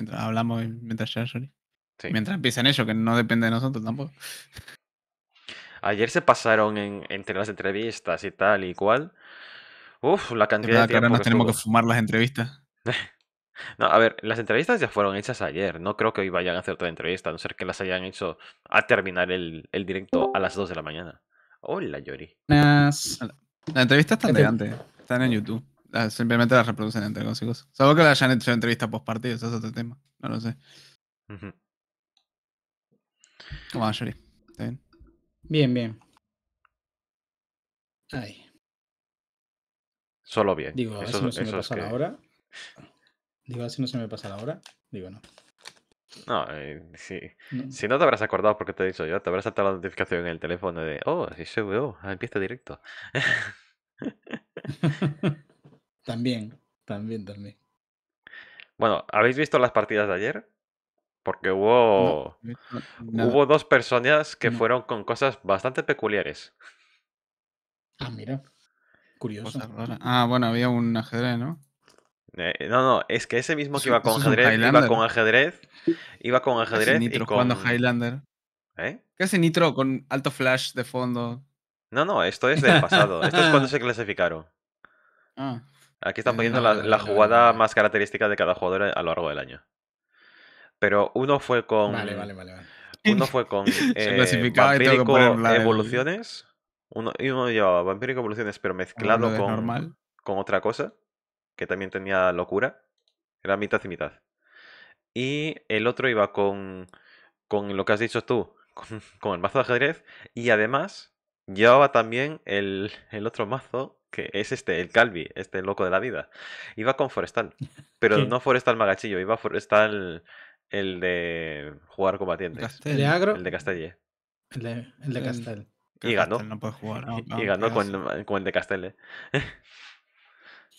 Mientras hablamos mientras ya, sorry. Mientras empiezan eso, que no depende de nosotros tampoco. Ayer se pasaron entre las entrevistas y tal y cual. Uf, la cantidad de tiempo. Que nos tenemos que fumar las entrevistas. no, a ver, las entrevistas ya fueron hechas ayer. No creo que hoy vayan a hacer otra entrevista, a no ser que las hayan hecho a terminar el, directo a las 2 de la mañana. Hola, Yori. Las, las entrevistas están de antes, están en YouTube. Simplemente la reproducen entre consigo Salvo que la hayan hecho entrevista post partido, eso es otro tema. No lo sé. ¿Está bien? Bien, bien. Ahí. Solo bien. Digo, a ver eso, si no se me pasa la hora. Digo, a si no se me pasa la hora. Digo, no. No, eh, sí. si no te habrás acordado porque te he dicho yo, te habrás saltado la notificación en el teléfono de, oh, sí, se veo, ah, empieza directo. También, también, también. Bueno, ¿habéis visto las partidas de ayer? Porque hubo, hubo dos personas que fueron con cosas bastante peculiares. Ah, mira. Curioso. Ah, bueno, había un ajedrez, ¿no? Eh, no, no, es que ese mismo que iba con ajedrez, iba con ajedrez, iba con ajedrez. nitro con... jugando Highlander. ¿Eh? hace Nitro con alto flash de fondo. No, no, esto es del pasado. esto es cuando se clasificaron. Ah. Aquí están poniendo la, jugada más característica de cada jugador a lo largo del año. Pero uno fue con. Vale, vale, vale. Uno fue con. eh, Evoluciones. Uno, y uno llevaba Evoluciones, pero ah, mezclado con, con otra cosa. Que también tenía locura. Era mitad y mitad. Y el otro iba con. Con lo que has dicho tú. Con, el mazo de ajedrez. Y además. Llevaba también el, el otro mazo que es este, el Calvi, este loco de la vida. Iba con Forestal, pero no Forestal Magachillo, iba Forestal el de jugar combatientes. ¿El de Agro? El de Castelle. El de, Y ganó. y ganó con, el de Castelle. ¿eh?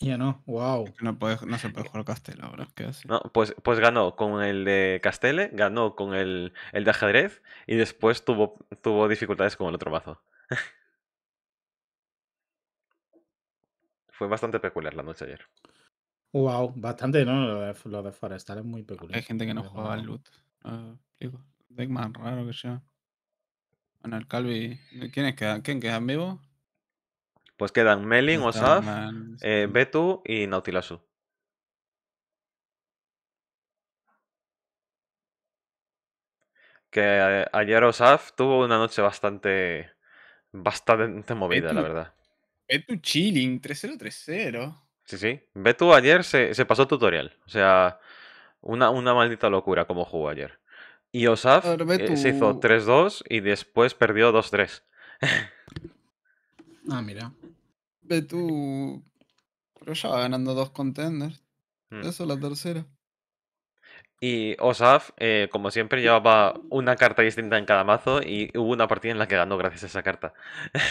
Ya no, wow. No, se puede jugar Castel ahora, ¿qué No, pues, pues ganó con el de Castelle, ¿eh? ganó con el, el de ajedrez y después tuvo, tuvo dificultades con el otro mazo. fue bastante peculiar la noche ayer. Wow, bastante, ¿no? Lo de, Forestal es muy peculiar. Hay gente que no juega al loot. Uh, raro que sea. Bueno, el Calvi. ¿Quiénes quedan? ¿Quién queda vivo? Pues quedan Melin, Osaf, eh, Betu y Nautilasu. Que eh, ayer Osaf tuvo una noche bastante. bastante movida, la verdad. Betu chilling, 3-0-3-0. Sí, sí. Betu ayer se, pasó tutorial. O sea, una, una maldita locura como jugó ayer. Y Osaf eh, se hizo 3-2 y después perdió 2-3. ah, mira. Betu. Pero ya va ganando dos contenders. Mm. Eso la tercera. Y Osaf, eh, como siempre, llevaba una carta distinta en cada mazo y hubo una partida en la que ganó gracias a esa carta.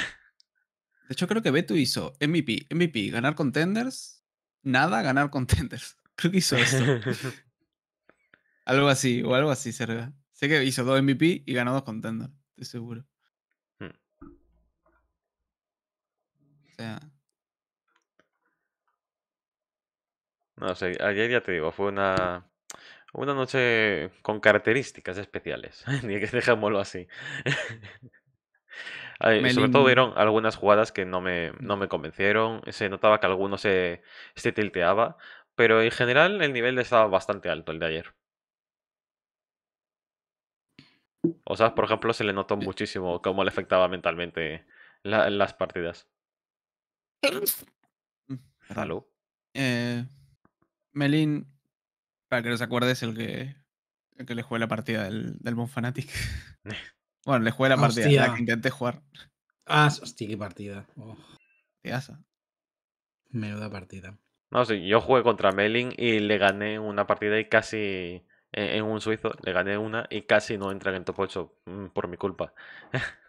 De hecho, creo que Beto hizo MVP, MVP, ganar contenders, nada, ganar contenders. Creo que hizo eso. algo así, o algo así, cerca. Sé que hizo dos MVP y ganó dos contenders, estoy seguro. Hmm. O sea. No sé, ayer ya te digo, fue una, una noche con características especiales. Ni que dejémoslo así sobre todo vieron algunas jugadas que no me, mm. no me convencieron. Se notaba que alguno se, tilteaba. Pero en general el nivel estaba bastante alto el de ayer. O sea, por ejemplo, se le notó muchísimo cómo le afectaba mentalmente las partidas. Salud. Mm, eh, Melin, para que no se el que, le jugó la partida del, del Fanatic. Bueno, le jugué la partida, la que intenté jugar. Ah, hostia, qué partida. ¿Qué oh. Menuda partida. No, sí, yo jugué contra Melin y le gané una partida y casi. En, un suizo, le gané una y casi no entra en top 8 mm, por mi culpa.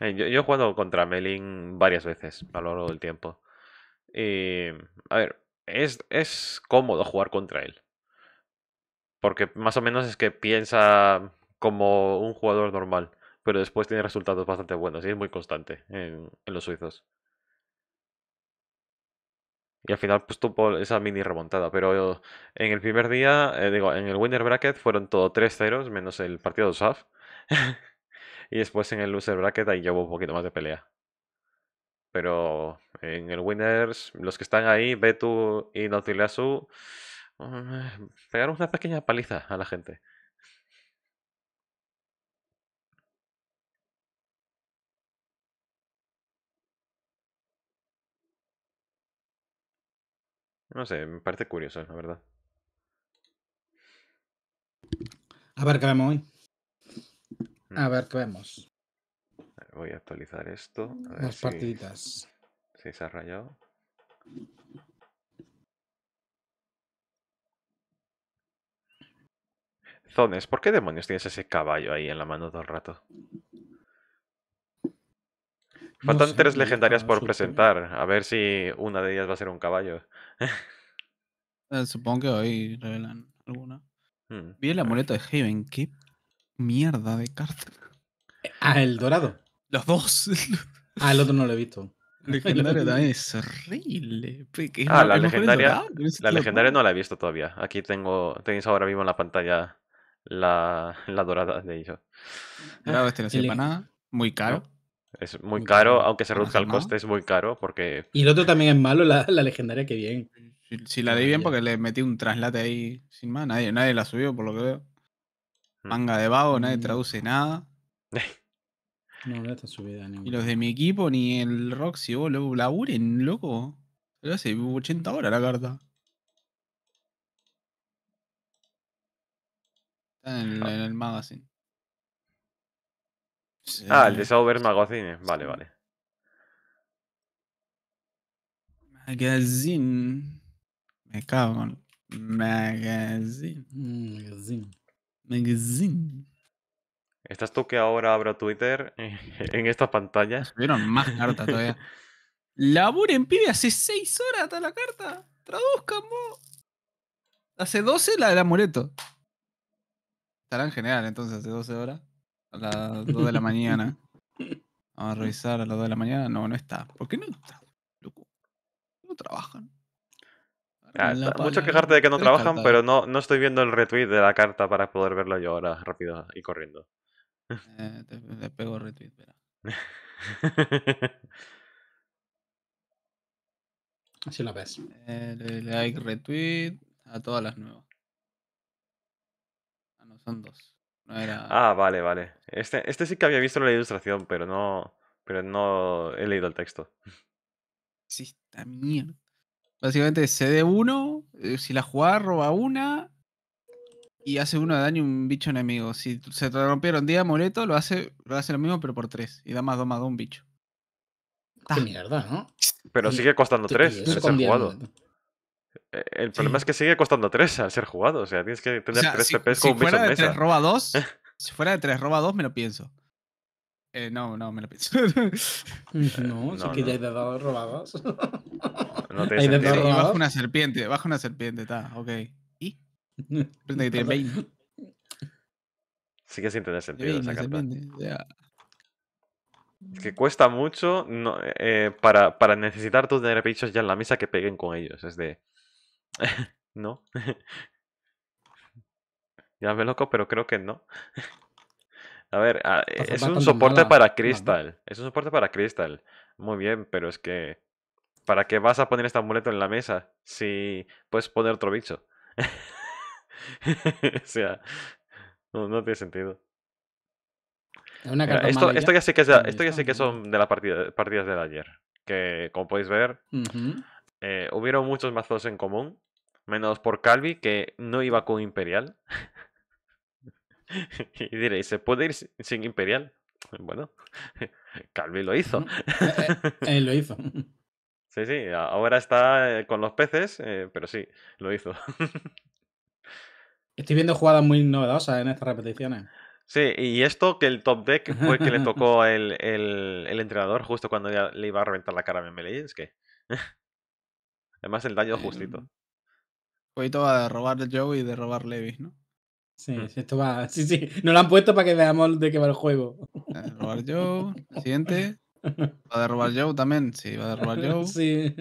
Eh, yo, yo, he jugado contra Melin varias veces a lo largo del tiempo. Y, a ver, es cómodo jugar contra él. Porque más o menos es que piensa como un jugador normal, pero después tiene resultados bastante buenos y es muy constante en, los suizos. Y al final pues tuvo esa mini remontada, pero en el primer día, eh, digo, en el winner bracket fueron todo 3 ceros, menos el partido de SAF. y después en el loser bracket ahí llevo un poquito más de pelea. Pero en el winners, los que están ahí, Betu y Nautilasu pegar una pequeña paliza a la gente. No sé, me parece curioso, la verdad. A ver qué vemos hoy. Mm. A ver qué vemos. Voy a actualizar esto. A partiditas. Si se ha rayado. ¿por qué demonios tienes ese caballo ahí en la mano todo el rato? Faltan tres legendarias por presentar. A ver si una de ellas va a ser un caballo. Eh, supongo que hoy revelan alguna. Hmm, Vi la muleta de Haven. ¿Qué mierda de carta? Ah, el dorado. Los dos. ah, el otro no lo he visto. Legendario también es horrible. ah, la legendaria. La legendaria no la he visto todavía. Aquí tengo. Tenéis ahora mismo en la pantalla la, la dorada de ellos Claro, este no sirve para nada, muy caro. Es muy, caro, aunque se reduzca el coste, es muy caro porque... Y el otro también es malo, la, legendaria, que bien. Si, la leí bien porque le metí un traslate ahí sin más, nadie, nadie la subió por lo que veo. Mm. Manga de vago, nadie mm. traduce nada. No, no está subida ni Y los de mi equipo, ni el Roxy, vos lo laburen, loco. hace 80 horas la carta. Ah. en, el, magazine. Ah, el de Sauber Magazine. Vale, vale. Magazine. Me cago en. Magazine. Magazine. Estás tú que ahora abro Twitter en estas pantallas. Vieron más cartas todavía. Laburen, pibe, hace 6 horas está la carta. Traduzcan, Hace 12 la del amuleto en general entonces de 12 horas a las 2 de la mañana. Vamos a revisar a las 2 de la mañana. No, no está. ¿Por qué no está? Loco. No trabajan. Ah, mucho quejarte de que no trabajan, pero no, no estoy viendo el retweet de la carta para poder verlo yo ahora rápido y corriendo. Eh, te, pego retweet, espera. Así lo ves. Eh, le like retweet a todas las nuevas son dos. Ah, vale, vale. Este, este sí que había visto la ilustración, pero no, pero no he leído el texto. Sí, está mierda. Básicamente cede uno, eh, si la jugás roba una y hace uno de daño a un bicho enemigo. Si se te rompieron 10 amuletos, lo hace, lo hace lo mismo pero por 3 y da más 2 más 2 un bicho. Qué mierda, ¿no? Pero sigue costando 3 es el jugado. Eh, el problema es que sigue costando 3 al ser jugado. O sea, tienes que tener 3 si, TPs con si un fuera de mesa. 3 roba 2, si fuera de 3 roba 2, me lo pienso. Eh, no, no, me lo pienso. no, eh, si es que ya hay de roba robados. no te hay de Baja una serpiente, baja una serpiente, está, ok. ¿Y? Prende que tiene 20. Sigue sin tener sentido esa Es que cuesta mucho eh, para, para necesitar tus tener ya en la mesa que peguen con ellos. Es de. no. ya me loco, pero creo que no. A ver, ah, es un soporte para cristal Es un soporte para cristal Muy bien, pero es que. ¿Para qué vas a poner este amuleto en la mesa si puedes poner otro bicho? o sea, no, tiene sentido. esto, ya sé que, esto ya que son de las partidas del ayer. Que como podéis ver, eh, hubieron muchos mazos en común menos por Calvi, que no iba con Imperial. y diréis, ¿se puede ir sin Imperial? Bueno, Calvi lo hizo. Eh, eh, él lo hizo. Sí, sí, ahora está eh, con los peces, pero sí, lo hizo. Estoy viendo jugadas muy novedosas en estas repeticiones. Sí, y esto que el top deck fue que le tocó el, entrenador justo cuando ya le iba a reventar la cara a Melee, es que. Además, el daño justito. Em, jueguito pues va de robar Joe y de robar Levis, ¿no? Sí, mm. sí, esto va. Sí, sí. Nos lo han puesto para que veamos de qué va el juego. Eh, robar Joe. Siguiente. Va a robar Joe también. Sí, va a robar Joe. Sí.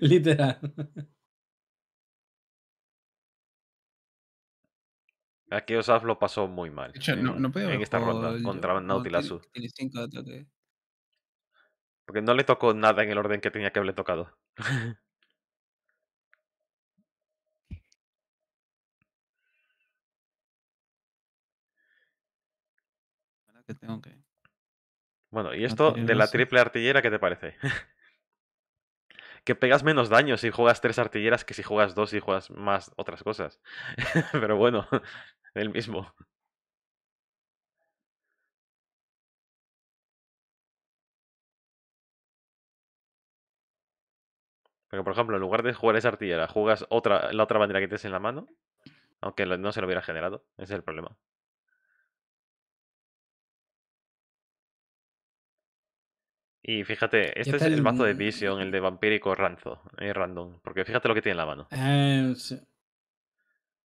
Literal. Aquí Osaf lo pasó muy mal. en, esta ronda contra Nautilus. Porque no le tocó nada en el orden que tenía que haberle tocado. Bueno, ¿y esto de la triple artillera qué te parece? que pegas menos daño si juegas tres artilleras que si juegas dos y juegas más otras cosas. Pero bueno, el mismo. Porque, por ejemplo, en lugar de jugar esa artillera, juegas otra, la otra bandera que tienes en la mano, aunque no se lo hubiera generado. Ese es el problema. Y fíjate, este es el... mazo de Vision, el de vampírico ranzo, y eh, random. Porque fíjate lo que tiene en la mano. Eh,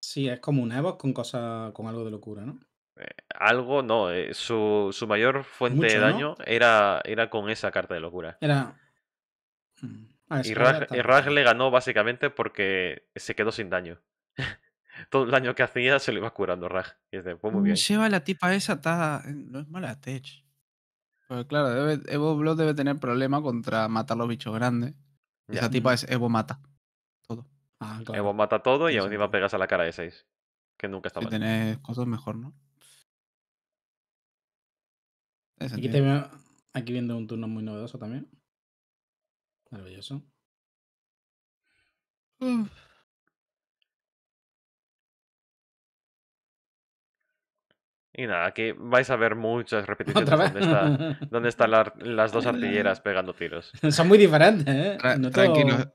sí. es como un Evo con cosa, con algo de locura, ¿no? Eh, algo, no. Su, mayor fuente de daño era, era con esa carta de locura. Era. Mm, ah, y Raj, le ganó básicamente porque se quedó sin daño. Todo el daño que hacía se lo iba curando Raj. Y es de, mm, bien. Lleva la tipa esa, está no es mala tech. Pues claro, Evo Blood debe tener problema contra matar los bichos grandes. Esa tipa es Evo mata todo. Ah, Evo mata todo y aún iba a pegas a la cara de 6. Que nunca está mal. Si cosas mejor, ¿no? Aquí, te viendo un turno muy novedoso también. Maravilloso. Y nada, aquí vais a ver muchas repeticiones donde, dónde están las dos artilleras pegando tiros. Son muy diferentes, ¿eh?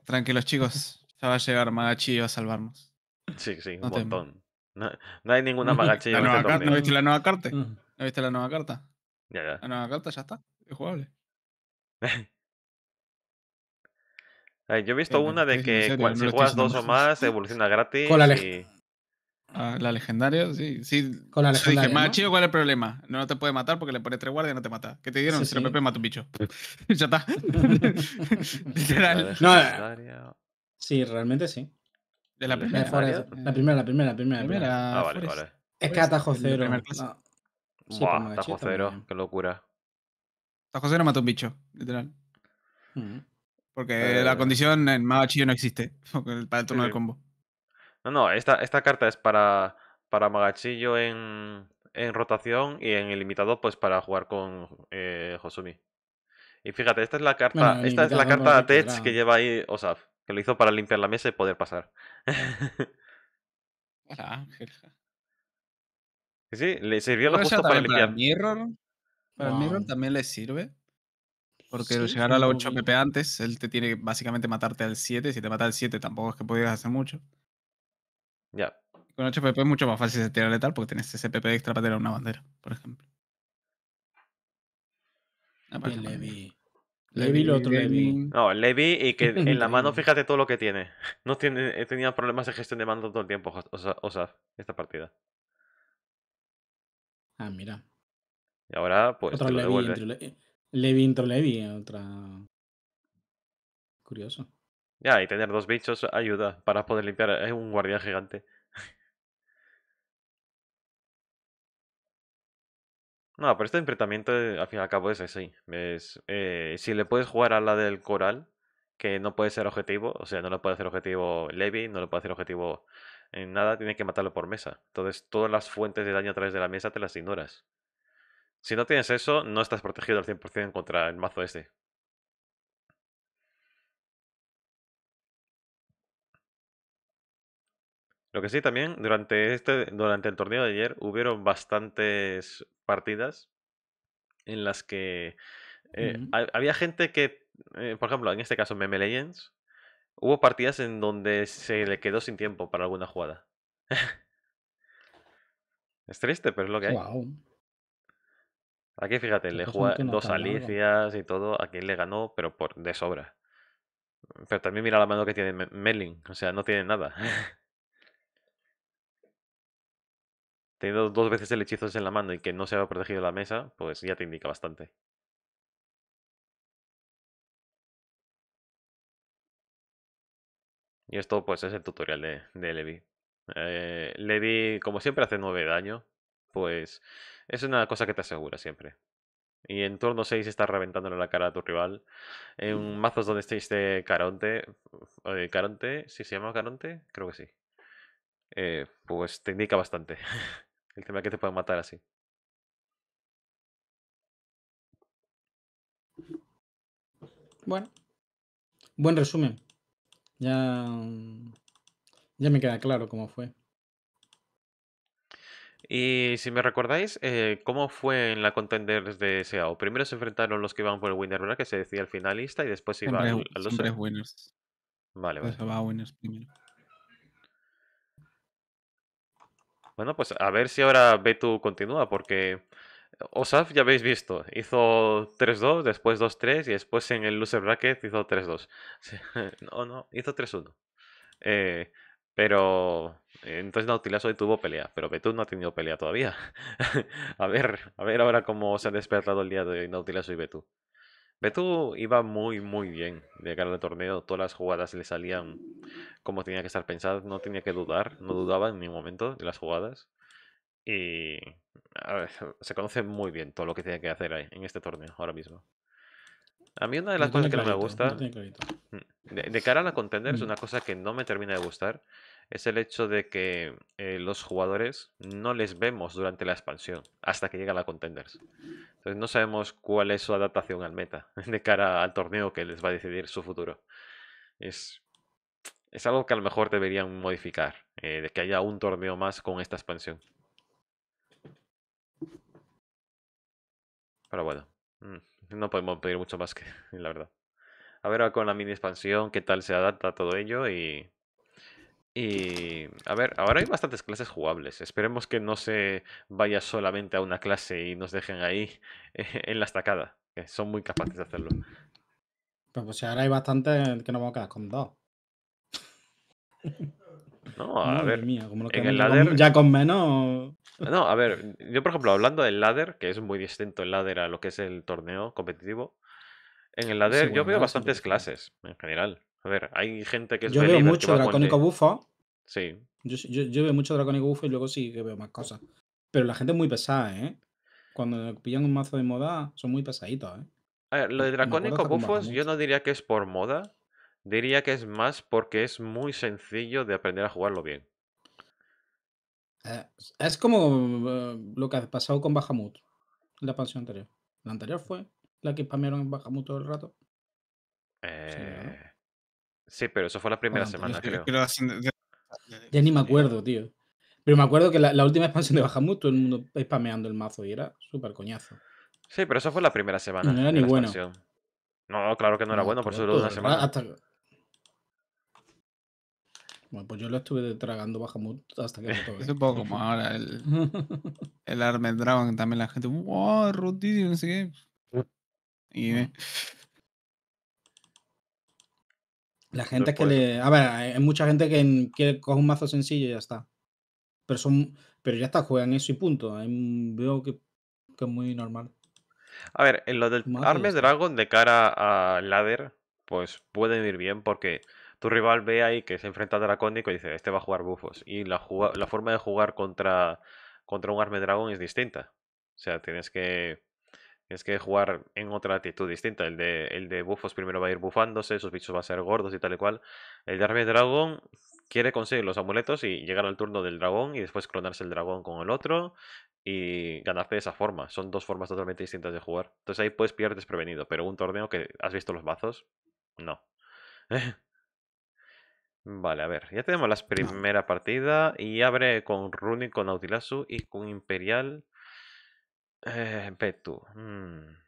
tranquilos, chicos. Ya va a llegar Magachi a salvarnos. Sí, sí, un montón. No, hay ninguna Magachi. En este ¿No viste la nueva carta? Mm. ¿No viste la nueva carta? Ya, ya. La nueva carta ya está. Es jugable. Yo he visto una de que cuando, si dos o más evoluciona gratis. Ah, la legendaria, sí. sí. Con la legendaria. Dije, más ¿cuál es el problema? No, te puede matar porque le pones tres guardias y no te mata. ¿Qué te dieron? Si sí, Pepe mata un bicho. ya está. Literal. No, sí, realmente sí. De la, primera. La primera, la primera, la primera. Ah, vale, vale. Es que atajo cero. Buah, atajo cero, qué locura. Atajo cero mata un bicho, literal. Mm. Porque eh. la condición en Magachillo no existe para el turno del combo. No, no, esta, esta carta es para, para Magachillo en, en rotación y en ilimitado pues para jugar con Josumi. Eh, y fíjate, esta es la carta, esta es la carta Tech que lleva ahí Osaf, que lo hizo para limpiar la mesa y poder pasar. Hola, ah, Sí, le sirvió lo justo para Para el Mirror, para el Mirror también le sirve. Porque sí, llegar a la 8 MP antes, él te tiene que básicamente matarte al 7. Si te mata al 7, tampoco es que pudieras hacer mucho. Ya. Con HPP es mucho más fácil de tirar letal porque tienes ese de extra para tirar una bandera, por ejemplo. Levy. Ah, y Levi. Levi, lo otro Levi. No, Levi y que en la mano fíjate todo lo que tiene. No tiene, eh, tenía problemas de gestión de mando todo el tiempo, o sea, esta partida. Ah, mira. Y ahora, pues. Otra Levi, intro Levi, otra. Curioso. Ya, y tener dos bichos ayuda para poder limpiar. Es eh, un guardián gigante. No, pero este enfrentamiento eh, al fin y al cabo es así. Es, eh, si le puedes jugar a la del coral, que no puede ser objetivo, o sea, no lo puede hacer objetivo Levi, no lo puede hacer objetivo en nada, tiene que matarlo por mesa. Entonces, todas las fuentes de daño a través de la mesa te las ignoras. Si no tienes eso, no estás protegido al 100% contra el mazo este. Lo que sí, también, durante, este, durante el torneo de ayer hubieron bastantes partidas en las que eh, había gente que, eh, por ejemplo, en este caso Meme Legends, hubo partidas en donde se le quedó sin tiempo para alguna jugada. es triste, pero es lo que hay. Aquí fíjate, le juega dos alicias y todo, aquí le ganó, pero por de sobra. Pero también mira la mano que tiene Melin, o sea, no tiene nada. teniendo dos veces el hechizo en la mano y que no se haya protegido la mesa, pues ya te indica bastante. Y esto pues es el tutorial de, Levi. Eh, Levi, como siempre, hace 9 daño. Pues es una cosa que te asegura siempre. Y en turno 6 estás reventándole la cara a tu rival. En mm. mazos donde estéis de este Caronte. Eh, Caronte, si se llama Caronte, creo que sí. Eh, pues te indica bastante. El tema es que te pueden matar así. Bueno, buen resumen. Ya, mm, ya me queda claro cómo fue. Y si me recordáis, eh, ¿cómo fue en la Contenders de SEAO? Primero se enfrentaron los que iban por el winner, ¿verdad? Que se decía el finalista y después iban los... tres winners. Vale, vale. va a primero. Bueno, pues a ver si ahora Betu continúa, porque Osaf ya habéis visto, hizo 3-2, después 2-3 y después en el loser bracket hizo 3-2. no, no, hizo 3-1. Eh, pero eh, entonces Nautilaso hoy tuvo pelea, pero Betu no ha tenido pelea todavía. a ver, a ver ahora cómo se ha despertado el día de hoy Nautilus y Betu. Beto iba muy, muy bien de cara al torneo. Todas las jugadas le salían como tenía que estar pensado, No tenía que dudar. No dudaba en ningún momento de las jugadas. Y se conoce muy bien todo lo que tenía que hacer ahí, en este torneo ahora mismo. A mí una de las cosas que no me gusta, mm, de, cara a la contender, es una cosa que no me termina de gustar, es el hecho de que eh, los jugadores no les vemos durante la expansión hasta que llega la Contenders. Entonces no sabemos cuál es su adaptación al meta de cara al torneo que les va a decidir su futuro. Es, es algo que a lo mejor deberían modificar, eh, de que haya un torneo más con esta expansión. Pero bueno, mm, no podemos pedir mucho más que, la verdad. A ver con la mini expansión qué tal se adapta todo ello y y a ver, ahora hay bastantes clases jugables. Esperemos que no se vaya solamente a una clase y nos dejen ahí en la estacada, que son muy capaces de hacerlo. pues si ahora hay bastantes que nos vamos a quedar con dos. No, a ver. ya con menos. No, a ver, yo por ejemplo, hablando del ladder, que es muy distinto el ladder a lo que es el torneo competitivo. En el ladder yo veo bastantes clases, en general. A ver, hay gente que es Yo veo mucho Dracónico buffo Sí. Yo, yo, veo mucho Draconic Buff y luego sí que veo más cosas. Pero la gente es muy pesada, ¿eh? Cuando pillan un mazo de moda, son muy pesaditos, ¿eh? lo de Dracónico Buffos yo no diría que es por moda, diría que es más porque es muy sencillo de aprender a jugarlo bien. Eh, es como eh, lo que ha pasado con Bahamut, la expansión anterior. La anterior fue la que spamearon en todo el rato. Eh, sí, pero eso fue la primera semana, creo. Ya ni me acuerdo, tío. Pero me acuerdo que la, última expansión de Bajamut todo el mundo spameando el mazo y era súper coñazo. Sí, pero eso fue la primera semana. No era ni bueno. No, claro que no era bueno, por eso una semana. Hasta... Bueno, pues yo lo estuve tragando Bajamut hasta que todo. Es poco como ahora el, el Armed Dragon, también la gente, wow, rotísimo, sí Y... La gente que le. A ver, hay mucha gente que, que, coge un mazo sencillo y ya está. Pero son. Pero ya está, juegan eso y punto. veo que, es muy normal. A ver, en lo del Armes Dragon de cara a Ladder, pues puede ir bien porque tu rival ve ahí que se enfrenta a Dracónico y dice, este va a jugar bufos. Y la, la forma de jugar contra, contra un Armes Dragon es distinta. O sea, tienes que Tienes que jugar en otra actitud distinta. El de, el de bufos primero va a ir bufándose, sus bichos van a ser gordos y tal y cual. El de Army Dragon quiere conseguir los amuletos y llegar al turno del dragón y después clonarse el dragón con el otro y ganarse de esa forma. Son dos formas totalmente distintas de jugar. Entonces ahí puedes pillar desprevenido, pero un torneo que has visto los mazos, no. vale, a ver, ya tenemos la primera partida y abre con Runic, con Nautilasu y con Imperial eh, Betu. Mm.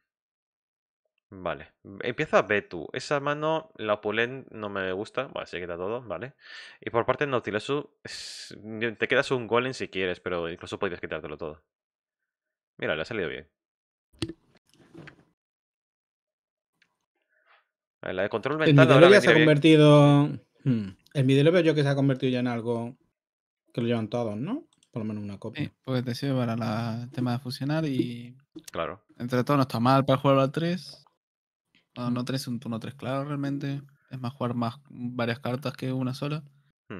Vale. Empieza Betu. Esa mano, la Opulent no me gusta. Vale, se quita todo, ¿vale? Y por parte de Nautilus, te quedas un golem si quieres, pero incluso podrías quitártelo todo. Mira, le ha salido bien. Eh, la de control El ahora se ha convertido. Mm, El yo que se ha convertido ya en algo que lo llevan todos, ¿no? por lo menos una copia. Sí, porque te sirve para la, el tema de fusionar y. Claro. Entre todo no está mal para jugar al 3. No, 3, un turno 3 claro realmente. Es más jugar más varias cartas que una sola.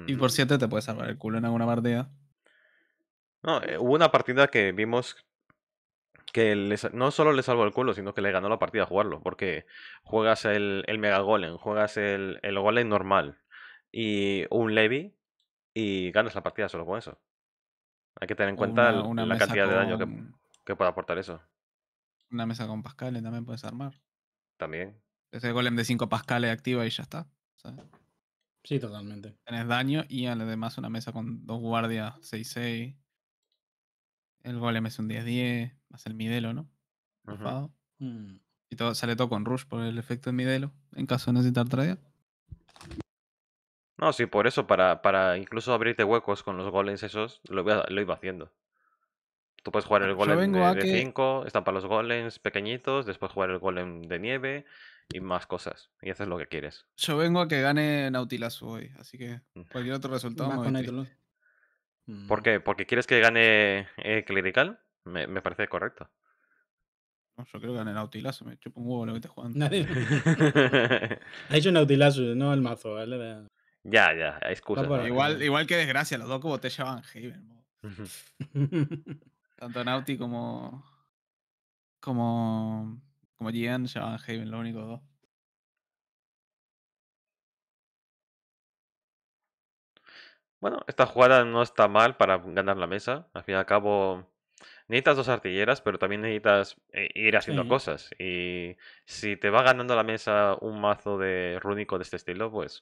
Y por 7 te puedes salvar el culo en alguna partida. No, eh, hubo una partida que vimos que no solo le salvó el culo, sino que le ganó la partida a jugarlo. Porque juegas el, el Mega Golem, juegas el, el Golem normal y un Levy y ganas la partida solo con eso. Hay que tener en cuenta la cantidad de daño que, puede aportar eso. Una mesa con pascales también puedes armar. También. Ese golem de 5 pascales activa y ya está. Sí, totalmente. Tienes daño y además una mesa con dos guardias 6-6. El golem es un 10-10, más el midelo, ¿no? Mm. Y todo, sale todo con rush por el efecto de midelo, en caso de necesitar traer. No, sí, por eso, para, para incluso abrirte huecos con los golems esos, lo, iba- lo iba haciendo. Tú puedes jugar ah, el pues golem de 5, están para los golems pequeñitos, después jugar el golem de nieve y más cosas. Y haces lo que quieres. Yo vengo a que gane Nautilus hoy, así que mm. cualquier otro resultado me ¿Por mm. qué? ¿Porque quieres que gane eh, Clerical? Me, parece correcto. Yo creo que gane Nautilus, me chupo un huevo lo que jugando. Nadie- Ha hecho Nautilazo, no el mazo, ¿vale? Ya, ya, hay igual, igual que desgracia, los dos como te Van Haven. Tanto Nauti como. Como. Como Gian se Van Haven, lo único dos. Bueno, esta jugada no está mal para ganar la mesa. Al fin y al cabo, necesitas dos artilleras, pero también necesitas eh, ir haciendo cosas. Y si te va ganando la mesa un mazo de rúnico de este estilo, pues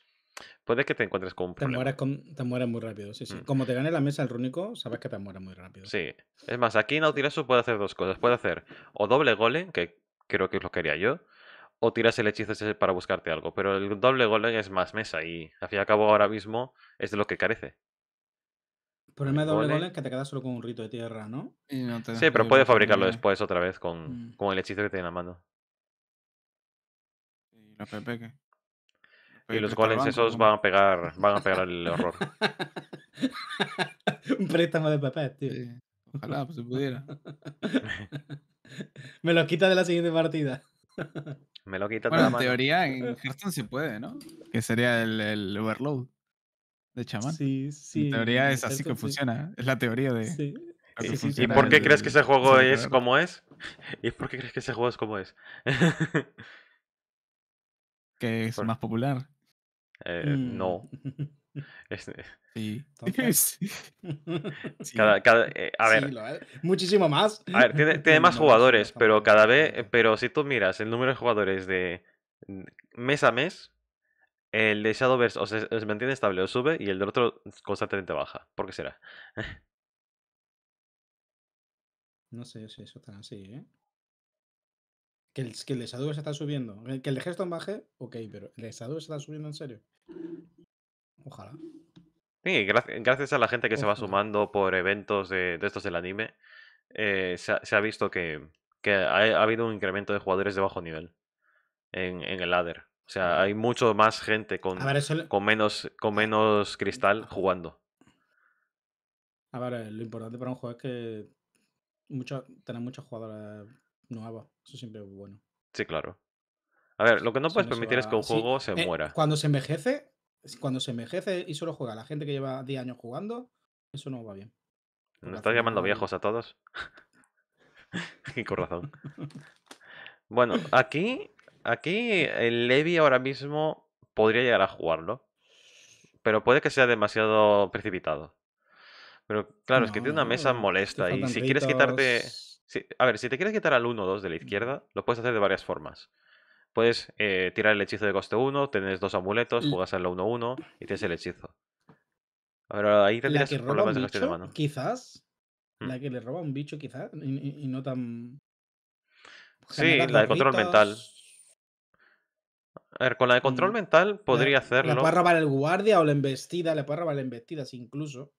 puede que te encuentres con un problema. Te mueres con, te muy rápido, sí, sí. Mm. Como te gane la mesa el rúnico, sabes que te mueres muy rápido. Sí. Es más, aquí Nautilus puede hacer dos cosas. Puede hacer o doble golem, que creo que es lo que haría yo, o tiras el hechizo ese para buscarte algo. Pero el doble golem es más mesa y al fin y al cabo ahora mismo es de lo que carece. El problema de doble golem, es que te quedas solo con un rito de tierra, ¿no? sí, pero puedes fabricarlo después otra vez con, mm. con el hechizo que tiene en la mano. ¿Y la Pepe y los cuales esos van a pegar, van a pegar el horror. Un préstamo de papel tío. Ojalá, se pues, pudiera. Me lo quita de la siguiente partida. Me lo quita de la en teoría en Hearthstone se puede, ¿no? Que sería el, overload de chamán. Sí, sí. En teoría es así que funciona. Es la teoría de. Sí. ¿Y por qué crees que ese juego es como es? ¿Y por qué crees que ese juego es como es? que es más popular. Eh, mm. No. a ver, muchísimo más. A ver, tiene, más jugadores, pero cada vez, eh, pero si tú miras el número de jugadores de mes a mes, el de Shadowverse o se, mantiene estable o sube y el del otro constantemente baja. ¿Por qué será? No sé si eso está así, ¿eh? Que el, que el de está subiendo. Que el de Hearthstone baje, ok, pero el de Shadowverse está subiendo en serio. Ojalá. Sí, gracias a la gente que se va sumando por eventos de, estos del anime, eh, se, ha, visto que, ha, habido un incremento de jugadores de bajo nivel en, el ladder. O sea, hay mucho más gente con, menos, cristal jugando. A ver, eh, lo importante para un juego es que tener muchos jugadores nuevos. Eso siempre es bueno. Sí, claro. A ver, lo que no puedes permitir es que un juego se eh, muera. Cuando se envejece, cuando se envejece y solo juega la gente que lleva 10 años jugando, eso no va bien. nos estás llamando viejos a todos? y con razón. bueno, aquí, aquí el Levi ahora mismo podría llegar a jugarlo. Pero puede que sea demasiado precipitado. Pero claro, es que tiene una mesa molesta. Y si quieres quitarte. a ver, si te quieres quitar al 1 o 2 de la izquierda, lo puedes hacer de varias formas puedes eh, tirar el hechizo de coste 1, tienes dos amuletos, juegas al 1-1 y tienes el hechizo. Ahora ahí te un de mano. Quizás. Hmm. La que le roba un bicho, quizás, y, no tan. sí, la de control mental. A ver, con la de control mm, mental podría hacerlo. Le puede robar el guardia o la embestida, le puede robar la embestida, incluso.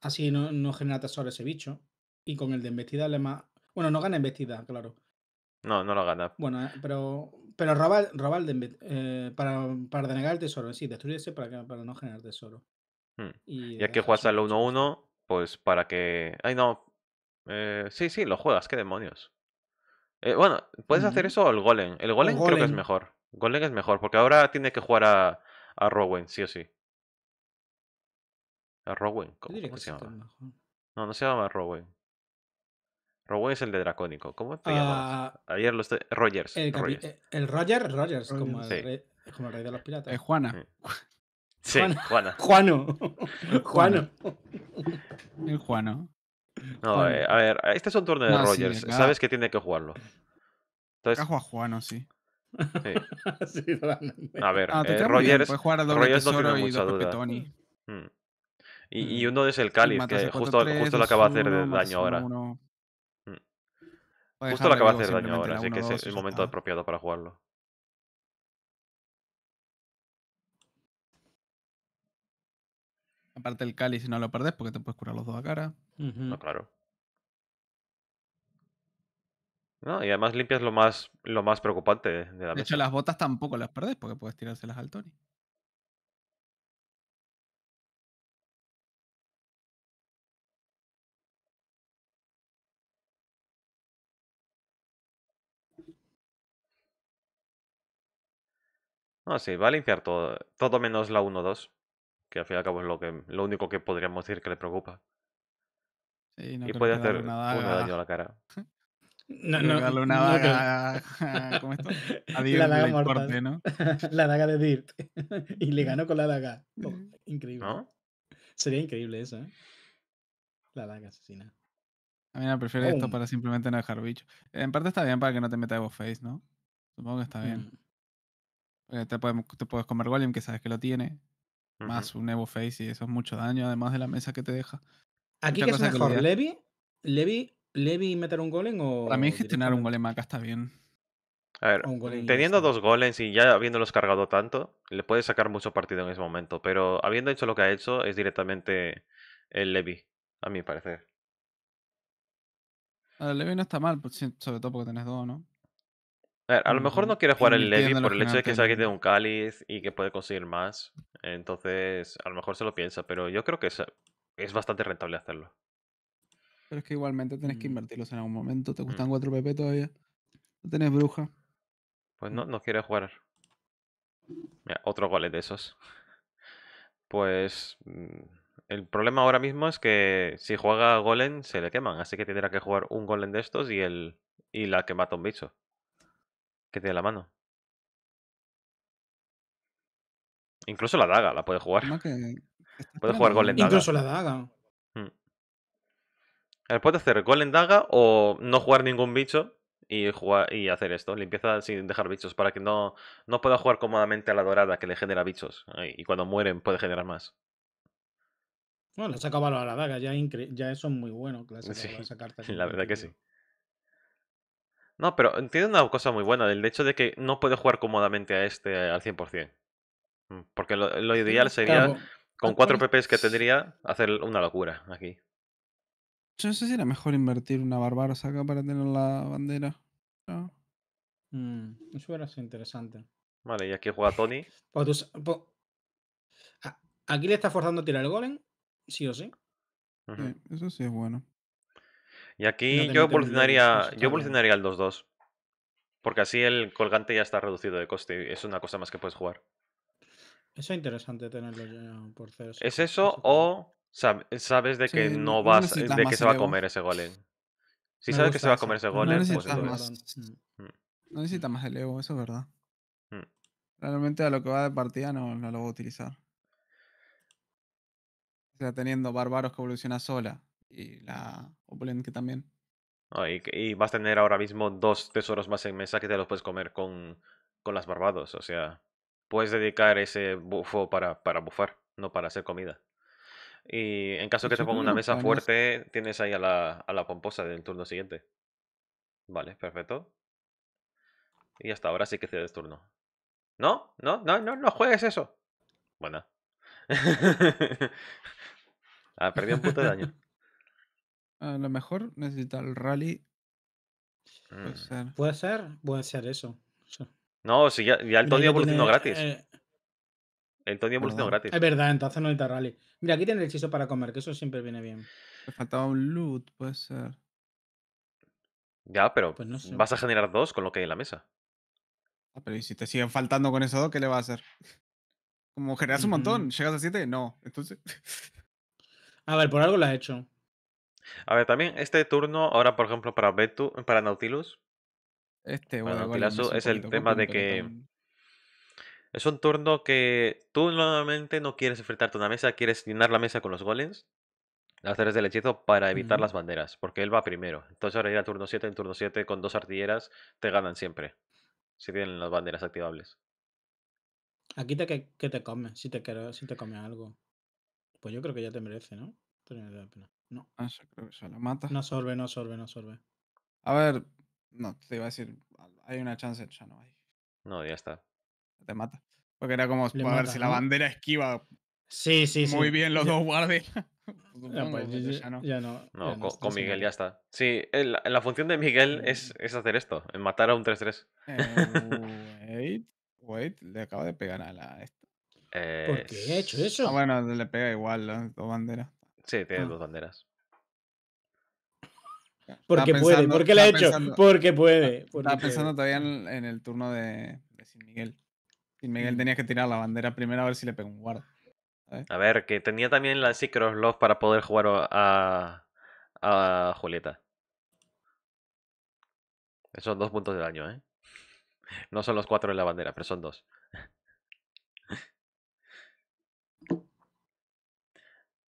Así no, no genera tesoro ese bicho. Y con el de embestida le más. Bueno, no gana embestida, claro. No, no lo gana. Bueno, eh, pero, pero roba, eh, para, para denegar el tesoro. Sí, destruirse para, para no generar tesoro. Hmm. Y ya que juegas al 1-1, pues para que. Ay, no. Eh, sí, sí, lo juegas, qué demonios. bueno, puedes hacer eso o el golem. El golem, creo que es mejor. Golem es mejor, porque ahora tiene que jugar a, a Rowen, sí o sí. A Rowen, ¿cómo, ¿cómo se llama? No, no se llama Rowen. Rowan es el de Dracónico. ¿Cómo te llamas? Ah, Ayer lo estoy... Rogers. El, eh, Roger, Rogers, Como, el rey, de los piratas. Es Juana. Mm. Sí, Juana. Juano. Juano. El Juano. No, eh, a ver, este es un turno de Rogers. Sabes que tiene que jugarlo. Entonces... Cajo a Juano, sí. Sí. a ver, eh, Rogers, jugar a Rogers no tiene mucha duda. Mm. Y, y, mm. uno es el Cáliz, que justo, lo justo acaba de hacer de daño ahora. Justo lo acaba de hacer daño ahora, así que es el momento apropiado para jugarlo. Aparte el Cali, si no lo perdés, porque te puedes curar los dos a cara. No, claro. No, y además limpias lo más, lo más preocupante de la De hecho, las botas tampoco las perdés, porque puedes tirárselas al Tony. No, sí, va a limpiar todo, todo menos la 1-2, que al fin y al cabo es lo, que, lo único que podríamos decir que le preocupa. Sí, no y puede hacer una un daño a la cara. No, no, darle una daga. ¿Cómo esto? A Dirt la daga importe, ¿no? La daga de Dirt. Y le ganó con la daga. Oh, increíble. ¿No? Sería increíble eso, ¿eh? La daga asesina. A mí me prefiero esto para simplemente no dejar bicho. En parte está bien para que no te metas face, ¿no? Supongo que está bien. Mm. Eh, te puedes, te puedes comer Golem, que sabes que lo tiene. Más un Evo Face y eso es mucho daño, además de la mesa que te deja. ¿Aquí qué pasa mejor? ¿Levi? ¿Levi? meter un golem o.? Para mí gestionar un golem acá está bien. A ver, teniendo dos golems y ya habiéndolos cargado tanto, le puede sacar mucho partido en ese momento. Pero habiendo hecho lo que ha hecho, es directamente el Levi, a mi parecer. El Levi no está mal, sobre todo porque tenés dos, ¿no? Eh, a, lo mejor no quiere jugar el Levi por el hecho de que sabe que tiene un cáliz y que puede conseguir más. Entonces, a lo mejor se lo piensa, pero yo creo que es, bastante rentable hacerlo. Pero es que igualmente tienes que mm. invertirlos en algún momento. ¿Te mm. gustan 4 PP todavía? ¿No tenés bruja? Pues no, no quiere jugar. Mira, otro golem de esos. Pues mm, el problema ahora mismo es que si juega golem se le queman, así que tendrá que jugar un golem de estos y el y la que mata un bicho que tiene la mano. Incluso la daga la puede jugar. Puede jugar en Daga. Incluso la daga. Mm. Eh, puede hacer en Daga o no jugar ningún bicho y, jugar, y hacer esto. Limpieza sin dejar bichos para que no, no pueda jugar cómodamente a la dorada que le genera bichos. Eh, y cuando mueren puede generar más. Bueno, le saca valor a la daga, ya, eso es muy bueno. sí, la verdad que sí. No, pero tiene una cosa muy buena, del hecho de que no puede jugar cómodamente a este eh, al 100%. Mm, porque lo, ideal sería, con cuatro PPs que tendría, hacer una locura aquí. Yo no sé si era mejor invertir una barbarosa acá para tener la bandera. Mm, eso era interesante. Vale, y aquí juega Tony. aquí le está forzando a tirar el golem, sí o sí eso sí es bueno. Y aquí yo evolucionaría, yo al 2-2. Porque así el colgante ya está reducido de coste. Es una cosa más que puedes jugar. Eso es interesante tenerlo por cero. ¿Es eso o sabes de que no vas, de que se va a comer ese golem? Si sabes que se va a comer ese golem, mm. Mm, no más. Mm. No necesita más el ego, eso es verdad. Realmente a lo que va de partida no, no, lo voy a utilizar. O sea, teniendo bárbaros que evoluciona sola, y la Opulent también. y, vas a tener ahora mismo dos tesoros más en mesa que te los puedes comer con, con las barbados. O sea, puedes dedicar ese bufo para, para bufar, no para hacer comida. Y en caso pues que te ponga una mesa fuerte, tienes ahí a la, a la pomposa del turno siguiente. Vale, perfecto. Y hasta ahora sí que cedes turno. ¿No? ¿No? ¿No? ¿No? ¿No juegues eso? Bueno. ah, perdido un puto de daño. A lo mejor necesita el rally. Puede, mm. ser. puede ser, puede ser eso. No, si ya, ya el Tony evolucionó gratis. Eh, el Tony evolucionó gratis. Es verdad, entonces no necesita rally. Mira, aquí tiene el hechizo para comer, que eso siempre viene bien. me faltaba un loot, puede ser. Ya, pero pues vas a generar dos con lo que hay en la mesa. Ah, pero ¿y si te siguen faltando con esos dos, qué le va a hacer? Como generas un montón, llegas a siete, no. Entonces. A ver, por algo lo has hecho. A ver, también este turno, ahora por ejemplo para Betu, para Nautilus. Este, bueno, es el tema de que es un turno que tú normalmente no quieres enfrentarte a una mesa, quieres llenar la mesa con los golems, hacer es del hechizo, para evitar las banderas, porque él va primero. Entonces ahora ir turno 7, en turno 7 con dos artilleras te ganan siempre, si tienen las banderas activables. Aquí te, que, te comes, si te, si te come algo. Pues yo creo que ya te merece, ¿no? la pena. No. Ah, creo que se la mata. No sorbe, no sorbe, no sorbe. A ver, no, te iba a decir, hay una chance, ya no hay. No, ya está. Te mata. Porque era como, a ver si la bandera esquiva sí, sí, muy bien los dos guardias. Pues, ya, no. Ya no, no con, Miguel ya está. Sí, en la función de Miguel es, mm. es hacer esto, matar a un 3-3. Eh, wait, wait, le acabo de pegar a la... Esta. Eh, ¿Por qué he hecho ah, eso? Ah, bueno, le pega igual dos banderas. Sí, tiene dos ah. banderas. Porque puede, porque la ha hecho, porque puede. estaba pensando todavía en, el turno de, Sin Miguel. Sin Miguel mm. tenía que tirar la bandera primero a ver si le pegó un guarda. A ver, que tenía también la Secret Love para poder jugar a, a Julieta. Esos dos puntos de daño, ¿eh? No son los cuatro de la bandera, pero son dos.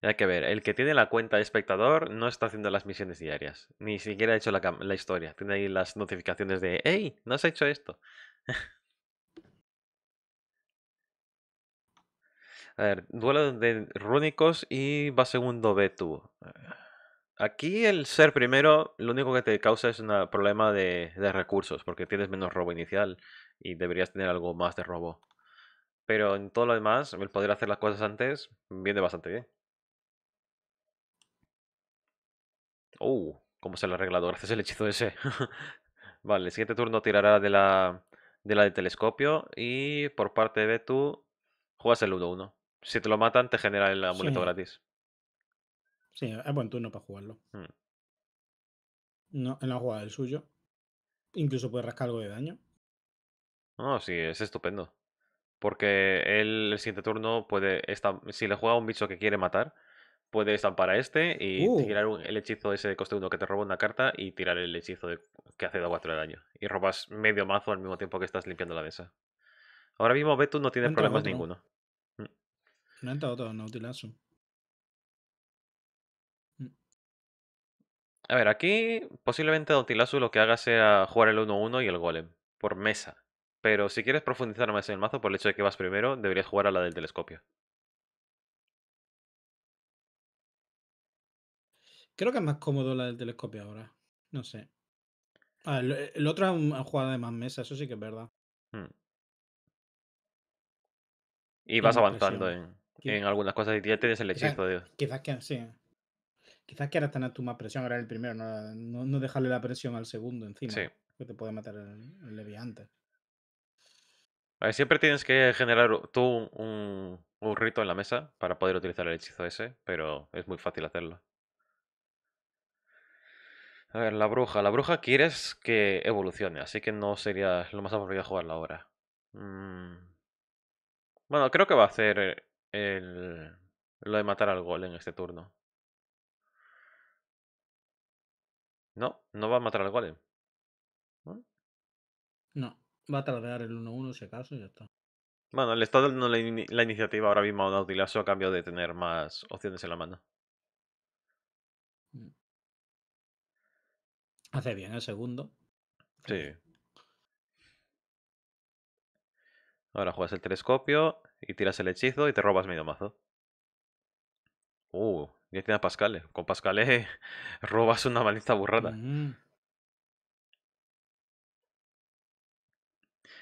Hay que ver, el que tiene la cuenta de espectador no está haciendo las misiones diarias, ni siquiera ha hecho la, historia. Tiene ahí las notificaciones de, ¡Ey! no has hecho esto. A ver, duelo de rúnicos y va segundo tú Aquí el ser primero lo único que te causa es un problema de, recursos, porque tienes menos robo inicial y deberías tener algo más de robo. Pero en todo lo demás, el poder hacer las cosas antes viene bastante bien. ¡Oh! ¿Cómo se lo ha arreglado? Gracias hechizo ese. vale, el siguiente turno tirará de la, de telescopio. Y por parte de tú, juegas el 1-1. Si te lo matan, te genera el amuleto gratis. Sí, es buen turno para jugarlo. Mm. No, en la jugada del suyo. Incluso puede rascar algo de daño. No, oh, sí, es estupendo. Porque él el siguiente turno puede. si le juega a un bicho que quiere matar, puedes amparar este y uh. tirar el hechizo ese de coste 1 que te roba una carta y tirar el hechizo que hace 4 de daño. Y robas medio mazo al mismo tiempo que estás limpiando la mesa. Ahora mismo Betu no tiene problemas ninguno. Mm. No todo otro Nautilazo. Mm. A ver, aquí posiblemente Nautilazo lo que haga sea jugar el 1-1 y el golem por mesa. Pero si quieres profundizar más en el mazo por el hecho de que vas primero, deberías jugar a la del telescopio. Creo que es más cómodo la del telescopio ahora. No sé. Ah, el, otro es jugado de más mesa, eso sí que es verdad. Hmm. Y vas avanzando en, algunas cosas y ya tienes el hechizo, Dios. Quizás que sí. Quizás que ahora tener tú más presión, ahora el primero, no, dejarle la presión al segundo encima. Sí. Que te puede matar el, leviante. A ver, siempre tienes que generar tú un, un, rito en la mesa para poder utilizar el hechizo ese, pero es muy fácil hacerlo. A ver, la bruja. La bruja quieres que evolucione, así que no sería lo más apropiado jugarla ahora. Mm. Bueno, creo que va a hacer eh, lo de matar al golem este turno. No, no va a matar al golem. ¿No? va a tardar el 1-1 si acaso y ya está. Bueno, le está dando la, la iniciativa ahora mismo a Nautilaso a cambio de tener más opciones en la mano. Mm. Hace bien el segundo. Sí. Ahora juegas el telescopio y tiras el hechizo y te robas medio mazo. Uh, ya tiene a Pascale. Con Pascale robas una maldita burrada. Mm.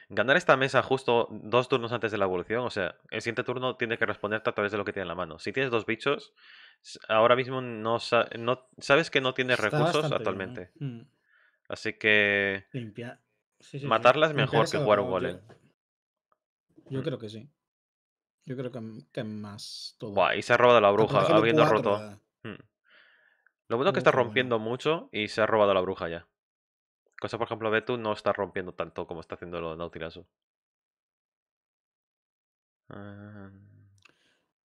Ganar esta mesa justo dos turnos antes de la evolución, o sea, el siguiente turno tiene que responderte a través de lo que tiene en la mano. Si tienes dos bichos, ahora mismo no, sabes que no tiene recursos ¿eh? actualmente. Mm. Así que Limpia. matarla es mejor que jugar un golem. Yo, mm. creo que sí. Yo creo que, más todo. y se ha robado la bruja, habiendo roto. Mm. Lo bueno es que está ¿eh? rompiendo mucho y se ha robado la bruja ya. Cosa, por ejemplo, Betu no está rompiendo tanto como está haciendo lo de Nautilus. Ah.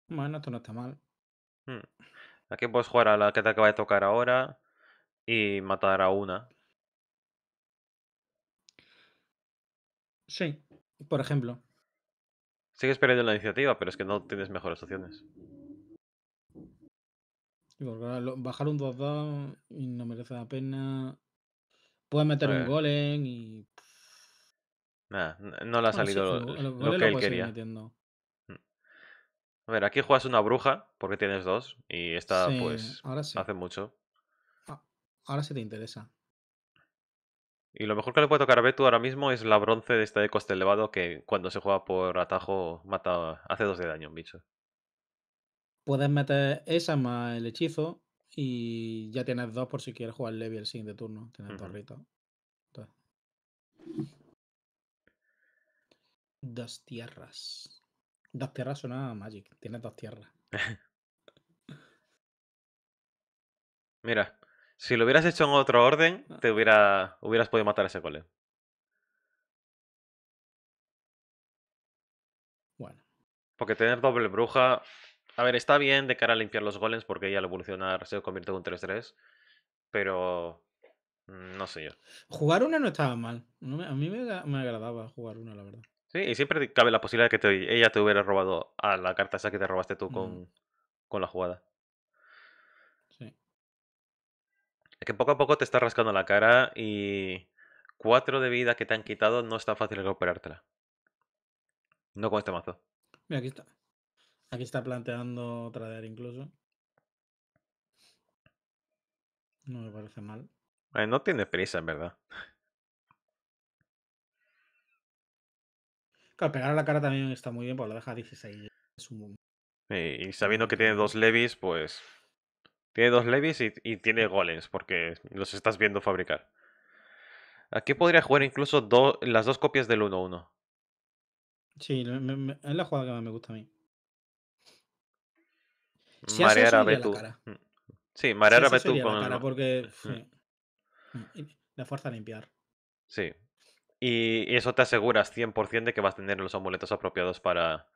Bueno, esto no está mal. Hmm. Aquí puedes jugar a la que te acaba de tocar ahora y matar a una. Sí, por ejemplo. Sigues perdiendo la iniciativa, pero es que no tienes mejores opciones. Bajar un 2-2 y no merece la pena. Puedes meter un pues golem y. Nah, no le ha salido lo, que él quería. A ver, aquí juegas una bruja porque tienes dos y esta pues hace mucho. Ah, ahora sí te interesa. Y lo mejor que le puede tocar a Betu ahora mismo es la bronce de este de coste elevado que cuando se juega por atajo mata, hace dos de daño un bicho. Puedes meter esa más el hechizo y ya tienes dos por si quieres jugar Levi el siguiente turno. Tienes dos Dos tierras. Dos tierras suena Magic. Tienes dos tierras. Mira, si lo hubieras hecho en otro orden, ah. te hubiera, hubieras podido matar a ese golem. Bueno. Porque tener doble bruja. A ver, está bien de cara a limpiar los golems porque ella al evolucionar se convierte en un 3-3. Pero. Mm, no sé yo. Jugar una no estaba mal. a mí me, me agradaba jugar una, la verdad y siempre cabe la posibilidad de que ella te hubiera robado a la carta esa que te robaste tú con, con la jugada. Sí. Es que poco a poco te está rascando la cara y cuatro de vida que te han quitado no está fácil recuperártela. No con este mazo. Mira, aquí está. Aquí está planteando tradear incluso. No me parece mal. no tiene prisa, en verdad. Claro, pegar a la cara también está muy bien, porque lo deja 16. Es un... y sabiendo que tiene dos levies, pues. Tiene dos levies y, y, tiene golems, porque los estás viendo fabricar. Aquí podría jugar incluso las dos copias del 1-1. Sí, es la jugada que más me gusta a mí. Si marear a Betu. Mm, sí, marear si a Betu con. La cara porque, mm, mm. La fuerza a limpiar. Sí, y eso te aseguras 100% de que vas a tener los amuletos apropiados para,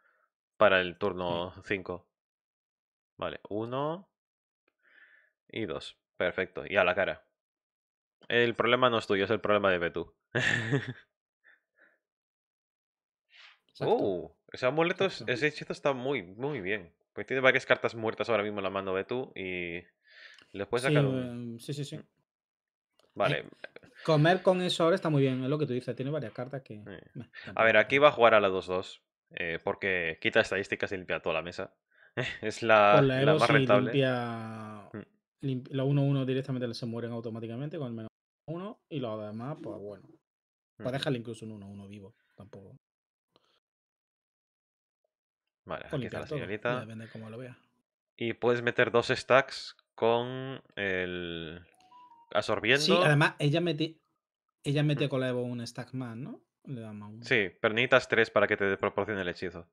para el turno 5. Vale, 1 y 2. Perfecto, y a la cara. El problema no es tuyo, es el problema de Betu. uh, ese amuleto, ese hechizo está muy, muy bien. Pues tiene varias cartas muertas ahora mismo en la mano Betu y... le puedes sacar sí, em, sí, sí. Mm. Vale. Eh, comer con eso ahora está muy bien, es lo que tú dices, tiene varias cartas que... Eh, a ver, aquí va a jugar a la 2-2, eh, porque quita estadísticas y limpia toda la mesa. es la, la, más rentable. Mm. La 1-1 directamente se mueren automáticamente con el menos 1 y lo demás, pues bueno. Mm. Para dejarle incluso un 1-1 vivo, tampoco. Vale, pues aquí está la señorita. Depende de cómo lo vea. Y puedes meter dos stacks con el absorbiendo. Sí, además ella mete, ella mete mm. con la Evo un stack más, ¿no? Sí, pero necesitas tres para que te proporcione el hechizo.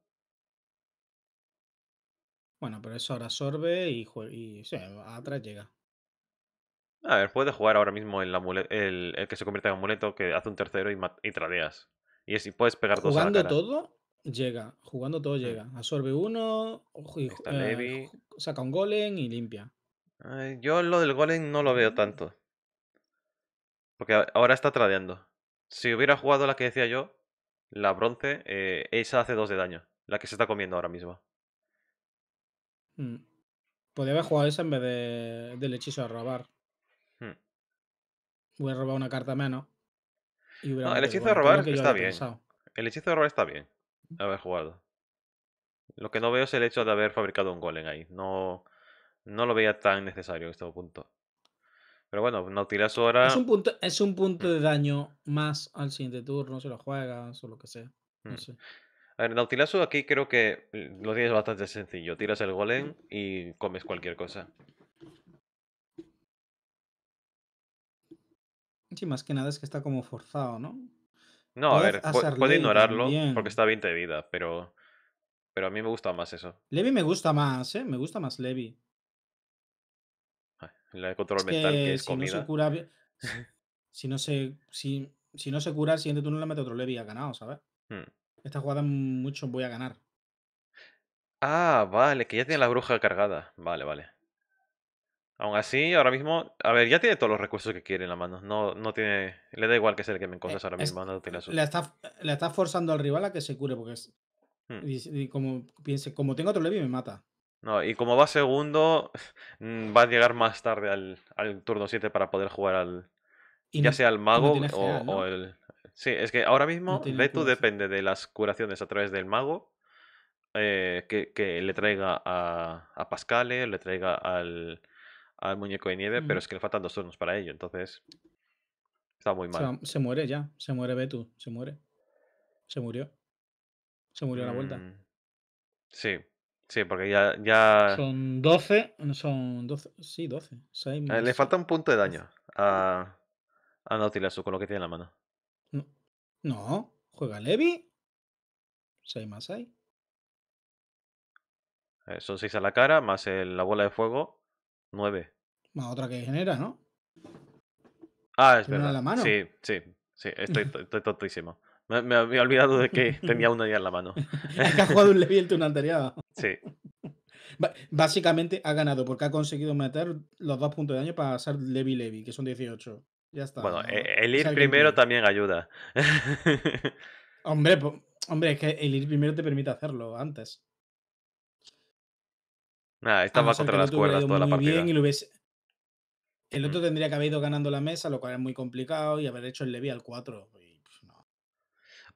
Bueno, pero eso ahora absorbe y, y atrás llega. A ver, puedes jugar ahora mismo el, que se convierte en amuleto, que hace un tercero y, tradeas. Y, así puedes pegar dos Jugando todo, llega. Jugando todo, mm. llega. Absorbe uno, eh, saca un golem y limpia. yo lo del golem no lo veo mm. tanto. Porque ahora está tradeando. Si hubiera jugado la que decía yo, la bronce, eh, esa hace dos de daño. La que se está comiendo ahora mismo. Mm. Podría haber jugado esa en vez de, del hechizo de robar. Voy a robar una carta menos. el hechizo de robar está bien. El hechizo de robar está bien. Haber jugado. Lo que no veo es el hecho de haber fabricado un golem ahí. No, no lo veía tan necesario en este punto. Pero bueno, Nautilazo ahora. Es un punto, es un punto mm. de daño más al siguiente turno, si lo juegas o lo que sea. No mm. sé. A ver, Nautilazo aquí creo que mm, lo tienes bastante sencillo. Tiras el golem y comes cualquier cosa. Sí, más que nada es que está como forzado, ¿no? No, a ver, puede, ignorarlo porque está bien de vida, pero, pero a mí me gusta más eso. Levi me gusta más, ¿eh? Me gusta más Levi. La control mental, que es si comida. No se cura, si, no se, si, si, no se cura, el siguiente turno le mete otro Levi y ha ganado, ¿sabes? Hmm. Esta jugada mucho voy a ganar. Ah, vale, que ya tiene la bruja cargada. Vale, vale. Aún así, ahora mismo, a ver, ya tiene todos los recursos que quiere en la mano. No, no tiene. Le da igual que sea el que me eh, encontres ahora mismo. le, está, forzando al rival a que se cure, porque es. Hmm. como piense, como tengo otro Levi, me mata. No, y como va segundo, mm, va a llegar más tarde al, al turno 7 para poder jugar al. ya sea al mago o, el. Sí, es que ahora mismo Betu depende de las curaciones a través del mago. Eh, que, que, le traiga a, a Pascale, le traiga al, al muñeco de nieve, pero mm. es que le faltan dos turnos para ello, entonces. Está muy mal. se muere ya, se muere Betu, se muere. Se murió. Se murió a la vuelta. Mm, sí, Sí, porque ya, ya... Son 12, son 12, sí, 12. Eh, le falta un punto de daño a, a Nautilasu con lo que tiene en la mano. No, juega Levi. 6 más 6. Eh, son 6 a la cara, más la bola de fuego, 9. Más otra que genera, ¿no? Ah, es verdad. La mano. Sí, sí, sí, estoy, estoy tontísimo. Me, había olvidado de que tenía una ya en la mano. es que ha jugado un Levy el anterior. Sí. Básicamente ha ganado porque ha conseguido meter los dos puntos de daño para ser Levy Levy, que son 18. Ya está. Bueno, el ir primero también ayuda. hombre, hombre, es que el ir primero te permite hacerlo antes. Nada, estaba contra las cuerdas toda la partida. El otro tendría que haber ido ganando la mesa, lo cual es muy complicado, y haber hecho el Levi al 4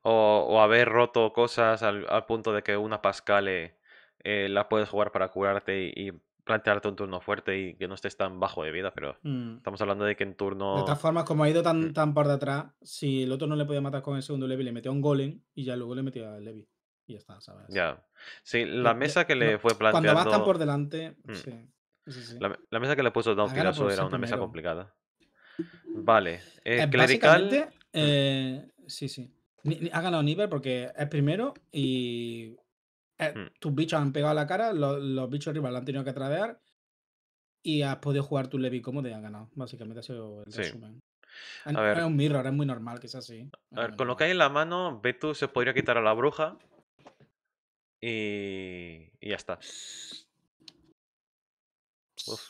o, haber roto cosas al, punto de que una Pascal eh, eh, la puedes jugar para curarte y, plantearte un turno fuerte y que no estés tan bajo de vida, pero mm. estamos hablando de que en turno... De todas formas, como ha ido tan, tan por detrás, si el otro no le podía matar con el segundo Levi le metió un golem y ya luego le metió el Levi. Y ya está, ¿sabes? Ya. Sí, la mesa que le fue planteando... Cuando vas por delante, mm. sí. La, mesa que le puso Down era una mesa complicada. Vale. Eh, clerical. Mm. Eh, sí, sí. Ha ganado nivel porque es primero y eh, hmm. tus bichos han pegado a la cara, los, bichos rivales lo han tenido que tradear y has podido jugar tu Levi como te han ganado. Básicamente ha sido el resumen. A ver, es un mirror, es muy normal que sea así. A ver, con lo que hay en la mano, Betu se podría quitar a la bruja y, ya está. Uf,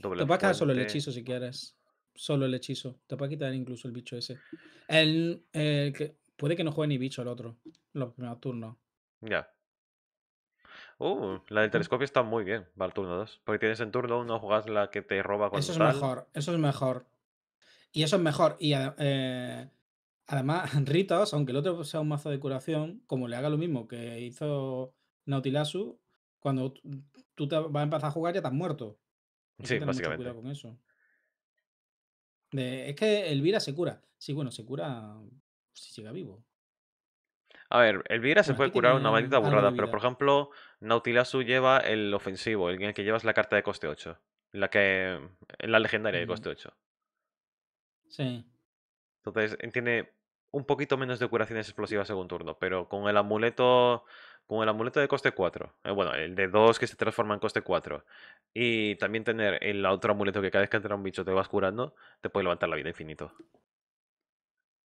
doble te puedes quedar solo el hechizo si quieres. Solo el hechizo. Te puedes quitar incluso el bicho ese. el que, Puede que no juegue ni bicho el otro, los primeros turnos. Ya. Uh, la del telescopio está muy bien para el turno 2. Porque tienes en turno 1 jugas la que te roba cuando Eso es mejor, eso es mejor. Y eso es mejor. Y eh, además, Ritos, aunque el otro sea un mazo de curación, como le haga lo mismo que hizo Nautilasu, cuando tú te vas a empezar a jugar ya estás muerto. sí, básicamente. Cuidado con eso. es que Elvira se cura. Sí, bueno, se cura si llega vivo. A ver, el Elvira se puede curar una maldita burrada, pero por ejemplo, Nautilasu lleva el ofensivo, el que llevas la carta de coste 8. La que. La legendaria de coste 8. Sí. Entonces, tiene un poquito menos de curaciones explosivas según turno, pero con el amuleto. Con el amuleto de coste 4. Eh, bueno, el de 2 que se transforma en coste 4. Y también tener el otro amuleto que cada vez que entra un bicho te vas curando, te puede levantar la vida infinito.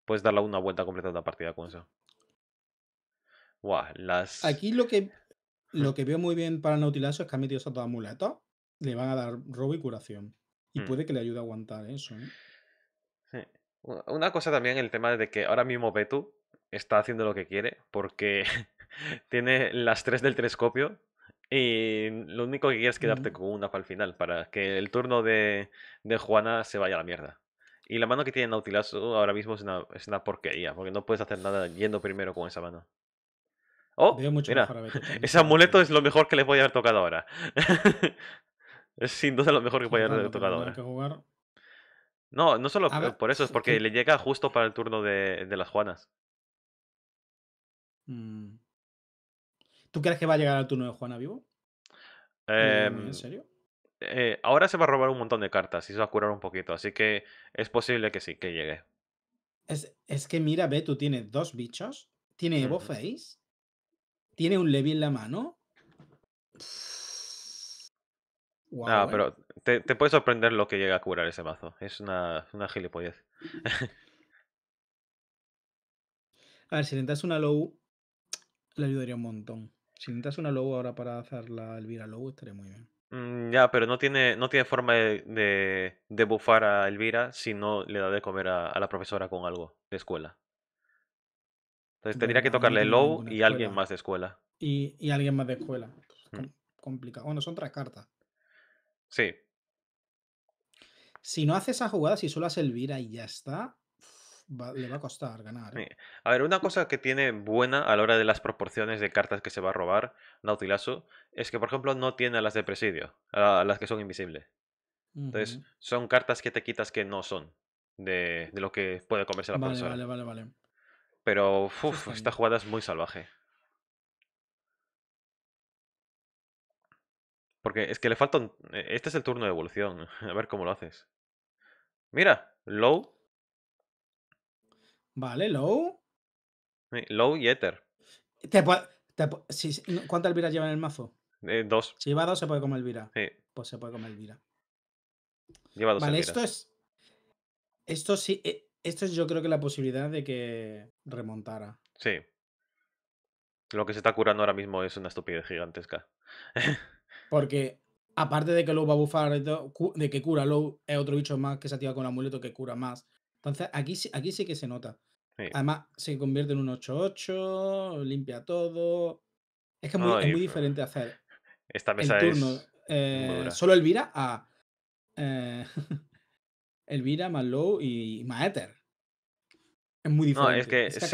Puedes darle una vuelta completa a una partida con eso. Aquí lo que, hmm. lo que veo muy bien para el es que ha metido esa toda muleta. Le van a dar robo y curación. Y hmm. puede que le ayude a aguantar eso. ¿eh? Una cosa también el tema de que ahora mismo Betu está haciendo lo que quiere porque tiene las tres del telescopio y lo único que quieres es quedarte con una para el final, para que el turno de, de Juana se vaya a la mierda. Y la mano que tiene Nautilus ahora mismo es una, es una porquería, porque no puedes hacer nada yendo primero con esa mano. Oh, mira, ese amuleto ¿eh? es lo mejor que le voy a haber tocado ahora. es sin duda lo mejor que voy a haber tocado ahora. No, no solo por eso, es porque le llega justo para el turno de, de las Juanas. Mm. ¿Tú crees que va a llegar al turno de Juana vivo? Eh, ¿En em, serio? Eh, ahora se va a robar un montón de cartas y se va a curar un poquito, así que es posible que sí, que llegue. Es, que mira, tú tienes dos bichos, tiene Evo Face, tiene un Levi en la mano. Wow, ah, eh. pero te, puede sorprender lo que llega a curar ese mazo. Es una, una gilipollez. a ver, si le entras una low, le ayudaría un montón. Si necesitas una low ahora para hacer la Elvira low, estaría muy bien. Mm, ya, pero no tiene, no tiene forma de, de, bufar a Elvira si no le da de comer a, la profesora con algo de escuela. Entonces tendría que tocarle Low y alguien más de escuela. Y, alguien más de escuela. Complicado. Bueno, son tres cartas. Sí. Si no haces esa jugada, si solo haces Elvira y ya está, le va a costar ganar. ¿eh? A ver, una cosa que tiene buena a la hora de las proporciones de cartas que se va a robar Nautilasu es que, por ejemplo, no tiene las de presidio, las que son invisibles. Entonces, son cartas que te quitas que no son de, lo que puede comerse la vale, Vale, vale, vale. Pero, uff, esta jugada es muy salvaje. Porque es que le faltan. E, este es el turno de evolución. A ver cómo lo haces. Mira, low Vale, Low. low y Ether. Te te Elvira lleva en el mazo? Eh, dos. Si lleva dos, se puede comer Elvira. Sí. Pues se puede comer Elvira. Lleva dos. Vale, esto es. Esto sí. Eh, esto es, yo creo que la posibilidad de que remontara. Sí. Lo que se está curando ahora mismo es una estupidez gigantesca. Porque, aparte de que Low va a bufar, de que cura Low, es otro bicho más que se activa con el amuleto que cura más. Entonces, aquí, aquí sí que se nota. Además, se convierte en un 8-8, limpia todo. Es que es muy, diferente hacer. Esta mesa turno, eh, solo Elvira a. Eh, Elvira más Low y más Es muy diferente. es que,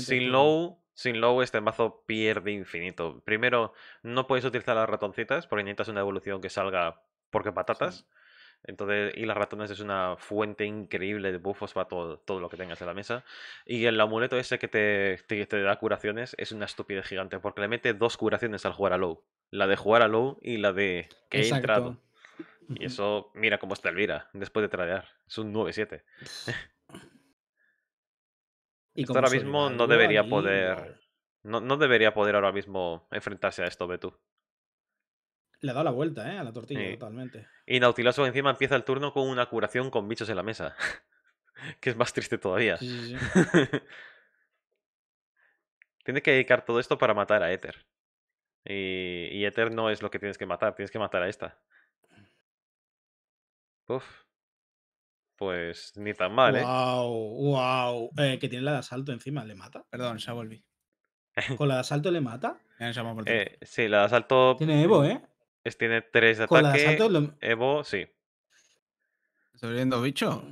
sin, Low. Sin low este mazo pierde infinito. Primero, no puedes utilizar las ratoncitas porque necesitas una evolución que salga porque patatas. Entonces, y las ratones es una fuente increíble de buffos para todo, todo lo que tengas en la mesa. Y el amuleto ese que te, te, da curaciones es una estupidez gigante, porque le mete dos curaciones al jugar a low. La de jugar a low y la de que he entrado. Y eso, mira cómo está Elvira después de tradear. Es un 9-7. ahora mismo no debería poder. No, no, debería poder ahora mismo enfrentarse a esto, Betu. Le ha dado la vuelta, ¿eh? A la tortilla, totalmente. Y Nautiloso encima empieza el turno con una curación con bichos en la mesa. que es más triste todavía. Tiene que dedicar todo esto para matar a Ether. Y, y, no es lo que tienes que matar, tienes que matar a esta. Uf. Pues ni tan mal, ¿eh? ¡Wow! ¡Wow! Eh, que tiene la de asalto encima, ¿le mata? Perdón, ya volví. ¿Con la de asalto le mata? Eh, sí, la de asalto. Tiene Evo, ¿eh? tiene tres de ataque. Evo, sí. ¿Está bicho?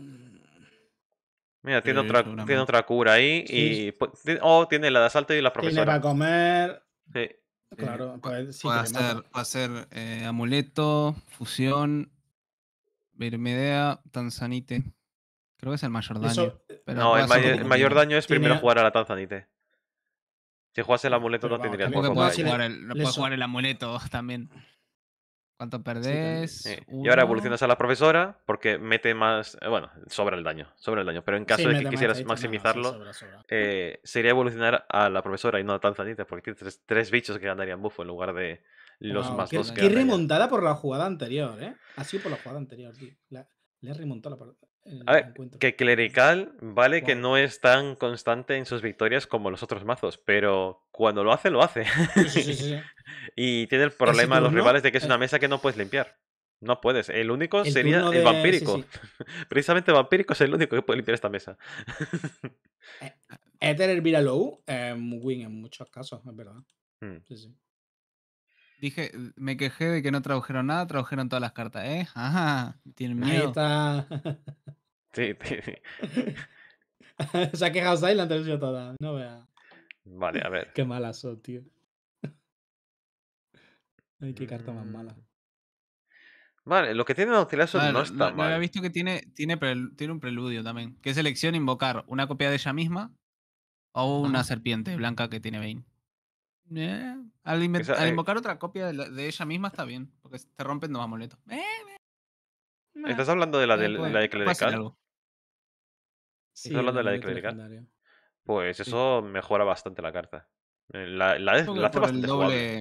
Mira, tiene otra, tiene otra, cura ahí. Y, pues, oh, tiene la de asalto y la profesora. Tiene para comer. Sí. Claro, pues, puede, sí, hacer, puede eh, amuleto, fusión, Bermedea, Tanzanite. Creo que es el mayor daño. Eh, no, el, mayor daño es primero jugar a la Tanzanite. Si juegas el amuleto no tendrías no puedes jugar el amuleto también. Cuánto perdés. Y ahora evolucionas a la profesora porque mete más. Eh, bueno, sobra el daño. Sobra el daño. Pero en caso de que quisieras maximizarlo, eh, sería evolucionar a la profesora y no a Tanzanita porque tienes tres, bichos que ganarían buffo en lugar de los más dos que Qué remontada por la jugada anterior, ¿eh? Ha sido por la jugada anterior, tío. le he remontado la a ver, que Clerical, vale que no es tan constante en sus victorias como los otros mazos, pero cuando lo hace, lo hace. y tiene el problema de los rivales de que es una eh, mesa que no puedes limpiar. No puedes. El único sería el vampírico. Precisamente vampírico es el único que puede limpiar esta mesa. Ether Elvira Low eh, eh, eh win en muchos casos, es verdad. Hmm. Sí, sí. Dije, me quejé de que no tradujeron nada, tradujeron todas las cartas, ¿eh? Ajá, tienen miedo. Ahí sí, sí. Se ha quejado Sai la yo toda, no vea. Vale, a ver. Qué mala son, tío. Ay, qué carta más mala. Mm. Vale, lo que tiene el vale, no está no, mal. Había visto que tiene, tiene, tiene un preludio también, ¿Qué selección invocar una copia de ella misma o una serpiente blanca que tiene Bane. Eh, al, eh invocar otra copia de, ella misma está bien, porque te rompen dos amuletos. Eh, ¿Estás hablando de la de, la de clerical? ¿Estás hablando de la de Pues eso mejora bastante la carta. La, hace bastante doble, jugable.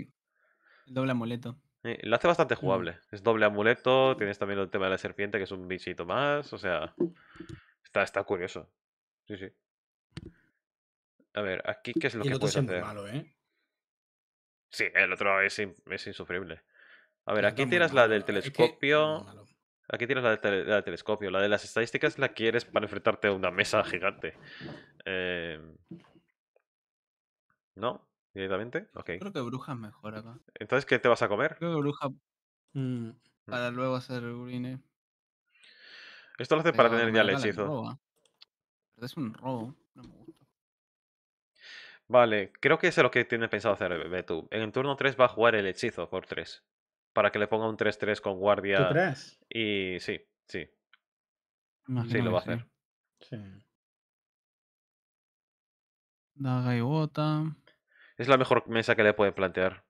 El doble amuleto. la hace bastante jugable. Es doble amuleto, tienes también el tema de la serpiente, que es un bichito más, o sea... Está, está curioso. Sí, sí. A ver, aquí qué es lo que puedes hacer. Malo, ¿eh? Sí, el otro es, es insufrible. A ver, aquí tiras la del telescopio. Aquí tienes la, del, telescopio. La de las estadísticas la quieres para enfrentarte a una mesa gigante. Em, ¿No? ¿Directamente? Ok. Creo que bruja es mejor acá. Entonces, ¿qué te vas a comer? Creo que bruja. Mm, mm. para luego hacer urine Esto lo hace para tener ya el hechizo. Es un robo. Vale, creo que eso es lo que tiene pensado hacer Betu. En el turno 3 va a jugar el hechizo por 3. Para que le ponga un 3-3 con guardia. ¿Tú y sí, sí. sí, lo va a hacer. Sí. Daga y bota. Es la mejor mesa que le puede plantear.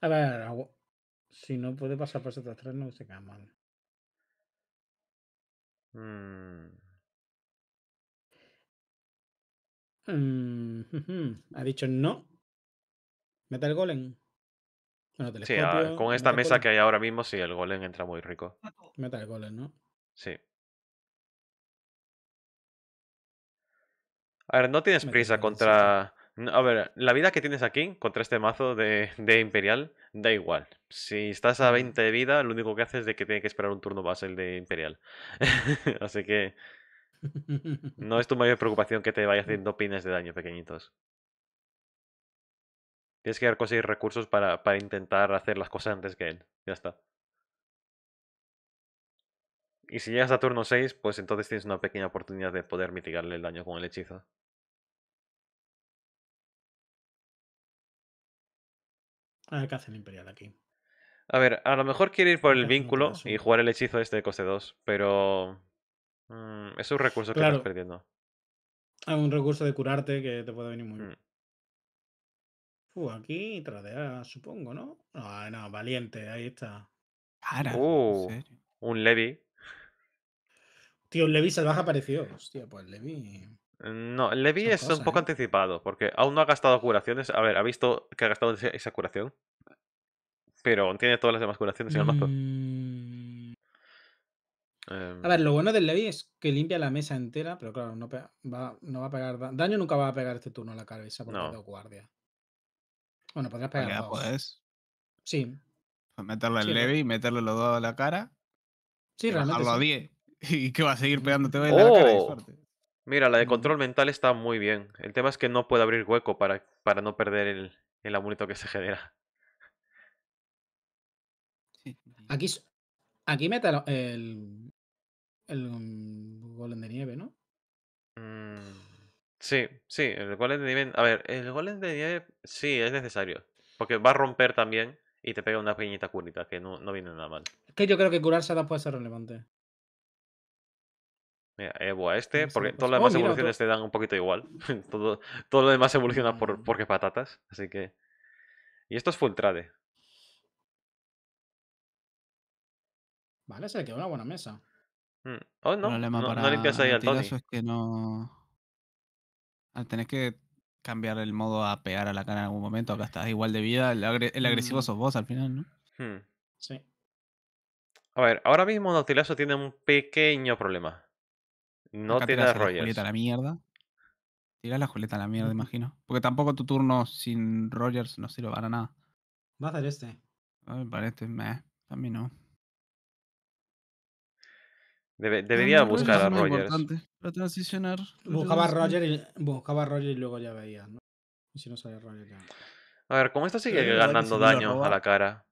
A ver, si no puede pasar por Z tres, no se queda mal. Mm. Mm, ha dicho no. ¿Meta el golem. sí, con esta mesa que hay ahora mismo, sí, el golem entra muy rico. Meta el golem, ¿no? Sí. A ver, no tienes prisa contra, a ver, la vida que tienes aquí contra este mazo de, de, Imperial, da igual. Si estás a 20 de vida, lo único que haces es de que tiene que esperar un turno más el de Imperial. Así que no es tu mayor preocupación que te vaya haciendo pines de daño pequeñitos. Tienes que conseguir recursos para, para intentar hacer las cosas antes que él. Ya está. Y si llegas a turno 6, pues entonces tienes una pequeña oportunidad de poder mitigarle el daño con el hechizo. hace el Imperial aquí. A ver, a lo mejor quiere ir por el vínculo y jugar el hechizo este de coste 2, pero. Mm, es un recurso claro. que estás perdiendo. Hay ah, un recurso de curarte que te puede venir muy bien. Mm. Uh, aquí tradea, supongo, ¿no? Ah, no, valiente, ahí está. uh, un Levi. Tío, un Levi salvaje apareció. Hostia, pues Levi. Mm, no, el Levi es un poco ¿eh? anticipado, porque aún no ha gastado curaciones. A ver, ha visto que ha gastado esa curación. Pero tiene todas las demás curaciones en el mazo. Mm. A ver, lo em. bueno del Levi es que limpia la mesa entera, pero claro, no, va, a pegar daño. nunca va a pegar este turno a la cabeza porque no. guardia. Bueno, podrías pues pegar Puedes? Sí. Meterlo pues meterle el Levi, Meterlo meterle los dos a la cara. Sí, realmente. a 10. Y que va a seguir pegándote en la cara. suerte. Mira, la de control mental está muy bien. El tema es que no puede abrir hueco para, para no perder el, el amuleto que se genera. Aquí, aquí mete el, el, mm, golem de nieve, ¿no? Mm, sí, sí, el golem de nieve. A ver, el golem de nieve sí es necesario. Porque va a romper también y te pega una pequeñita curita, que no, no viene nada mal. Es que yo creo que curarse tampoco puede ser relevante. Mira, Evo eh, a este, porque todas las pues, demás oh, evoluciones te dan un poquito igual. todo, todo lo demás evoluciona por, mm. porque patatas, así que... Y esto es full trade. Vale, se le quedó una buena mesa. Mm. Oh, no, no, le limpias ahí al Tony. es que no... Al tener que cambiar el modo a pegar a la cara en algún momento, acá estás igual de vida, el, agresivo mm. sos vos al final, ¿no? Hmm. Sí. A ver, ahora mismo Nautilaso tiene un pequeño problema. No tiene La a la mierda. la Julieta a la mierda, imagino. Porque tampoco tu turno sin Rogers no sirve para nada. Va a hacer este. A me parece, este, meh. A mí no. debería buscar a Rogers. Para transicionar. Buscaba a Roger y, buscaba a Roger y luego ya veía. ¿no? Y si no sale Rogers ya. A ver, ¿cómo esto sigue ganando daño a la cara.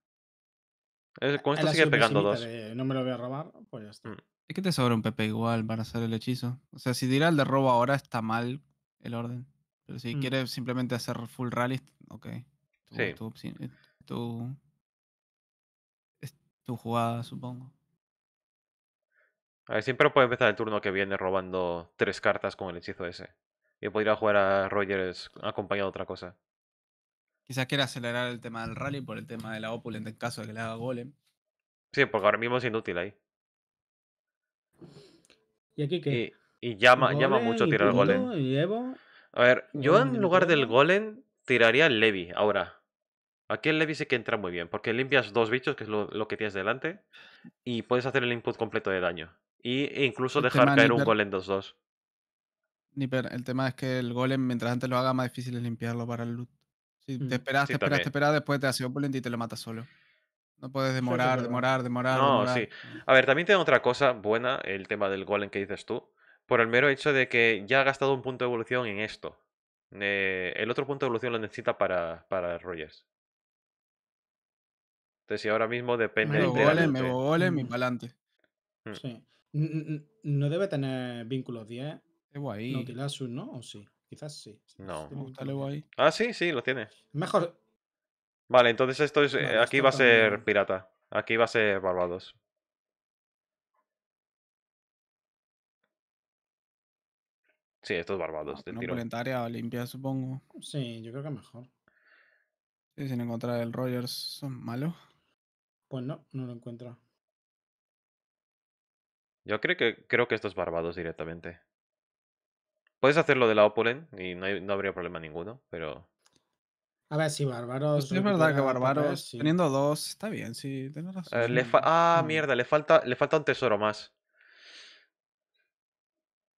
¿Cómo esto sigue pegando dos. no me lo voy a robar, pues ya está. Mm. Es que te sobra un PP igual para hacer el hechizo? O sea, si dirá el de robo ahora está mal el orden. Pero si mm. quieres simplemente hacer full rally, ok. sí. tu, eh, tu, tu, jugada, supongo. A ver, siempre puede empezar el turno que viene robando tres cartas con el hechizo ese. Y podría jugar a Rogers acompañado de otra cosa. Quizás quiera acelerar el tema del rally por el tema de la opulent en caso de que le haga golem. Sí, porque ahora mismo es inútil ahí. ¿Y aquí Y, llama, llama mucho tirar el golem. A ver, yo en lugar del golem tiraría el levy, ahora. Aquí el levy sí que entra muy bien, porque limpias dos bichos, que es lo, que tienes delante, y puedes hacer el input completo de daño. Y, e incluso dejar caer un golem 2-2. Nipper, el tema es que el golem, mientras antes lo haga, más difícil es limpiarlo para el loot. Si te mm, esperas, te esperas, te esperas, después te hace un golem y te lo matas solo. No puedes demorar, demorar, demorar. No, sí. A ver, también tiene otra cosa buena el tema del golem que dices tú. Por el mero hecho de que ya ha gastado un punto de evolución en esto. el otro punto de evolución lo necesita para, para Rogers. Entonces, si ahora mismo depende. Me golem, me golem y pa'lante. Mm. Sí. No debe tener vínculos 10. No, ¿no? ¿O sí? Quizás sí. No. Ah, sí, sí, lo tiene. Mejor, Vale, entonces esto es. Eh, aquí va a ser pirata. Aquí va a ser Barbados. Sí, estos Barbados. Ah, limpia, supongo. Sí, yo creo que mejor. si sin encontrar el Rogers, ¿son malos? Pues no, no lo encuentro. Yo creo que, creo que estos Barbados directamente. Puedes hacerlo de la Opulent y no habría problema ninguno, pero a ver, si Bárbaros. Pues es verdad que Bárbaros, teniendo dos, está bien, sí, tienes razón. Eh, ah, mm. mierda, le falta, le falta un tesoro más.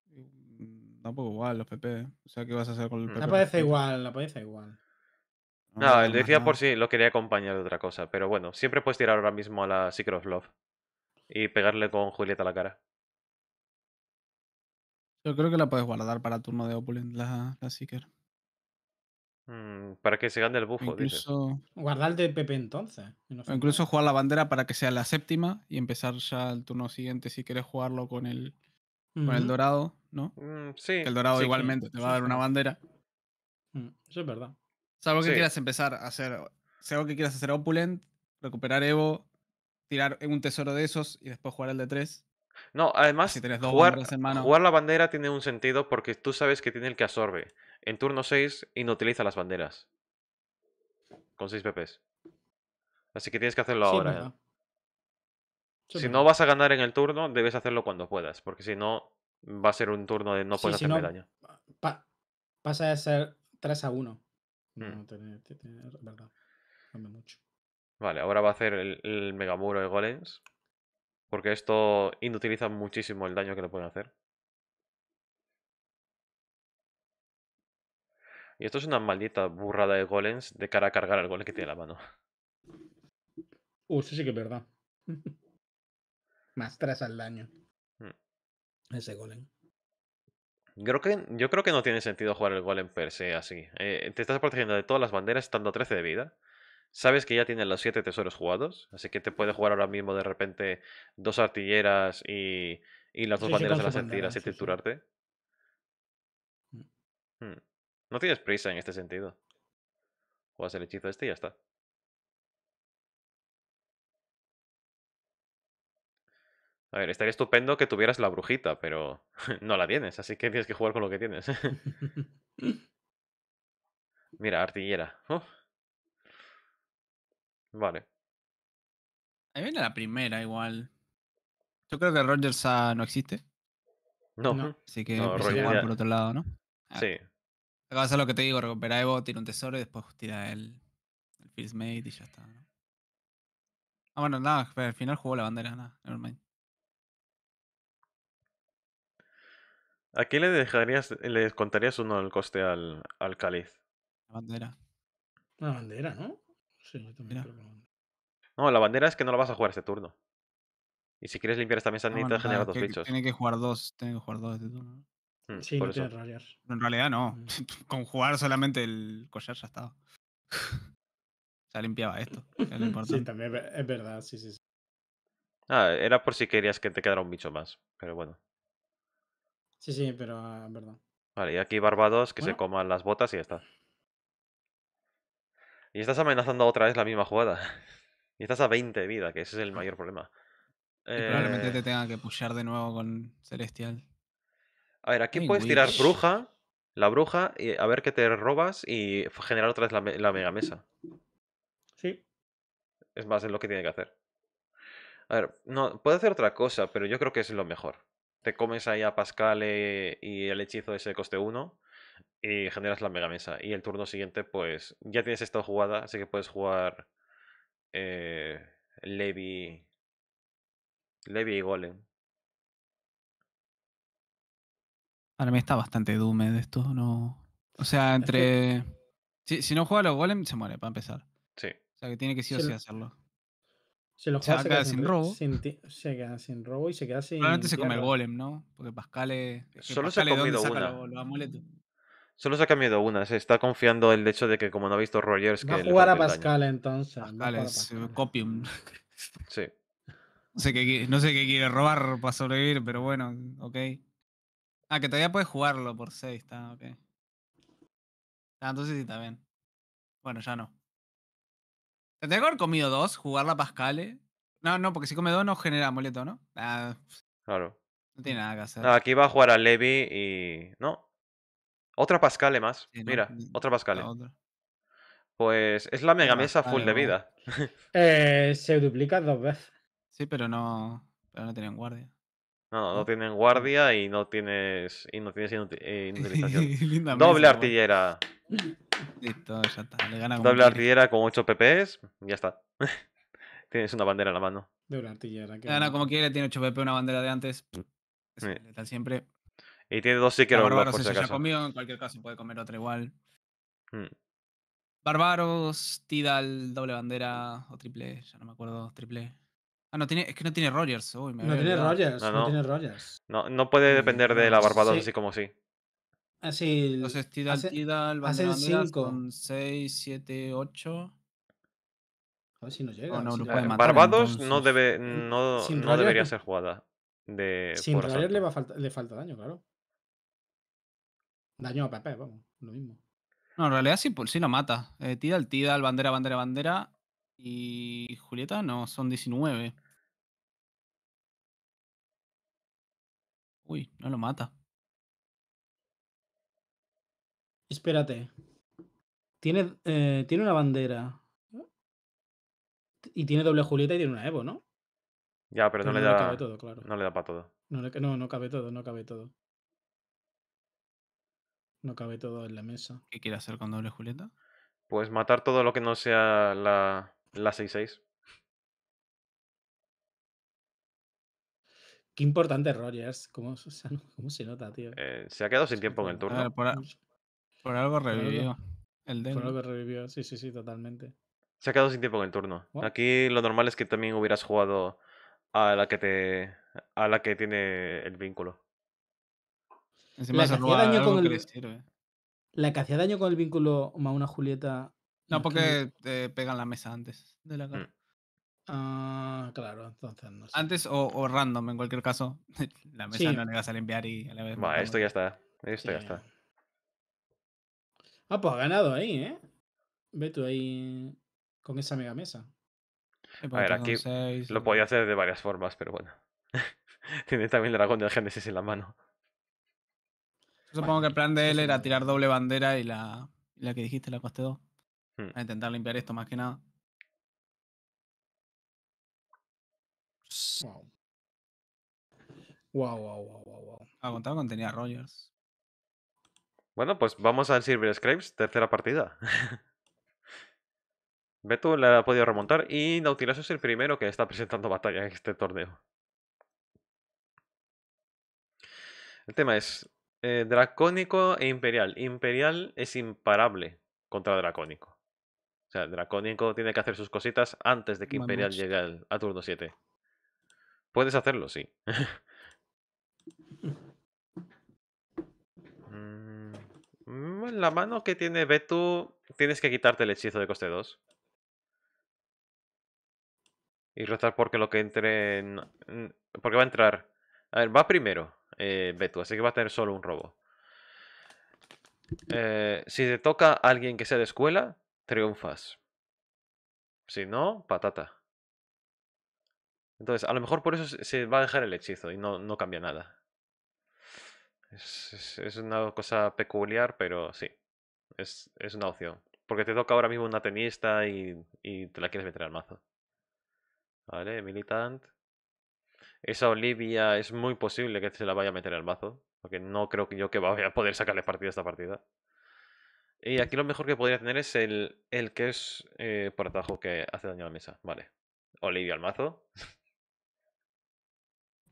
Mm, tampoco igual los PP. O sea, ¿qué vas a hacer con el PP? Mm. La parece igual, la parece igual. No, él decía por si sí, lo quería acompañar de otra cosa. Pero bueno, siempre puedes tirar ahora mismo a la Secret of Love y pegarle con Julieta a la cara. Yo creo que la puedes guardar para turno de Opulent, la, la Seeker. Mm, para que se gane el bufo, Guardar el de Pepe entonces. incluso jugar la bandera para que sea la séptima y empezar ya el turno siguiente si quieres jugarlo con el, con el dorado, ¿no? Mm, sí, el dorado igualmente te va a dar una bandera. Mm. Eso es verdad. Salvo que quieras empezar a hacer. Salvo que quieras hacer Opulent, recuperar Evo, tirar un tesoro de esos y después jugar el de 3. No, además, jugar, la bandera tiene un sentido porque tú sabes que tiene el que absorbe. En turno 6 inutiliza las banderas. Con 6 PPs. Así que tienes que hacerlo ahora. ¿eh? si no vas a ganar en el turno, debes hacerlo cuando puedas. Porque si no, va a ser un turno de no puedes hacerme daño. pasa de ser 3 a 1. Mm. Vale, ahora va a hacer el, el megamuro de golems. Porque esto inutiliza muchísimo el daño que le pueden hacer. Y esto es una maldita burrada de golems de cara a cargar al golem que tiene la mano. Uh, sí, sí que es verdad. Más tres al daño. Mm. Ese golem. yo creo que no tiene sentido jugar el golem per se así. Eh, te estás protegiendo de todas las banderas estando 13 de vida. Sabes que ya tienes los siete tesoros jugados, así que te puedes jugar ahora mismo de repente dos artilleras y, y las dos banderas de las artilleras y triturarte. Mm. Hmm. No tienes prisa en este sentido. Juegas el hechizo este y ya está. A ver, estaría estupendo que tuvieras la brujita, pero no la tienes, así que tienes que jugar con lo que tienes. Mira, artillera. Vale. Ahí viene la primera igual. Yo creo que Rogers no existe. No. Así que igual por otro lado, ¿no? sí. a lo que te digo, recupera Evo, tira un tesoro y después tira el, el y ya está, ¿no? Ah, bueno, nada, al final jugó la bandera, nada, nevermind. ¿A qué le dejarías, le contarías uno el coste al, al cáliz? La bandera. La bandera, ¿no? No, la bandera es que no la vas a jugar este turno. Y si quieres limpiar esta mesa, ah, necesitas ah, generar dos bichos. Tiene que jugar dos, tiene que jugar dos este turno. Mm, sí, no En realidad no. Mm. Con jugar solamente el collar ya estaba. ya limpiaba esto. es también es verdad, sí, sí, ah. ah, era por si querías que te quedara un bicho más, pero bueno. Sí, sí, pero es verdad. Vale, y aquí Barbados que se coman las botas y ya está. Y estás amenazando otra vez la misma jugada. Y estás a 20 de vida, que ese es el mayor problema. probablemente eh te tenga que pushar de nuevo con Celestial. A ver, aquí puedes tirar bruja, la bruja, y a ver qué te robas y generar otra vez la, mega mesa. Sí. Es más, es lo que tiene que hacer. A ver, no, puede hacer otra cosa, pero yo creo que es lo mejor. Te comes ahí a Pascal y el hechizo ese coste 1 y generas la mega mesa. Y el turno siguiente, pues ya tienes esta jugada, así que puedes jugar eh, Levi, Levi y Golem. Para mí está bastante dume de esto, ¿no? O sea, entre. Si, si no juega los Golem, se muere, para empezar. Sí. O sea, que tiene que sí o sí hacerlo. Se lo juega, sin, robo. se queda sin robo y se queda sin. Normalmente se come el golem, ¿no? Porque Pascal es. Solo se ha comido una. Solo se ha cambiado una, se está confiando el hecho de que como no ha visto Rogers... Va a jugar a Pascal entonces. Vale, eh, copium. Sí. No sé, qué, no sé qué quiere robar para sobrevivir, pero bueno, ok. Ah, que todavía puedes jugarlo por 6, está, ok. Ah, entonces sí, también Bueno, ya no. Tendría que haber comido dos, jugarla a Pascale. Eh. No, no, porque si come dos no genera amuleto, ¿no? Ah, claro. No tiene nada que hacer. aquí va a jugar a Levi y. No, otra Pascale más. Mira, otra Pascale. Pues es la mega mesa full de vida. Eh, se duplica dos veces. Sí, pero no, pero no tienen guardia. No, no tienen guardia y no tienes, y no tienes eh, inutilización. Doble artillera. Listo, Le gana Doble artillera con 8 PPs, ya está. tienes una bandera en la mano. Doble artillera. Gana como quiere, tiene 8 PP, una bandera de antes. Mm. Sí. siempre. Y tiene dos que Bárbaros por si acaso. ya comió, en cualquier caso puede comer otra igual. Mm. Barbaros, Tidal, doble bandera o triple, e, ya no me acuerdo, triple. E. Ah, no tiene, es que no tiene Rogers. Uy, no, tiene Rogers no, tiene Rogers, no, No, puede eh, depender de la Barbados así como sí. Así. Ah, entonces Tidal, Tidal, bandera con 6, 7, 8. A ver si nos llega. Oh, no, Barbados no, debe, mm, no, no debería ser jugada. De, sin Rogers le, le falta daño, claro. Daño a Pepe, vamos, lo mismo. No, en realidad sí, pues, sí lo mata. Eh, Tidal, Tidal, bandera, bandera, bandera. Y Julieta no, son 19. Uy, no lo mata. Espérate. Tiene, eh, tiene una bandera. Y tiene doble Julieta y tiene una Evo, ¿no? Ya, pero, no, le da. todo, claro. No le da para todo. No, no, no cabe todo, no cabe todo. No cabe todo en la mesa. ¿Qué quiere hacer con doble Julieta? Pues matar todo lo que no sea la, la 6-6. Qué importante error ¿Cómo, cómo se nota, tío? Eh, se ha quedado sin tiempo en el turno. por, algo revivió. El Por algo revivió, sí, sí, sí, totalmente. Se ha quedado sin tiempo en el turno. Aquí lo normal es que también hubieras jugado a la que te. a la que tiene el vínculo. Encima la que hacía daño con el... La vínculo Mauna Julieta. No, porque te pegan la mesa antes de la mm. Ah, claro, entonces no sé. Antes o, random, en cualquier caso. La mesa no le vas a limpiar y a la vez. Bueno, esto ya está. Esto ya está. Ah, pues ha ganado ahí, ¿eh? Ve tú ahí con esa mega mesa. A ver, aquí lo podía hacer de varias formas, pero bueno. Tiene también el dragón del Génesis en la mano. Supongo que el plan de él era tirar doble bandera y la, que dijiste, la coste 2. Hmm. A intentar limpiar esto más que nada. Wow. Wow, wow, wow, wow. con tenía Rogers. Bueno, pues vamos al Silver Scrapes, tercera partida. Beto la ha podido remontar y Nautilus es el primero que está presentando batalla en este torneo. El tema es, eh, dracónico e imperial. Imperial es imparable contra dracónico. O sea, dracónico tiene que hacer sus cositas antes de que imperial llegue al, a turno 7. Puedes hacerlo, sí. Mm, la mano que tiene Betu, tienes que quitarte el hechizo de coste 2. Y rezar porque lo que entre... porque va a entrar. A ver, va primero eh, Betu, así que va a tener solo un robo. Eh, si te toca alguien que sea de escuela, triunfas. Si no, patata. Entonces, a lo mejor por eso se va a dejar el hechizo y no, cambia nada. Es, una cosa peculiar, pero sí. Es, una opción. Porque te toca ahora mismo una tenista y, y te la quieres meter al mazo. Vale, Militant. Esa Olivia es muy posible que se la vaya a meter al mazo. Porque no creo que yo que vaya a poder sacarle partido a esta partida. Y aquí lo mejor que podría tener es el, el que es eh, por atajo que hace daño a la mesa. Vale. Olivia al mazo.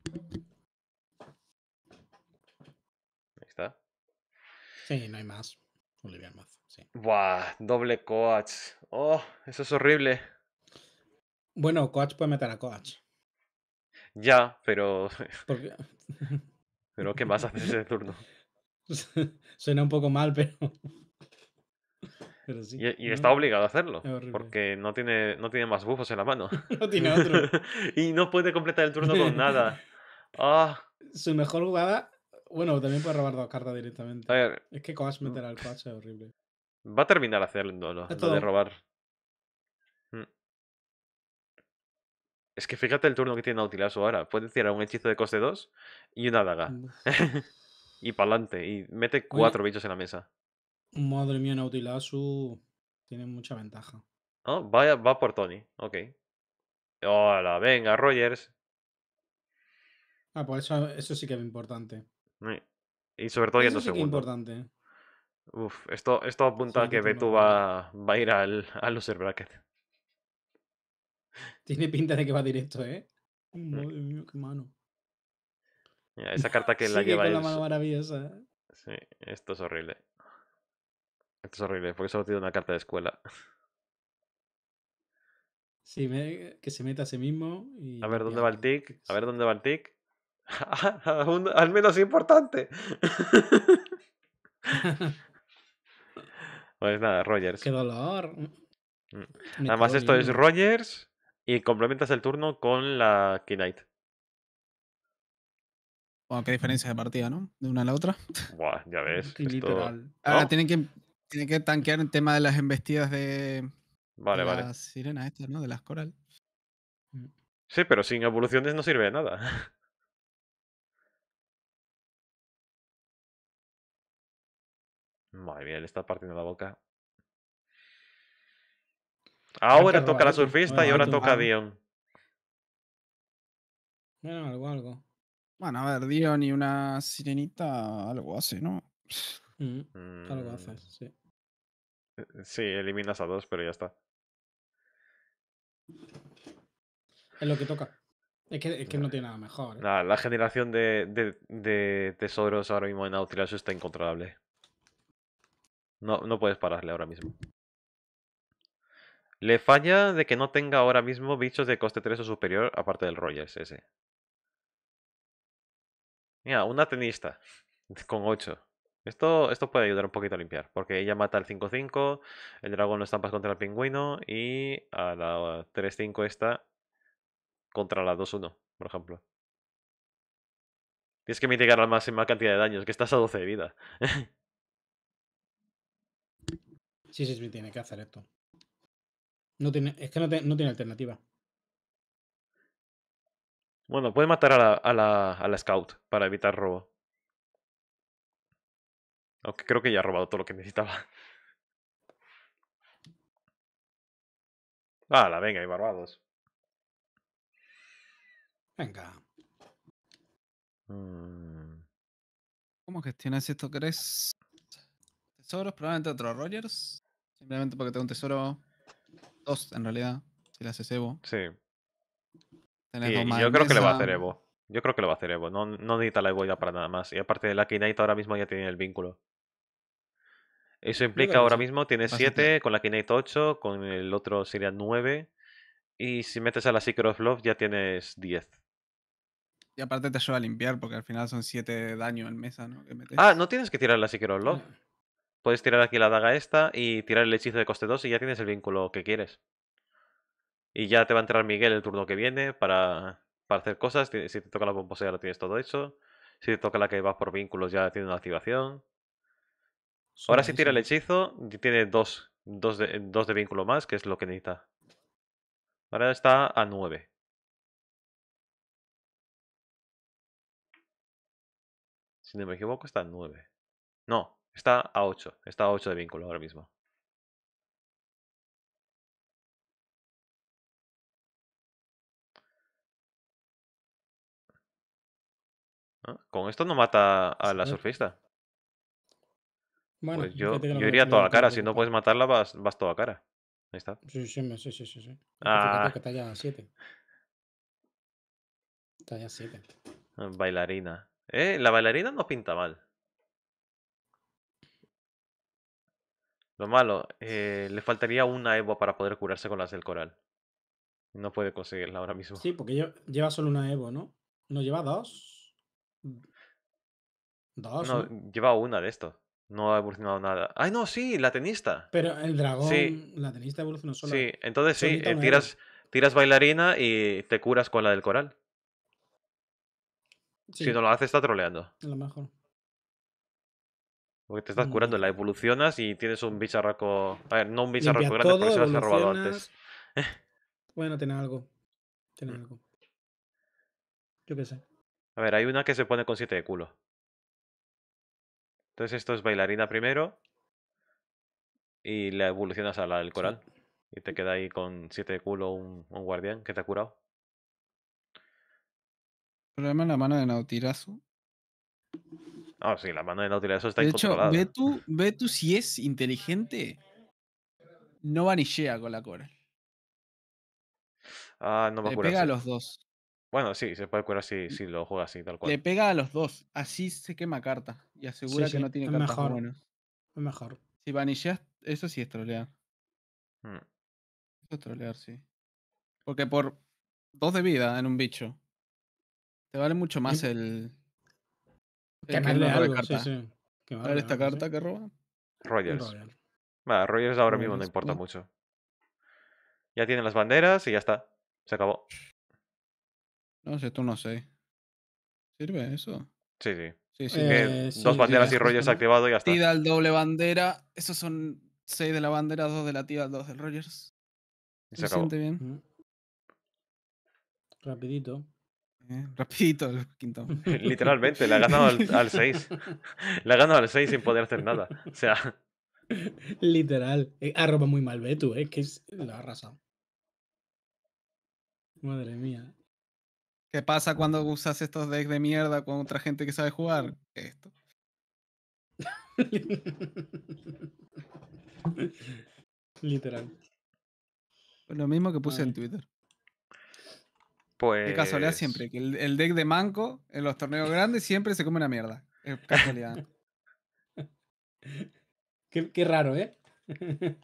Ahí está. Sí, no hay más. Olivia al mazo, Buah, doble coach. Oh, eso es horrible. Bueno, coach puede meter a coach. Ya, pero. pero ¿qué vas a hacer ese turno? Suena un poco mal, pero. y, está obligado a hacerlo, porque no tiene, no tiene más bufos en la mano. no tiene otro. y no puede completar el turno con nada. Ah. Su mejor jugada. Bueno, también puede robar dos cartas directamente. es que Coas meter mm. al coche, es horrible. Va a terminar haciendo lo de robar. Es que fíjate el turno que tiene Nautilasu ahora. Puede tirar un hechizo de coste 2 y una daga. y pa'lante. Y mete cuatro bichos en la mesa. Madre mía, Nautilasu tiene mucha ventaja. Oh, va por Tony. Ok. Hola, venga, Rogers. Ah, pues eso, eso sí que es importante. Y sobre todo yendo eso es importante. Uf, esto, esto apunta a que Betu va, va, a ir al, al loser bracket. Tiene pinta de que va directo, ¿eh? Madre mía, qué mano. esa carta que la lleva. Con la mano maravillosa. Sí, esto es horrible. Esto es horrible, porque solo tiene una carta de escuela. Sí, que se meta a sí mismo. Y... Pues, a pues ver dónde va el tic. A ver dónde va el tic. al menos importante. pues nada, Rogers. Qué dolor. Mm. Además, esto es Rogers y complementas el turno con la Knight. Wow, qué diferencia de partida, ¿no? De una a la otra. Buah, ya ves. Ahora tienen, que, que tanquear el tema de las embestidas de. Vale, vale. Las sirenas estas, ¿no? De las coral. Mm. Sí, pero sin evoluciones no sirve de nada. Muy bien, le está partiendo la boca. Ahora toca la surfista y ahora toca Dion. Bueno, algo, algo. Bueno, a ver, Dion y una sirenita, algo hace, ¿no? Mm. Algo mm. hace, sí. Eh, eh, sí, eliminas a dos, pero ya está. Es lo que toca. Es que, que no tiene nada mejor. ¿eh? la generación de, de, tesoros ahora mismo en Nautilus está incontrolable. No, no puedes pararle ahora mismo. Le falla de que no tenga ahora mismo bichos de coste 3 o superior, aparte del Rogers ese. Mira, una tenista con 8. Esto, esto puede ayudar un poquito a limpiar, porque ella mata al 5-5, el dragón lo estampas contra el pingüino y a la 3-5 esta contra la 2-1, por ejemplo. Tienes que mitigar la máxima cantidad de daños, que estás a 12 de vida. sí, sí, sí, tiene que hacer esto tiene, es que no, tiene alternativa. Bueno, puede matar a la, scout para evitar robo. Aunque creo que ya ha robado todo lo que necesitaba. Hala, ah, venga, hay barbados. Venga. Mm. ¿Cómo gestionas esto? ¿Crees tesoros? Probablemente otro Rogers. Simplemente porque tengo un tesoro Dos, en realidad, si le haces Evo. Sí. yo creo que le va a hacer Evo. Yo creo que lo va a hacer Evo. No, necesita la Evo ya para nada más. Y aparte, la Knight ahora mismo ya tiene el vínculo. Eso implica ahora mismo tiene 7, con la Knight 8, con el otro sería 9. Y si metes a la Secret of Love ya tienes 10. Y aparte te ayuda a limpiar porque al final son 7 daño en mesa, ¿no? Ah, no tienes que tirar la Secret of Love. Ah. Puedes tirar aquí la daga esta y tirar el hechizo de coste 2 y ya tienes el vínculo que quieres. Y ya te va a entrar Miguel el turno que viene para, hacer cosas. Si te toca la pomposa ya lo tienes todo hecho. Si te toca la que va por vínculos ya tiene una activación. Ahora si tira el hechizo, tiene dos, de, dos de vínculo más, que es lo que necesita. Ahora está a 9. Si no me equivoco, está a 9. No, Está a 8. Está a 8 de vínculo ahora mismo. Ah, con esto no mata a la surfista. Bueno, pues yo, iría a toda la cara. Si no puedes matarla, vas, vas toda cara. Ahí está. Sí, sí, sí, sí. sí. Pues ah. Que talla 7. Talla 7. Bailarina. Eh, la bailarina no pinta mal. Lo malo, eh, le faltaría una Evo para poder curarse con las del coral. No puede conseguirla ahora mismo. Sí, porque lleva solo una Evo, ¿no? ¿No lleva dos? Mm. Dos. No, lleva una de esto. No ha evolucionado nada. ¡Ay, no! Sí, la tenista. Pero el dragón, la tenista evolucionó solo... Sí, entonces sí, eh, tiras, bailarina y te curas con la del coral. Si no lo haces, está troleando. A lo mejor. Porque te estás curando, la evolucionas y tienes un bicharraco. A ver, no un bicharraco grande, porque se lo has robado antes. Bueno, tiene algo. Tiene mm. algo. Yo qué sé. A ver, hay una que se pone con siete de culo. Entonces esto es bailarina primero. Y la evolucionas a la del coral. Y te queda ahí con siete de culo un, un, guardián que te ha curado. Problema en la mano de Nautirazo. Ah, sí, la mano de eso está De hecho, ve tú, ve tú si es inteligente. No vanillea con la core. Ah, no me acuerdo. Le pega a los dos. Bueno, sí, se puede curar si, si lo juega así, tal cual. Le pega a los dos. Así se quema carta. Y asegura que no tiene cartas mejor. buenas. Es mejor. Si vanilleas, eso sí es trolear. Mm. Eso es trolear, sí. Porque por dos de vida en un bicho, te vale mucho más el Quemarle algo, a ver esta carta que roba. Rogers. Royal. Rogers ahora mismo no importa mucho. Ya tienen las banderas y ya está. Se acabó. No, si esto no sé. ¿Sirve eso? Sí, sí. sí, sí. Eh, dos banderas y Rogers activado y ya está. Tira el doble bandera. Esos son 6 de la bandera, 2 de la tira, 2 del Rogers. se, acabó. Siente bien. Mm. Rapidito. ¿eh? rapidito el quinto. Literalmente, le ha ganado al 6. le ha ganado al 6 sin poder hacer nada. O sea. Literal. Eh, Arroba muy mal Betu, es eh, que es, lo ha arrasado. Madre mía. ¿Qué pasa cuando usas estos decks de mierda con otra gente que sabe jugar? Esto. Literal. Lo mismo que puse en Twitter. Pues... casualidad siempre, pues que el, deck de Manco en los torneos grandes siempre se come una mierda. Es casualidad. qué, raro, ¿eh?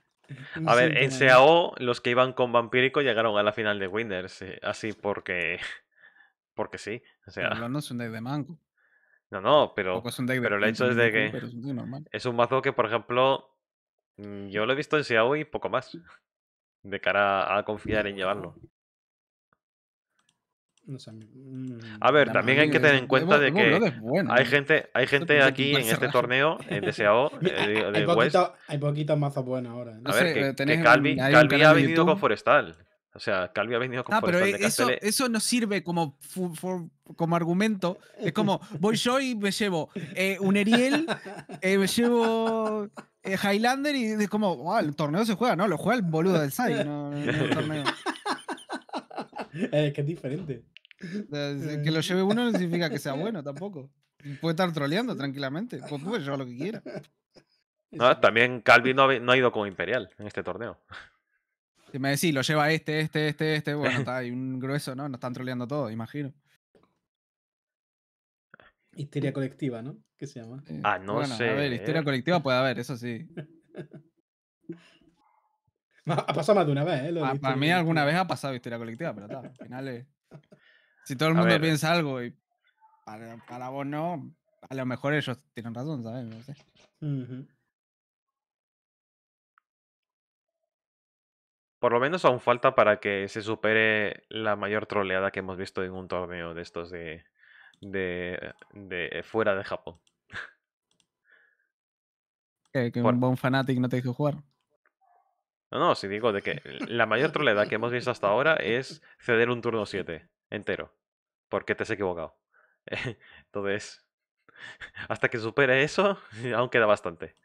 A ver, en CAO los que iban con Vampírico llegaron a la final de Winners, eh, así porque porque sí, o no es un deck de manco. No, no, pero pero el hecho es de que es un, es un, mazo que, por ejemplo, mm, yo lo he visto en CAO y poco más de cara a confiar en llevarlo. Mm, a ver, también hay que tener en cuenta de, que hay ¿eh? gente, hay gente aquí en este torneo, en eh, Hay poquitas mazas buenas ahora. ¿eh? Calvi, ha venido con Forestal. O sea, Calvi ha venido con ah, Forestal pero eso, eso no sirve como, como argumento. Es como, voy yo y me llevo eh, un Eriel, me llevo Highlander y es como, ah, el torneo se juega, ¿no? Lo juega el boludo del Sai, no, torneo. es que es diferente. Que lo eh. lleve uno no significa que sea bueno tampoco. Puede estar troleando tranquilamente. Pues puede llevar lo que quiera. también Calvin no ha, ido como Imperial en este torneo. Si me decís, lo lleva este, este, este, este, bueno, está ahí un grueso, ¿no? Nos están troleando todo, imagino. Histeria colectiva, ¿no? ¿Qué se llama? Eh, ah, no sé. A ver, histeria eh. colectiva puede haber, eso sí. Ha pasado más de una vez, ¿eh? Ah, para mí alguna vez ha pasado historia colectiva, pero está, al final es... Si todo el mundo piensa algo y para, vos no, a lo mejor ellos tienen razón, ¿sabes? Por lo menos aún falta para que se supere la mayor troleada que hemos visto en un torneo de estos de, de, fuera de Japón. ¿Que, que un buen fanatic no te hizo jugar? No, no, si digo de que la mayor troleada que hemos visto hasta ahora es ceder un turno 7 entero. Porque te has equivocado? Entonces, hasta que supere eso, aún queda bastante.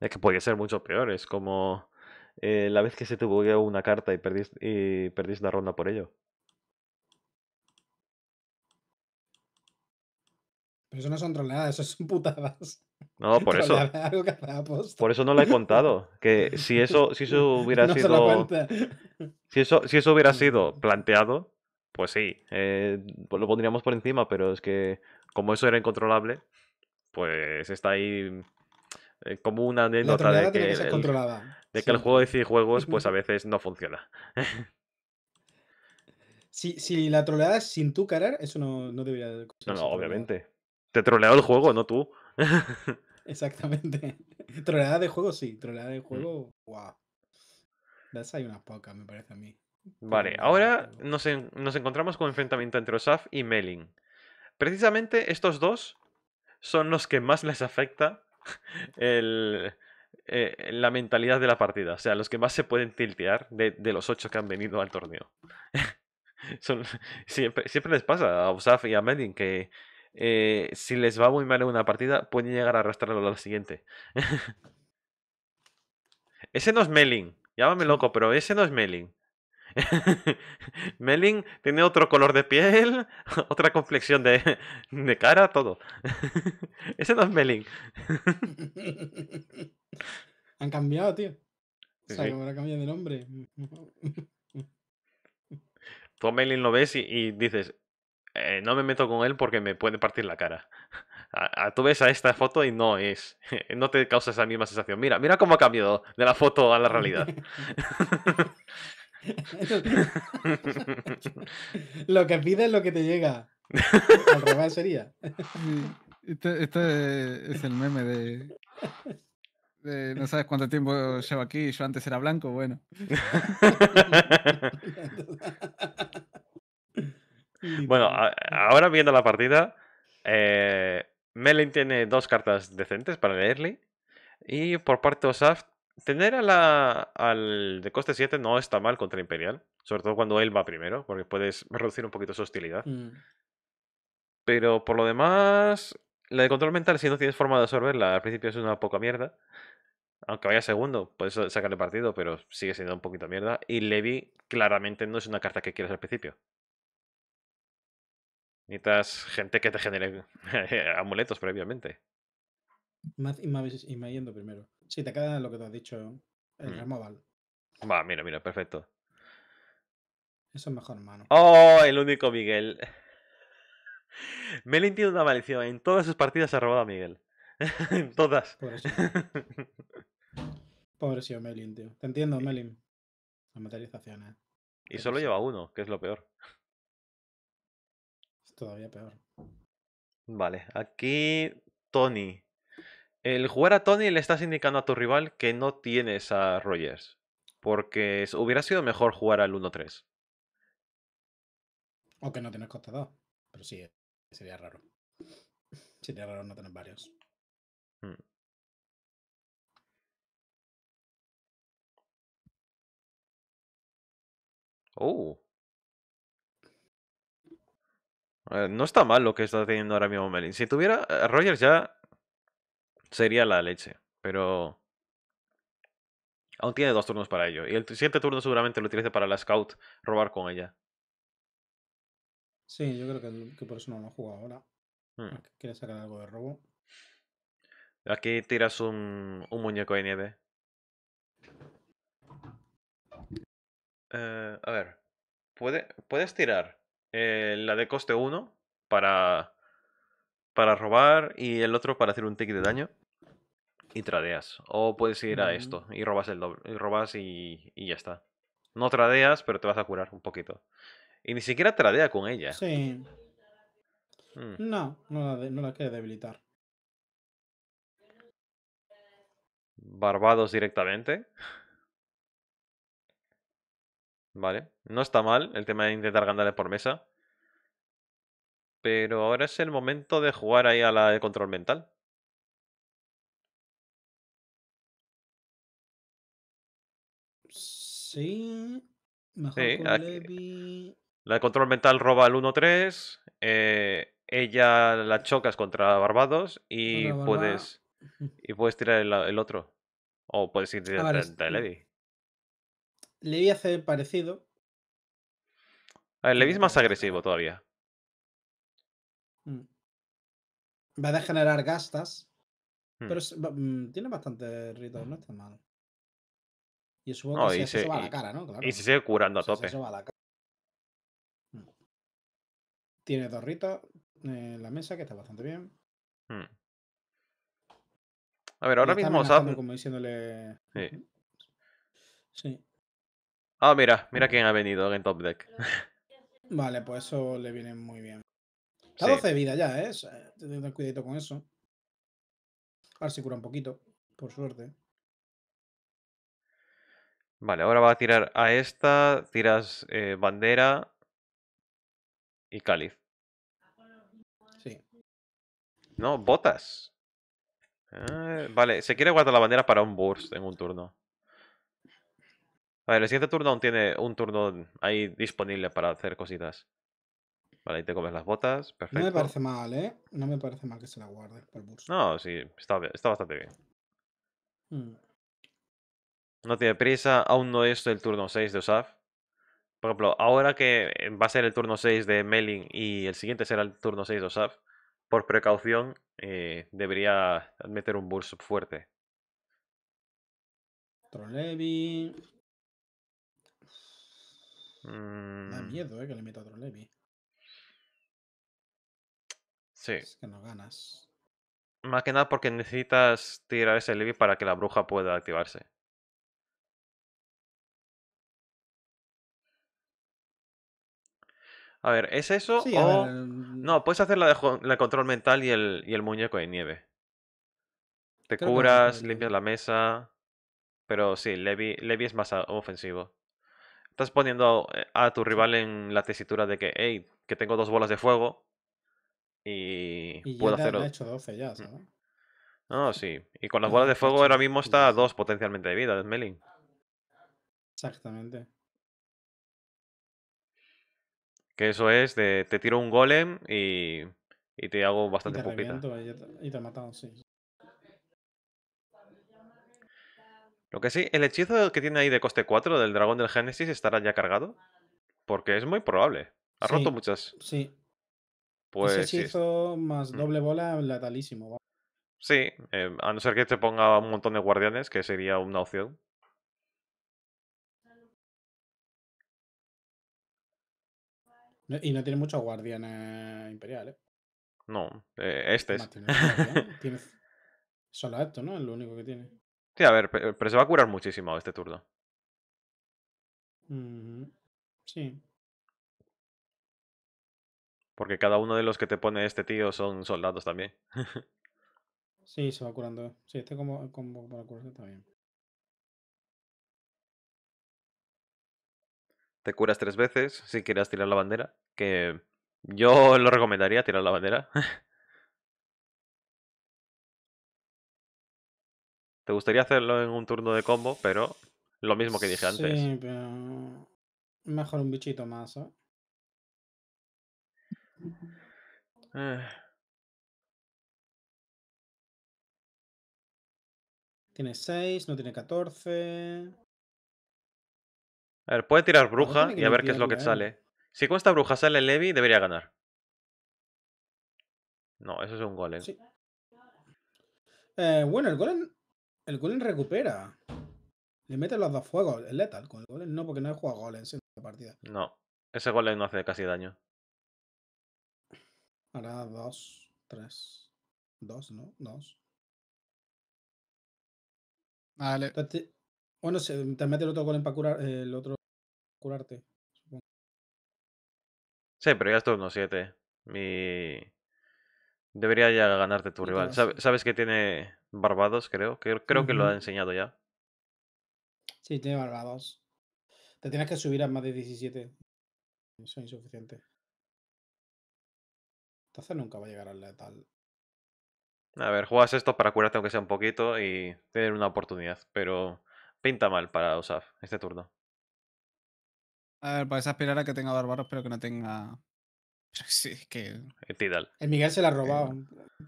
Es que puede ser mucho peor, es como eh, la vez que se te bugueó una carta y perdiste, y perdiste la ronda por ello. Pero eso no son troleadas, eso son putadas. No, por eso. Por eso no lo he contado. Que si eso, si eso hubiera sido. Si eso, si eso hubiera sido planteado, pues sí. Eh, pues lo pondríamos por encima, pero es que como eso era incontrolable, pues está ahí eh, como una anécdota de que, el, de que el juego de juegos pues a veces no funciona. si, la troleada sin tú carar, eso no, no debería. No, no, obviamente. Te troleó el juego, no tú. Exactamente. Troleada de juego, sí. Troleada de mm. juego, wow. De hay unas pocas, me parece a mí. Vale, ahora nos, nos encontramos con enfrentamiento entre Osaf y Melin. Precisamente estos dos son los que más les afecta el, eh, la mentalidad de la partida. O sea, los que más se pueden tiltear de, los ocho que han venido al torneo. siempre, siempre les pasa a Osaf y a Melin que eh, si les va muy mal en una partida, pueden llegar a arrastrarlo a la siguiente. ese no es Melin, llámame loco, pero ese no es Melin. Melin tiene otro color de piel, otra complexión de, de cara, todo. ese no es Melin. Han cambiado, tío. O sea, cambiado de nombre. Tú a Melin lo ves y dices, eh, no me meto con él porque me puede partir la cara. tú ves a esta foto y no es, no te causa esa misma sensación. Mira, mira cómo ha cambiado de la foto a la realidad. lo que pides es lo que te llega. Al revés sería. Este, este, es el meme de, de, No sabes cuánto tiempo llevo aquí. Yo antes era blanco, bueno. Bueno, ahora viendo la partida, eh, Melin tiene dos cartas decentes para Leerly Y por parte de Osaf, tener a la, al de coste 7 no está mal contra Imperial. Sobre todo cuando él va primero, porque puedes reducir un poquito su hostilidad. Mm. Pero por lo demás, la de control mental, si no tienes forma de absorberla, al principio es una poca mierda. Aunque vaya segundo, puedes sacarle partido, pero sigue siendo un poquito mierda. Y Levi claramente no es una carta que quieras al principio. Necesitas gente que te genere amuletos previamente. Más Y me yendo primero. Si te queda lo que te has dicho, el mm. removal. Va, mira, mira, perfecto. Eso es mejor, mano. ¡Oh! El único Miguel. Melin tiene una maldición. En todas sus partidas se ha robado a Miguel. en todas. Pobrecillo Melin, tío. Te entiendo, Melin. Las materializaciones. Y solo lleva uno, que es lo peor todavía peor. Vale, aquí Tony. El jugar a Tony le estás indicando a tu rival que no tienes a Rogers. Porque hubiera sido mejor jugar al 1-3. O que no tienes 2. Pero sí, eh, sería raro. Sería raro no tener varios. Mm. Oh. Eh, no está mal lo que está teniendo ahora mismo Melin. Si tuviera eh, Rogers ya sería la leche, pero aún tiene dos turnos para ello. Y el siguiente turno seguramente lo utilice para la scout, robar con ella. Sí, yo creo que, que por eso no lo juega ahora. Hmm. Quiere sacar algo de robo. Aquí tiras un, un muñeco de nieve. Eh, a ver, ¿puede, puedes tirar eh, la de coste 1 para, para robar y el otro para hacer un tick de daño y tradeas. O puedes ir a esto y robas el doble, y robas y, y ya está. No tradeas, pero te vas a curar un poquito. Y ni siquiera tradea con ella. Sí. Mm. No, no la, no la debilitar. Barbados directamente. Vale, no está mal el tema de intentar ganarle por mesa. Pero ahora es el momento de jugar ahí a la de control mental. Sí. Mejor sí, Levi. La de control mental roba el 1-3. Eh, ella la chocas contra Barbados y puedes. Y puedes tirar el, otro. O puedes ir ah, a Levi hace parecido. A ver, Levi es más pues, agresivo todavía. Mm, va a generar gastas. Hmm. Pero mm, tiene bastante ritos, no hmm. está mal. Y supongo que se, la cara, ¿no? Y se sigue curando a tope. Mm. Tiene dos ritos en la mesa, que está bastante bien. Hmm. A ver, ahora mismo Como diciéndole... Sí. sí. Ah, mira, mira quién ha venido en top deck. Vale, pues eso le viene muy bien. Está 12 de vida ya, ¿eh? Ten cuidado con eso. A ver cura un poquito, por suerte. Vale, ahora va a tirar a esta, tiras eh, bandera y cáliz. Sí. No, botas. Ah, vale, se quiere guardar la bandera para un burst en un turno. A ver, el siguiente turno aún tiene un turno ahí disponible para hacer cositas. Vale, ahí te comes las botas, perfecto. No me parece mal, ¿eh? No me parece mal que se la guarde por burst. No, sí, está, bastante bien. Hmm. No tiene prisa, aún no es el turno 6 de Osaf. Por ejemplo, ahora que eh, va a ser el turno 6 de Melin y el siguiente será el turno 6 de Osaf, por precaución eh, debería meter un burst fuerte. Trolevi. Me Da mm. miedo, ¿eh? Que le meta otro Levi. Sí. Es que no ganas. Más que nada porque necesitas tirar ese Levi para que la bruja pueda activarse. A ver, ¿es eso? o... No, mm, puedes hacer la, de, control mental y el, muñeco de nieve. Te curas, limpias la mesa. Pero sí, Levi es más ofensivo estás poniendo a eh, tu rival en la tesitura de que, hey, que tengo dos bolas de fuego y, y puedo hacerlo. han hecho 12 ya, mm. ¿sabes? No, sí. Y con las bolas de pues fuego ahora mismo está dos potencialmente de vida, Smelling. Exactamente. Que eso es de te tiro un golem y, y te hago bastante y eh, y te, y matado, sí. Lo que sí, el hechizo que tiene ahí de coste 4 del dragón del Génesis estará ya cargado. Porque es muy probable. Ha roto muchas. Sí. Pues. Ese hechizo más mm. doble bola, letalísimo. Sí, eh, a no ser que te ponga un montón de guardianes, que sería una opción. Y no tiene muchos guardianes Imperial ¿eh? No, eh, este es. Solo esto, ¿no? Es lo único que tiene. Sí, a ver, pero se va a curar muchísimo este turno. Sí. Porque cada uno de los que te pone este tío son soldados también. sí, se va curando. Sí, este como como para curarse está Te curas tres veces si quieres tirar la bandera. Que yo lo recomendaría tirar la bandera. Te gustaría hacerlo en un turno de combo, pero lo mismo que dije antes. Sí, pero. Mejor un bichito más, ¿eh? Tiene 6, no tiene 14. A ver, puede tirar bruja y a ver qué es lo que ¿eh? sale. Si con esta bruja sale Levi, debería ganar. No, eso es un golem. Sí. Eh, bueno, el golem el golem recupera. Le mete los dos fuegos. Es letal con el golem. No, porque no he jugado golem en la partida. No. Ese golem no hace casi daño. Ahora, dos, tres. Dos, ¿no? Dos. Vale. bueno, te mete el otro golem para curar, el otro curarte, Sí, pero ya es turno 7. Mi... Debería ya ganarte tu rival. Sabes que tiene Barbados, creo. Creo, creo que lo ha enseñado ya. Sí, tiene Barbados. Te tienes que subir a más de 17. Eso es insuficiente. Entonces nunca va a llegar al letal. A ver, juegas esto para curarte aunque sea un poquito y tener una oportunidad, pero pinta mal para Osaf este turno. A ver, puedes aspirar a que tenga Barbaros, pero que no tenga. Sí, que. El Miguel se la ha eh, robado,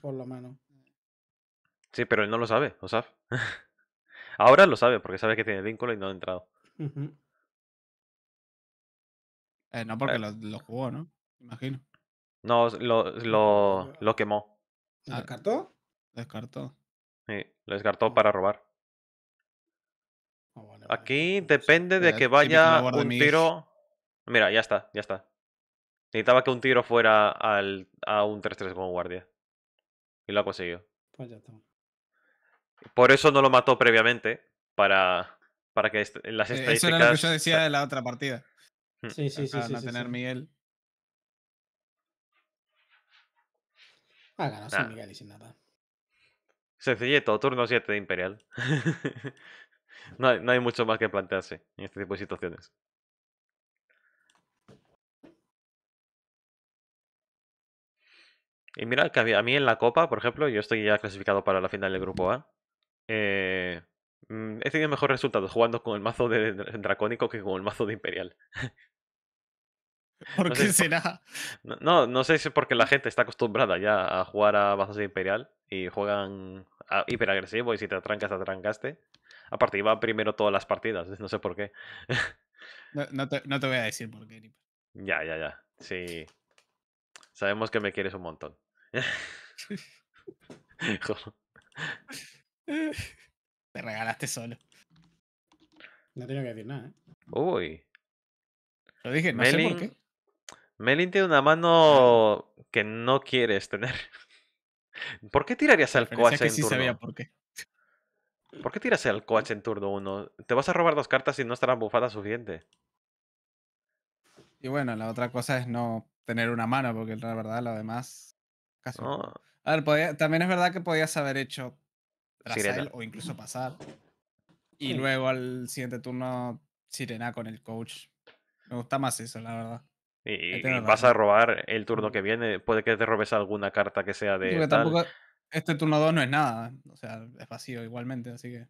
por lo menos. Sí, pero él no lo sabe, lo Ahora lo sabe porque sabe que tiene vínculo y no ha entrado. Eh, no, porque eh. lo, jugó, ¿no? Imagino. No, lo, lo, lo quemó. ¿Lo ah, descartó? Descartó. Sí, lo descartó para robar. Ah, Aquí depende de que vaya un tiro. Mira, ya está, ya está. Necesitaba que un tiro fuera al, a un 3-3 como guardia. Y lo ha conseguido. Pues ya está. Por eso no lo mató previamente, para, para que las estadísticas... Eso era lo que yo decía de la otra partida. Hmm. Sí, sí, sí. sí, no tener Miguel. Ah, sin Miguel y sin nada. Sencillito, turno 7 de Imperial. no, hay, no, hay, mucho más que plantearse en este tipo de situaciones. Y mira, que a mí en la Copa, por ejemplo, yo estoy ya clasificado para la final del Grupo A. Eh, mm, he tenido mejores resultados jugando con el mazo de Dracónico que con el mazo de Imperial. ¿Por qué sé, será? No, no, sé si es porque la gente está acostumbrada ya a jugar a mazos de Imperial y juegan hiperagresivo y si te atrancas, te atrancaste. Aparte, iba primero todas las partidas, no sé por qué. No, te, voy a decir por qué, Ya, ya, ya. Sí. Sabemos que me quieres un montón. Te regalaste solo. No tengo que decir nada, ¿eh? Uy. Lo dije, no sé por qué. Melin tiene una mano que no quieres tener. ¿Por qué tirarías al coach en sí turno? Sabía por qué. ¿Por qué tiras al coach en turno 1? Te vas a robar dos cartas y no estarán bufada suficiente. Y bueno, la otra cosa es no tener una mano, porque la verdad, lo demás. Casi. también es verdad que podías haber hecho o incluso pasar. Y luego al siguiente turno sirena con el coach. Me gusta más eso, la verdad. Y, vas a robar el turno que viene. Puede que te robes alguna carta que sea de. este turno 2 no es nada. O sea, es vacío igualmente, así que.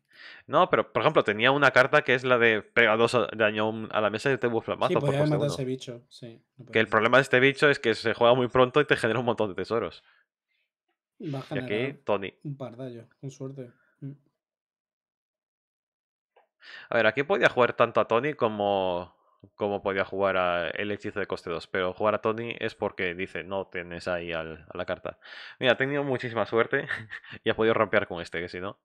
No, pero por ejemplo, tenía una carta que es la de pega dos daño a la mesa y te bufla más que el problema de este bicho es que se juega muy pronto y te genera un montón de tesoros y aquí, Tony. Un pardallo, con suerte. Mm. A ver, aquí podía jugar tanto a Tony como, como podía jugar a el hechizo de coste 2. Pero jugar a Tony es porque dice, no tienes ahí a la carta. Mira, ha tenido muchísima suerte y ha podido romper con este, que si no.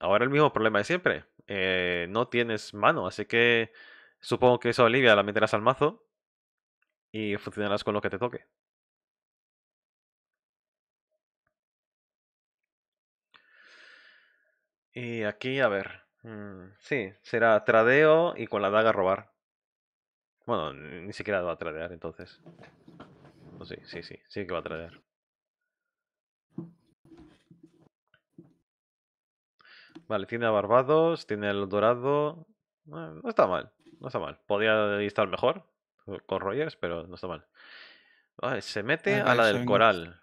Ahora el mismo problema de siempre. Eh, no tienes mano, así que supongo que eso Olivia la meterás al mazo y funcionarás con lo que te toque. Y aquí, a ver. Mm, sí, será tradeo y con la daga robar. Bueno, ni siquiera va a tradear entonces. sí, sí, sí, sí que va a tradear. Vale, tiene a Barbados, tiene el Dorado. no está mal, no está mal. Podría estar mejor con Rogers, pero no está mal. se mete a la del Coral.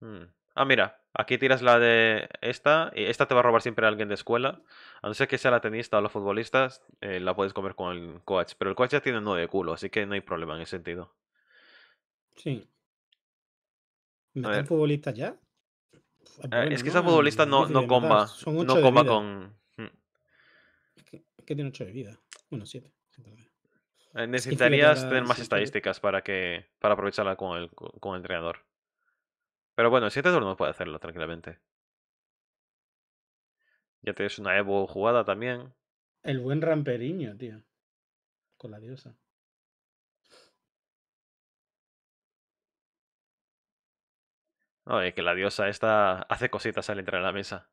Mm. Ah, mira, Aquí tiras la de esta, y esta te va a robar siempre a alguien de escuela. A no ser que sea la tenista o los futbolistas, eh, la puedes comer con el coach. Pero el coach ya tiene nueve culo, así que no hay problema en ese sentido. Sí. ¿Meten futbolistas ya? Eh, es que esa futbolista no, no comba. Son no comba con. Mm. ¿Qué tiene 8 de vida. Bueno, 7. Eh, necesitarías tener más estadísticas para que para aprovecharla con el, con el entrenador. Pero bueno, el siguiente turno puede hacerlo tranquilamente. Ya tienes una Evo jugada también. El buen ramperiño, tío. Con la diosa. No, que la diosa esta hace cositas al entrar en la mesa.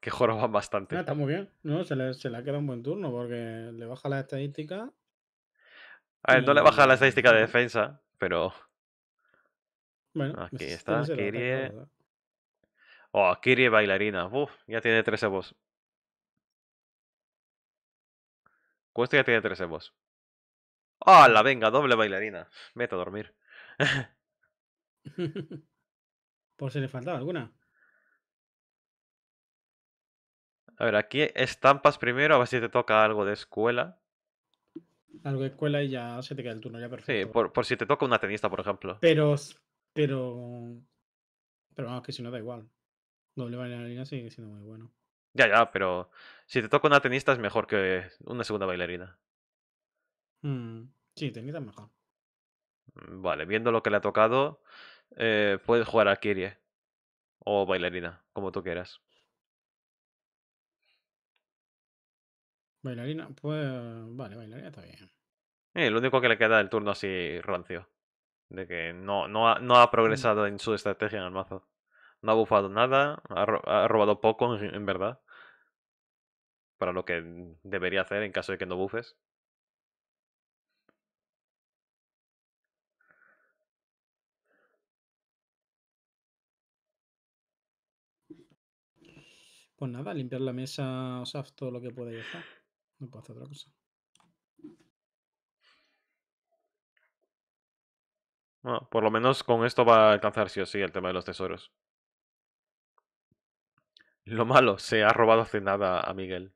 Que joroban bastante. Ah, está muy bien. No, se le, se le ha quedado un buen turno porque le baja la estadística. A ver, no le baja la estadística de defensa, pero bueno, ah, pues Aquí este está, Kirie. oh, Kirie bailarina. Uf, ya tiene 13 voz. Cuesta ya tiene 13 voz. ¡Hala! Venga, doble bailarina. Vete a dormir. Por si le faltaba alguna. A ver, aquí estampas primero, a ver si te toca algo de escuela. Algo de escuela y ya se te queda el turno, ya perfecto. Sí, por si te toca una tenista, por ejemplo. Pero pero. Pero vamos, que si no da igual. Doble bailarina sigue siendo muy bueno. Ya, ya, pero si te toca una tenista es mejor que una segunda bailarina. Mm, sí, tenista es mejor. Mm, vale, viendo lo que le ha tocado, eh, puedes jugar a Kirie o bailarina, como tú quieras. Bailarina, pues vale, bailarina está bien. Eh, lo único que le queda el turno así rancio de que no, no, ha, no ha mm. progresado en su estrategia en el mazo. No ha bufado nada, ha, robado poco en, verdad. Para lo que debería hacer en caso de que no bufes. Pues nada, limpiar la mesa, o sea, todo lo que puede y No puedo hacer otra cosa. Bueno, por lo menos con esto va a alcanzar sí o sí el tema de los tesoros. Lo malo, se ha robado hace nada a Miguel.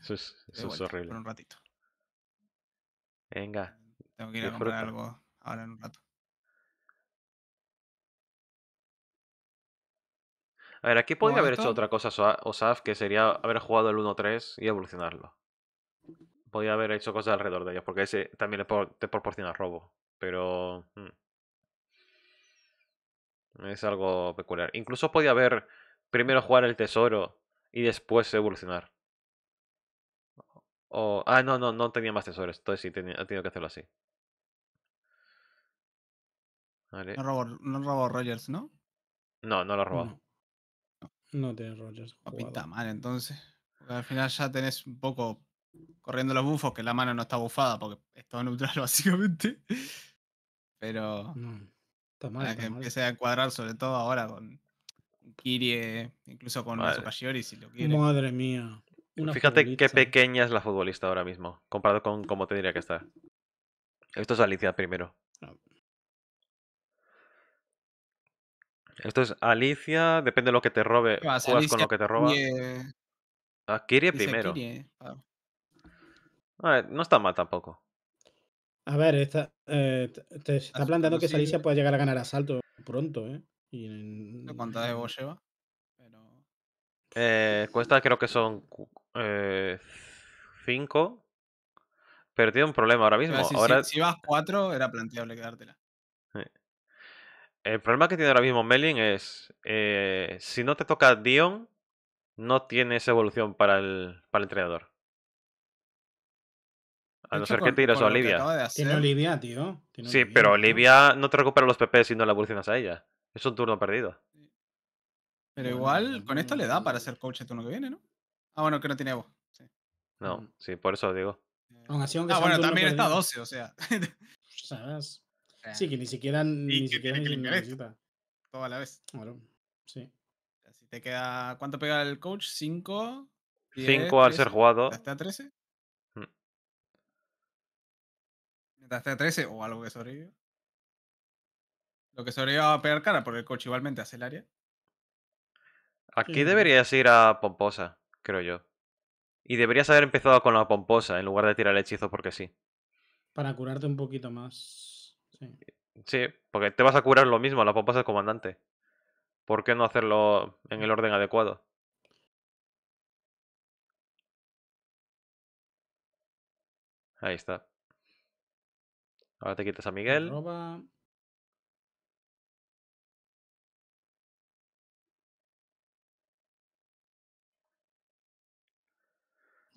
Eso es, horrible. Venga. Mm, tengo que ir a comprar algo ahora en un rato. A ver, aquí podría haber hecho otra cosa Osaf, que sería haber jugado el 1-3 y evolucionarlo. Podría haber hecho cosas alrededor de ellos, porque ese también te proporciona robo. Pero... Mm, es algo peculiar. Incluso podía haber primero jugar el tesoro y después evolucionar. O, ah, no, no, no tenía más tesoros. Entonces sí, ha tenido que hacerlo así. No robó, no Rogers, ¿no? No, no lo ha robado. No, tiene Rogers. Pinta mal, entonces. al final ya tenés un poco corriendo los bufos, que la mano no está bufada porque estaba neutral, básicamente. Pero no, que empiece a cuadrar, sobre todo ahora con Kirie, incluso con vale. si lo quiere. Madre mía. Pues fíjate qué pequeña es la futbolista ahora mismo, comparado con cómo tendría que estar. Esto es Alicia primero. Ah. Esto es Alicia, depende de lo que te robe. Juegas con lo que te roba. Kirie... Ah, primero. Ah. no está mal tampoco. A ver, eh, está, está planteando que Salicia pueda llegar a ganar asalto pronto, ¿eh? Y ¿Cuántas de vos lleva? Pero... Eh, cuesta creo que son 5. Eh, pero tiene un problema ahora mismo. Si, ahora... Si, 4, era planteable quedártela. El problema que tiene ahora mismo Melin es, si no te toca Dion, no tienes evolución para el entrenador. A no ser que tires a Olivia. Tiene Olivia, tío. sí, pero Olivia no te recupera los PP si no la evolucionas a ella. Es un turno perdido. Pero igual, con esto le da para ser coach el turno que viene, ¿no? Ah, bueno, que no tiene voz. No, mm. sí, por eso digo. ah, bueno, también está 12, o sea. Pues, ¿Sabes? Eh. Sí, que ni siquiera. ni siquiera tiene Toda la vez. Bueno, sí. Así te queda. ¿Cuánto pega el coach? ¿5? 5 al ser jugado. ¿Hasta 13? hasta 13 o algo que sobrevivió. Lo que sobrevivió va a pegar cara porque el coche igualmente hace el área. Aquí deberías ir a Pomposa, creo yo. Y deberías haber empezado con la Pomposa en lugar de tirar el hechizo porque sí. Para curarte un poquito más. Sí. sí porque te vas a curar lo mismo, la Pomposa es comandante. ¿Por qué no hacerlo en el orden adecuado? Ahí está. Ahora te quitas a Miguel.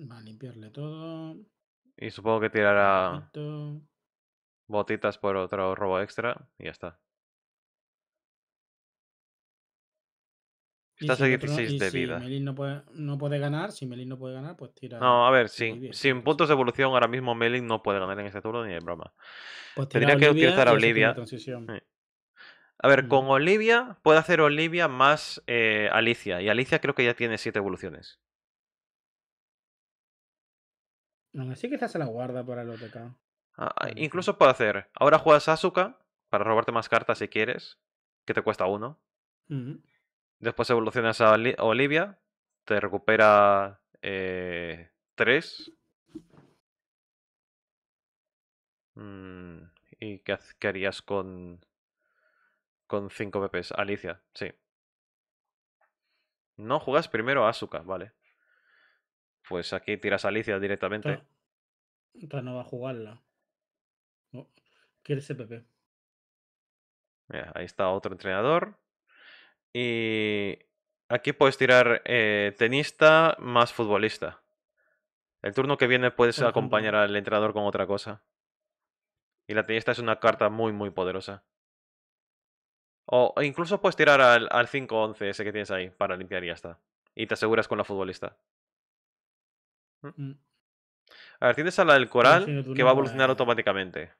Va a limpiarle todo. Y supongo que tirará botitas por otro robo extra y ya está. Estás si de vida. no puede, ganar, si Melin no puede ganar, pues tira. No, a ver, sin puntos de evolución ahora mismo Melin no puede ganar en este turno ni de broma. Pues Tendría que utilizar a Olivia. A ver, con Olivia puede hacer Olivia más eh, Alicia. Y Alicia creo que ya tiene 7 evoluciones. No, así quizás se la guarda para el OTK. Ah, ah, incluso puede hacer. Ahora juegas Asuka para robarte más cartas si quieres, que te cuesta uno. Después evolucionas a Olivia, te recupera 3. Eh, mm, ¿Y qué, harías con, con 5 PPs? Alicia, sí. No jugas primero a Asuka, vale. Pues aquí tiras a Alicia directamente. ¿Entonces no va a jugarla. Quieres PP. Mira, ahí está otro entrenador. Y aquí puedes tirar eh, tenista más futbolista. El turno que viene puedes acompañar al entrenador con otra cosa. Y la tenista es una carta muy, muy poderosa. O incluso puedes tirar al, al 5-11 ese que tienes ahí para limpiar y ya está. Y te aseguras con la futbolista. ¿Mm? Mm. A ver, tienes a la del coral que va a evolucionar automáticamente.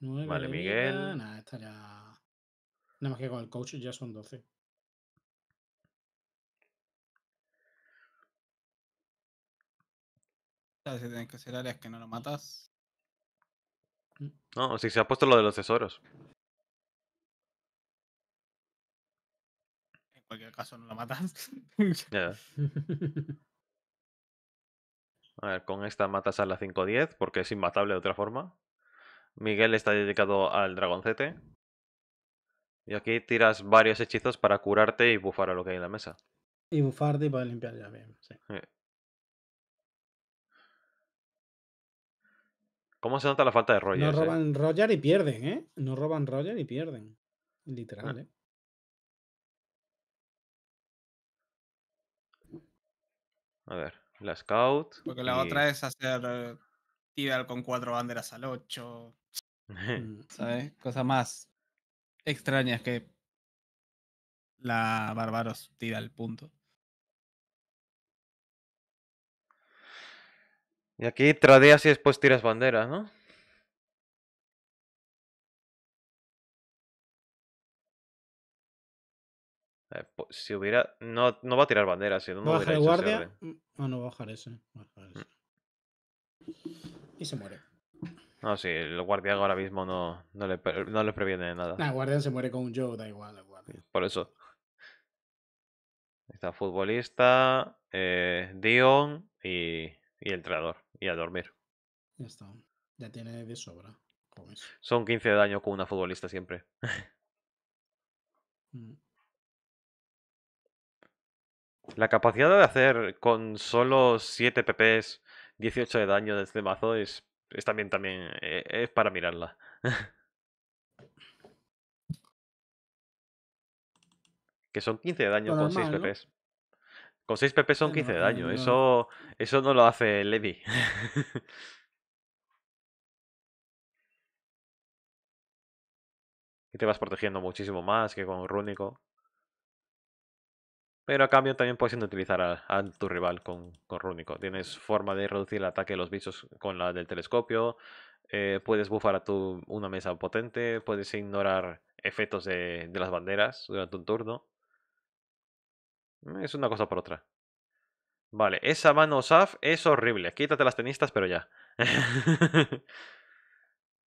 vale, Miguel. Nada, Nada más que con el coach ya son 12. Claro, si tienes que hacer áreas que no lo matas. Mm. No, si se ha puesto lo de los tesoros. En cualquier caso no lo matas. A ver, con esta matas a la 5-10 porque es inmatable de otra forma. Miguel está dedicado al dragoncete. Y aquí tiras varios hechizos para curarte y bufar a lo que hay en la mesa. Y bufarte y poder limpiar ya bien, ¿Cómo se nota la falta de Roger? No eh? roban Roger y pierden, ¿eh? No roban Roger y pierden. Literal, ah. ¿eh? A ver, la scout. Porque la otra es hacer eh, Tira con cuatro banderas al ocho... Mm, ¿Sabes? Cosas más extrañas que la Barbaros el punto. Y aquí tradeas y después tiras banderas, ¿no? Eh, si hubiera. No, no va a tirar banderas. si no, baja de guardia. Mm, no, no va a bajar ese. Va bajar mm. ese y se muere. No, sí, el guardián ahora mismo no, le, no le previene nada. el guardián se muere con un yo, da igual. El Por eso. Está futbolista, eh, Dion y, y el entrenador. Y a dormir. Ya está. Ya tiene de sobra. Son 15 de daño con una futbolista siempre. Mm. La capacidad de hacer con solo 7 PPs 18 de daño de este mazo es, también, también eh, para mirarla. que son 15 de daño con 6 PPs. Con 6 PP son 15 de daño. Eso, eso no lo hace Levi. y te vas protegiendo muchísimo más que con Rúnico. Pero a cambio también puedes utilizar a, tu rival con, con Rúnico. Tienes forma de reducir el ataque de los bichos con la del telescopio. Eh, puedes bufar a tu una mesa potente. Puedes ignorar efectos de, las banderas durante un turno. Es una cosa por otra. Vale, esa mano Saf es horrible. Quítate las tenistas, pero ya.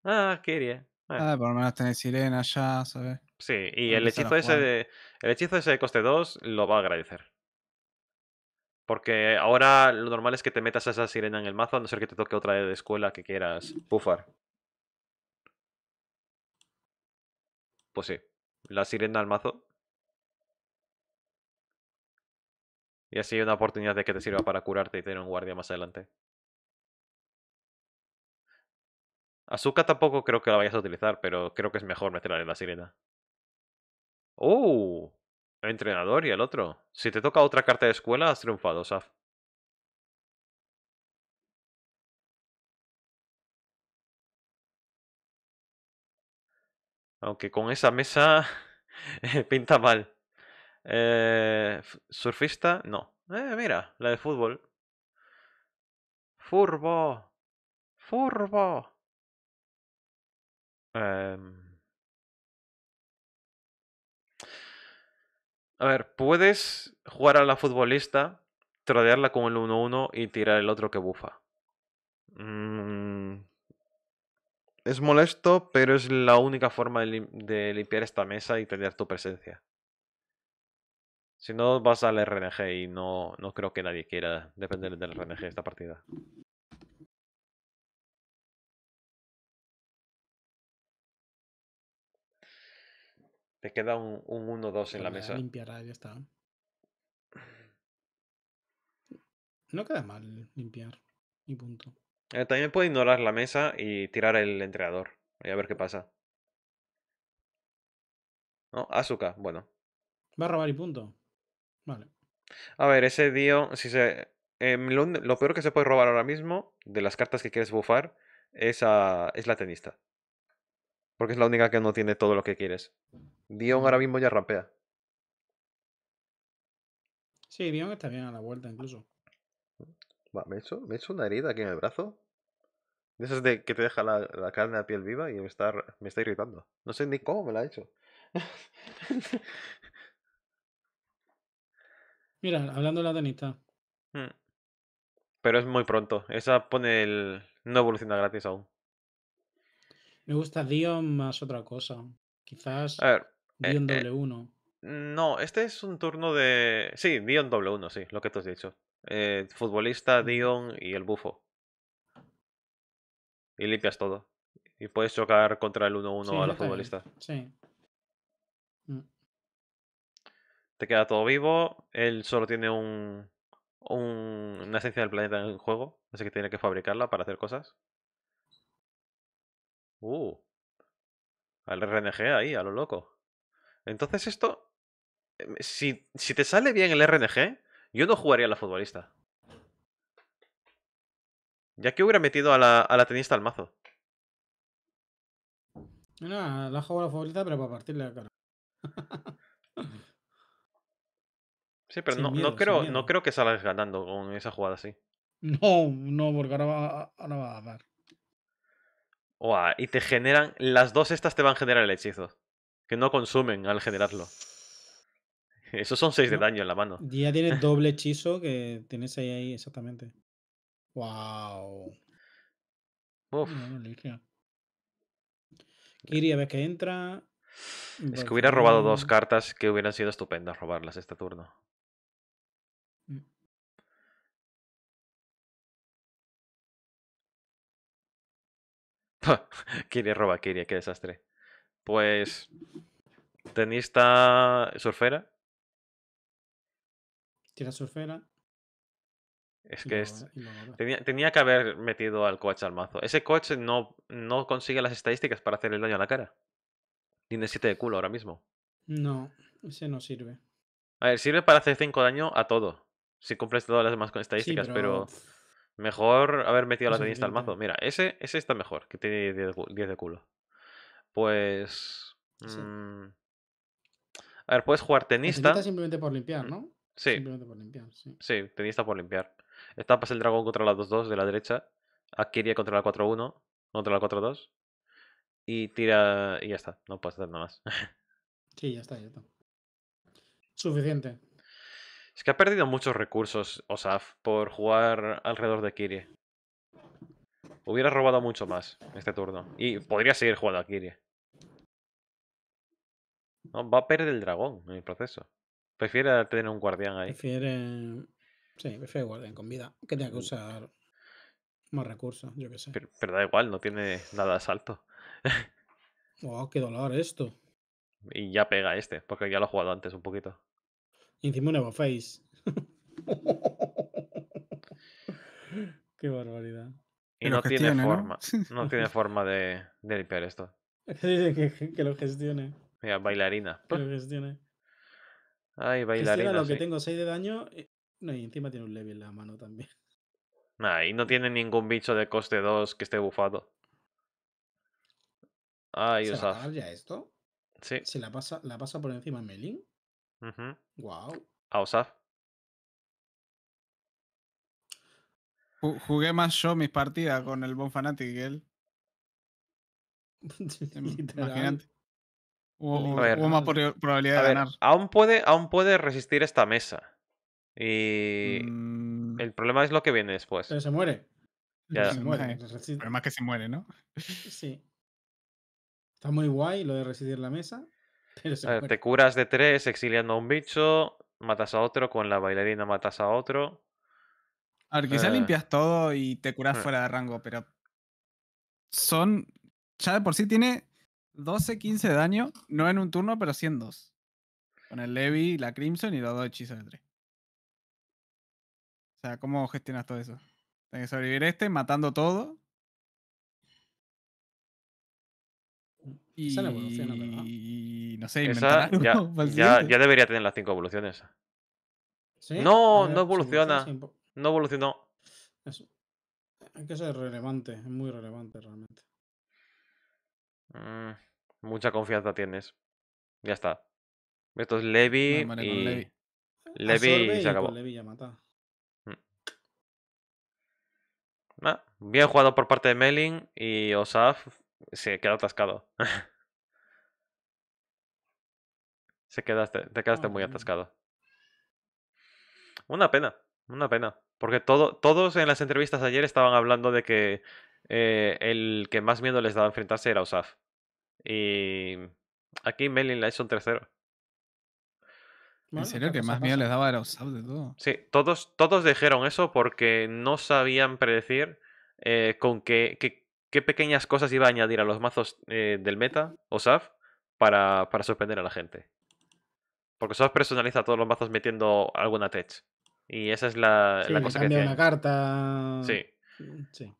ah, qué Ah, por lo menos tenés sirena ya, ¿sabes? Sí, y el hechizo, ese de, el hechizo ese coste 2 lo va a agradecer. Porque ahora lo normal es que te metas a esa sirena en el mazo, a no ser que te toque otra de escuela que quieras pufar. Pues sí, la sirena al mazo. Y así hay una oportunidad de que te sirva para curarte y tener un guardia más adelante. Azuka tampoco creo que la vayas a utilizar, pero creo que es mejor meterla en la sirena. ¡Oh! Entrenador y el otro. Si te toca otra carta de escuela, has triunfado, Saf. Aunque con esa mesa pinta mal. Eh, surfista, no. Eh, mira, la de fútbol. Furbo. Furbo. Eh, A ver, puedes jugar a la futbolista, trodearla con el 1-1 y tirar el otro que bufa. Mm. Es molesto, pero es la única forma de, limpiar esta mesa y tener tu presencia. Si no, vas al RNG y no, no creo que nadie quiera depender del RNG esta partida. Te queda un, 1-2 en la mesa. Limpiará, ya está. No queda mal limpiar. Y punto. Eh, también puede ignorar la mesa y tirar el entrenador. a ver qué pasa. No, Asuka, bueno. Va a robar y punto. Vale. A ver, ese Dio, si se. Eh, lo, peor que se puede robar ahora mismo, de las cartas que quieres bufar, es, es la tenista. Porque es la única que no tiene todo lo que quieres. Dion ahora mismo ya rapea. Sí, Dion está bien a la vuelta incluso. me he hecho, me una herida aquí en el brazo. De esas de que te deja la, la carne a piel viva y me está, me está irritando. No sé ni cómo me la ha hecho. Mira, hablando de la tenista. Hmm. Pero es muy pronto. Esa pone el. No evoluciona gratis aún. Me gusta Dion más otra cosa. Quizás. A ver. Dion eh, eh, W1. No, este es un turno de. Sí, Dion W1, sí, lo que te has dicho. Eh, futbolista, Dion y el bufo. Y limpias todo. Y puedes chocar contra el 1-1 a la futbolista. Sí. Mm. Te queda todo vivo. Él solo tiene un, un, una esencia del planeta en el juego. Así que tiene que fabricarla para hacer cosas. Uh. Al RNG ahí, a lo loco. Entonces esto, em, si, si te sale bien el RNG, yo no jugaría a la futbolista. Ya que hubiera metido a la, tenista al mazo. No, la jugado a la futbolista, pero para partirle la cara. Sí, pero no, no, creo, no creo que salgas ganando con esa jugada así. No, no, porque ahora va, a dar. y te generan. Las dos estas te van a generar el hechizo que no consumen al generarlo. Esos son 6 de daño en la mano. Ya tienes doble hechizo que tienes ahí, ahí exactamente. ¡Wow! Uf. a ver que entra. Es que hubiera robado dos cartas que hubieran sido estupendas robarlas este turno. Mm. Kiri roba Kiri, qué desastre. Pues. Tenista. Surfera. Tira surfera. Es que es... tenía, que haber metido al coach al mazo. Ese coach no, no consigue las estadísticas para hacer el daño a la cara. Tiene 7 de culo ahora mismo. No, ese no sirve. A ver, sirve para hacer 5 daño a todo. Si cumples todas las demás estadísticas, pero... mejor haber metido a la tenista al mazo. Mira, ese, ese está mejor, que tiene 10 de culo pues... Mm, a ver, puedes jugar tenista. Tenista simplemente por limpiar, mm, ¿no? Sí. Simplemente por limpiar, sí. Sí, tenista por limpiar. Estapas el dragón contra la 2-2 de la derecha. A Kirie contra la 4-1. Contra la 4-2. Y tira. Y ya está. No puedes hacer nada más. sí, ya está, ya está. Suficiente. Es que ha perdido muchos recursos Osaf por jugar alrededor de Kirie. Hubiera robado mucho más este turno. Y podría seguir jugando a No, va a perder el dragón en el proceso. Prefiere tener un guardián ahí. Prefiere. Sí, prefiere guardián con vida. Que tenga que usar más recursos, yo qué sé. Pero, da igual, no tiene nada de salto ¡Wow! ¡Qué dolor esto! Y ya pega este, porque ya lo ha jugado antes un poquito. Y encima un Face. ¡Qué barbaridad! Y no tiene, forma, ¿no? tiene forma de, de esto. que, lo gestione. Mira, bailarina. Que lo gestione. Ay, bailarina. lo que tengo 6 de daño. Eh, no, y encima tiene un level en la mano también. y no tiene ningún bicho de coste 2 que esté bufado. Ay, ¿Se ya esto? Sí. ¿Se la pasa, la pasa por encima a Melin? Uh Wow. A Osaf. Jugué más yo mis partidas con el Bon Fanatic que él. Em, imagínate. Hubo, más probabilidad de ganar. Aún puede, aún puede resistir esta mesa. Y mm. el problema es lo que viene después. Pero se muere. Ya. Se El problema es que se muere, ¿no? Sí. Está muy guay lo de resistir la mesa. Te curas de tres exiliando a un bicho, matas a otro, con la bailarina matas a otro. A ver, quizá eh. limpias todo y te curas mm. fuera de rango, pero. Son. Ya de por sí tiene 12, 15 de daño, no en un turno, pero sí en dos. Con el Levi, la Crimson y los dos hechizos de tres. O sea, ¿cómo gestionas todo eso? Tienes que sobrevivir este matando todo. Y, y no sé, ya, ya, debería tener las cinco evoluciones. No, no evoluciona. No evolucionó. Eso. Hay que ser relevante, es muy relevante realmente. Mm, mucha confianza tienes. Ya está. Esto es Levi y... Levi. se acabó. Mm. Ah, bien jugado por parte de Melin y Osaf se queda atascado. se quedaste, te quedaste muy atascado. Una pena, una pena. Porque todo, todos en las entrevistas ayer estaban hablando de que eh, el que más miedo les daba enfrentarse era Osaf. Y aquí Melin la hizo un tercero. ¿En serio que más miedo les daba era Osaf de todo? Sí, todos, todos dijeron eso porque no sabían predecir eh, con qué, qué, pequeñas cosas iba a añadir a los mazos eh, del meta Osaf para, para sorprender a la gente. Porque Osaf personaliza todos los mazos metiendo alguna tech. Y esa es la, la cosa que decía. una carta. Sí. Mm, sí.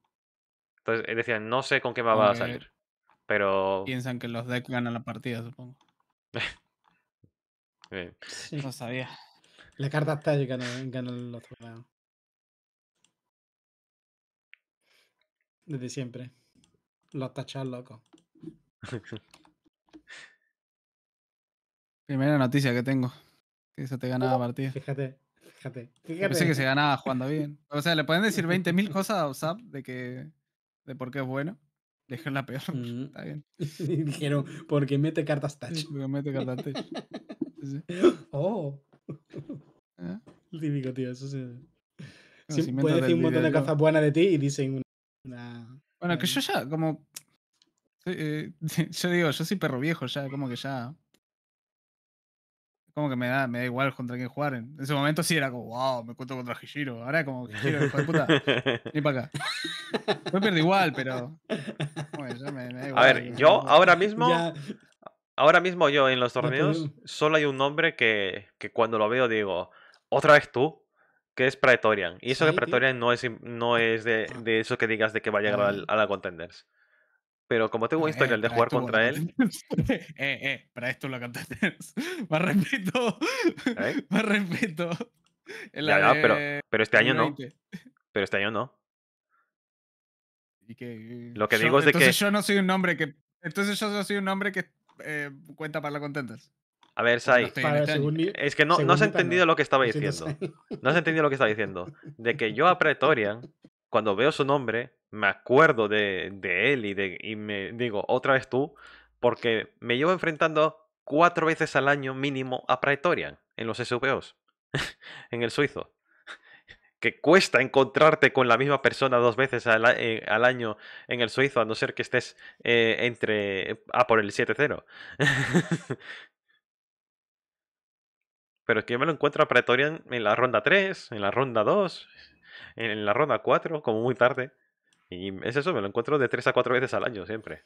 Entonces eh, decía no sé con qué me va a pues, salir. Pero. Piensan que los decks ganan la partida, supongo. No sabía. La carta está y gana, el Desde siempre. Los tachas locos. Primera noticia que tengo. Que se te gana la partida. Fíjate. Fíjate, pensé que se ganaba jugando bien. O sea, le pueden decir 20.000 cosas a Usap de que de por qué es bueno. Le dijeron la peor. Está bien. dijeron, porque mete cartas touch. Porque mete cartas touch. Oh. ¿Eh? Típico, tío. Eso puedes decir un montón de cosas buenas de ti y dicen una. bueno, que yo ya, como. Eh, yo digo, yo soy perro viejo ya, como que ya. Como que me da, me da igual contra quién jugar. En ese momento sí era como, wow, me cuento contra Hishiro. Ahora como, Hishiro, hijo de puta, ni para acá. Me pierdo igual, pero. a ver, yo ahora mismo. Ahora mismo yo en los torneos solo hay un nombre que, que, cuando lo veo digo, otra vez tú, que es Praetorian. Y eso de que Praetorian no es, no ah. es de, de, eso que digas de que va a llegar a la Contenders. Pero como tengo un eh, historial de jugar contra él. eh, eh, para esto lo cantaste. más respeto. ¿Eh? Más respeto. pero, pero este año no. Pero este año no. Eh, lo que digo es de entonces Yo no soy un hombre que. Entonces yo no soy un hombre que cuenta para la contentas. A ver, Sai. Este es que no, no has entendido lo que estaba diciendo. No has entendido lo que estaba diciendo. De que yo a Pretorian, cuando veo su nombre, me acuerdo de, de él y, de, me digo, otra vez tú, porque me llevo enfrentando cuatro veces al año mínimo a Praetorian en los SVOs, en el suizo. Que cuesta encontrarte con la misma persona dos veces al, eh, año en el suizo, a no ser que estés eh, entre. a por el 7-0. Pero es que yo me lo encuentro a Praetorian en la ronda 3, en la ronda 2, en la ronda 4, como muy tarde. Y es eso, me lo encuentro de tres a cuatro veces al año siempre.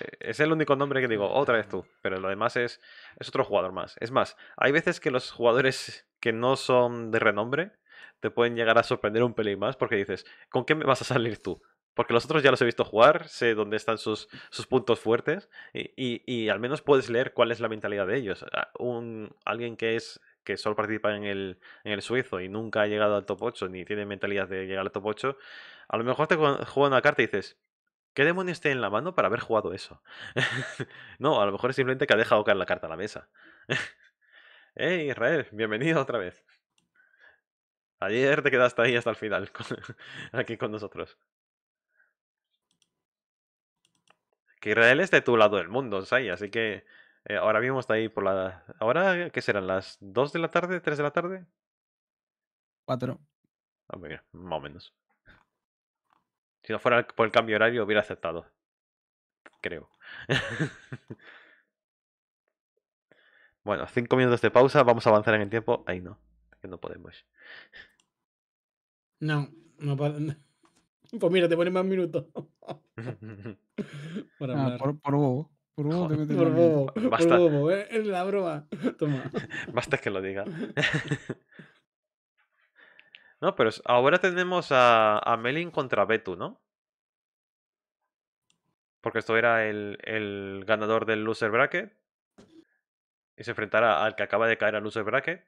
Eh, es el único nombre que digo, otra vez tú, pero lo demás es, es otro jugador más. Es más, hay veces que los jugadores que no son de renombre te pueden llegar a sorprender un pelín más porque dices, ¿con qué me vas a salir tú? Porque los otros ya los he visto jugar, sé dónde están sus, sus puntos fuertes y, y, al menos puedes leer cuál es la mentalidad de ellos. Un, alguien que es que solo participa en el, en el suizo y nunca ha llegado al top 8 ni tiene mentalidad de llegar al top 8, a lo mejor te juega una carta y dices, ¿qué demonios tiene en la mano para haber jugado eso? no, a lo mejor es simplemente que ha dejado caer la carta a la mesa. Eh, Israel! Bienvenido otra vez. Ayer te quedaste ahí hasta el final, aquí con nosotros. Que Israel es de tu lado del mundo, Sai, así que eh, ahora mismo está ahí por la... ¿Ahora qué serán? ¿Las 2 de la tarde? ¿3 de la tarde? 4. Ah, más o menos. Si no fuera por el cambio horario hubiera aceptado. Creo. bueno, 5 minutos de pausa, vamos a avanzar en el tiempo. Ahí no, que no podemos. No, no Pues mira, te ponen más minutos. por, huevo. Ah, por bobo Por bobo. Eh, es la broma. Toma. Basta que lo diga. no, pero ahora tenemos a, a Melin contra Betu, ¿no? Porque esto era el, el ganador del loser bracket. Y se enfrentará al que acaba de caer al loser bracket.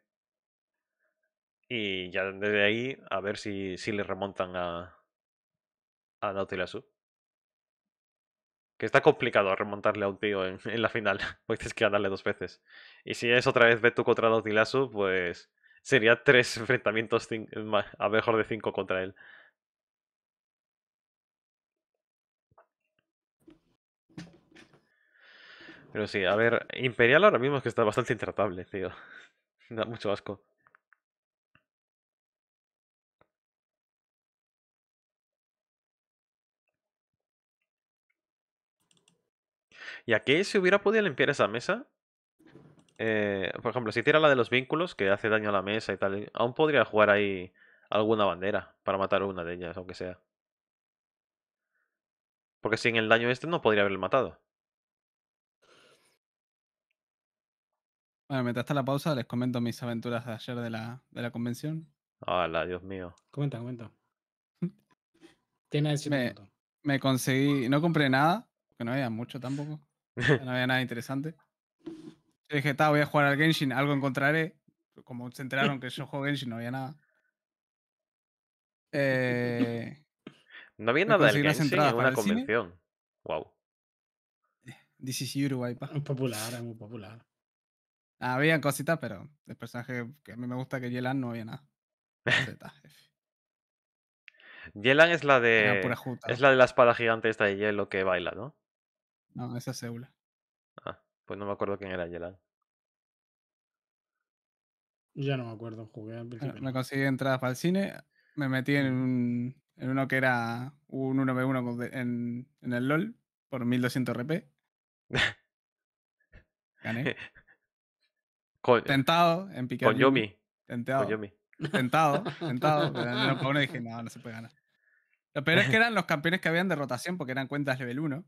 Y ya desde ahí a ver si, si le remontan a, a que está complicado remontarle a un tío en, la final, Pues tienes que ganarle dos veces. Y si es otra vez Betu contra Nautilasu, pues sería tres enfrentamientos a mejor de cinco contra él. Pero sí, a ver, Imperial ahora mismo es que está bastante intratable, tío. Da mucho asco. Y aquí, se hubiera podido limpiar esa mesa, eh, por ejemplo, si tira la de los vínculos, que hace daño a la mesa y tal, aún podría jugar ahí alguna bandera para matar una de ellas, aunque sea. Porque sin el daño este no podría haberle matado. Bueno, mientras está la pausa, les comento mis aventuras de ayer de la, de la convención. Hola, Dios mío. Comenta, comenta. Tiene me, me conseguí, no compré nada, porque no había mucho tampoco. No había nada interesante. dije, voy a jugar al Genshin, algo encontraré. Como se enteraron que yo juego Genshin, no había nada. Eh, no había nada del Genshin en una convención. wow Wow. Eh, is Uruguay, Muy popular, es muy popular. había cositas, pero el personaje que a mí me gusta, que Yelan, no había nada. Yelan es la de. Es la de la espada gigante esta de hielo que baila, ¿no? No, esa es Ah, pues no me acuerdo quién era Yelan. Ya no me acuerdo, jugué al principio. Me conseguí entradas para el cine, me metí en, mm. un, en uno que era un 1v1 en, en el LOL por 1200 RP. Gané. Eh, tentado en picar. Con Tentado. Tentado, tentado. pero dije, no, no se puede ganar. Lo peor es que eran los campeones que habían de rotación porque eran cuentas level 1.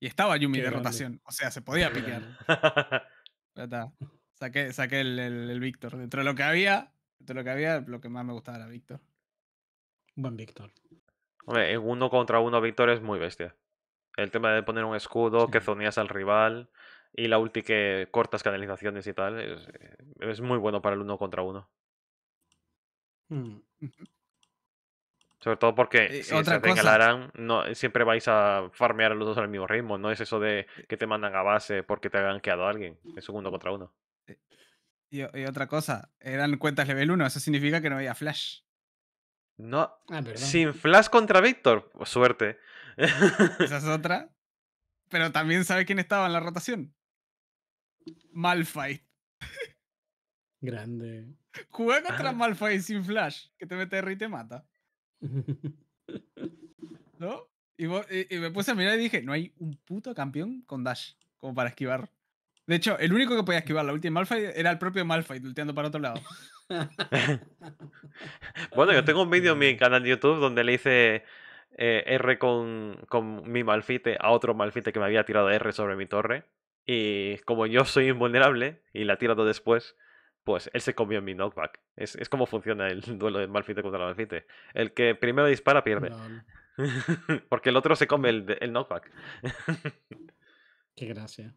Y estaba Yumi de rotación, o sea, se podía piquear. Saqué, el, el, Víctor. Dentro de lo que había, lo que había, lo que más me gustaba era Víctor. Buen Víctor. Hombre, uno contra uno Víctor es muy bestia. El tema de poner un escudo, que zonías al rival y la ulti que cortas canalizaciones y tal, es, muy bueno para el uno contra uno. Mm. Sobre todo porque eh, si Otra siempre vais a farmear a los dos al mismo ritmo. No es eso de eh, que te eh. mandan a base porque te han quedado a alguien. Es segundo contra uno. Y, otra cosa, eran cuentas level 1, eso significa que no había flash. No. Ah, sin flash contra Víctor, suerte. Esa es otra. Pero también sabe quién estaba en la rotación. Malfight. Grande. Juega ah. contra Malfight sin flash, que te mete y te mata. ¿No? Y, me puse a mirar y dije, no hay un puto campeón con dash como para esquivar. De hecho, el único que podía esquivar la última Malphite era el propio Malphite ulteando para otro lado. bueno, yo tengo un vídeo en mi canal de YouTube donde le hice eh, R con, mi Malfite a otro Malfite que me había tirado R sobre mi torre. Y como yo soy invulnerable y la tirado después, pues él se comió mi knockback. Es, como funciona el duelo de Malfite contra Malfite. El que primero dispara pierde. Porque el otro se come el, el knockback. Qué gracia.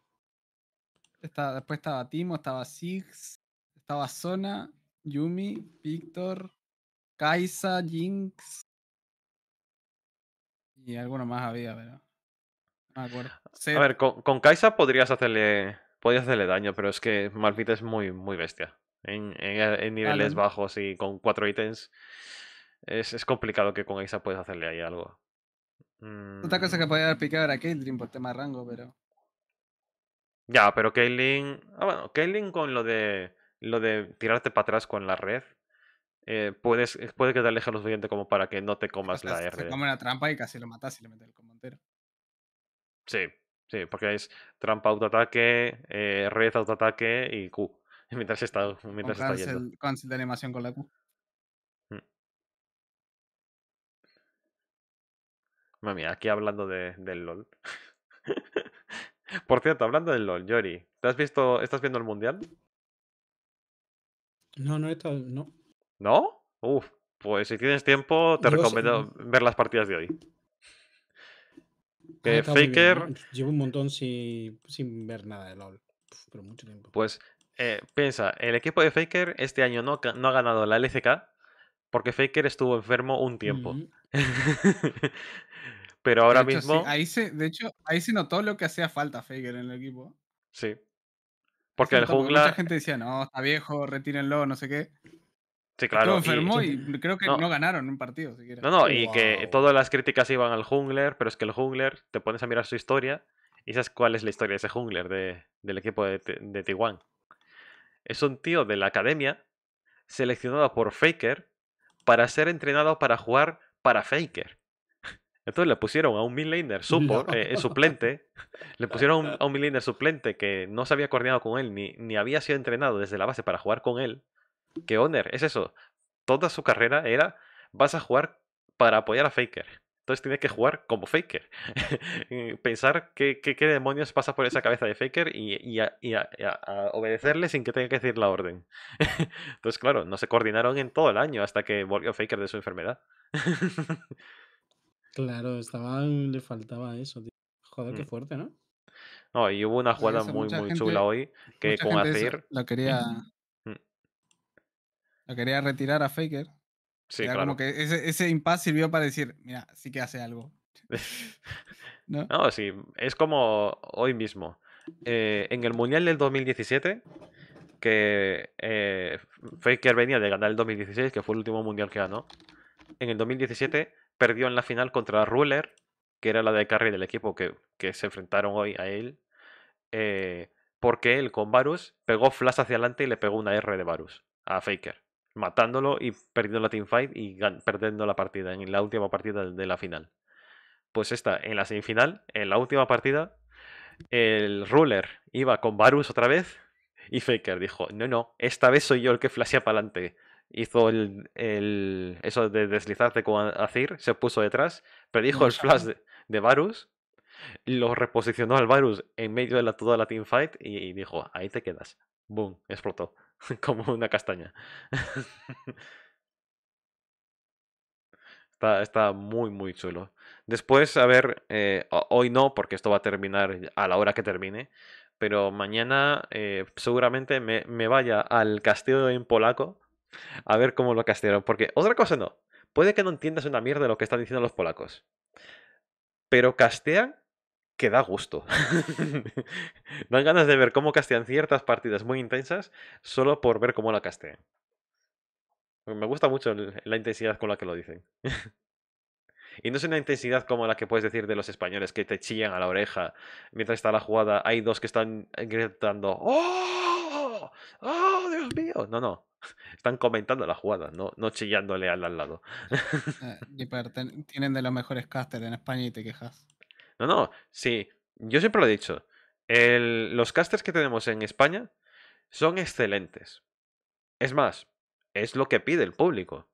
después estaba Timo, estaba Six, estaba Sona, Yumi, Víctor, Kaisa, Jinx. Y alguno más había, pero. A ver, con, con Kaisa podrías hacerle podía hacerle daño, pero es que Malphite es muy, muy bestia. En, niveles bajos y con cuatro ítems es, complicado que con Isa puedas hacerle ahí algo. Otra cosa mm. que podía haber picado era Caitlyn por tema rango, pero... Ya, pero Caitlyn... Ah, bueno, Caitlyn con lo de lo de tirarte para atrás con la red, eh, puedes, eh, puede quedar lejos lo suficiente como para que no te comas la R. Se come una trampa y casi lo matas y le metes el combo Sí, Sí, porque es trampa autoataque, eh, red autoataque y Q. Mientras está, mientras está yendo. Cancel de animación con la Q. Mm. Mami, aquí hablando de, del LOL. Por cierto, hablando del LOL, Yori, ¿te has visto, ¿estás viendo el mundial? No, no he estado, no. ¿No? Uf, pues si tienes tiempo, te recomiendo ver las partidas de hoy. Ah, Faker. Llevo un montón sin, ver nada de LOL. pero mucho tiempo. Pues eh, piensa, el equipo de Faker este año no, no ha ganado la LCK porque Faker estuvo enfermo un tiempo. pero ahora mismo. Ahí se, de hecho, ahí se notó lo que hacía falta Faker en el equipo. Sí. Porque el jungla. Mucha gente decía, no, está viejo, retírenlo, no sé qué. Sí, claro. enfermó y, creo que no, ganaron un partido No, no, y que todas las críticas iban al jungler, pero es que el jungler, te pones a mirar su historia y sabes cuál es la historia de ese jungler del equipo de, de Es un tío de la academia seleccionado por Faker para ser entrenado para jugar para Faker. Entonces le pusieron a un midlaner eh, eh, suplente, le pusieron a un, suplente que no se había coordinado con él ni, ni había sido entrenado desde la base para jugar con él que Honor, es eso. Toda su carrera era, vas a jugar para apoyar a Faker. Entonces tienes que jugar como Faker. Pensar qué, qué, demonios pasa por esa cabeza de Faker y, a, obedecerle sin que tenga que decir la orden. Entonces, claro, no se coordinaron en todo el año hasta que volvió Faker de su enfermedad. Claro, estaba, le faltaba eso, tío. Joder, qué mm. fuerte, ¿no? No, y hubo una pues jugada muy, muy chula hoy que con hacer... la quería... Lo quería retirar a Faker. Sí, claro. Como que ese, impasse sirvió para decir, mira, sí que hace algo. ¿No? sí, es como hoy mismo. Eh, en el Mundial del 2017, que eh, Faker venía de ganar el 2016, que fue el último Mundial que ganó, en el 2017 perdió en la final contra Ruler, que era la de carry del equipo que, se enfrentaron hoy a él, eh, porque él con Varus pegó flash hacia adelante y le pegó una R de Varus a Faker matándolo y perdiendo la teamfight y perdiendo la partida en la última partida de la final. Pues esta, en la semifinal, en la última partida, el ruler iba con Varus otra vez y Faker dijo, no, no, esta vez soy yo el que flashea para adelante. Hizo el, eso de deslizarte con Azir, se puso detrás, predijo el flash de, Varus, lo reposicionó al Varus en medio de la, toda la teamfight fight y dijo, ahí te quedas. Boom, explotó. como una castaña. Está, muy, muy chulo. Después, a ver, eh, hoy no, porque esto va a terminar a la hora que termine, pero mañana eh, seguramente me, vaya al castillo en polaco a ver cómo lo castigaron. Porque otra cosa no, puede que no entiendas una mierda de lo que están diciendo los polacos, pero castean que da gusto. Dan ganas de ver cómo castean ciertas partidas muy intensas solo por ver cómo la castean. Me gusta mucho la intensidad con la que lo dicen. Y no es una intensidad como la que puedes decir de los españoles, que te chillan a la oreja mientras está la jugada. Hay dos que están gritando ¡Oh! ¡Oh, Dios mío! No, no. Están comentando la jugada, no, no chillándole al, al lado. Eh, y tienen de los mejores casters en España y te quejas. No, no, sí, yo siempre lo he dicho. los casters que tenemos en España son excelentes. Es más, es lo que pide el público.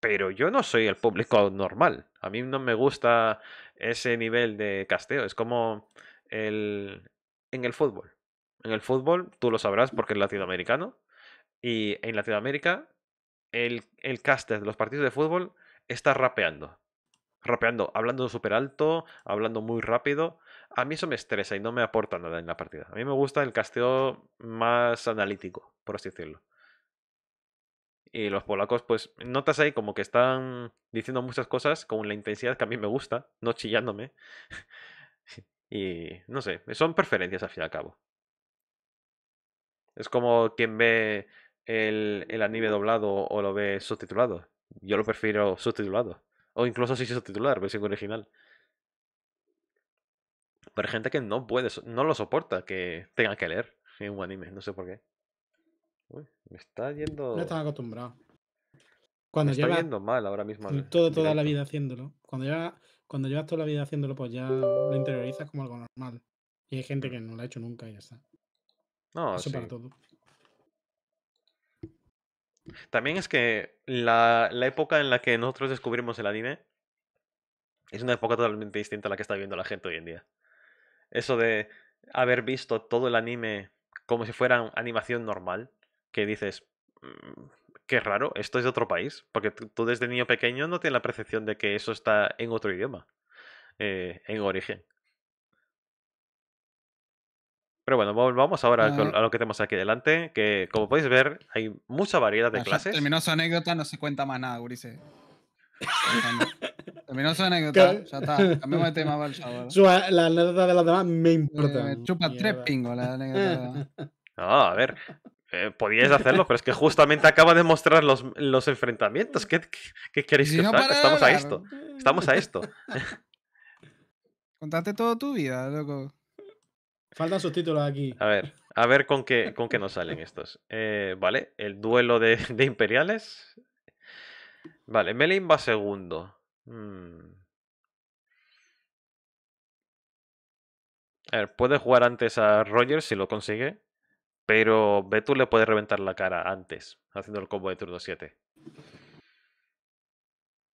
Pero yo no soy el público normal. A mí no me gusta ese nivel de casteo. Es como el, en el fútbol. En el fútbol, tú lo sabrás porque es latinoamericano. Y en Latinoamérica, el, el caster de los partidos de fútbol está rapeando rapeando, hablando súper alto, hablando muy rápido. A mí eso me estresa y no me aporta nada en la partida. A mí me gusta el casteo más analítico, por así decirlo. Y los polacos, pues notas ahí como que están diciendo muchas cosas con la intensidad que a mí me gusta, no chillándome. y no sé, son preferencias al fin y al cabo. Es como quien ve el, el anime doblado o lo ve subtitulado. Yo lo prefiero subtitulado. O incluso si es hizo titular, versión original. Pero hay gente que no puede, no lo soporta que tenga que leer en un anime, no sé por qué. me está yendo. No están acostumbrado. Cuando me está yendo mal ahora mismo. Todo, toda la vida haciéndolo. Cuando, ya cuando llevas toda la vida haciéndolo, pues ya lo interiorizas como algo normal. Y hay gente mm. que no lo ha hecho nunca y ya está. No, Eso para todo. También es que la, época en la que nosotros descubrimos el anime es una época totalmente distinta a la que está viviendo la gente hoy en día. Eso de haber visto todo el anime como si fuera animación normal, que dices, mm, qué raro, esto es de otro país, porque tú desde niño pequeño no tienes la percepción de que eso está en otro idioma, eh, en origen. Pero bueno, vamos ahora a lo que tenemos aquí delante, que como podéis ver hay mucha variedad de ah, clases. Terminó su anécdota, no se cuenta más nada, Gurice. Terminó su anécdota, ya está. Cambiamos de tema, chaval ah, La anécdota de la demás me importa. Eh, chupa tres pingos la anécdota. Ah, a ver. Eh, podíais hacerlo, pero es que justamente acaba de mostrar los, los enfrentamientos. ¿Qué, qué, queréis que os haga? Estamos a esto. Estamos a esto. Contate toda tu vida, loco. Faltan subtítulos aquí. A ver, a ver con qué, con qué nos salen estos. Eh, vale, el duelo de, de, imperiales. Vale, Melin va segundo. Mm. A ver, puede jugar antes a Rogers si lo consigue, pero Betu le puede reventar la cara antes, haciendo el combo de turno 7.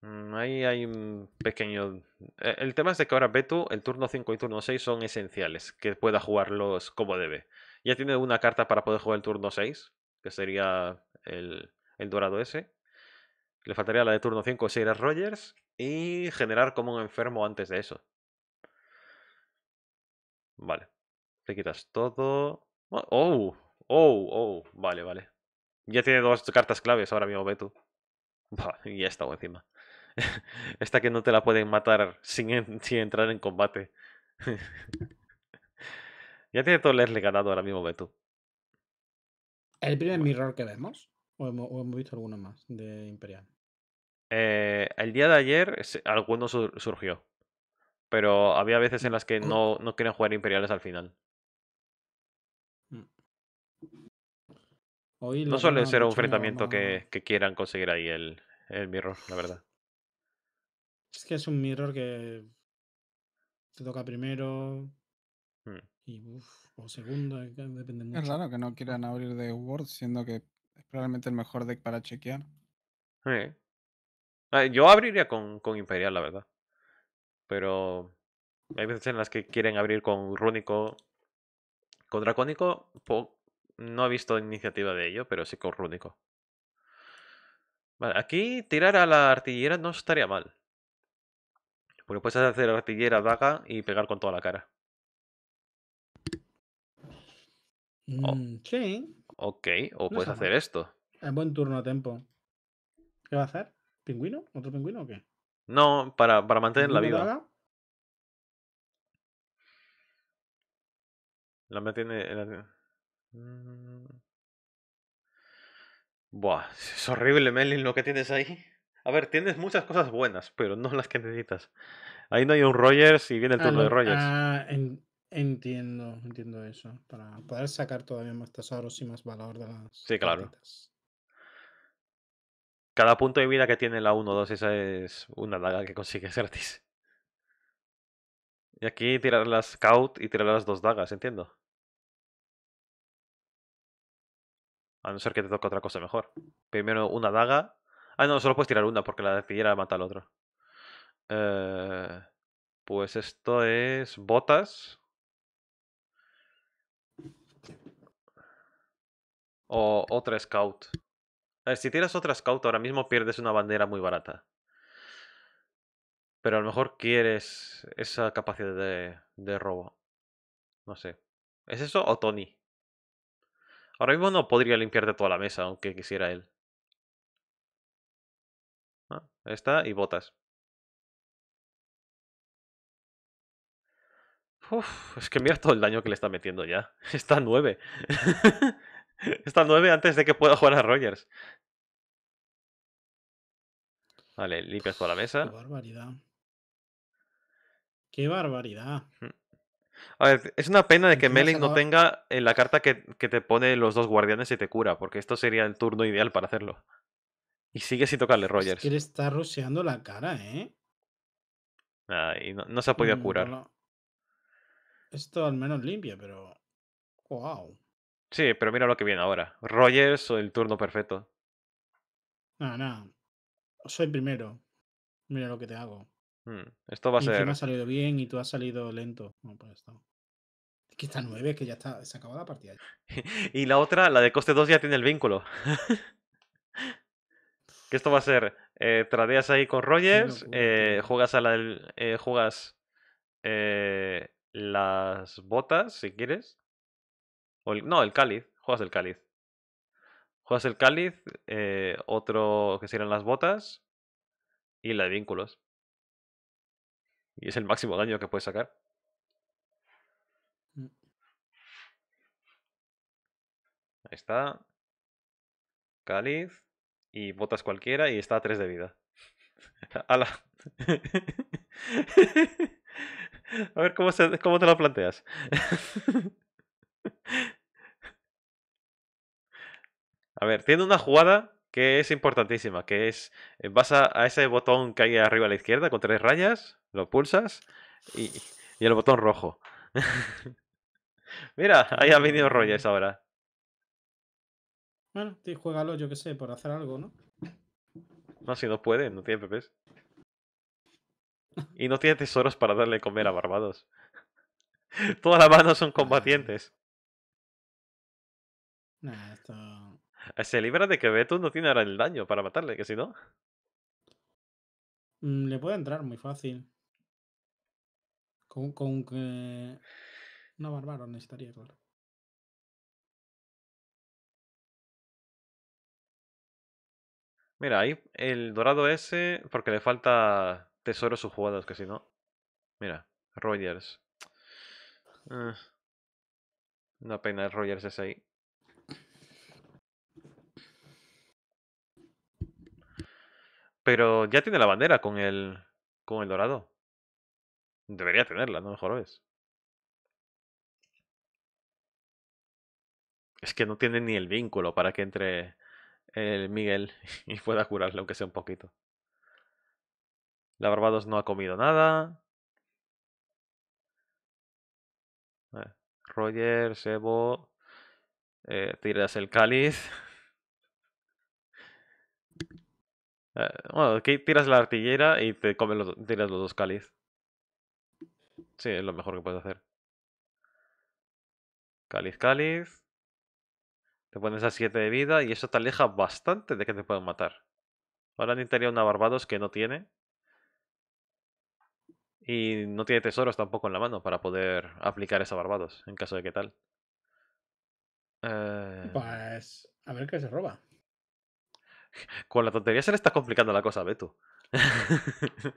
Mm, ahí hay un pequeño... E, el tema es que ahora Betu, el turno 5 y turno 6 son esenciales, que pueda jugarlos como debe. Ya tiene una carta para poder jugar el turno 6, que sería el, el dorado ese. Le faltaría la de turno 5 si era Rogers y generar como un enfermo antes de eso. Vale. Te quitas todo. Ah, oh, oh, oh. Vale, vale. Ya tiene dos cartas claves ahora mismo Betu. Y ya está encima. Esta que no te la pueden matar sin, sin entrar en combate. ya tiene todo el esle ganado ahora mismo, Beto. ¿El primer mirror que vemos? ¿O hemos, visto alguno más de Imperial? Eh, el día de ayer alguno surgió. Pero había veces en las que mm. no, no querían jugar Imperiales al final. Mm. no suele ser un enfrentamiento que, que, quieran conseguir ahí el, el mirror, la verdad. Es que es un mirror que te toca primero hmm. y uff. o segundo, eh, depende mucho. Es raro que no quieran abrir de Word, siendo que es probablemente el mejor deck para chequear. Sí. Ah, yo abriría con, con, Imperial, la verdad. Pero hay veces en las que quieren abrir con Rúnico. Con Dracónico no he visto iniciativa de ello, pero sí con Rúnico. Vale, aquí tirar a la artillera no estaría mal. Porque puedes hacer artillera, daga y pegar con toda la cara. Mm, Sí. Ok, o puedes hacer esto. Es buen turno a tiempo. ¿Qué va a hacer? ¿Pingüino? ¿Otro pingüino o qué? No, para, para mantener la vida. Daga? La mantiene. Mm. Buah, es horrible, Melin, lo que tienes ahí. A ver, tienes muchas cosas buenas, pero no las que necesitas. Ahí no hay un Rogers y viene el ah, turno de Rogers. Ah, entiendo, entiendo eso. Para poder sacar todavía más tesoros y más valor de las. Sí, claro. Cada punto de vida que tiene la 1-2, esa es una daga que consigues gratis. Y aquí tirar las Scout y tirar las dos dagas, entiendo. A no ser que te toque otra cosa mejor. Primero una daga Ah, no, solo puedes tirar una porque la decidiera matar al otro. Eh, pues esto es botas. O otra scout. A ver, si tiras otra scout ahora mismo pierdes una bandera muy barata. Pero a lo mejor quieres esa capacidad de, de robo. No sé. ¿Es eso o Tony? Ahora mismo no podría limpiarte toda la mesa, aunque quisiera él está, y botas. es que mira todo el daño que le está metiendo ya. Está nueve. está nueve antes de que pueda jugar a Rogers. Vale, limpias toda la mesa. Qué barbaridad. Qué barbaridad. Mm. A ver, es una pena de que Melin no tenga eh, la carta que, te pone los dos guardianes y te cura, porque esto sería el turno ideal para hacerlo. Y sigue sin tocarle Rogers. Quiere estar le la cara, ¿eh? Ah, y no, se ha podido mm, curar. Esto al menos limpia, pero. ¡Wow! Sí, pero mira lo que viene ahora. Rogers o el turno perfecto. No, no. Soy primero. Mira lo que te hago. Mm, esto va a ser. me ha salido bien y tú has salido lento. pues está. está nueve, que ya está. Se acabó la partida. y la otra, la de coste 2, ya tiene el vínculo. esto va a ser, eh, tradeas ahí con Rogers, eh, juegas a la eh, juegas las botas, si quieres. no, el cáliz, juegas el cáliz. Juegas el cáliz, otro que serían las botas y la de vínculos. Y es el máximo daño que puedes sacar. Mm. Ahí está. Cáliz y botas cualquiera y está a 3 de vida. a ver cómo, te lo planteas. a ver, tiene una jugada que es importantísima, que es, eh, vas a, ese botón que hay arriba a la izquierda con tres rayas, lo pulsas y, el botón rojo. Mira, ahí ha venido ahora. Bueno, te juégalo, yo que sé, por hacer algo, ¿no? No, si no puede, no tiene pepes. Y no tiene tesoros para darle comer a Barbados. Todas las manos son combatientes. Nah, esto... Se libra de que Beto no tiene ahora el daño para matarle, que si no. Mm, le puede entrar muy fácil. Con, con que. No, bárbaro, necesitaría, claro. Mira, ahí el dorado ese, porque le falta tesoro sus jugadas, que si no. Mira, Rogers. Ah, una pena el Rogers ese ahí. Pero ya tiene la bandera con el. con el dorado. Debería tenerla, no mejor es. Es que no tiene ni el vínculo para que entre el Miguel y pueda curarle, aunque sea un poquito. La Barbados no ha comido nada. Roger, Sebo, eh, tiras el cáliz. Eh, bueno, aquí tiras la artillera y te comen los, tiras los dos cáliz. Sí, es lo mejor que puedes hacer. Cáliz, cáliz. Te pones a 7 de vida y eso te aleja bastante de que te puedan matar. Ahora necesitaría una Barbados que no tiene. Y no tiene tesoros tampoco en la mano para poder aplicar esa Barbados, en caso de que tal. Eh. Pues a ver qué se roba. Con la tontería se le está complicando la cosa, Beto.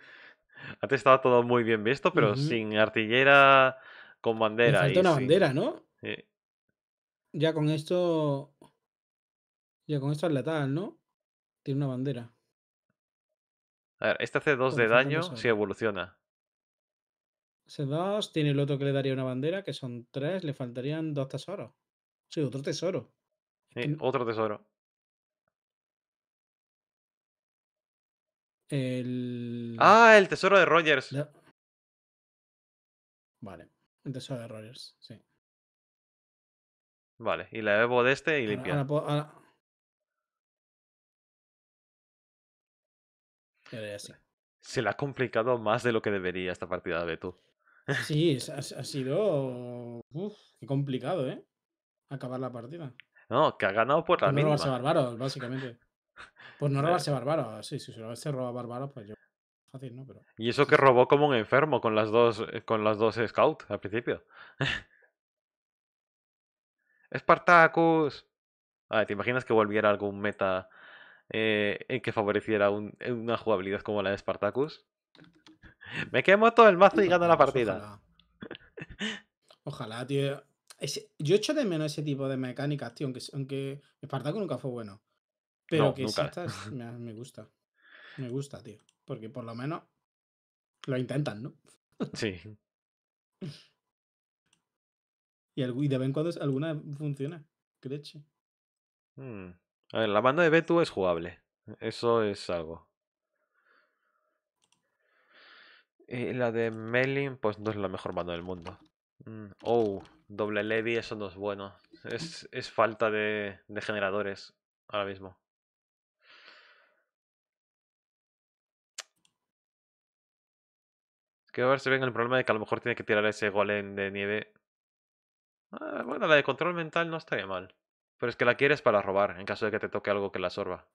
Antes estaba todo muy bien visto, pero sin artillera, con bandera. Le falta una bandera, ¿no? Sí. Ya con esto. Ya con esto es letal, ¿no? Tiene una bandera. A ver, este hace dos de daño si evoluciona. Hace 2, tiene el otro que le daría una bandera, que son tres, le faltarían dos tesoros. Sí, otro tesoro. Sí, otro tesoro. El... Ah, el tesoro de Rogers. Vale, el tesoro de Rogers, sí. Vale, y la bebo de este y limpia. Ahora Se la ha complicado más de lo que debería esta partida de tú. Sí, ha, sido. Uf, qué complicado, ¿eh? Acabar la partida. No, que ha ganado por la por no robarse bárbaros, básicamente. Pues no eh. robarse bárbaros, sí, si se roba bárbaro, pues yo. Fácil, ¿no? Pero... Y eso que robó como un enfermo con las dos, eh, con las dos scouts al principio. Espartacus, ver, ¿te imaginas que volviera algún meta eh, en que favoreciera una jugabilidad como la de Spartacus? Me quemo todo el mazo y gano la pues partida. Ojalá, tío. yo echo de menos ese tipo de mecánicas, tío, aunque, aunque Spartacus nunca fue bueno. Pero que estas me, me gusta. Me gusta, tío. Porque por lo menos lo intentan, ¿no? Sí. Y, de vez en cuando alguna funciona. Creche. Mm, a ver, la banda de Betu es jugable. Eso es algo. Y la de Melin, pues no es la mejor banda del mundo. Mm, oh, doble Levi, eso no es bueno. Es, es falta de, de, generadores ahora mismo. Quiero ver si ven el problema de que a lo mejor tiene que tirar ese golem de nieve Ah, bueno, la de control mental no estaría mal. Pero es que la quieres para robar, en caso de que te toque algo que la sorba.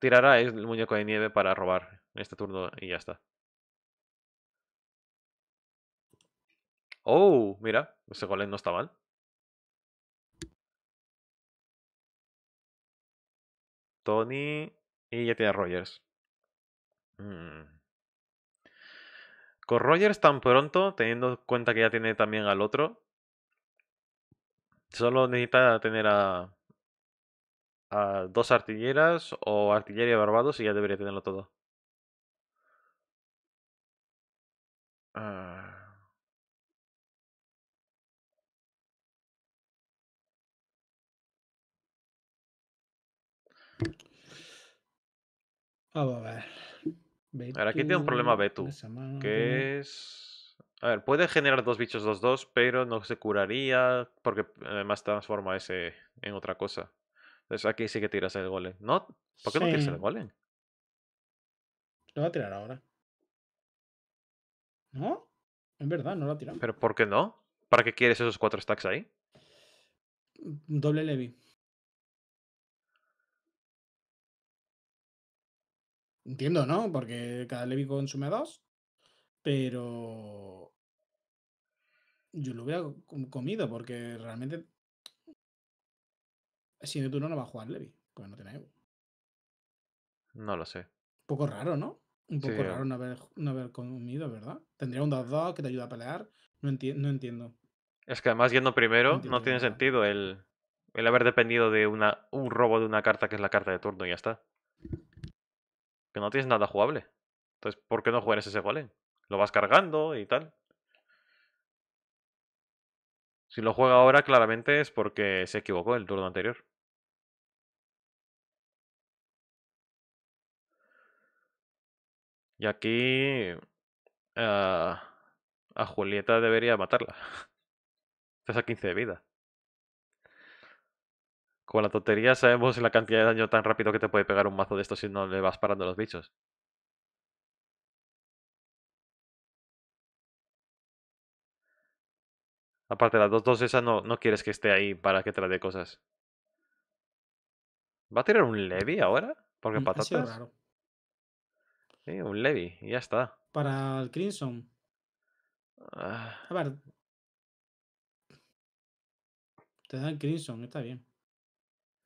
tirará el muñeco de nieve para robar en este turno y ya está. Oh, mira, ese golem no está mal. Tony y ya tiene a Rogers. Mm. Con Rogers tan pronto, teniendo en cuenta que ya tiene también al otro, Solo necesita tener a, a dos artilleras o artillería barbados y ya debería tenerlo todo. Ah, Vamos a ver. Ahora aquí tiene un problema Betu, que es a ver, puede generar dos bichos 2 dos, pero no se curaría porque además transforma ese en otra cosa. Entonces aquí sí que tiras el golem. ¿No? ¿Por qué no tiras el golem? Lo va a tirar ahora. ¿No? En verdad, no lo ha tirado. ¿Pero por qué no? ¿Para qué quieres esos cuatro stacks ahí? Doble levy. Entiendo, ¿no? Porque cada levy consume dos. Pero yo lo hubiera comido porque realmente siendo tú no, no va a jugar Levi, porque no tiene No lo sé. Un poco raro, ¿no? Un poco raro eh. no haber, no comido, ¿verdad? Tendría un 2-2 que te ayuda a pelear. No, no entiendo. Es que además yendo primero no, tiene sentido el, el, haber dependido de una, un robo de una carta que es la carta de turno y ya está. Que no tienes nada jugable. Entonces, ¿por qué no juegues ese Golem? Lo vas cargando y tal. Si lo juega ahora, claramente es porque se equivocó el turno anterior. Y aquí... Ah, a Julieta debería matarla. Estás a 15 de vida. Con la tontería sabemos la cantidad de daño tan rápido que te puede pegar un mazo de estos si no le vas parando a los bichos. Aparte, las dos dos esa no, no quieres que esté ahí para que te dé cosas. ¿Va a tirar un Levi ahora? Porque mm, patatas. Sí, un Levi, y ya está. Para el Crimson. Ah. A ver. Te da el Crimson, está bien.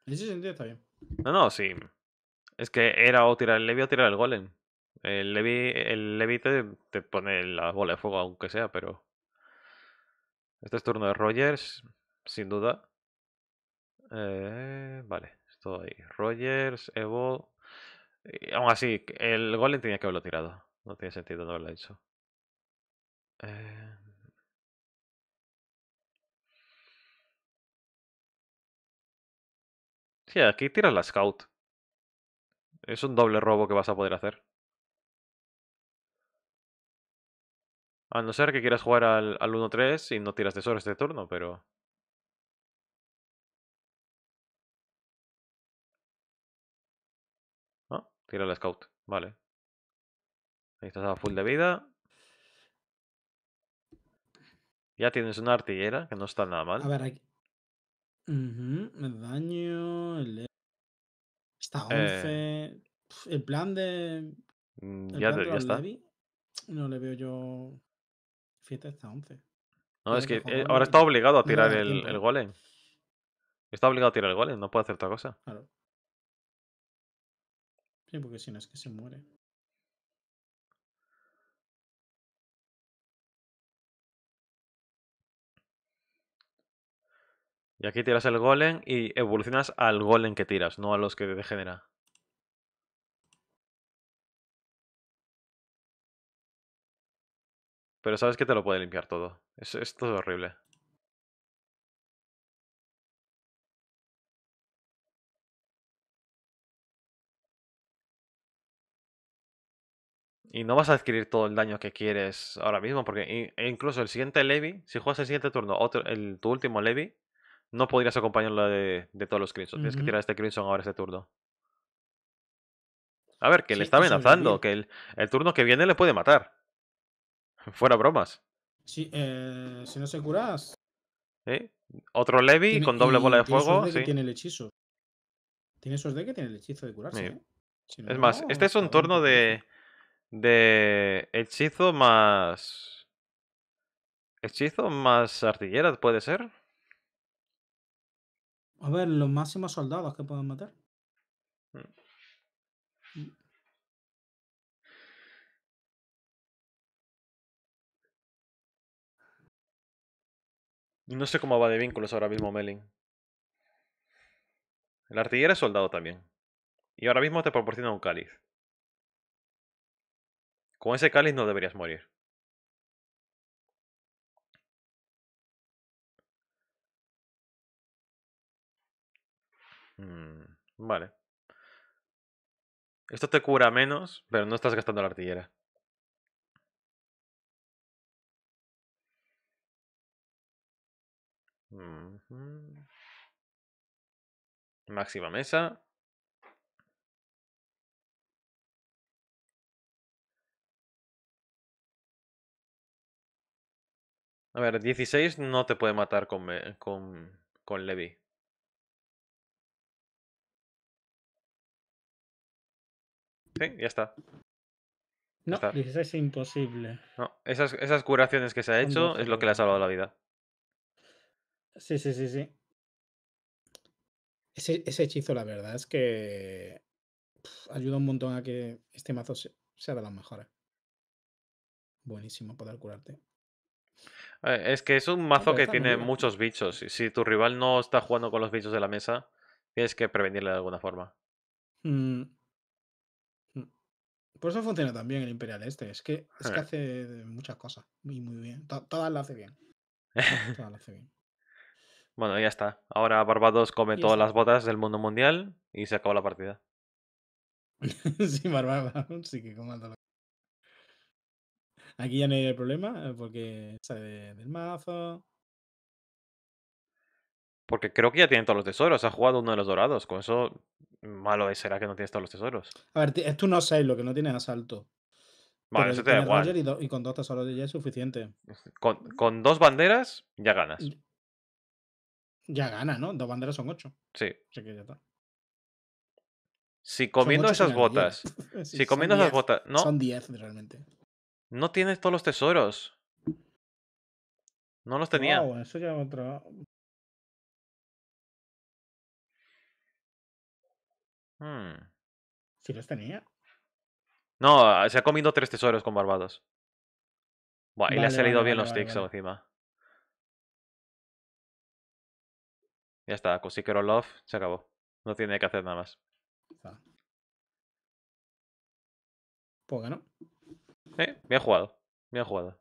En ese sentido está bien. No, no, sí. Es que era o tirar el Levi o tirar el Golem. El Levi, el Levi te, te pone la bola de fuego, aunque sea, pero. Este es turno de Rogers, sin duda. Eh, vale, estoy Rogers, Evo. aún así, el golem tenía que haberlo tirado. No tiene sentido no haberlo hecho. Eh. Sí, aquí tiras la scout. Es un doble robo que vas a poder hacer. A no ser que quieras jugar al, al 1-3 y no tiras tesoro este turno, pero... Ah, tira el scout, vale. Ahí estás a full de vida. Ya tienes una artillera, que no está nada mal. A ver, aquí... Me daño, Está 11... Eh. El plan de... Mm, ya, está. no le veo yo... 7 hasta 11. No, es que eh, ahora está obligado a tirar el, el, golem. Está obligado a tirar el golem, no puede hacer otra cosa. Claro. Sí, porque si no es que se muere. Y aquí tiras el golem y evolucionas al golem que tiras, no a los que te degenera. Pero sabes que te lo puede limpiar todo. Es, es horrible. Y no vas a adquirir todo el daño que quieres ahora mismo, porque e incluso el siguiente Levi si juegas el siguiente turno, tu último Levi no podrías acompañarlo de, todos los Crimson. Tienes que tirar este Crimson ahora este turno. A ver, que le está pues, amenazando, que el turno que viene le puede matar. Fuera bromas. Eh, si no se curas. ¿Eh? Otro Levi con doble bola de fuego. Tiene, tiene el hechizo. Tiene esos de que tiene el hechizo de curarse. ¿eh? es más, este es un torno de, de hechizo más. Hechizo más artilleras, ¿puede ser? A ver, los máximos soldados que pueden matar. No sé cómo va de vínculos ahora mismo Melin. El artillero es soldado también. Y ahora mismo te proporciona un cáliz. Con ese cáliz no deberías morir. Mm, vale. Esto te cura menos, pero no estás gastando la artillera. Máxima mesa. A ver, 16 no te puede matar con, con, con Levi. Sí, ya está. No, 16 es imposible. No, esas, esas curaciones que se ha hecho es lo que le ha salvado la vida. Sí, sí, sí, sí. Ese, ese hechizo, la verdad es que ayuda un montón a que este mazo sea de las mejores. Buenísimo poder curarte. Eh, es que es un mazo que tiene muchos bichos. Y si tu rival no está jugando con los bichos de la mesa, tienes que prevenirle de alguna forma. Mm. Mm. Por eso funciona tan bien el Imperial este. Es que, es que eh. hace muchas cosas. Y muy bien. todas las hace bien. Todas las hace bien. Bueno, ya está. Ahora Barbados come todas las botas del mundo mundial y se acabó la partida. sí, Barbados sí que comanda. Aquí ya no hay problema eh, porque sale del mazo. Porque creo que ya tiene todos los tesoros. Ha jugado uno de los dorados. Con eso, malo es será que no tienes todos los tesoros. A ver, tú no sabes lo que no tienes asalto. Vale, eso te da igual. Y, y, con dos tesoros ya es suficiente. Con, con dos banderas ya ganas. Ya gana, ¿no? Dos banderas son ocho. Sí. Así que ya está. Si comiendo esas botas. sí, si comiendo esas botas. No, son diez realmente. No tienes todos los tesoros. No los tenía. Wow, eso ya otro... Hmm. Si los tenía. No, se ha comido tres tesoros con Barbados. Buah, y le ha salido bien los tics encima. Ya está, of Love se acabó. No tiene que hacer nada más. Pues ganó. Eh, bien jugado. Bien jugado.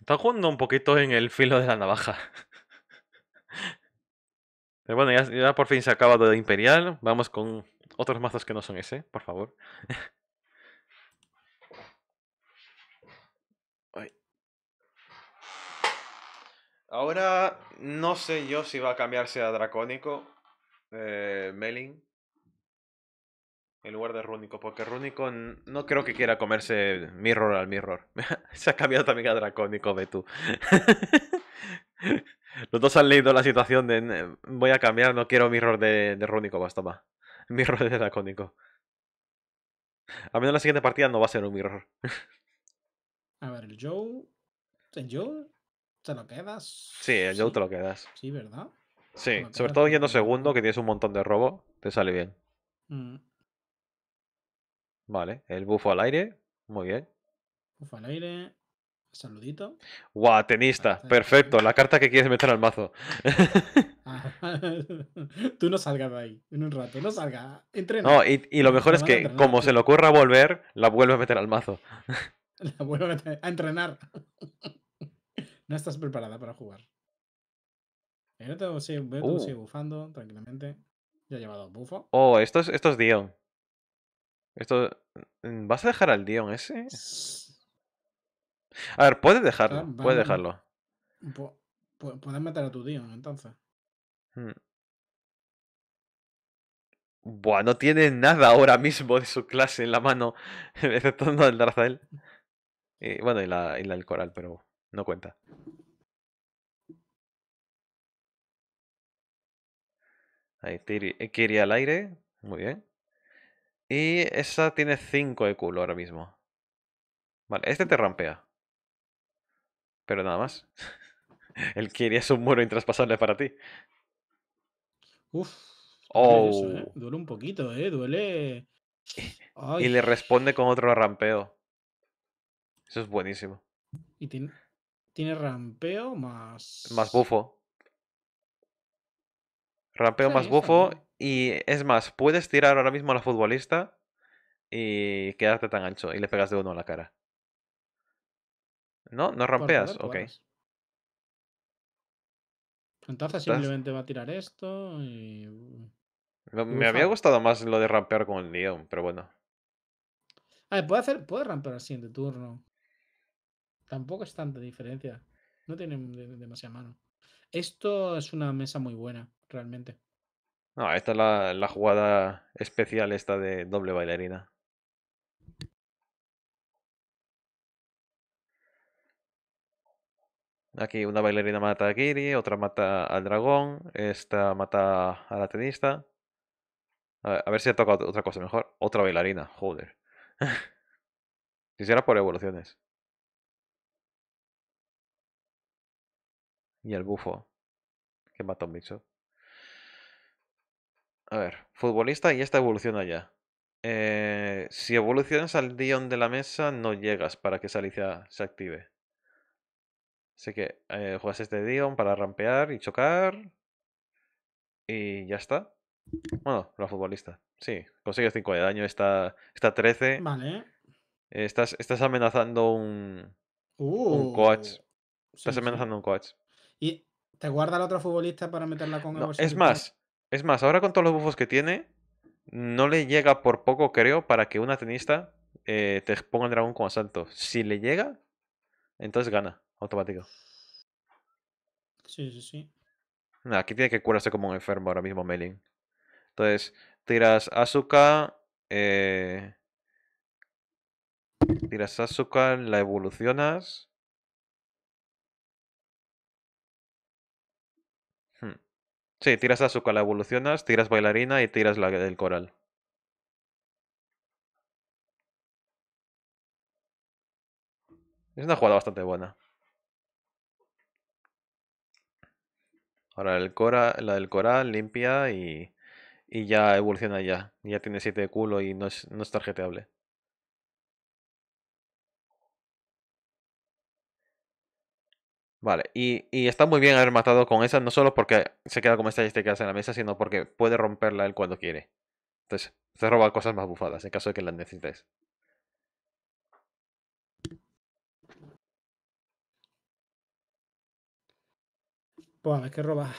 Está jugando un poquito en el filo de la navaja. Pero bueno, ya, ya por fin se acaba de Imperial. Vamos con otros mazos que no son ese, por favor. Ahora no sé yo si va a cambiarse a Dracónico eh, Melin en lugar de Rúnico, porque Rúnico no creo que quiera comerse Mirror al Mirror. Se ha cambiado también a Dracónico, ve tú. Los dos han leído la situación de voy a cambiar, no quiero Mirror de, Rúnico, basta más. Mirror de Dracónico. A menos la siguiente partida no va a ser un Mirror. a ver, el Joe. ¿El Joe? ¿Te lo quedas? Sí, el Joe te lo quedas. Sí, ¿verdad? Sí, sobre todo yendo segundo, que tienes un montón de robo, te sale bien. Mm. Vale, el bufo al aire, muy bien. Bufo al aire, saludito. Guau, tenista, perfecto, la carta que quieres meter al mazo. Ah, tú no salgas de ahí, en un rato, no salga entrena. No, y, y lo mejor es que como se le ocurra volver, la vuelve a meter al mazo. La vuelve a, meter, a entrenar. No estás preparada para jugar. Eh, yo te voy sigo, uh. bufando tranquilamente. Ya he llevado bufo. Oh, esto es, Dion. Esto... Mm, ¿Vas a dejar al Dion ese? A ver, puedes dejarlo. puedes mm, dejarlo. Puedes matar a tu Dion, entonces. Mm. Buah, no tiene nada ahora mismo de su clase en la mano, excepto el Darzael. Y, eh, bueno, y la, y la del coral, pero. No cuenta. Ahí, eh, Kiri, al aire. Muy bien. Y esa tiene 5 de culo ahora mismo. Vale, este te rampea. Pero nada más. El Kiri es un muro intraspasable para ti. Uf. Eh, oh. Duele un poquito, ¿eh? Duele. Y le responde con otro rampeo. Eso es buenísimo. Y tiene, tiene rampeo más. Más bufo. Rampeo más bufo. Y es más, puedes tirar ahora mismo a la futbolista y quedarte tan ancho y le pegas de uno a la cara. ¿No? ¿No rampeas? ok. Pues. Entonces simplemente va a tirar esto y. Me, había gustado más lo de rampear con el León, pero bueno. A ah, ver, puede, hacer, puede rampear al siguiente turno. Tampoco es tanta diferencia. No tienen demasiada mano. Esto es una mesa muy buena, realmente. No, esta es la, jugada especial esta de doble bailarina. Aquí una bailarina mata a Giri, otra mata al dragón, esta mata a la tenista. A ver, si ha tocado otra cosa mejor. Otra bailarina, joder. si será por evoluciones. y el bufo que mata a bicho A ver, futbolista y esta evoluciona ya. Eh, si evolucionas al Dion de la mesa, no llegas para que Salicia se active. Así que eh, juegas este Dion para rampear y chocar. Y ya está. Bueno, la futbolista. Sí, consigues 5 de daño, está, está 13. Vale. Estás, estás amenazando un, uh, coach. estás amenazando un coach. Y te guarda la otro futbolista para meterla con el Es más, es más, ahora con todos los bufos que tiene, no le llega por poco, creo, para que una tenista eh, te ponga el dragón con asalto. Si le llega, entonces gana, automático. Sí, sí, sí. aquí tiene que curarse como un enfermo ahora mismo, Melin. Entonces, tiras Asuka. Eh, tiras Asuka, la evolucionas. Sí, tiras azúcar, la evolucionas, tiras bailarina y tiras la del coral. Es una jugada bastante buena. Ahora el la del coral limpia y, ya evoluciona ya. Ya tiene 7 de culo y no es, no es tarjeteable. Vale, y, está muy bien haber matado con esa, no solo porque se queda como este quedas en la mesa, sino porque puede romperla él cuando quiere. Entonces, se roba cosas más bufadas en caso de que las necesites. Pues a ver qué roba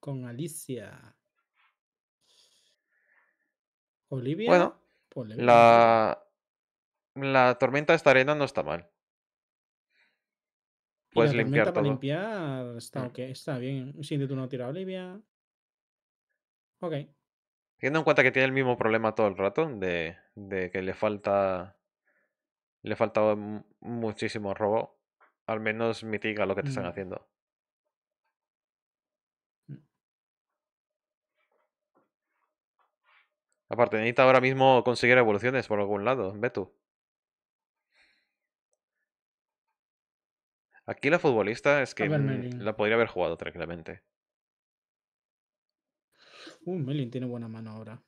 con Alicia. Olivia. Bueno, pues la, la tormenta esta arena no está mal. Puedes limpiar mm. está, bien está bien. tú no tira Olivia. Ok. Teniendo en cuenta que tiene el mismo problema todo el rato, de, que le falta. Le falta muchísimo robo. Al menos mitiga lo que te están mm. haciendo. Mm. Aparte, necesita ahora mismo conseguir evoluciones por algún lado, ve tú. Aquí la futbolista es que la podría haber jugado tranquilamente. Uh, Melin tiene buena mano ahora.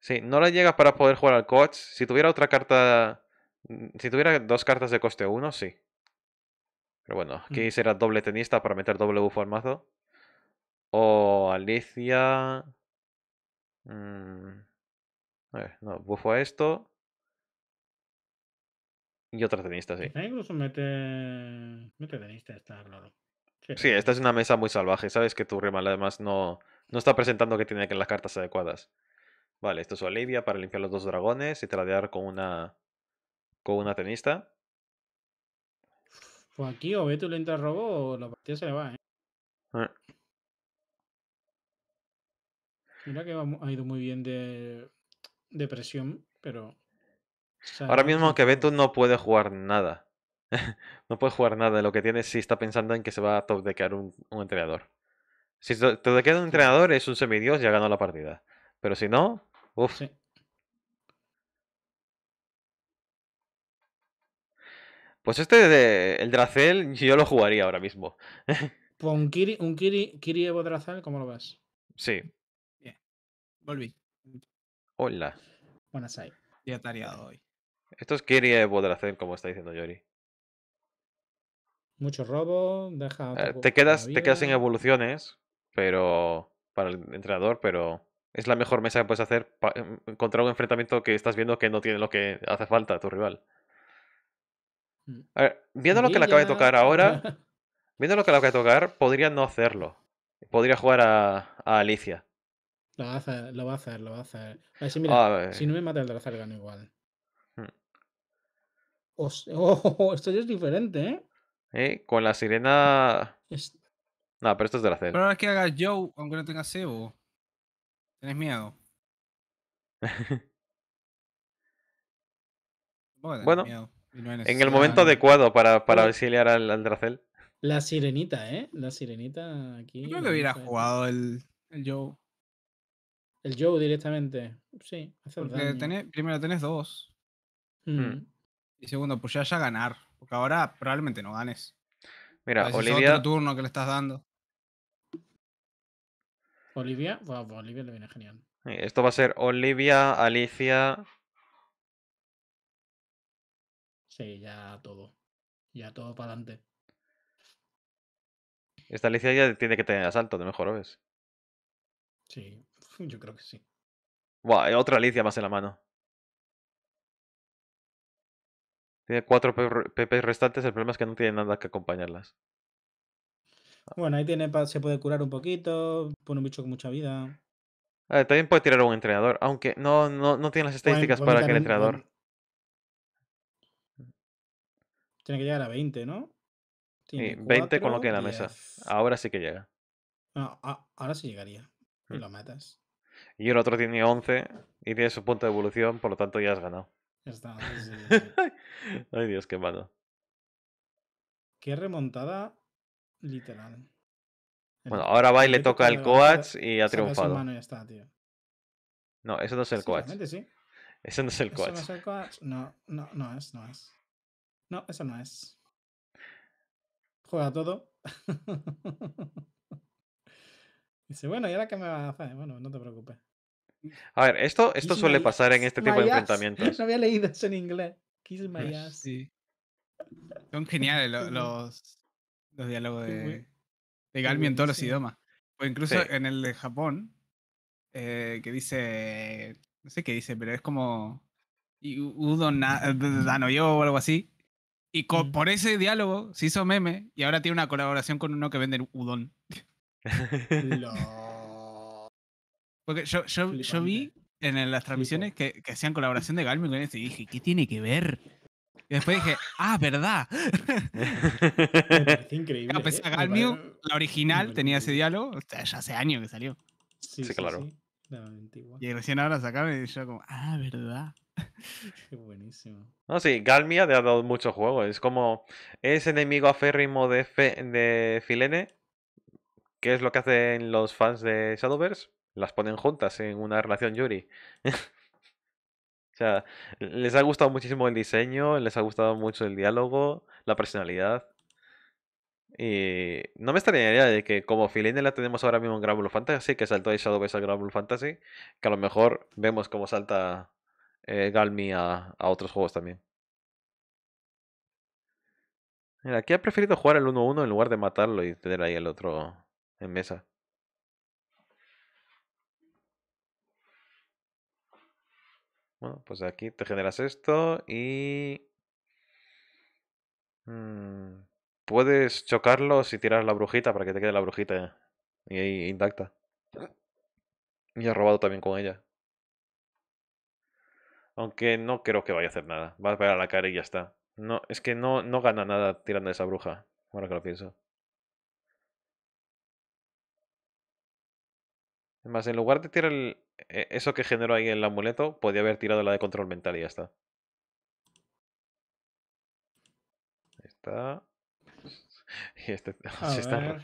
Sí, no la llega para poder jugar al coach. Si tuviera otra carta. Mm, si tuviera dos cartas de coste uno, sí. Pero bueno, aquí será doble tenista para meter doble bufo al mazo. O Alicia. Mm, a ver, no, bufo a esto. Y otra tenista, sí. incluso mete, mete tenista, esta, claro. Sí, esta es una mesa muy salvaje. Sabes que tu rima además no, está presentando que tiene que las cartas adecuadas. Vale, esto es Olivia para limpiar los dos dragones y tradear con una con una tenista. Pues aquí o ve tu lenta robo o la partida se le va, ¿eh? eh. Mira que ha ido muy bien de, de presión, pero Ahora mismo que Ventus no puede jugar nada. no puede jugar nada. Lo que tiene si está pensando en que se va a top dequear un, un entrenador. Si te, un entrenador, es un semidios y ha ganado la partida. Pero si no, uff. Pues este de, el Dracel, yo lo jugaría ahora mismo. pues un Kiri, un Kiri, Evo Dracel, ¿cómo lo ves? Sí. Bien. Volví. Hola. Buenas ahí. Ya tareado hoy. Esto es quería poder hacer, como está diciendo Yori. Muchos robo deja. Eh, te, quedas, te quedas sin evoluciones, pero. Para el entrenador, pero. Es la mejor mesa que puedes hacer em, contra un enfrentamiento que estás viendo que no tiene lo que hace falta tu rival. Mm. A ver, viendo lo que le acaba de tocar ahora, viendo lo que le acaba de tocar, podría no hacerlo. Podría jugar a, Alicia. Lo va a hacer, lo va a hacer, lo va a hacer. Ah, si, eh. no me mata el no igual esto ya es diferente, ¿eh? ¿Eh? Con la sirena. No, pero esto es Dracel Pero no es que hagas Joe, aunque no tengas cebo. Tenés miedo. bueno, en el momento adecuado para, para auxiliar al, al Dracel. La sirenita, ¿eh? La sirenita aquí. Yo creo que hubiera jugado el, el Joe. El Joe directamente. Sí, primero tenés dos. Mm. Hmm. Y segundo, pues ya, ganar. Porque ahora probablemente no ganes. Mira, Olivia. Es otro turno que le estás dando. Olivia, wow, Olivia le viene genial. Esto va a ser Olivia, Alicia. Sí, ya todo. Ya todo para adelante. Esta Alicia ya tiene que tener asalto, de mejor ves. Sí, yo creo que sí. Buah, otra Alicia más en la mano. Tiene cuatro PP restantes, el problema es que no tiene nada que acompañarlas. Ah. Bueno, ahí tiene se puede curar un poquito, pone un bicho con mucha vida. Ah, también puede tirar a un entrenador, aunque no, no, tiene las estadísticas para que el entrenador. Tiene que llegar a 20, ¿no? sí, 20 con lo que en la mesa. Ahora sí que llega. ahora sí llegaría. Y mm. lo matas. Y el otro tiene 11 y tiene su punto de evolución, por lo tanto ya has ganado. Ay, Dios, qué malo. Qué remontada literal. bueno, ahora va y le toca al coach y ha triunfado. No, eso no es el coach. ese no es el coach. no No, no, es, no es. No, eso no es. Juega todo. Dice, bueno, ¿y ahora qué me va a hacer? Bueno, no te preocupes. A ver, esto, esto suele pasar en este tipo de enfrentamientos. No había leído eso en inglés. my Son geniales los, los, diálogos de, de en todos los idiomas. O incluso en el de Japón, eh, que dice. No sé qué dice, pero es como. Udon eh, yo o algo así. Y por ese diálogo se hizo meme y ahora tiene una colaboración con uno que vende Udon. Porque yo, vi en las transmisiones que, que, hacían colaboración de Galmio con este y dije, ¿qué tiene que ver? Y después dije, ah, verdad. es increíble. Pues, ¿eh? a pesar de la original tenía ese diálogo, ya hace años que salió. Sí, claro. y recién ahora sacaron y yo como, ah, verdad. Qué buenísimo. No, sí, Galmia ha dado mucho juego. Es como, es enemigo aférrimo de, de Filene, que es lo que hacen los fans de Shadowverse las ponen juntas en una relación Yuri. o sea, les ha gustado muchísimo el diseño, les ha gustado mucho el diálogo, la personalidad. Y no me idea de que como Filine la tenemos ahora mismo en Gran Blue Fantasy, que saltó de Shadow a Fantasy, que a lo mejor vemos cómo salta eh, Galmi a, a, otros juegos también. Mira, aquí ha preferido jugar el 1-1 en lugar de matarlo y tener ahí el otro en mesa. Bueno, pues aquí te generas esto y... Mm, puedes chocarlo si tiras la brujita para que te quede la brujita y intacta. Y ha robado también con ella. Aunque no creo que vaya a hacer nada. Va a pegar a la cara y ya está. No, es que no, no gana nada tirando a esa bruja. Bueno, que lo pienso. Además, en lugar de tirar el, e-, eso que generó ahí el amuleto, podía haber tirado la de control mental y ya está. Ahí está. Y este,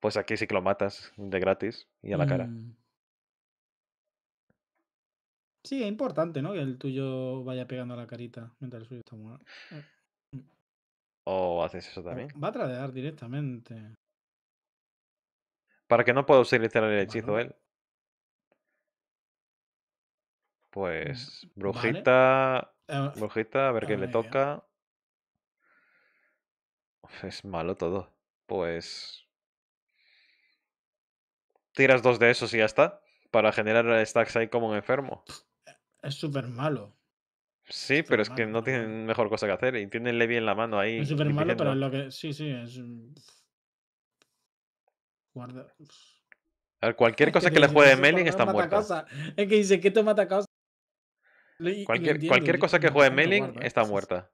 pues aquí sí que lo matas de gratis y a la cara. Mm. Sí, es importante, ¿no? Que el tuyo vaya pegando a la carita mientras el suyo está muerto. Eh, mm. ¿O haces eso también? Va a tradear directamente. Para que no pueda utilizar el hechizo él. ¿eh? Mm, pues Brujita. Ah, brujita, a ver qué le toca. Es malo todo. Pues. Tiras dos de esos y ya está. Para generar stacks ahí como un enfermo. Eh, es súper malo. Sí, pero es que no tienen mejor cosa que hacer. Y tienen bien la mano ahí. Es súper malo, pero es lo que. Sí, sí, es. Guarda. A ver, cualquier cosa que, le juegue Melin está muerta. Es que dice, que te mata casa cualquier, cualquier cosa que juegue Meling está muerta.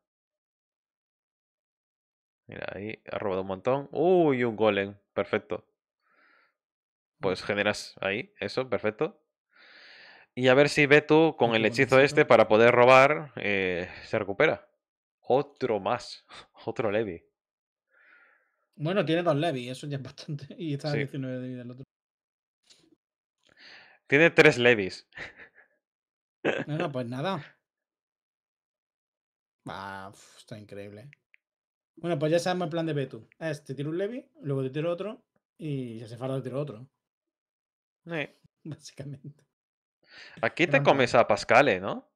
Mira, ahí ha robado un montón. Uy, un golem. Perfecto. Pues generas ahí, eso, perfecto. Y a ver si tú con el hechizo este, para poder robar, eh, se recupera. Otro más. Otro Levi. Bueno, tiene dos Levi, eso ya es bastante. Y está 19 de vida el otro. Tiene tres Levis. Bueno, pues nada. Ah, está increíble. Bueno, pues ya sabemos el plan de Betu. Es, te tiro un Levi, luego te tiro otro y ya hace falta te tiro otro. Sí. Básicamente. Aquí te comes a Pascale, ¿no?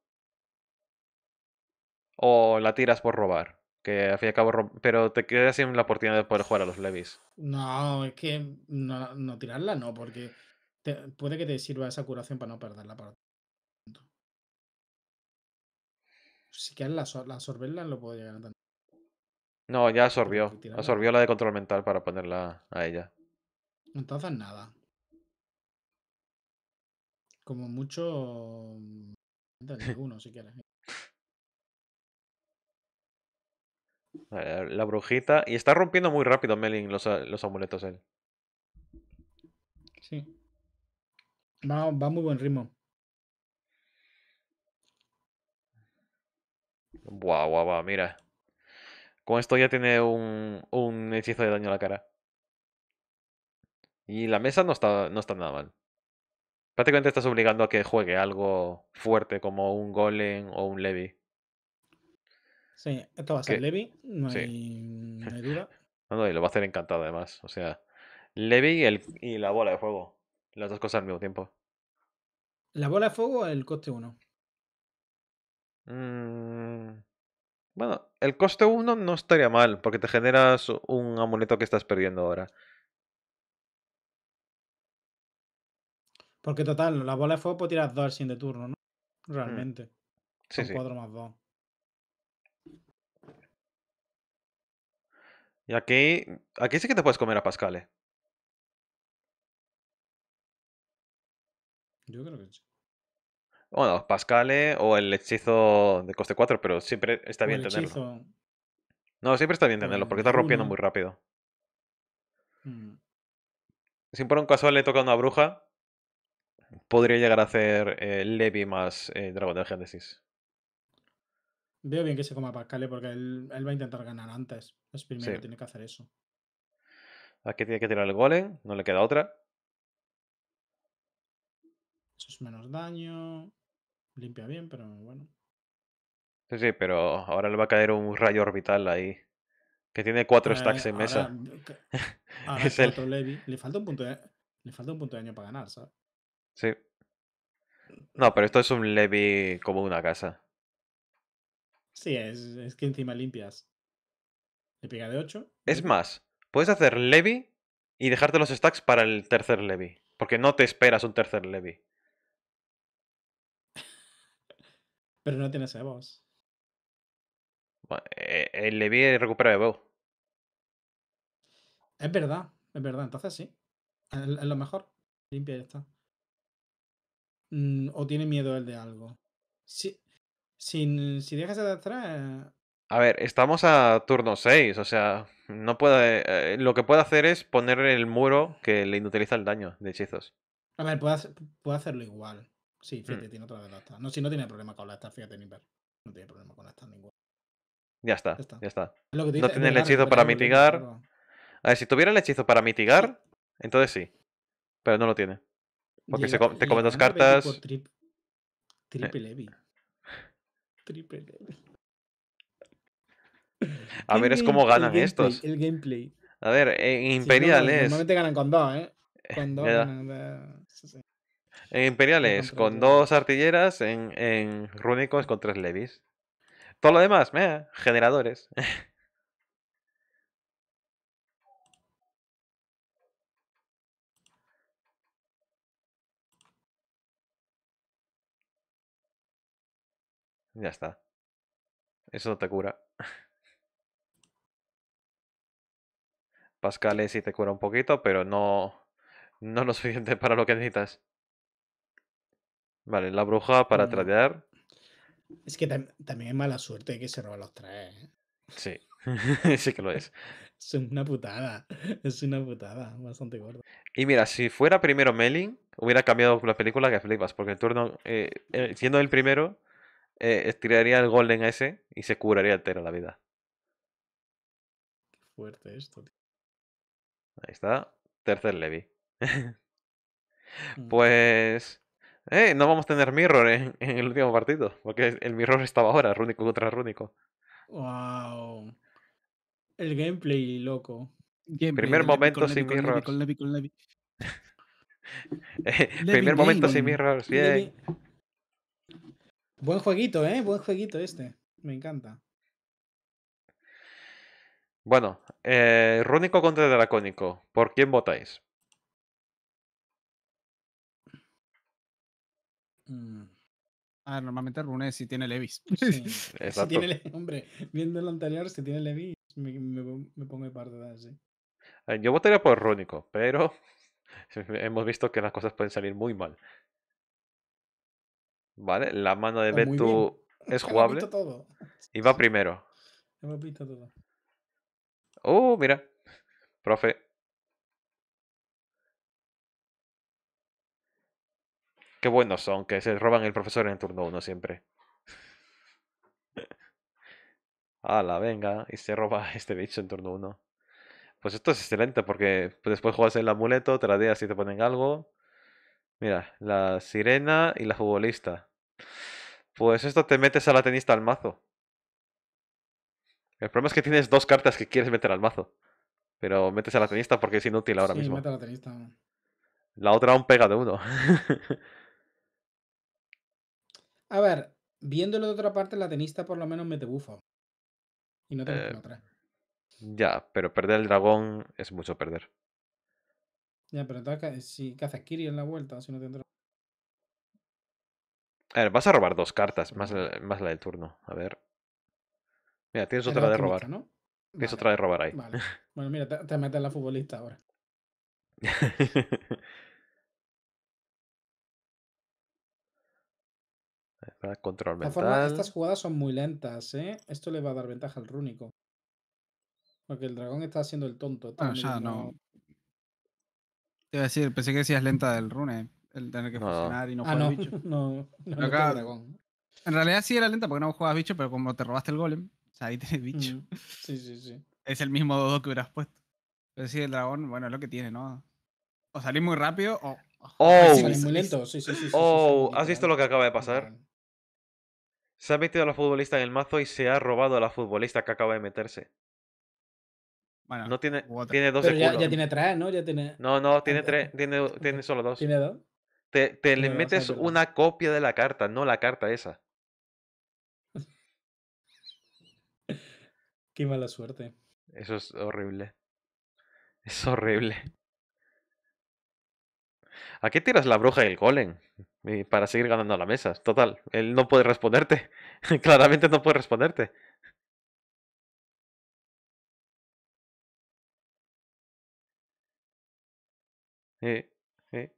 O la tiras por robar. Que al fin y al cabo, pero te quedas sin la oportunidad de poder jugar a los Levis. No, es que no, tirarla no, porque puede que te sirva esa curación para no perderla para Si quieres la, la lo puedo llegar a No, ya absorbió. Absorbió la de control mental para ponerla a ella. Entonces nada. Como mucho. Ninguno, si quieres. La, brujita. Y está rompiendo muy rápido Melin los, ah, los amuletos él. Sí. Va, va muy buen ritmo. Buah, guau, guau, mira. Con esto ya tiene un, un hechizo de daño a la cara. Y la mesa no está, no está nada mal. Prácticamente estás obligando a que juegue algo fuerte como un golem o un levy Sí, esto va a ser Levi, no, hay, duda. y lo va a hacer encantado además. O sea, Levi y, y la bola de fuego. Las dos cosas al mismo tiempo. La bola de fuego, el coste 1. Mm, bueno, el coste 1 no estaría mal, porque te generas un amuleto que estás perdiendo ahora. Porque total, la bola de fuego puede tirar 2 al de turno, ¿no? Mm, Realmente. Sí, 4 más 2. Y aquí, aquí sí que te puedes comer a Pascale ¿eh? Yo creo que sí. Bueno, Pascale o el hechizo de coste 4, pero siempre está bien tenerlo. No, siempre está bien tenerlo, porque está rompiendo muy rápido. Mm. Si por un casual le toca a una bruja, podría llegar a hacer eh, Levi más eh, Dragon del Génesis. Veo bien que se coma Pascale porque él, va a intentar ganar antes. Es primero que tiene que hacer eso. Aquí tiene que tirar el golem, no le queda otra. Eso es menos daño limpia bien, pero bueno. Sí, sí, pero ahora le va a caer un rayo orbital ahí. Que tiene cuatro eh, stacks en mesa. Eh, ahora es el... Levi. Le falta un punto de, le falta un punto de daño para ganar, ¿sabes? Sí. No, pero esto es un levy como una casa. Sí, es, es que encima limpias. Le pega de 8. Es más, puedes hacer levy y dejarte los stacks para el tercer levy. Porque no te esperas un tercer levy. Pero no tiene ese Bueno, eh, eh, el Levi recupera de Es verdad, es verdad. Entonces sí. Es, lo mejor. Limpia y ya está. Mm, o tiene miedo él de algo. Si, si, si dejas de atrás. A ver, estamos a turno 6, o sea, no puede. Eh, lo que puede hacer es poner el muro que le inutiliza el daño de hechizos. A ver, puede hacerlo igual. Sí, fíjate, mm. tiene otra vez la No, si no tiene problema con la stand, fíjate, ver, No tiene problema con la estas ninguna. Ya está, ya está. no tiene el hechizo para mitigar. A ver, si tuviera el hechizo para mitigar, entonces sí. Pero no lo tiene. Porque se te comen dos cartas. Eh. Triple Heavy. Triple Heavy. A ver, es como ganan estos. el gameplay. A ver, e Imperial es. Normalmente ganan con dos, ¿eh? Con dos. Eh, en Imperiales, con dos artilleras, en, en Rúnicos con tres levis. Todo lo demás, mea generadores. Ya está. Eso no te cura. Pascales sí te cura un poquito, pero no, no lo suficiente para lo que necesitas. Vale, la bruja para em, tradear. Es que también es mala suerte que se roba los tres. ¿eh? Sí, sí que lo es. Es una putada, es una putada, bastante gorda. Y mira, si fuera primero Melin, hubiera cambiado la película que flipas, porque el turno, eh, eh, siendo el primero, estiraría el golden a ese y se curaría entero la vida. Qué fuerte esto, tío. Ahí está, tercer Levi. pues eh, no vamos a tener Mirror en, el último partido, porque el Mirror estaba ahora, Rúnico contra Rúnico. Wow. El gameplay, loco. primer momento sin Mirror. Primer momento sin Mirror, bien. Buen jueguito, eh, buen jueguito este. Me encanta. Bueno, eh, Rúnico contra Dracónico, ¿por quién votáis? Ah, normalmente Rune si tiene Levis. Si tiene, hombre, viendo lo anterior, si tiene Levis, me, pongo de parte de eh, Yo votaría por Rúnico, pero hemos visto que las cosas pueden salir muy mal. Vale, la mano de Betu es jugable. Y va primero. Oh, mira. Profe. Qué buenos son, que se roban el profesor en el turno uno siempre. la venga, y se roba este bicho en turno uno. Pues esto es excelente porque pues, después juegas el amuleto, te la deas y te ponen algo. Mira, la sirena y la futbolista. Pues esto te metes a la tenista al mazo. El problema es que tienes dos cartas que quieres meter al mazo. Pero metes a la tenista porque es inútil ahora mismo. la, la otra aún pega de uno. A ver, viéndolo de otra parte, la tenista por lo menos me bufa. Y no te eh, otra. Ya, pero perder el dragón es mucho perder. Ya, pero entonces, si haces Kiri en la vuelta, si no tendrás. A ver, vas a robar dos cartas, más la, más la del turno. A ver. Mira, tienes otra de robar. ¿no? Tienes otra de robar ahí. Vale. Bueno, mira, te, te metes la futbolista ahora. mental. Forma, estas jugadas son muy lentas, ¿eh? Esto le va a dar ventaja al rúnico. Porque el dragón está haciendo el tonto. Ah, ya no. Te iba a decir, pensé que decías lenta del rune, el tener que fusionar funcionar y no ah, jugar bicho. No, no, no dragón. En realidad sí era lenta porque no jugabas bicho, pero como te robaste el golem, o sea, ahí tenés bicho. Sí, sí, sí. Es el mismo dodo que hubieras puesto. Pero sí, el dragón, bueno, es lo que tiene, ¿no? O salís muy rápido o. Oh, muy lento, sí, sí, sí. Oh, ¿has visto lo que acaba de pasar? Se ha metido a la futbolista en el mazo y se ha robado a la futbolista que acaba de meterse. Bueno, no tiene, tiene dos Pero ya, tiene tres, ¿no? Ya tiene... No, no, tiene tres, tiene, tiene solo dos. Tiene dos. Te, te le metes una copia de la carta, no la carta esa. Qué mala suerte. Eso es horrible. Es horrible. ¿A qué tiras la bruja y el golem? para seguir ganando la mesa. Total, él no puede responderte. Claramente no puede responderte. Eh, eh.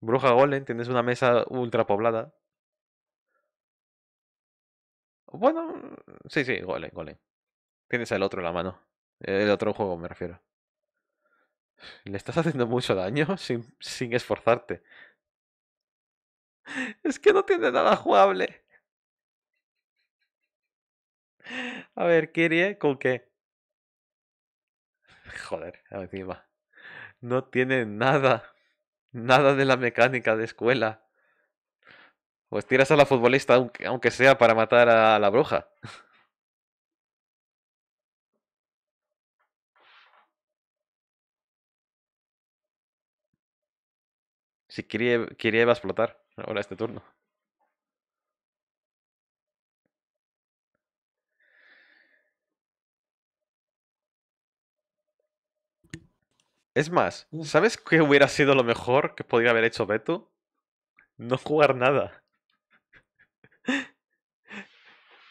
Bruja Golem, tienes una mesa ultra poblada. Bueno, sí, sí, Golem, Golem. Tienes al otro en la mano. El otro juego, me refiero. Le estás haciendo mucho daño sin, sin esforzarte. Es que no tiene nada jugable. A ver, Kirie, ¿con qué? Joder, encima. No tiene nada. Nada de la mecánica de escuela. Pues tiras a la futbolista, aunque sea para matar a la bruja. Si quería, quería a explotar ahora este turno. Es más, ¿sabes qué hubiera sido lo mejor que podría haber hecho Beto? No jugar nada.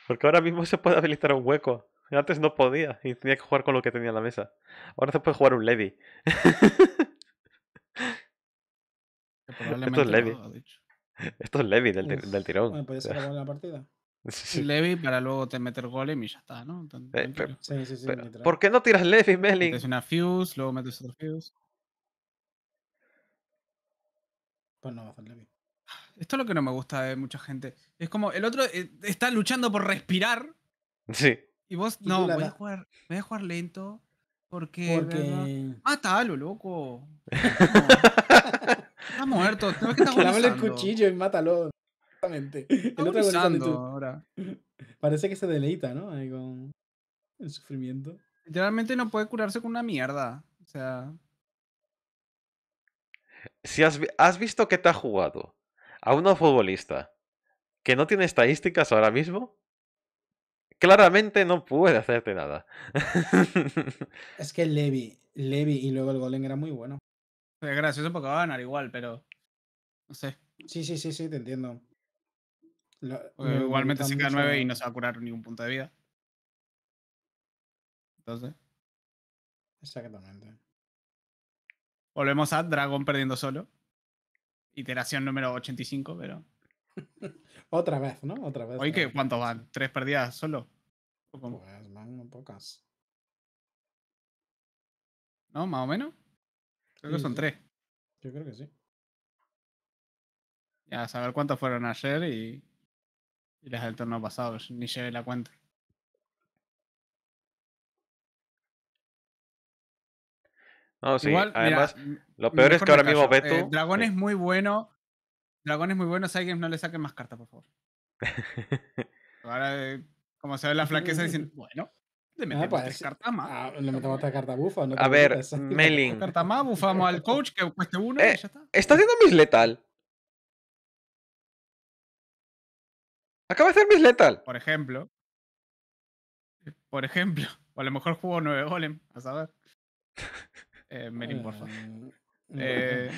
Porque ahora mismo se puede habilitar un hueco. Antes no podía y tenía que jugar con lo que tenía en la mesa. Ahora se puede jugar un Lady. Esto es Levi. Esto es Levi del, del tirón. Bueno, ser la partida. Levi para luego te meter golem y ya está, ¿no? Eh, sí sí, sí, ¿Por qué no tiras Levi, Meli? es una fuse, luego metes otra fuse. Pues no a Levi. Esto es lo que no me gusta de mucha gente. Es como el otro eh, está luchando por respirar. Sí. Y vos, no, voy a, jugar, voy a jugar lento. Porque. porque... Ah, lo loco. muerto. el cuchillo y mátalo. Exactamente. ahora. Parece que se deleita, ¿no? con el sufrimiento. Literalmente no puede curarse con una mierda. O sea. Si has, visto que te ha jugado a un futbolista que no tiene estadísticas ahora mismo, claramente no puede hacerte nada. es que Levi, Levi y luego el Golem era muy bueno. Es gracioso porque va a ganar igual, pero. No sé. Sí, sí, sí, sí, te entiendo. igualmente se queda 9 y no se va a curar ningún punto de vida. Entonces. Exactamente. Volvemos a Dragon perdiendo solo. Iteración número 85, pero. Otra vez, ¿no? Otra vez. Oye, ¿cuántos van? ¿Tres perdidas solo? Pues van pocas. ¿No? ¿Más o menos? Creo que son tres. Yo creo que sí. Ya, saber cuántos fueron ayer y, y las del turno pasado. Ni llevé la cuenta. No, sí. Además, lo peor es que ahora mismo Beto. Eh, Dragón es muy bueno. Dragón es muy bueno. alguien no le saque más cartas, por favor. ahora, eh, como se ve la flaqueza, dicen, bueno. Ah, pues, ah, le metemos ah, tres cartas más. le metemos cartas a ver, eso. Carta más, bufamos al coach que cueste uno y eh, ya está. Está haciendo Miss letal. Acaba de hacer mis letal. Por ejemplo. Por ejemplo. O a lo mejor jugó nueve golem, a saber. Eh, Melin, por favor. Eh,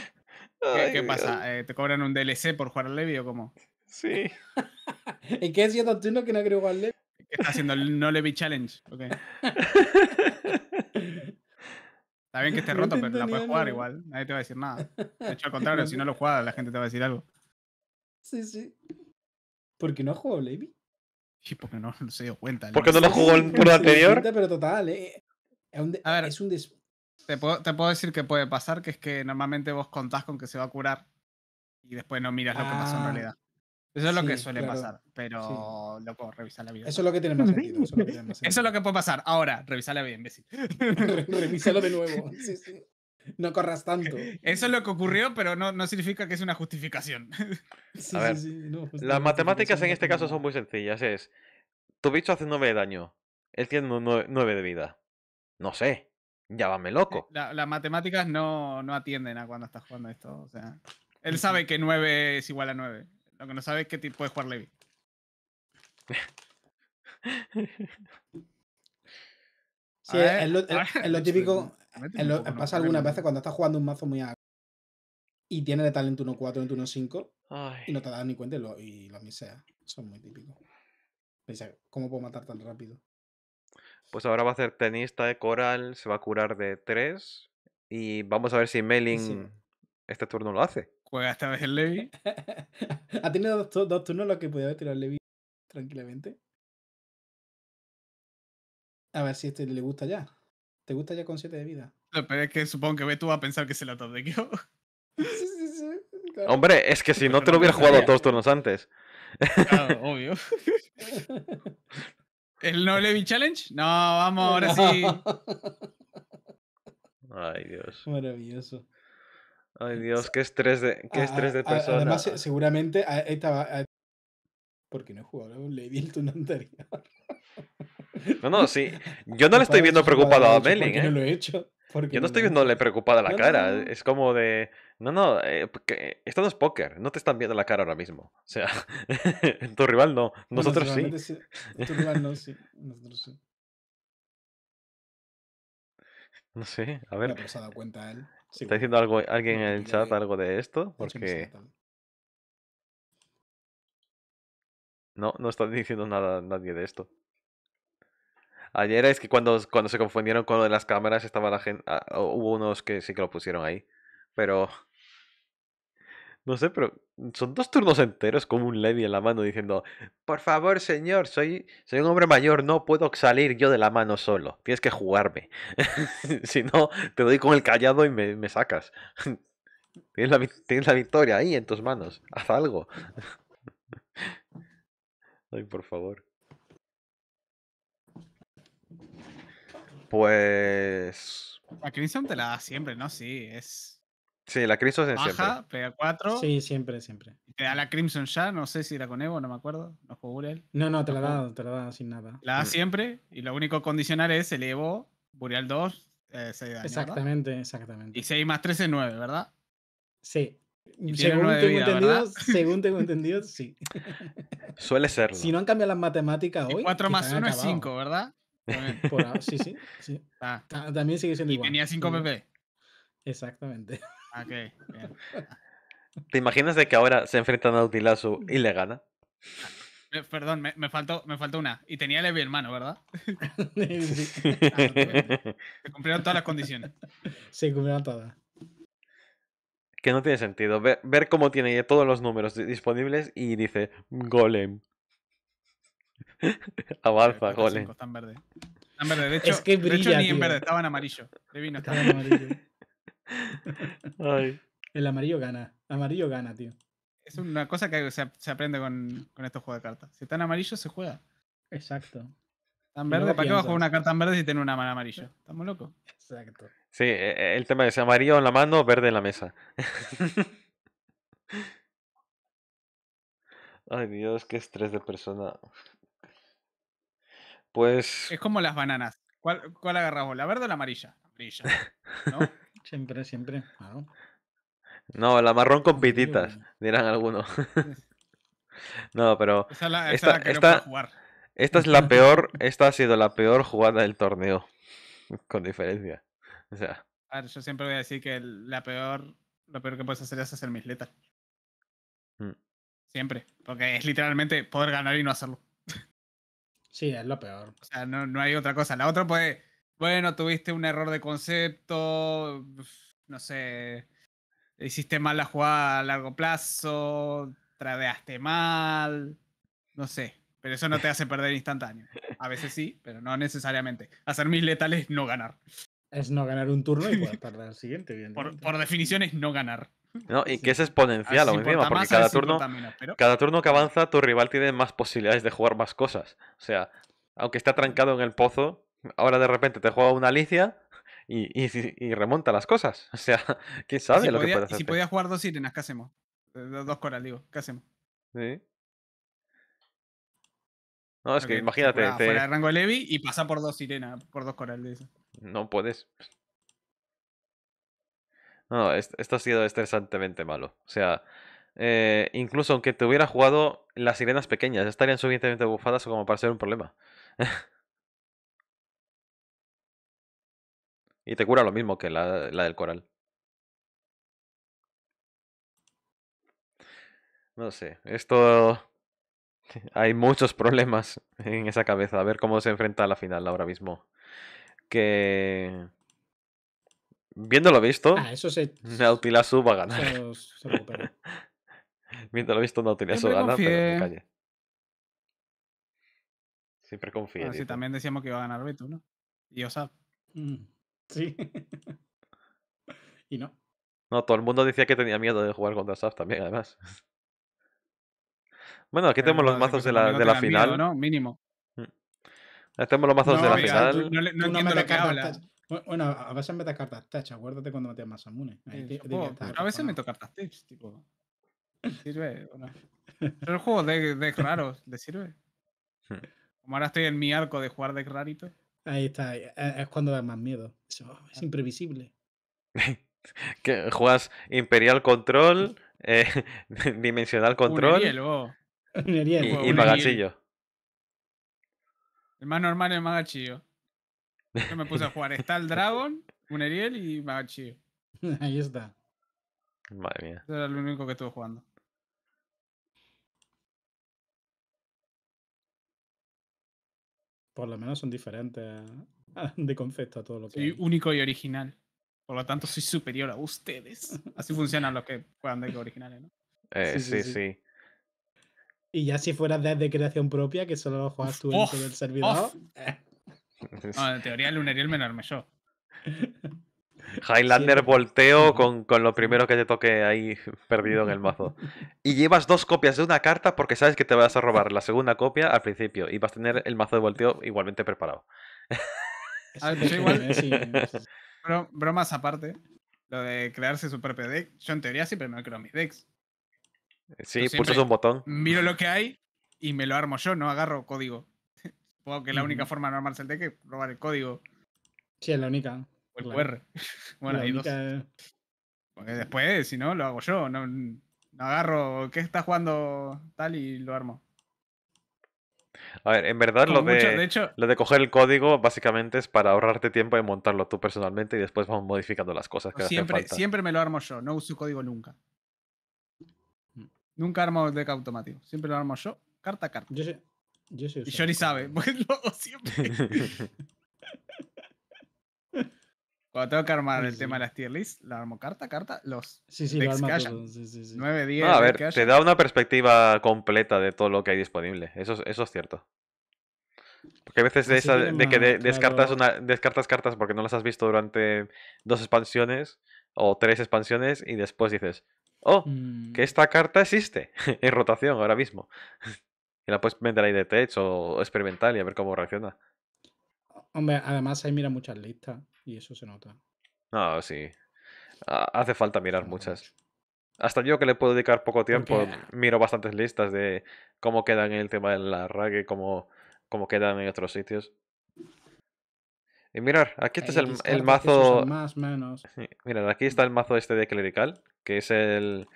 eh, ¿Qué, pasa? ¿Te cobran un DLC por jugar al Levi o cómo? Sí. ¿Y qué es cierto tú no que no quiero jugar al Levi? está haciendo? El no Levy Challenge. Está bien que esté roto, pero la puedes jugar igual. Nadie te va a decir nada. De hecho, al contrario, si no lo juegas, la gente te va a decir algo. Sí, sí. ¿Por qué no jugado Levy? Sí, porque no, se dio cuenta. ¿Por no lo jugó el puro anterior? Pero total, eh. a ver, es un te, puedo, decir que puede pasar, que es que normalmente vos contás con que se va a curar y después no miras lo que pasó en ah. realidad. Eso es lo que suele pasar, pero lo loco, revisar la vida. Eso es lo que tiene más sentido. Eso es lo que, puede pasar. Ahora, revisar la vida, imbécil. Revisalo de nuevo. No corras tanto. Eso es lo que ocurrió, pero no, no significa que es una justificación. las matemáticas en este caso son muy sencillas. Es, tu bicho hace nueve de daño. Él tiene nueve de vida. No sé. Llámame loco. Eh, las matemáticas no, no atienden a cuando estás jugando esto. O sea, él sabe que 9 es igual a 9. Lo que no sabes qué tipo de jugar Levi. Sí, es, lo, típico. Eh, pasa algunas veces cuando estás jugando un mazo muy alto y tiene de tal en turno 4, en turno 5 y no te das ni cuenta y lo, y Son muy típicos. ¿cómo puedo matar tan rápido? Pues ahora va a ser tenista de coral, se va a curar de 3 y vamos a ver si Melin este turno lo hace. Juega esta vez el Levi. ha tenido dos, turnos los que podía haber tirado el Levi tranquilamente. A ver si este le gusta ya. ¿Te gusta ya con 7 de vida? pero es que supongo que tú vas a pensar que se la yo. sí, sí, sí. Hombre, es que si no te lo hubieras jugado dos turnos antes. Claro, obvio. ¿El No Levi Challenge? No, vamos, ahora sí. Ay, Dios. Maravilloso. Ay eh, Dios, qué estrés de, qué estrés de persona. Además, eh, seguramente estaba... Porque no he jugado le Lady el turno anterior. No, no, sí. Yo no le estoy viendo preocupado a Meling ¿eh? No lo he hecho. Yo no estoy viéndole preocupada la cara. Es como de. No, no, eh, esto no es póker. No te están viendo la cara ahora mismo. O sea, tu rival no. Nosotros sí. Tu rival no, sí. Nosotros sí. No sé, a ver. No, se ha dado cuenta él. ¿Está diciendo algo, alguien en el chat algo de esto? Porque. No, no está diciendo nada nadie de esto. Ayer es que cuando, cuando se confundieron con lo de las cámaras, estaba la gente. Ah, hubo unos que sí que lo pusieron ahí. Pero no sé, pero son dos turnos enteros con un Levi en la mano diciendo, por favor señor, soy, soy un hombre mayor, no puedo salir yo de la mano solo, tienes que jugarme. si no, te doy con el callado y me, sacas. tienes, la, tienes la victoria ahí en tus manos, haz algo. Ay, por favor. Pues... A Crimson te la da siempre, ¿no? Sí, es Sí, la Crimson Baja, siempre. pega 4. Sí, siempre, siempre. Te da la Crimson ya, no sé si era con Evo, no me acuerdo. No jugó Burial. No, no, te la da, te la da sin nada. La da mm. siempre, y lo único condicional es el Evo, Burial 2, eh, da. Exactamente, exactamente. Y 6 más 3 es 9, ¿verdad? Sí. Según tengo, entendido, sí. Suele serlo. Si no han cambiado las matemáticas hoy. 4 más 1 es 5, ¿verdad? sí, sí. Ah. También sigue siendo y igual. Y tenía 5 PP. Exactamente. ¿Te imaginas de que ahora se enfrentan a Utilazu y le gana? Ah, perdón, me, faltó, me una. Y tenía Levi en mano, ¿verdad? Ah, se cumplieron todas las condiciones. Se cumplieron todas. Que no tiene sentido. Ver, cómo tiene todos los números disponibles y dice Golem. Avanza, Golem. Están verdes. Están De hecho, ni en verde, Estaban en amarillo. en amarillo. El amarillo gana. Amarillo gana, tío. Es una cosa que se, aprende con, con, estos juegos de cartas. Si está en amarillo, se juega. Exacto. Tan verde, ¿para qué vas a jugar una carta en verde si tiene una mano amarilla? Estamos locos. Exacto. Sí, e, el tema es amarillo en la mano, verde en la mesa. Ay, Dios, qué estrés de persona. Pues. Es como las bananas. ¿Cuál, cuál ¿La verde o la amarilla? Amarilla. ¿No? Siempre, siempre. No, la marrón con pititas, dirán algunos. Pues no, pero. esta, es la peor. Esta ha sido la peor jugada del torneo. Con diferencia. O sea. A yo siempre voy a decir que la peor. Lo peor que puedes hacer es hacer mis mm. Siempre. Porque es literalmente poder ganar y no hacerlo. Sí, es lo peor. O sea, no, no hay otra cosa. La otra puede bueno, tuviste un error de concepto, no sé, hiciste mal la jugada a largo plazo, tradeaste mal, no sé. Pero eso no te hace perder instantáneo. A veces sí, pero no necesariamente. Hacer mil letales no ganar. Es no ganar un turno y poder perder el siguiente, Por, definición es no ganar. No, y que es exponencial porque cada turno, cada turno que avanza, tu rival tiene más posibilidades de jugar más cosas. O sea, aunque está trancado en el pozo, ahora de repente te juega una Alicia y, y, remonta las cosas. O sea, ¿quién sabe lo que puede hacer? Si podías jugar dos sirenas, ¿qué hacemos? Eh, dos coral, digo, ¿qué hacemos? Sí. No, es que imagínate. Fuera, te... de rango de Levi y pasa por dos sirenas, por dos corales. No puedes. No, esto ha sido estresantemente malo. O sea, eh, incluso aunque te hubiera jugado las sirenas pequeñas, estarían suficientemente bufadas como para ser un problema. Y te cura lo mismo que la, del coral. No sé, esto... Hay muchos problemas en esa cabeza. A ver cómo se enfrenta a la final ahora mismo. Que... Viéndolo visto, ah, eso se... Nautilasu va a ganar. Se Viéndolo visto, Nautilasu gana, pero calle. Siempre confía. Así ah, sí, también decíamos que iba a ganar Beto, ¿no? Y Osap. sea. Mm. Sí. y no. No, todo el mundo decía que tenía miedo de jugar contra Saf también, además. Bueno, mm. aquí tenemos los mazos de la, de la final. Mínimo. Aquí tenemos los mazos de la final. no, entiendo lo que hablas. Bueno, a veces me cartas tech, acuérdate cuando metías más amunes. Eh, a veces me toca cartas tech, tipo. Sirve, ¿no? Es un juego de, de raros, de sirve? Hmm. Como ahora estoy en mi arco de jugar de rarito. Ahí está, eh, eh, es cuando da más miedo. Ah. es imprevisible. que juegas Imperial Control, eh, Dimensional Control Uneriel, y, y Magachillo. El más normal es Magachillo. Yo me puse a jugar está el Dragon, Uneriel y Magachillo. Ahí está. Madre mía. Eso era lo único que estuve jugando. Por lo menos son diferentes de concepto a todo lo que. Soy único y original. Por lo tanto, soy superior a ustedes. Así funcionan los que juegan de originales, ¿no? Eh, sí, sí, Y ya si fueras de, creación propia, que solo juegas tú en el servidor. Eh. no, en teoría, el menor me menor, yo. Highlander volteo con, lo primero que te toque ahí perdido en el mazo. Y llevas dos copias de una carta porque sabes que te vas a robar la segunda copia al principio y vas a tener el mazo de volteo igualmente preparado. A ver, ah, pues bromas aparte, lo de crearse su propio deck, yo en teoría siempre me creo mis decks. Sí, pulsas un botón. Miro lo que hay y me lo armo yo, no agarro código. Supongo que la única forma de armarse el deck es robar el código. Sí, es la única el QR. Bueno, ahí Porque después, si no, lo hago yo. No, agarro qué está jugando tal y lo armo. A ver, en verdad lo de, lo de coger el código básicamente es para ahorrarte tiempo y montarlo tú personalmente y después vamos modificando las cosas que siempre, Siempre me lo armo yo, no uso código nunca. Mm. Nunca armo deck automático, siempre lo armo yo, carta a carta. Yo sé, yo ni sabe, porque lo hago siempre. Cuando tengo que armar el tema de las tier list, la armo carta, carta, los sí, sí, lo 9, 10. a ver, te da una perspectiva completa de todo lo que hay disponible. Eso, eso es cierto. Porque a veces de, que, pues de que descartas, una, descartas cartas porque no las has visto durante dos expansiones o tres expansiones y después dices, oh, que mm. esta carta existe en rotación ahora mismo. y la puedes meter ahí de techo o experimental y a ver cómo reacciona. Hombre, además ahí mira muchas listas y eso se nota. Ah, sí. Ah, hace falta mirar muchas. Hasta yo que le puedo dedicar poco tiempo, mm, miro bastantes listas de cómo quedan en el tema de la rague, cómo, cómo quedan en otros sitios. Y mirar, aquí este es eh, el, mazo. Más, menos. Mirad, aquí está el mazo este de clerical, que es el,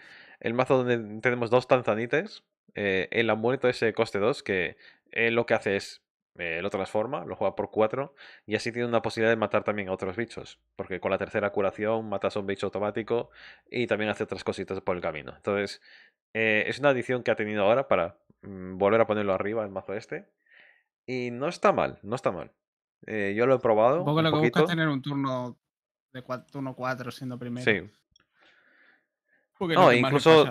mazo donde tenemos dos tanzanites. Eh, el amuleto ese coste 2, que eh, lo que hace es eh, lo transforma, lo juega por 4 y así tiene una posibilidad de matar también a otros bichos, porque con la tercera curación matas a un bicho automático y también hace otras cositas por el camino. Entonces, eh, es una adición que ha tenido ahora para mm, volver a ponerlo arriba el mazo este y no está mal, no está mal. Eh, yo lo he probado. Un poco lo un que tener un turno de 4, 4 siendo primero. Sí. Porque no, incluso...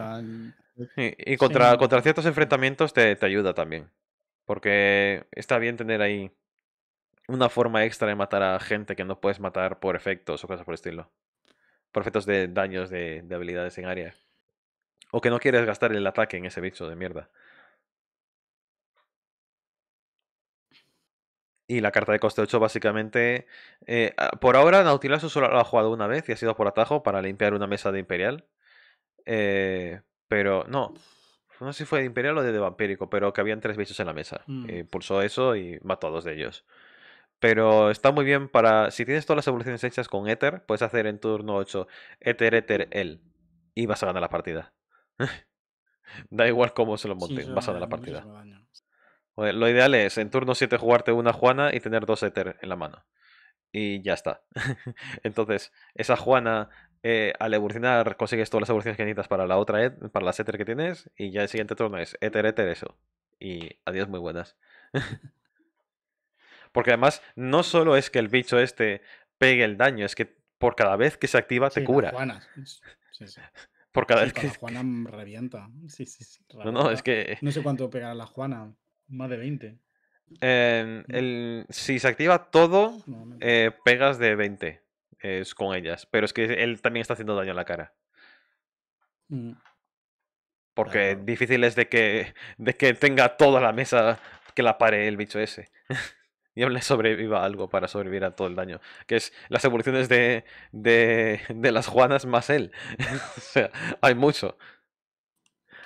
Y, contra, contra ciertos enfrentamientos te ayuda también. Porque está bien tener ahí una forma extra de matar a gente que no puedes matar por efectos o cosas por el estilo. Por efectos de daños de, habilidades en área. O que no quieres gastar el ataque en ese bicho de mierda. Y la carta de coste 8 básicamente... Eh, ah, por ahora Nautilus solo la ha jugado una vez y ha sido por atajo para limpiar una mesa de Imperial. Eh, pero no, no sé si fue de Imperial o de, Vampírico, pero que habían tres bichos en la mesa. Impulsó mm. pulsó eso y mató a dos de ellos. Pero está muy bien para. Si tienes todas las evoluciones hechas con Ether, puedes hacer en turno 8 Ether, Ether, mm. él. Y vas a ganar la partida. da igual cómo se lo monte, vas a ganar la partida. lo ideal es en turno 7 jugarte una Juana y tener dos Ether en la mano. Y ya está. Entonces, esa Juana eh, al evolucionar consigues todas las evoluciones que necesitas para la otra, para las Ether que tienes, y ya el siguiente turno es Ether, Ether, eso. Y adiós, muy buenas. Porque además, no solo es que el bicho este pegue el daño, es que por cada vez que se activa te cura. Por cada vez que. La Juana revienta. No, no, es que. No sé cuánto pegará la Juana. Más de 20. Em, mm. el... Si se activa todo, eh, pegas de 20 es con ellas. Pero es que él también está haciendo daño a la cara. Mm. Porque difícil es de que, de que tenga toda la mesa que la pare el bicho ese. y aún le sobreviva algo para sobrevivir a todo el daño. Que es las evoluciones de, de, de las Juanas más él. o sea, hay mucho.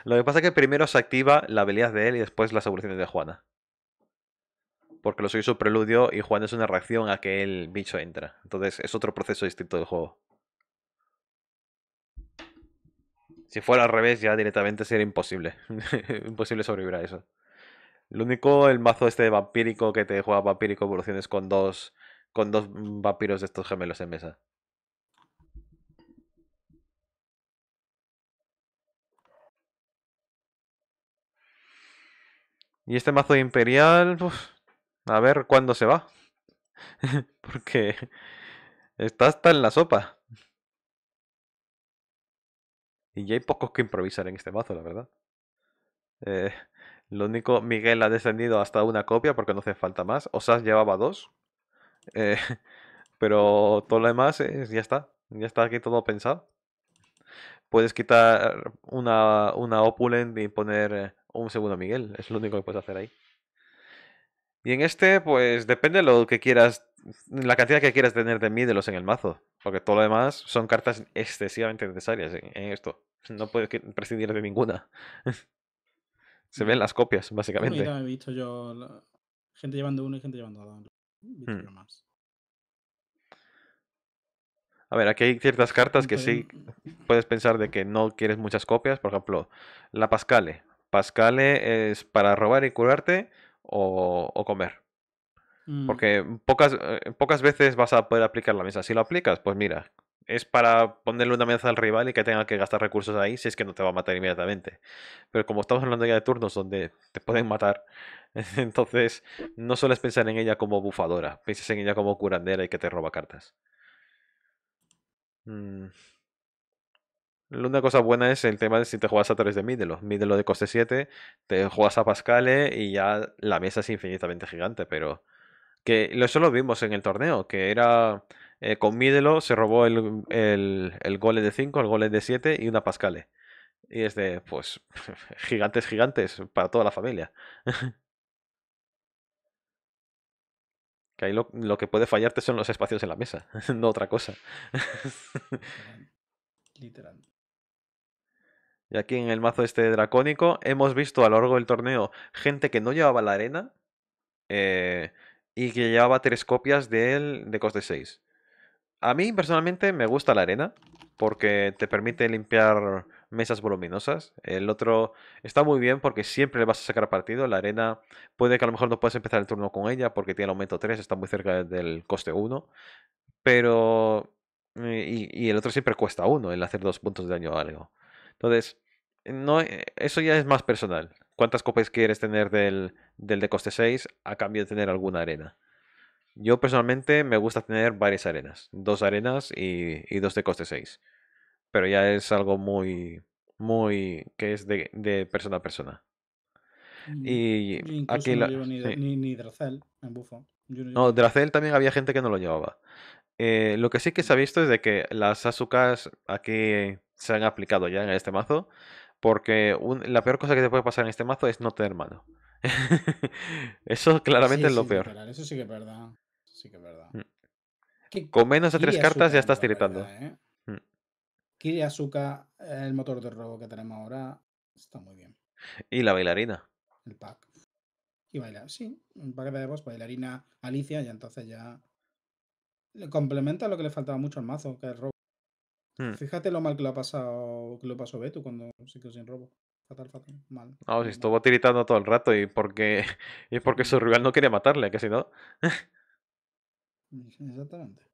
Lo que pasa es que primero se activa la habilidad de él y después las evoluciones de Juana porque lo soy su preludio y Juan es una reacción a que el bicho entra. Entonces es otro proceso distinto del juego. Si fuera al revés ya directamente sería imposible. imposible sobrevivir a eso. Lo único, el mazo este vampírico que te juega vampírico evoluciones con dos, con dos vampiros de estos gemelos en mesa. Y este mazo Imperial, a ver cuándo se va. Porque está hasta en la sopa. Y ya hay pocos que improvisar en este mazo, la verdad. Eh, lo único, Miguel ha descendido hasta una copia porque no hace falta más. Osas llevaba dos. Eh, pero todo lo demás es, ya está. Ya está aquí todo pensado. Puedes quitar una, una opulent y poner eh, un segundo Miguel. Es lo único que puedes hacer ahí. Y en este, pues depende lo que quieras, la cantidad que quieras tener de mídelos en el mazo. Porque todo lo demás son cartas excesivamente necesarias en esto. No puedes prescindir de ninguna. Se mm. ven las copias, básicamente. gente llevando uno y gente llevando hmm. A ver, aquí hay ciertas cartas que pues, sí puedes pensar de que no quieres muchas copias. Por ejemplo, la Pascale. Pascale es para robar y curarte o, comer. Mm. Porque pocas, eh, pocas veces vas a poder aplicar la mesa. Si lo aplicas, pues mira, es para ponerle una amenaza al rival y que tenga que gastar recursos ahí si es que no te va a matar inmediatamente. Pero como estamos hablando ya de turnos donde te pueden matar, entonces no sueles pensar en ella como bufadora, piensas en ella como curandera y que te roba cartas. Mm. Una cosa buena es el tema de si te juegas a 3 de Mídelo Mídelo de coste 7, te juegas a Pascale y ya la mesa es infinitamente gigante, pero. Que eso lo vimos en el torneo, que era. Eh, con Mídelo se robó el, el, gole de 5, el gole de 7 y una Pascale. Y es de, pues, gigantes, gigantes para toda la familia. que ahí lo, lo, que puede fallarte son los espacios en la mesa, no otra cosa. Literal. Y aquí en el mazo este dracónico hemos visto a lo largo del torneo gente que no llevaba la arena eh, y que llevaba tres copias de, él, de coste 6. A mí personalmente me gusta la arena porque te permite limpiar mesas voluminosas. El otro está muy bien porque siempre le vas a sacar partido. La arena puede que a lo mejor no puedas empezar el turno con ella porque tiene el aumento 3, está muy cerca del coste 1. Pero... Y, y el otro siempre cuesta 1 el hacer dos puntos de daño o algo. Entonces, no, eh, eso ya es más personal. ¿Cuántas copias quieres tener del, de coste 6 a cambio de tener alguna arena? Yo personalmente me gusta tener varias arenas. Dos arenas y, dos de coste 6. Pero ya es algo muy, muy, que es de, persona a persona. Mm, y, ni, Dracel en bufo. no, Dracel también había gente que no lo llevaba. Eh, lo que sí que se ha visto es de que las Asukas aquí se han aplicado ya en este mazo. Porque la peor cosa que te puede pasar en este mazo es no tener mano. eso claramente es lo peor. eso sí que es verdad. Mm. Con menos de tres cartas ya estás tiritando. ¿eh? Mm. Asuka, el motor de robo que tenemos ahora, está muy bien. Y la bailarina. El pack. Y bailar, sí. Un pack de voz, bailarina Alicia, y entonces ya. complementa lo que le faltaba mucho al mazo, que es robo. Hmm. Fíjate lo mal que lo ha pasado, que lo pasó Beto cuando se quedó sin robo. Fatal, fatal, mal. No, si estuvo tiritando todo el rato y porque, y porque su rival no quería matarle, que si no. Exactamente.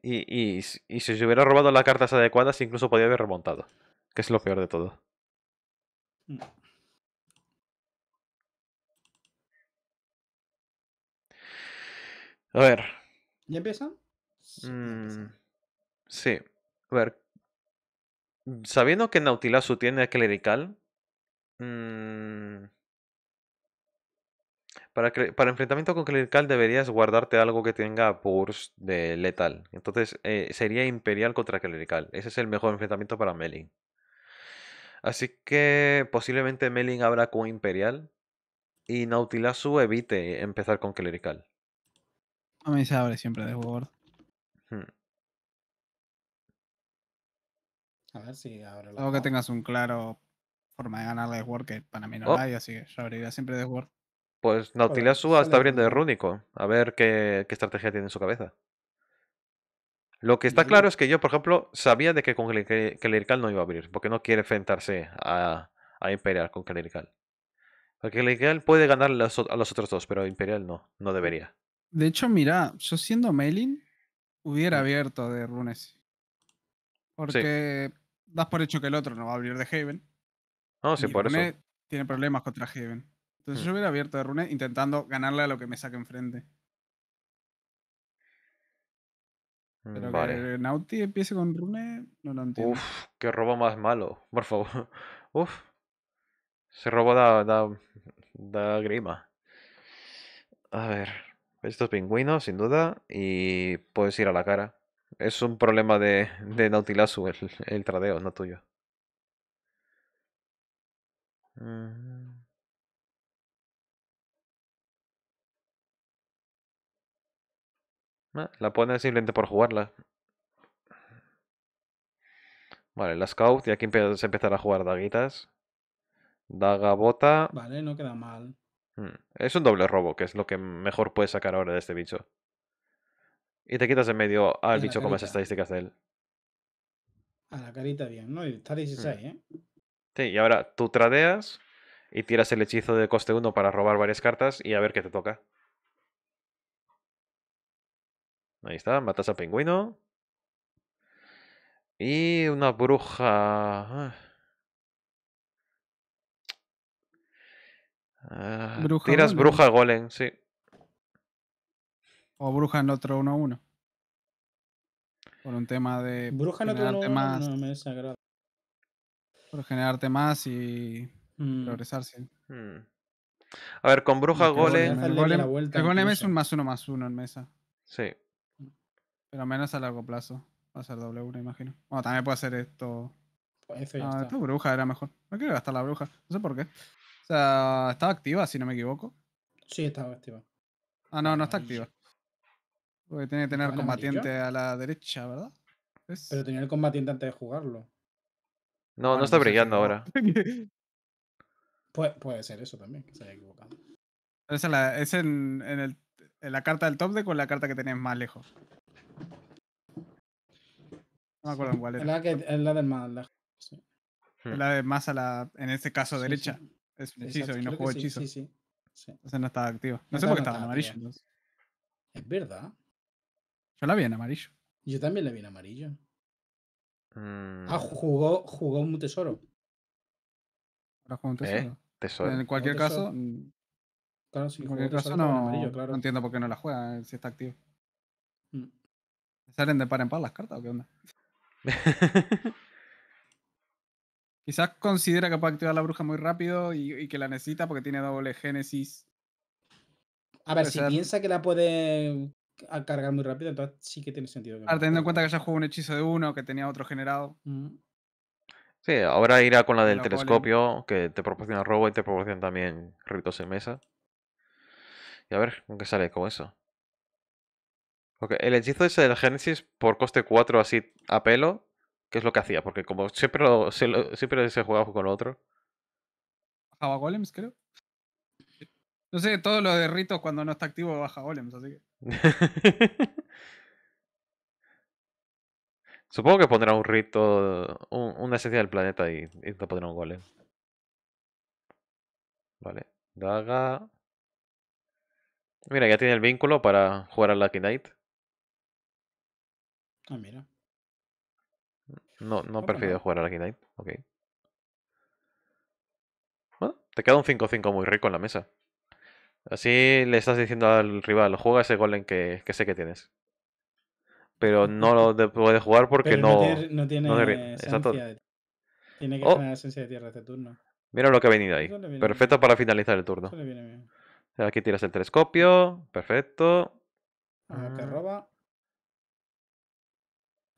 Y, si se hubiera robado las cartas adecuadas, incluso podría haber remontado. Que es lo peor de todo. Mm. A ver. ¿Ya empiezan? sí. Mm, a ver, sabiendo que Nautilazu tiene clerical, mm, para, para, enfrentamiento con clerical deberías guardarte algo que tenga Purs de letal. Entonces eh, sería imperial contra clerical. Ese es el mejor enfrentamiento para Melin. Así que posiblemente Melin abra con imperial y Nautilazu evite empezar con clerical. A mí se abre siempre de Word. Hmm. A ver si ahora que tengas un claro forma de ganar de War que para mí no oh. hay, así que yo abriría siempre de word Pues Nautilus está abriendo de Rúnico. A ver qué, estrategia tiene en su cabeza. Lo que está claro es que yo, por ejemplo, sabía de que con que, no iba a abrir, porque no quiere enfrentarse a, a Imperial con Clerical. Porque Clerical puede ganar a los, a los otros dos, pero Imperial no, no debería. De hecho, mira, yo siendo Melin, hubiera abierto de Runes. Porque das por hecho que el otro no va a abrir de Haven. No, sí, por Rune tiene problemas contra Haven. Entonces mm. yo hubiera abierto de Rune intentando ganarle a lo que me saque enfrente. Mm, Pero que Nauti empiece con Rune, no lo entiendo. Uf, qué robo más malo, por favor. Uf. Ese robo da, da, da grima. A ver, estos pingüinos, sin duda, y puedes ir a la cara. Es un problema de, de Nautilasu, el, tradeo, no tuyo. Mm. Ah, la pone simplemente por jugarla. Vale, la scout y aquí se empezará a jugar daguitas. Daga bota. Vale, no queda mal. Mm, es un doble robo, que es lo que mejor puedes sacar ahora de este bicho. Y te quitas en medio al bicho con las estadísticas de él. A la carita bien, ¿no? Y está mm. ¿eh? Sí, y ahora tú tradeas y tiras el hechizo de coste 1 para robar varias cartas y a ver qué te toca. Ahí está, matas al pingüino. Y una bruja. Ah. tiras bruja golem, sí. O Bruja en otro 1-1. Por un tema de. Bruja en otro 1-1 más, Por generarte más y Progresar, mm. progresarse. Mm. A ver, con Bruja Golem. El Golem, es un más uno más uno en mesa. Sí. Pero menos a largo plazo. Va a ser doble 1, imagino. Bueno, también puede hacer esto. Pues no, bruja era mejor. No quiero gastar la bruja. No sé por qué. O sea, estaba activa, si no me equivoco. Sí, estaba activa. Ah, no, no está activa. Porque tiene que tener combatiente a la derecha, ¿verdad? Pero tenía el combatiente antes de jugarlo. No, no, está brillando ahora. puede ser eso también, que se haya equivocado. Es, en la, es en, en, el, en la carta del top deck con la carta que tenés más lejos. No me acuerdo en cuál Es la, que, es la del más lejos. Hmm. Es la de más a la, en este caso, derecha. Es un hechizo y no juego hechizo. Sí, sí, Entonces no estaba activo. No, no sé por qué estaba en amarillo. Es verdad. Yo la vi en amarillo. Yo también la vi en amarillo. Ah, mm. jugó, jugó un tesoro. Ahora jugó un ¿Eh? tesoro. En cualquier caso. Mm. Claro, en cualquier caso no, no entiendo por qué no la juega eh, si está activa. Mm. ¿Salen de par en par las cartas o qué onda? Quizás considera que puede activar la bruja muy rápido y, que la necesita porque tiene doble génesis. A ver, si piensa que la puede a cargar muy rápido, entonces sí que tiene sentido. Ahora, teniendo en cuenta que ya jugó un hechizo de uno, que tenía otro generado. Mm. Sí, ahora irá con la del telescopio, que te proporciona robo y te proporciona también ritos en mesa. Y a ver, ¿qué sale con eso? Porque el hechizo ese del Génesis por coste 4 así a pelo, ¿Qué es lo que hacía, porque como siempre, siempre se jugaba con lo otro. Bajaba golems, creo. No sé, todo lo de ritos cuando no está activo baja golems, así que... Supongo que pondrá un rito, una esencia del planeta y, te pondrá un golem. Vale, daga. Mira, ya tiene el vínculo para jugar al Lucky Knight. Ah, mira. No, no prefiero jugar al Lucky Knight. Ok. Bueno, te queda un 5-5 muy rico en la mesa. Así le estás diciendo al rival, juega ese golem que, que sé que tienes. Pero no lo puede jugar porque no, no, tiene, tiene esencia Tiene que tener oh. esencia de tierra este turno. Mira lo que ha venido ahí. Perfecto para finalizar el turno. Aquí tiras el telescopio. Perfecto. ver qué mm. roba.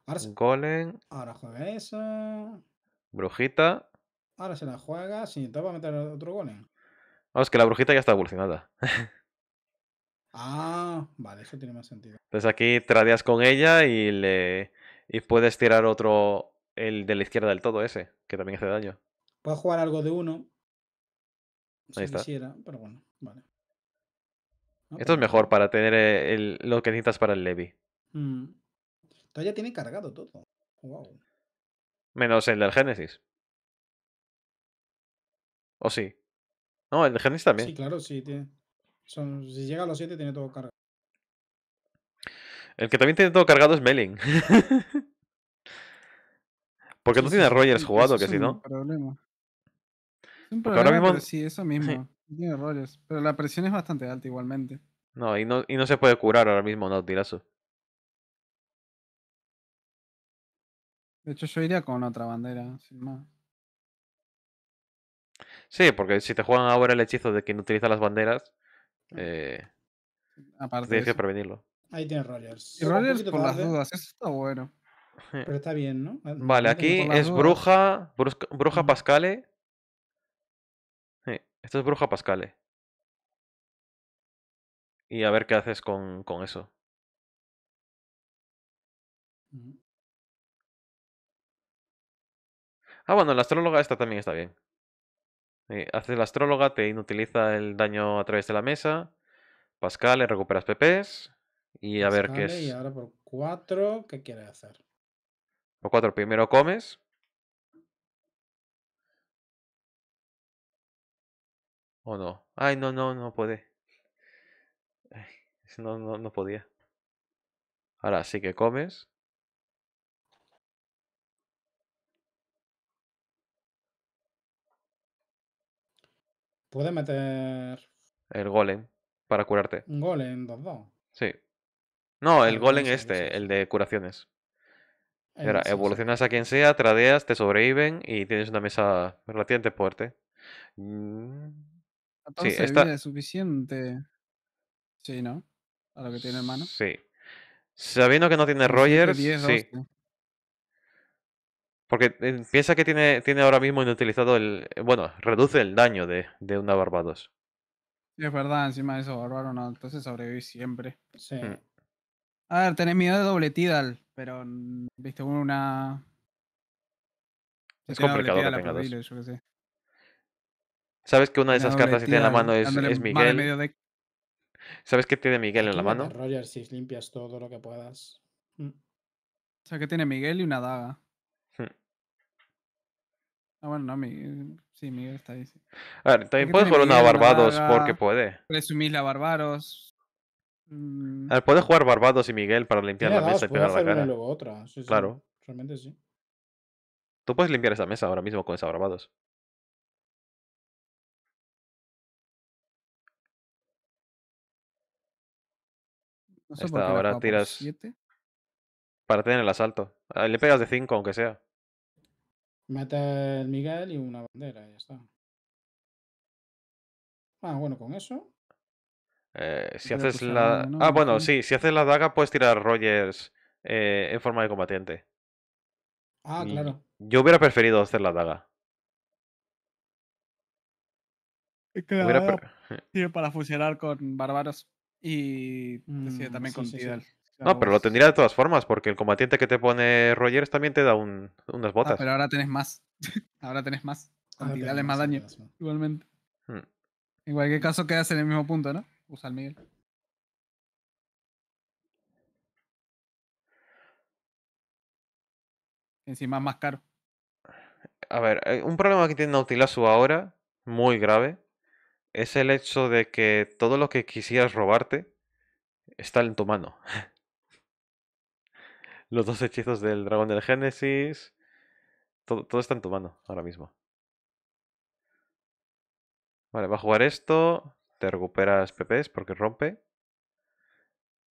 Ahora Golem. Ahora juega eso. Brujita. Ahora se la juega. Si te va a meter otro golem. ¿eh? Vamos, que la brujita ya está evolucionada. ah, vale, eso tiene más sentido. Entonces aquí tradeas con ella y le. Y puedes tirar otro. El de la izquierda del todo, ese, que también hace daño. Puedo jugar algo de uno. Ahí está. pero bueno, vale. Ah, Esto es pues mejor para tener eh, lo que necesitas para el Levi. ya mm. tiene cargado todo. Wow. Menos el del Génesis. ¿O sí? No, el Genesis también. Sí, claro, sí. Tiene... Son... Si llega a los 7, tiene todo cargado. El que también tiene todo cargado es Melling. Porque no tiene sí, Rogers jugado, que si no. problema. problema, ahora sí, eso mismo. tiene Rogers. Pero la presión es bastante alta igualmente. No, y no, y no se puede curar ahora mismo, no, tirazo. De hecho, yo iría con otra bandera, sin más. Sí, porque si te juegan ahora el hechizo de quien utiliza las banderas, ah. eh, Aparte tienes que prevenirlo. Ahí tienes Rollers Y Rogers las dudas, eso está bueno. Pero está bien, ¿no? Ah, vale, aquí es bruja, bruja Pascale. Sí, esto es bruja Pascale. Y a ver qué haces con, con eso. Ah, bueno, la astróloga esta también está bien. Eh, haces la astróloga, te inutiliza el daño a través de la mesa. Pascal, le recuperas PPs. Y a ver qué es. Y ahora por cuatro, ¿qué quieres hacer? Por cuatro, primero comes. ¿O no? Ay, no, no, no puede. no, no, no podía. Ahora sí que comes. puede meter. El golem para curarte. Un golem 2-2. Sí. No, el, golem este, el de curaciones. Era, evolucionas a quien sea, tradeas, te sobreviven y tienes una mesa relativamente fuerte. Mm, Entonces, sí, suficiente. Sí, ¿no? A lo que tiene en mano. Sí. Sabiendo que no tiene Rogers, sí. Porque eh, piensa que tiene, tiene ahora mismo inutilizado el. Bueno, reduce el daño de, de una Barbados. Sí, es verdad, encima de eso, Bárbaro no. Entonces sobrevivís siempre. Sí. Mm. A ver, tenés miedo de doble Tidal, pero. Mm, viste, una. Es complicado que tenga ¿Sabes que una de esas cartas que tiene en la mano es, es Miguel? ¿Sabes que tiene Miguel en la mano? Roger, si limpias todo lo que puedas. Mm. O sea, que tiene Miguel y una daga. Ah, bueno, no, Miguel. Sí, Miguel está ahí. A ver, también puedes jugar una Barbados porque puede. Presumir la Barbaros. Mm. A ver, puedes jugar Barbados y Miguel para limpiar la mesa y pegar la cara. claro. realmente sí. Tú puedes limpiar esa mesa ahora mismo con esa Barbados. ahora tiras. Para tener el asalto. Le pegas de 5, aunque sea. Mata el Miguel y una bandera, ya está. Ah, bueno, con eso. Eh, si haces la. ah, bueno, sí. si haces la daga puedes tirar Rogers eh, en forma de combatiente. Ah, mm, claro. Yo hubiera preferido hacer la daga. Claro. para fusionar con bárbaros y este, mm, también con Tidal. No, pero lo tendría de todas formas, porque el combatiente que te pone Rogers también te da un, unas ah, botas. pero ahora tenés más. ahora tenés más. Cantidad más daño. Igualmente. Hmm. Igual, En cualquier caso quedas en el mismo punto, ¿no? Usa el Miguel. Encima más caro. A ver, eh, un problema que tiene Nautilasu ahora, muy grave, es el hecho de que todo lo que quisieras robarte está en tu mano. los dos hechizos del dragón del Génesis. Todo, está en tu mano ahora mismo. Vale, va a jugar esto. Te recuperas PPs porque rompe.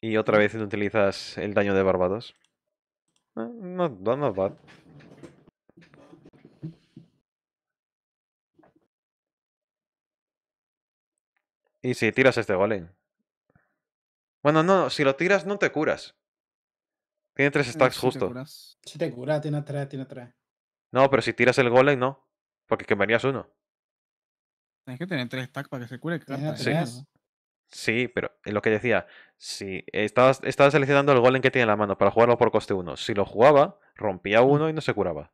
Y otra vez utilizas el daño de Barbados. No, no, es bad. Y si tiras este golem. Bueno, no, si lo tiras no te curas. Tiene tres stacks justo. si te cura, tiene tres, tiene tres. No, pero si tiras el golem, no. Porque quemarías uno. Tienes que tener tres stacks para que se cure. Sí. sí. pero es lo que decía. Si estabas, estabas seleccionando el golem que tiene en la mano para jugarlo por coste uno. Si lo jugaba, rompía mm. uno y no se curaba.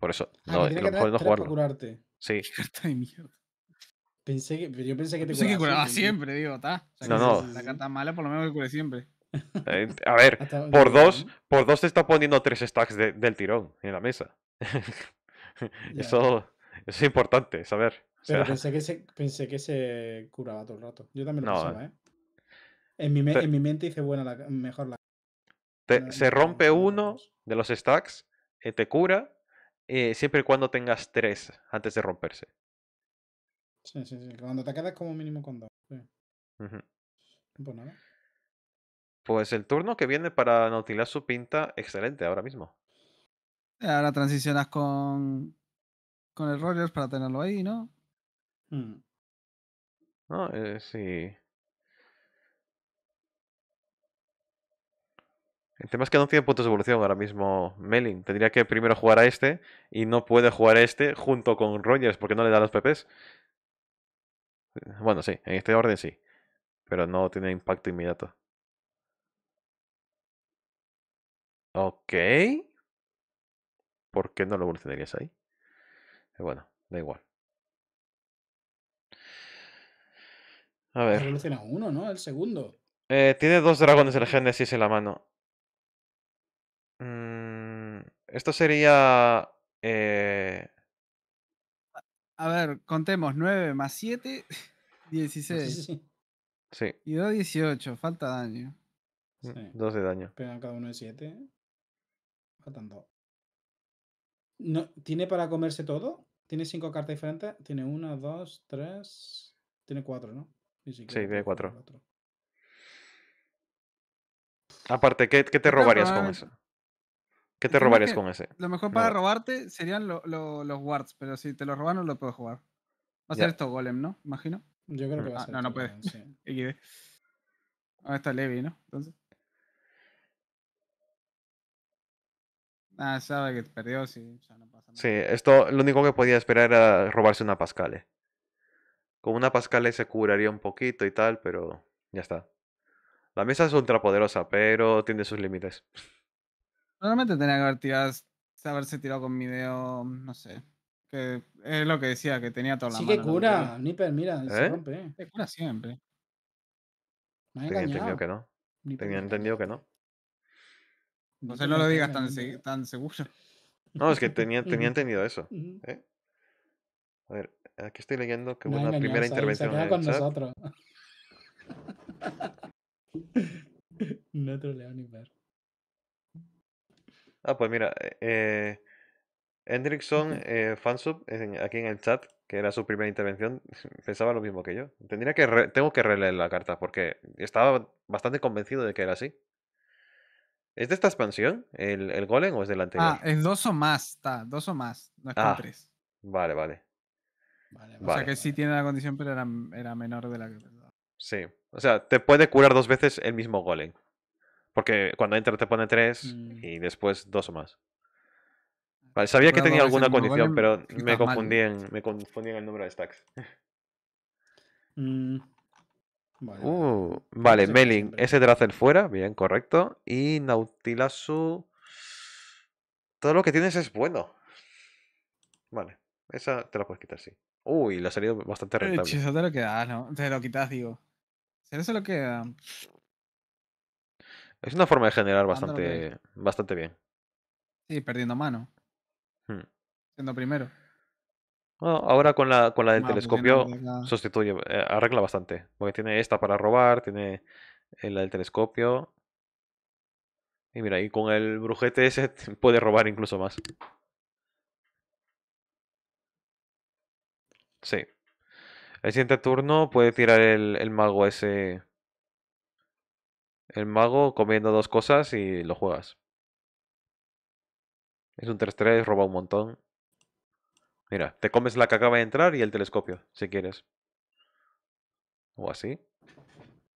Por eso, ah, No no, lo mejor no jugarlo. Curarte. Sí. de mierda. Pensé que, yo pensé que te curaba, siempre, digo, está. O sea, no, no. La carta mala por lo menos que cure siempre. Eh, a ver, por dos, por dos te está poniendo tres stacks del tirón en la mesa. eso, es importante, saber. Pero pensé, que se, pensé que se curaba todo el rato. Yo también lo eh. ¿eh? En mi, en mi, mente hice buena la, mejor la. se rompe uno de los stacks, eh, te cura, siempre y cuando tengas tres antes de romperse. Sí, sí, sí. Cuando te quedas como mínimo con dos. Mhm. Pues nada. Pues el turno que viene para Nautilus su pinta excelente ahora mismo. Ahora transicionas con, con el Rogers para tenerlo ahí, ¿no? Mm. No, eh, sí. El tema es que no tiene puntos de evolución ahora mismo Melin. Tendría que primero jugar a este y no puede jugar a este junto con Rogers porque no le da los PPs. Bueno, sí, en este orden sí. Pero no tiene impacto inmediato. Ok. ¿Por qué no lo evolucionarías ahí? Eh, bueno, da igual. A ver. Evoluciona uno, ¿no? El segundo. Eh, tiene dos dragones la Génesis en la mano. Mm, esto sería. Eh a ver, contemos: 9 más 7, 16. Sí. Y 2, 18. Falta daño. Mm, sí. 2 de daño. Pegan cada uno de 7. Faltan dos. ¿Tiene para comerse todo? ¿Tiene cinco cartas diferentes? Tiene una, dos, tres. Tiene cuatro, ¿no? sí, tiene cuatro. Aparte, ¿qué, te robarías con eso? ¿Qué te robarías con ese? Lo mejor para robarte serían los wards, pero si te lo roban no lo puedo jugar. Va a ser esto golem, ¿no? Imagino. Yo creo que mm. va a ah, ser. no, no puede. Sí. Ah, está Levi, no? Entonces. Ah, sabe que te perdió, sí, no pasa nada. Sí, esto lo único que podía esperar era robarse una Pascale. Con una Pascale se curaría un poquito y tal, pero ya está. La mesa es ultrapoderosa, pero tiene sus límites. Normalmente tenía que haber tirado, haberse tirado con mi no sé. Que es lo que decía, que tenía toda la sí mano. Sí que cura, Nipper, mira, se ¿Eh? rompe. Eh. cura siempre. Me tenía entendido que no. Tenía entendido que no. No sé, no lo digas tan, tan seguro. No, es que tenía, tenían entendido eso. ¿eh? A ver, aquí estoy leyendo que hubo una primera intervención. Se con nosotros. no troleo ni ver. Ah, pues mira, eh, Hendrickson, eh, fansub, aquí en el chat, que era su primera intervención, pensaba lo mismo que yo. Tendría que tengo que releer la carta porque estaba bastante convencido de que era así. ¿Es de esta expansión el, golem o es del anterior? Ah, es dos o más, está, dos o más, no es con ah, tres. Vale, vale. Vale, o sea que sí tiene la condición, pero era, menor de la que Sí. O sea, te puede curar dos veces el mismo golem. Porque cuando entra te pone tres mm. y después dos o más. Ah, sabía que tenía alguna condición, pero me confundí, en, me confundí el número de stacks. Mm. Vale, uh, vale te sé Melin, ese fuera, bien, correcto. Y Nautilasu. Todo lo que tienes es bueno. Vale, esa te la puedes quitar, sí. Uy, lo ha salido bastante rentable. Eso te lo quedas, ¿no? Te lo quitas, digo. Eso lo queda. Ah? Es una forma de generar bastante, bastante bien. Sí, perdiendo mano. Hmm. Siendo primero ahora con la, con la del ah, pues telescopio sustituye, eh, arregla bastante. Porque tiene esta para robar, tiene eh, la del telescopio. Y mira, y con el brujete ese puede robar incluso más. Sí. El siguiente turno puede tirar el, el mago ese. El mago comiendo dos cosas y lo juegas. Es un 3-3, roba un montón. Mira, te comes la que acaba de entrar y el telescopio, si quieres. O así.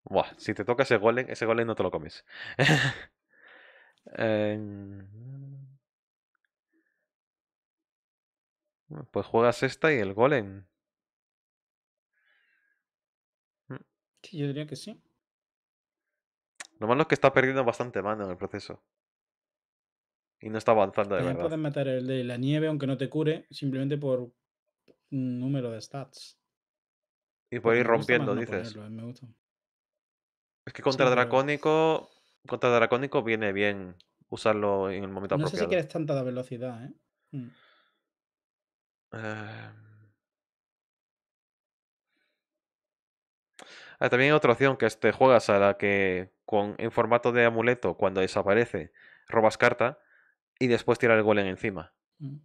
Buah, si te toca ese golem, ese golem no te lo comes. Em, pues juegas esta y el golem. Mm. Sí, yo diría que sí. Lo malo es que está perdiendo bastante mano en el proceso y no está avanzando de También puedes matar meter el de la nieve aunque no te cure, simplemente por un número de stats. Y por ir rompiendo, dices. Eh, es que contra Dracónico. Contra Dracónico viene bien usarlo en el momento no No sé si quieres tanta velocidad, ¿eh? Hmm. Em. Ah, también hay otra opción que es te juegas a la que con, en formato de amuleto, cuando desaparece, robas carta y después tirar el golem encima. Mm.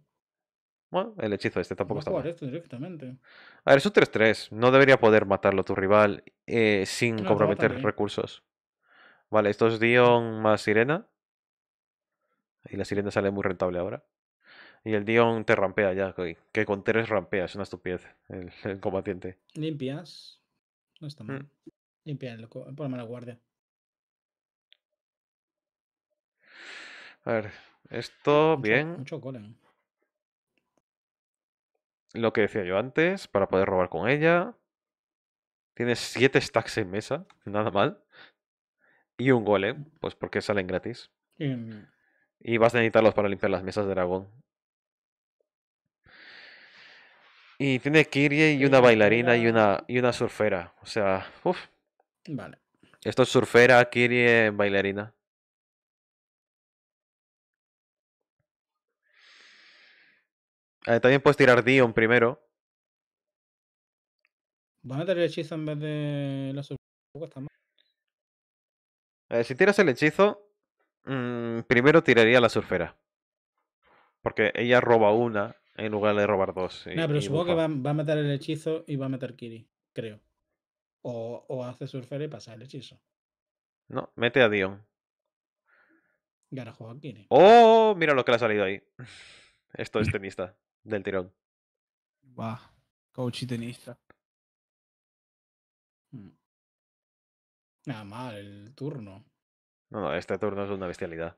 Bueno, el hechizo este tampoco está bueno A ver, es un 3-3. No debería poder matarlo tu rival eh, sin comprometer recursos. Vale, esto es Dion más Sirena. Y la Sirena sale muy rentable ahora. Y el Dion te rampea ya. Que con 3 rampeas, es una estupidez. El, combatiente. Limpias. No está mm. mal. Limpia el, por la guardia. A ver, esto, bien. Mucho golem. Lo que decía yo antes, para poder robar con ella. Tienes siete stacks en mesa, nada mal. Y un golem, pues porque salen gratis. Mm. Y, vas a necesitarlos para limpiar las mesas de dragón. Y tiene Kirie y una bailarina y una, y una surfera. O sea, uff. Vale. Esto es surfera, Kirie, bailarina. Ah, también puedes tirar Dion primero. Van a el hechizo en vez de la si tiras el hechizo, mm, primero tiraría la surfera. Porque ella roba una en lugar de robar dos. no, pero supongo que va, a meter el hechizo y va a meter Kiri, creo. O, hace surfera y pasa el hechizo. No, mete a Dion. Y ahora juega Kiri. ¡Oh! Mira lo que le ha salido ahí. Esto es tenista del tirón. va Coach y tenista. Nada hmm. ah, mal el turno. No, no, este turno es una bestialidad.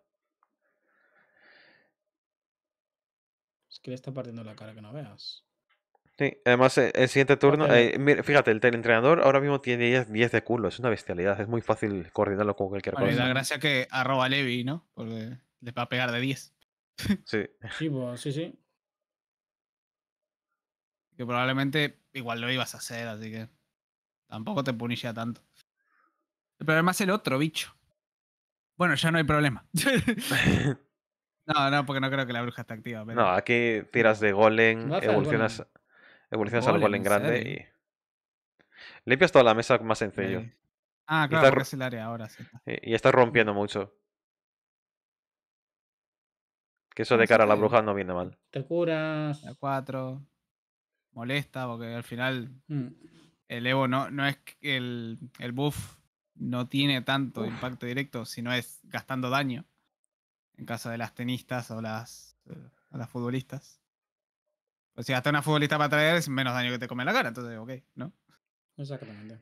Es que le está partiendo la cara que no veas. Sí, además eh, el siguiente turno, eh, fíjate, el entrenador ahora mismo tiene 10, de culo, es una bestialidad, es muy fácil coordinarlo con cualquier cosa. Y la gracia que arroba Levi, ¿no? Porque le va a pegar de 10. Sí. Sí, pues, sí, sí que probablemente igual lo ibas a hacer, así que tampoco te punilla tanto. El problema es el otro bicho. Bueno, ya no hay problema. no, no, porque no creo que la bruja esté activa. No, aquí tiras de golem, evolucionas, evolucionas al golem grande y. Limpias toda la mesa más sencillo. Ah, claro, es el área ahora. Y, estás rompiendo mucho. Que eso de cara a la bruja no viene mal. Te curas. A cuatro molesta, porque al final mm. el Evo no, no es el, el buff no tiene tanto impacto directo, sino es gastando daño. En caso de las tenistas o las, eh, las futbolistas. O pues si hasta una futbolista para traer es menos daño que te come la cara, entonces, ok, ¿no? Exactamente.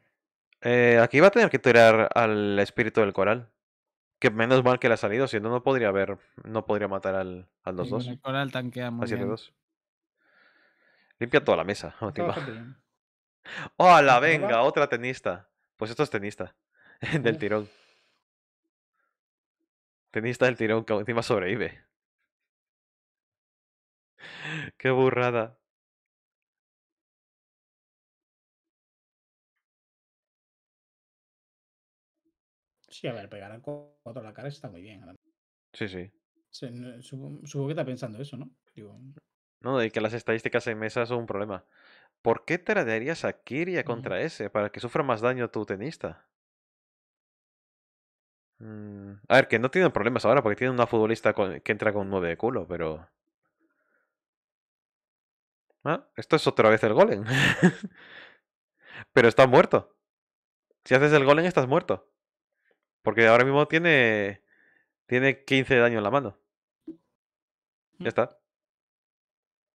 Eh, aquí va a tener que tirar al espíritu del coral. Que menos mal que le ha salido, si no, no podría haber, no podría matar al, a los dos. El coral tanquea muy Dos. Limpia toda la mesa. ¡Hola! Venga, otra tenista. Pues esto es tenista. del tirón. Tenista del tirón que encima sobrevive. Qué burrada. Sí, a ver, pegar a cuatro a la cara está muy bien. Sí, sí. supongo, supongo que está pensando eso, ¿no? Digo... ¿no? De que las estadísticas en mesa son un problema. ¿Por qué radearías a Kiria contra ese para que sufra más daño tu tenista? Mm, a ver, que no tienen problemas ahora porque tienen una futbolista que entra con 9 de culo, pero. Ah, esto es otra vez el golem. pero está muerto. Si haces el golem, estás muerto. Porque ahora mismo tiene. Tiene 15 de daño en la mano. Ya está.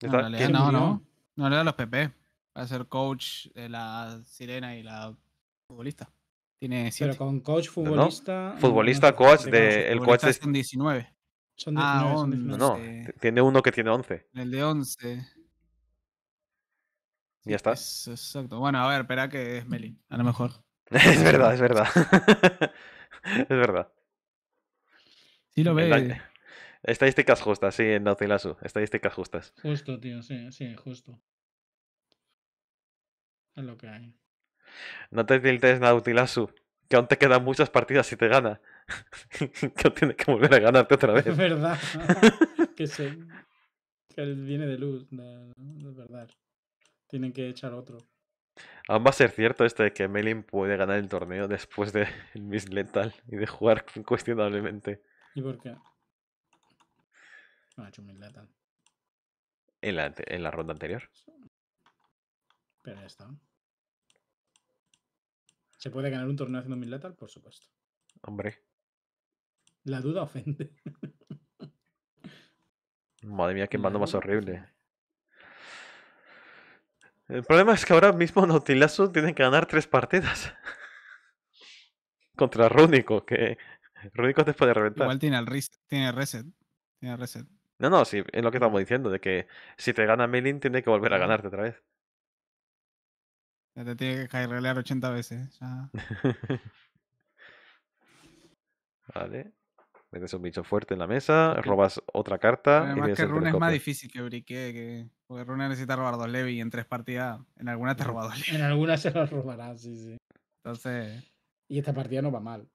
No, no, no. No le da los PP. Va a ser coach de la sirena y la futbolista. Tiene siete. Pero con coach futbolista. futbolista, coach, de, el coach Son 19. Son Ah, No, tiene uno que tiene 11. El de 11. Ya está. exacto. Bueno, a ver, espera que es Melin, a lo mejor. es verdad, es verdad. es verdad. Sí lo ve. Estadísticas justas, sí, en Nautilasu. Estadísticas justas. Justo, tío, sí, sí, justo. Es lo que hay. No te tiltes Nautilasu, que aún te quedan muchas partidas si te gana. que tienes que volver a ganarte otra vez. Es verdad. que se... Que viene de luz, es verdad. Tienen que echar otro. Aún va a ser cierto esto de que Melin puede ganar el torneo después de Miss Lethal y de jugar cuestionablemente. ¿Y por qué? ha hecho En la, ronda anterior. Pero ya está. ¿Se puede ganar un torneo haciendo mil letal? Por supuesto. Hombre. La duda ofende. Madre mía, qué mando más horrible. El problema es que ahora mismo Nautilazo tiene que ganar tres partidas. Contra Rúnico, que Rúnico te puede reventar. Igual tiene el, tiene reset. Tiene reset. No, no, sí, es lo que estamos diciendo, de que si te gana Melin, tiene que volver a ganarte otra vez. Ya te tiene que caer relear 80 veces. vale. Metes un bicho fuerte en la mesa, robas otra carta. Además que Rune es más difícil que Brique, que... porque Rune necesita robar dos Levi en tres partidas, en alguna te ha robado En alguna se los robará, sí, sí. Entonces... Y esta partida no va mal.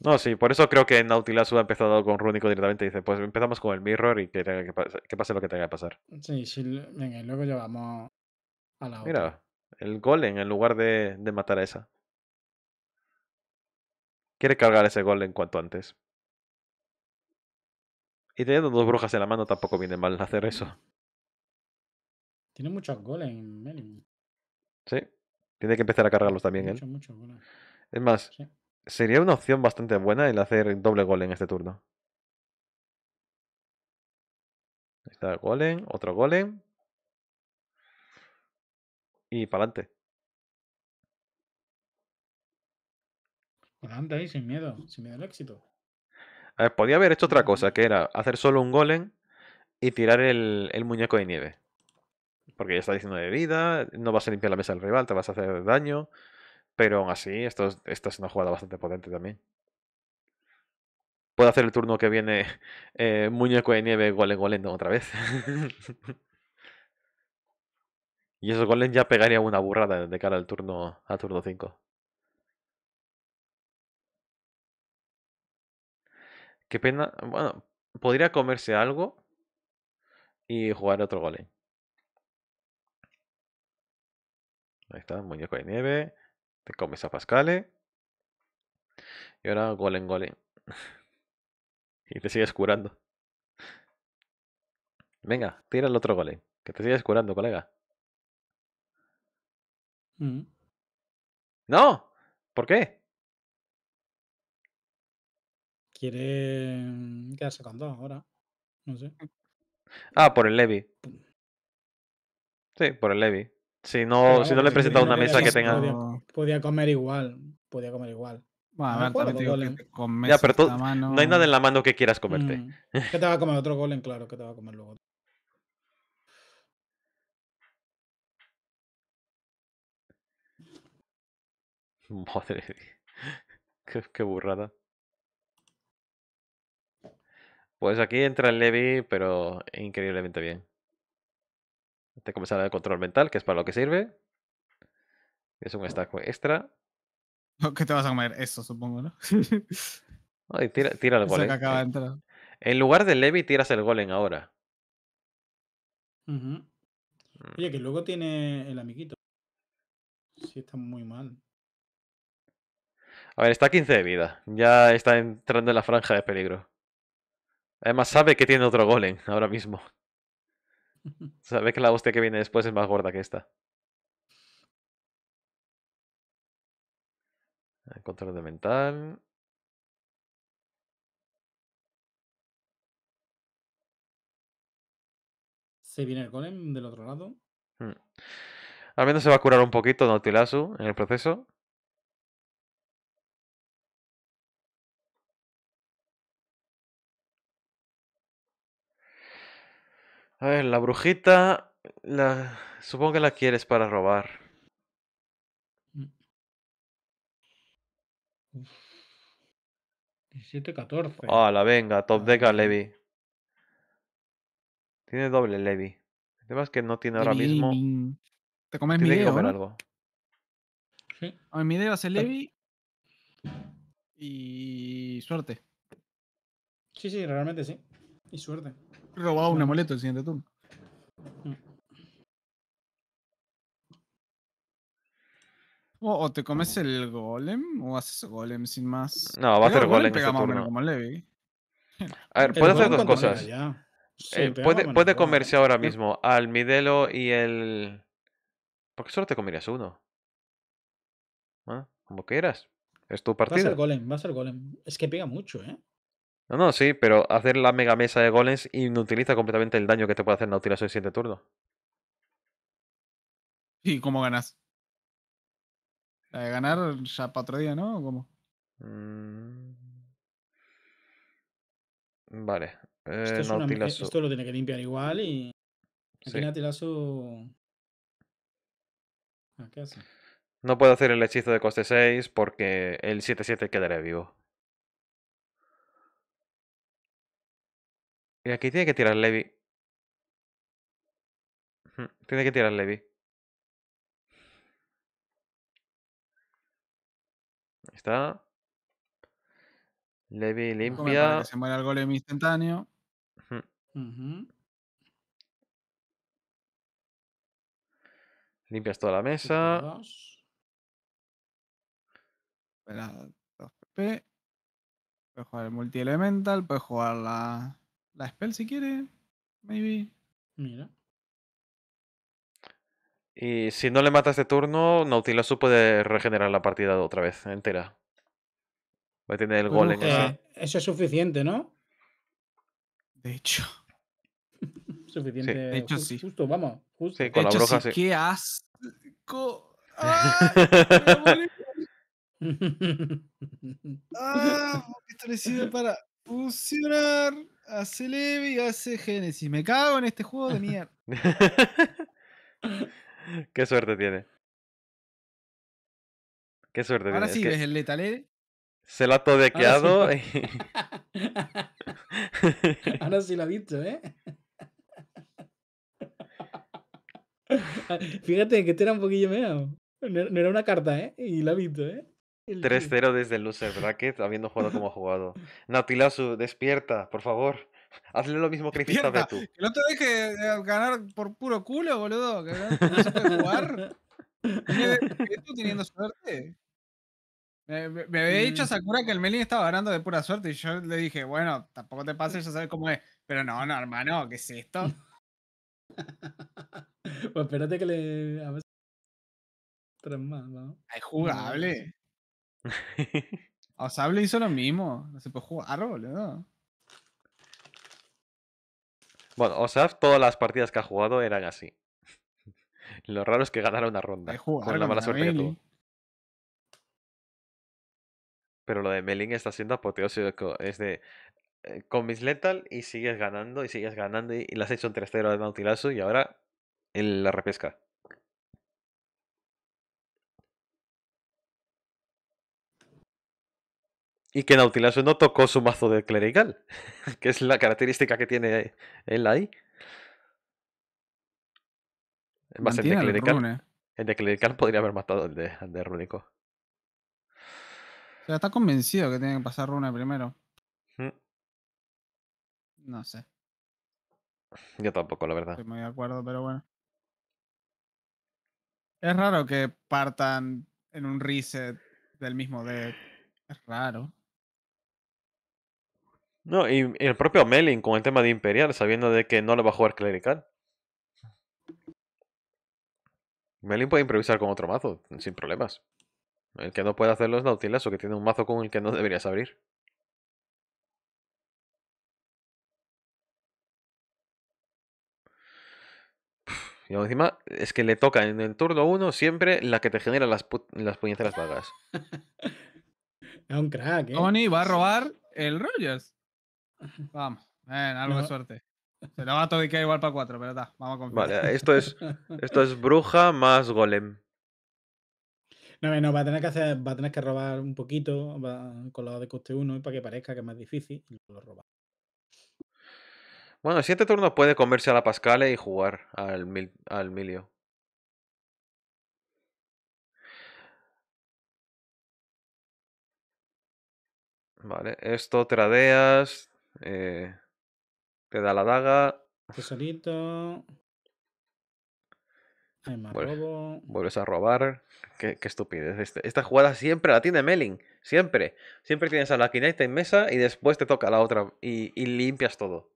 No, sí, por eso creo que Nautilus ha empezado con Runico directamente. Dice, pues empezamos con el Mirror y que, que, pase, lo que tenga que pasar. Sí, sí, venga, y luego llevamos a la otra. Mira, el golem en lugar de, de matar a esa. Quiere cargar ese golem cuanto antes. Y teniendo dos brujas en la mano tampoco viene mal hacer eso. Tiene muchos Golem Sí. Tiene que empezar a cargarlos también mucho, es más, Sería una opción bastante buena el hacer doble golem este turno. Ahí está el golem, otro golem. Y para adelante. Para adelante ahí, sin miedo, sin miedo al éxito. A ver, podía haber hecho otra cosa, que era hacer solo un golem y tirar el, el muñeco de nieve. Porque ya está diciendo de vida, no vas a limpiar la mesa del rival, te vas a hacer daño. Pero aún así, esto es, es una jugada bastante potente también. puede hacer el turno que viene eh, muñeco de nieve golem golem otra vez. y esos golem ya pegaría una burrada de cara al turno a turno 5. Qué pena. Bueno, podría comerse algo y jugar otro golem. Ahí está, muñeco de nieve. Te comes a Pascale. Y ahora en golem. y te sigues curando. Venga, tira el otro golem. Que te sigues curando, colega. Mm. ¡No! ¿Por qué? Quiere mm, quedarse con dos ahora. No sé. Ah, por el Levi. Sí, por el Levi. Si no, si no le presenta una mesa que tenga. Podía, comer igual. Podía comer igual. Bueno, no no hay nada en la mano que quieras comerte. Mm, ¿Qué te va a comer otro golem? Claro, que te va a comer luego. Madre qué, qué burrada. Pues aquí entra el Levi, pero increíblemente bien. Te comenzará el control mental, que es para lo que sirve. Es un stack extra. ¿Qué te vas a comer? Eso, supongo, ¿no? tira, el golem. ¿eh? Eh, en, lugar de Levi, tiras el golem ahora. Mm. Oye, que luego tiene el amiguito. Sí, está muy mal. A ver, está a 15 de vida. Ya está entrando en la franja de peligro. Además, sabe que tiene otro golem ahora mismo. Sabes que la hostia que viene después es más gorda que esta. Ah, control de mental. Se viene el golem del otro lado. Hmm. Al menos se va a curar un poquito Nautilasu en el proceso. A ver, la brujita, la... supongo que la quieres para robar. 17, 14. Ah, la venga, top ah, deca, Levy. Levi. Tiene doble Levi. El tema es que no tiene ahora mismo. Te comes tiene algo. Sí. A ver, mi dedo hace Levi. Y suerte. Sí, sí, realmente sí. Y suerte. Robado un amuleto el siguiente turno. Mm. O, te comes el golem o haces golem sin más. No, va a ser golem. golem este turno. A ver, puede hacer dos cosas. Eh, puede, comerse ahora mismo al Midelo y el. Porque solo te comerías uno. ¿Ah? Como quieras. Es tu partido Va a ser golem, va a ser golem. Es que pega mucho, ¿eh? No, no, sí, pero hacer la mega mesa de golems inutiliza completamente el daño que te puede hacer Nautilus en 7 turno. ¿Y cómo ganas? La de ganar ya para otro día, ¿no? cómo? Mm. Vale. Eh, esto, lo tiene que limpiar igual y. Sí. su ah, ¿Qué hace? No puedo hacer el hechizo de coste 6 porque el 7-7 quedará vivo. Y aquí tiene que tirar Levi. Tiene que tirar Levi. Ahí está. Levi limpia. se muere el golem instantáneo. Limpias toda la mesa. Espera, Puedes jugar el multi-elemental, puedes jugar la. La spell si quiere. Maybe. Mira. Y si no le mata este turno, Nautilus puede regenerar la partida otra vez, entera. Va a tener el gol en eh, Eso es suficiente, ¿no? De hecho. suficiente. De hecho, sí. Justo, vamos. Justo. Sí, con de la hecho, sí. ¡Qué asco! ¡Ah! Esto le sirve para funcionar hace Levi hace Genesis. Me cago en este juego de mierda. Qué suerte tiene. Qué suerte Ahora tiene. Ahora sí ves el Letale. Eh? Se lo ha todequeado. Ahora sí, lo ha visto, ¿eh? Fíjate que este era un poquillo menos. No, era una carta, ¿eh? Y la ha visto, ¿eh? 3-0 desde el loser bracket, habiendo jugado como ha jugado. Natilazu, despierta, por favor. Hazle lo mismo que hiciste a tú. Que no te deje eh, ganar por puro culo, boludo. Que no, se puede jugar. teniendo suerte? Me, había dicho mm. Sakura que el Melin estaba ganando de pura suerte y yo le dije, bueno, tampoco te pases, ya sabes cómo es. Pero no, no, hermano, ¿qué es esto? pues espérate que le... Tres más, ¿no? Es jugable. o hizo lo mismo. No se puede jugar, ah, boludo. Bueno, Osaf, todas las partidas que ha jugado eran así. Lo raro es que ganara una ronda. Con la mala suerte que tuvo. Pero lo de Melin está siendo apoteósico. Es de. Eh, con mis Lethal y sigues ganando y sigues ganando. Y, le has hecho un 3-0 de Nautilazo y ahora. El, la repesca. y que Nautilus no tocó su mazo de clerical, que es la característica que tiene él ahí. Más el de clerical. El, de clerical podría haber matado el de, el O sea, está convencido que tiene que pasar Rune primero. Mm. No sé. Yo tampoco, la verdad. Estoy muy de acuerdo, pero bueno. Es raro que partan en un reset del mismo deck. Es raro. No, y, el propio Melin con el tema de Imperial, sabiendo de que no le va a jugar Clerical. Melin puede improvisar con otro mazo, sin problemas. El que no puede hacerlo es Nautilus o que tiene un mazo con el que no deberías abrir. Y encima es que le toca en el turno 1 siempre la que te genera las, las puñeteras vagas. Es un crack, ¿eh? Tony va a robar el Rogers. Vamos, ven algo de suerte. Se lo va a igual para 4, pero está, vamos a confiar. Vale, esto es, esto es bruja más golem. No, eh, no, va a tener que va a tener que robar un poquito con lo de coste 1 para que parezca que es más difícil y lo roba. Bueno, el turnos puede comerse a la Pascale y jugar al, al Milio. Vale, esto tradeas, eh, te da la daga. Tesorito. Hay vuelves, a robar. Qué, estupidez. Este, esta jugada siempre la tiene Melin. Siempre. Siempre tienes a la Kinect en mesa y después te toca la otra y, limpias todo.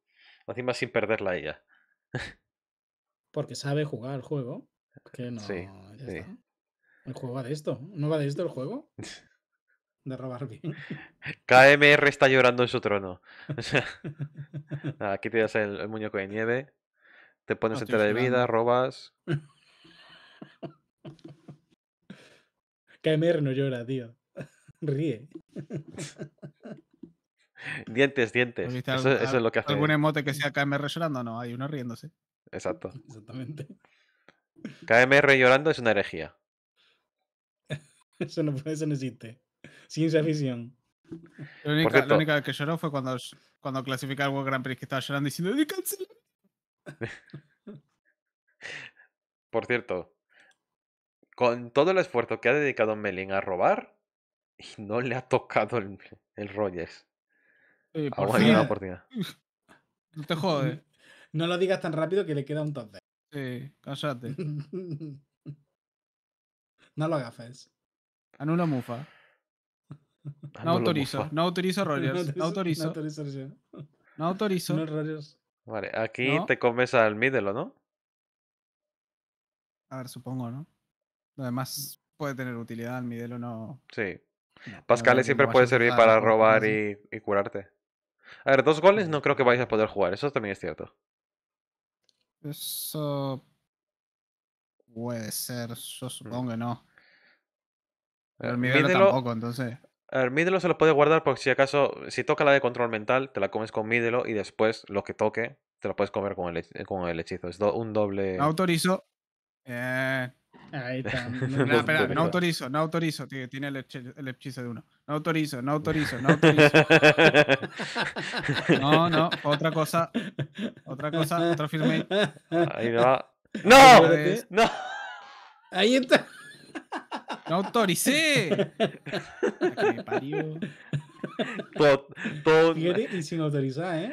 Encima sin perderla ella. Porque sabe jugar el juego. Que no. Sí, El juego va de esto. ¿No va de esto el juego? de robar bien. KMR está llorando en su trono. aquí tiras el, muñeco de nieve, te pones entre entera de vida, robas. KMR no llora, tío. Ríe. Dientes, dientes. Eso, es lo que hace. ¿Algún emote que sea KMR llorando? No, hay uno riéndose. Exacto. Exactamente. KMR llorando es una herejía. Eso no, eso no existe. Ciencia ficción. La única, que lloró fue cuando, cuando clasificaba el World Grand Prix, que estaba llorando diciendo ¡De Por cierto, con todo el esfuerzo que ha dedicado Melin a robar, y no le ha tocado el, el Rogers. por oportunidad. No te jode. No lo digas tan rápido que le queda un de. Sí, cállate. no lo hagas. Anula Mufa no, autorizo, no, autorizo, rollers, no autorizo, no autorizo Vale, aquí te comes al mídelo, ¿no? A ver, supongo, ¿no? Lo demás puede tener utilidad, el o no. Sí. Pascal siempre puede servir ah, para robar y, curarte. A ver, dos goles no creo que vais a poder jugar, eso también es cierto. Eso puede ser, yo mm. supongo que no. el Midelo, tampoco, entonces. El Mídelo se lo puede guardar porque si acaso, si toca la de control mental, te la comes con Mídelo y después lo que toque, te lo puedes comer con el, hechizo. Eh, es un doble. No autorizo. Eh, ahí está. No, autorizo, no autorizo. tiene el, hechizo de uno. No autorizo, no autorizo, no autorizo. no, no, otra cosa. Otra cosa, otra firme. Ahí va. ¡No! ¿eh? no. Ahí está. ¡No autoricé! Todo, y sin autorizar, ¿eh?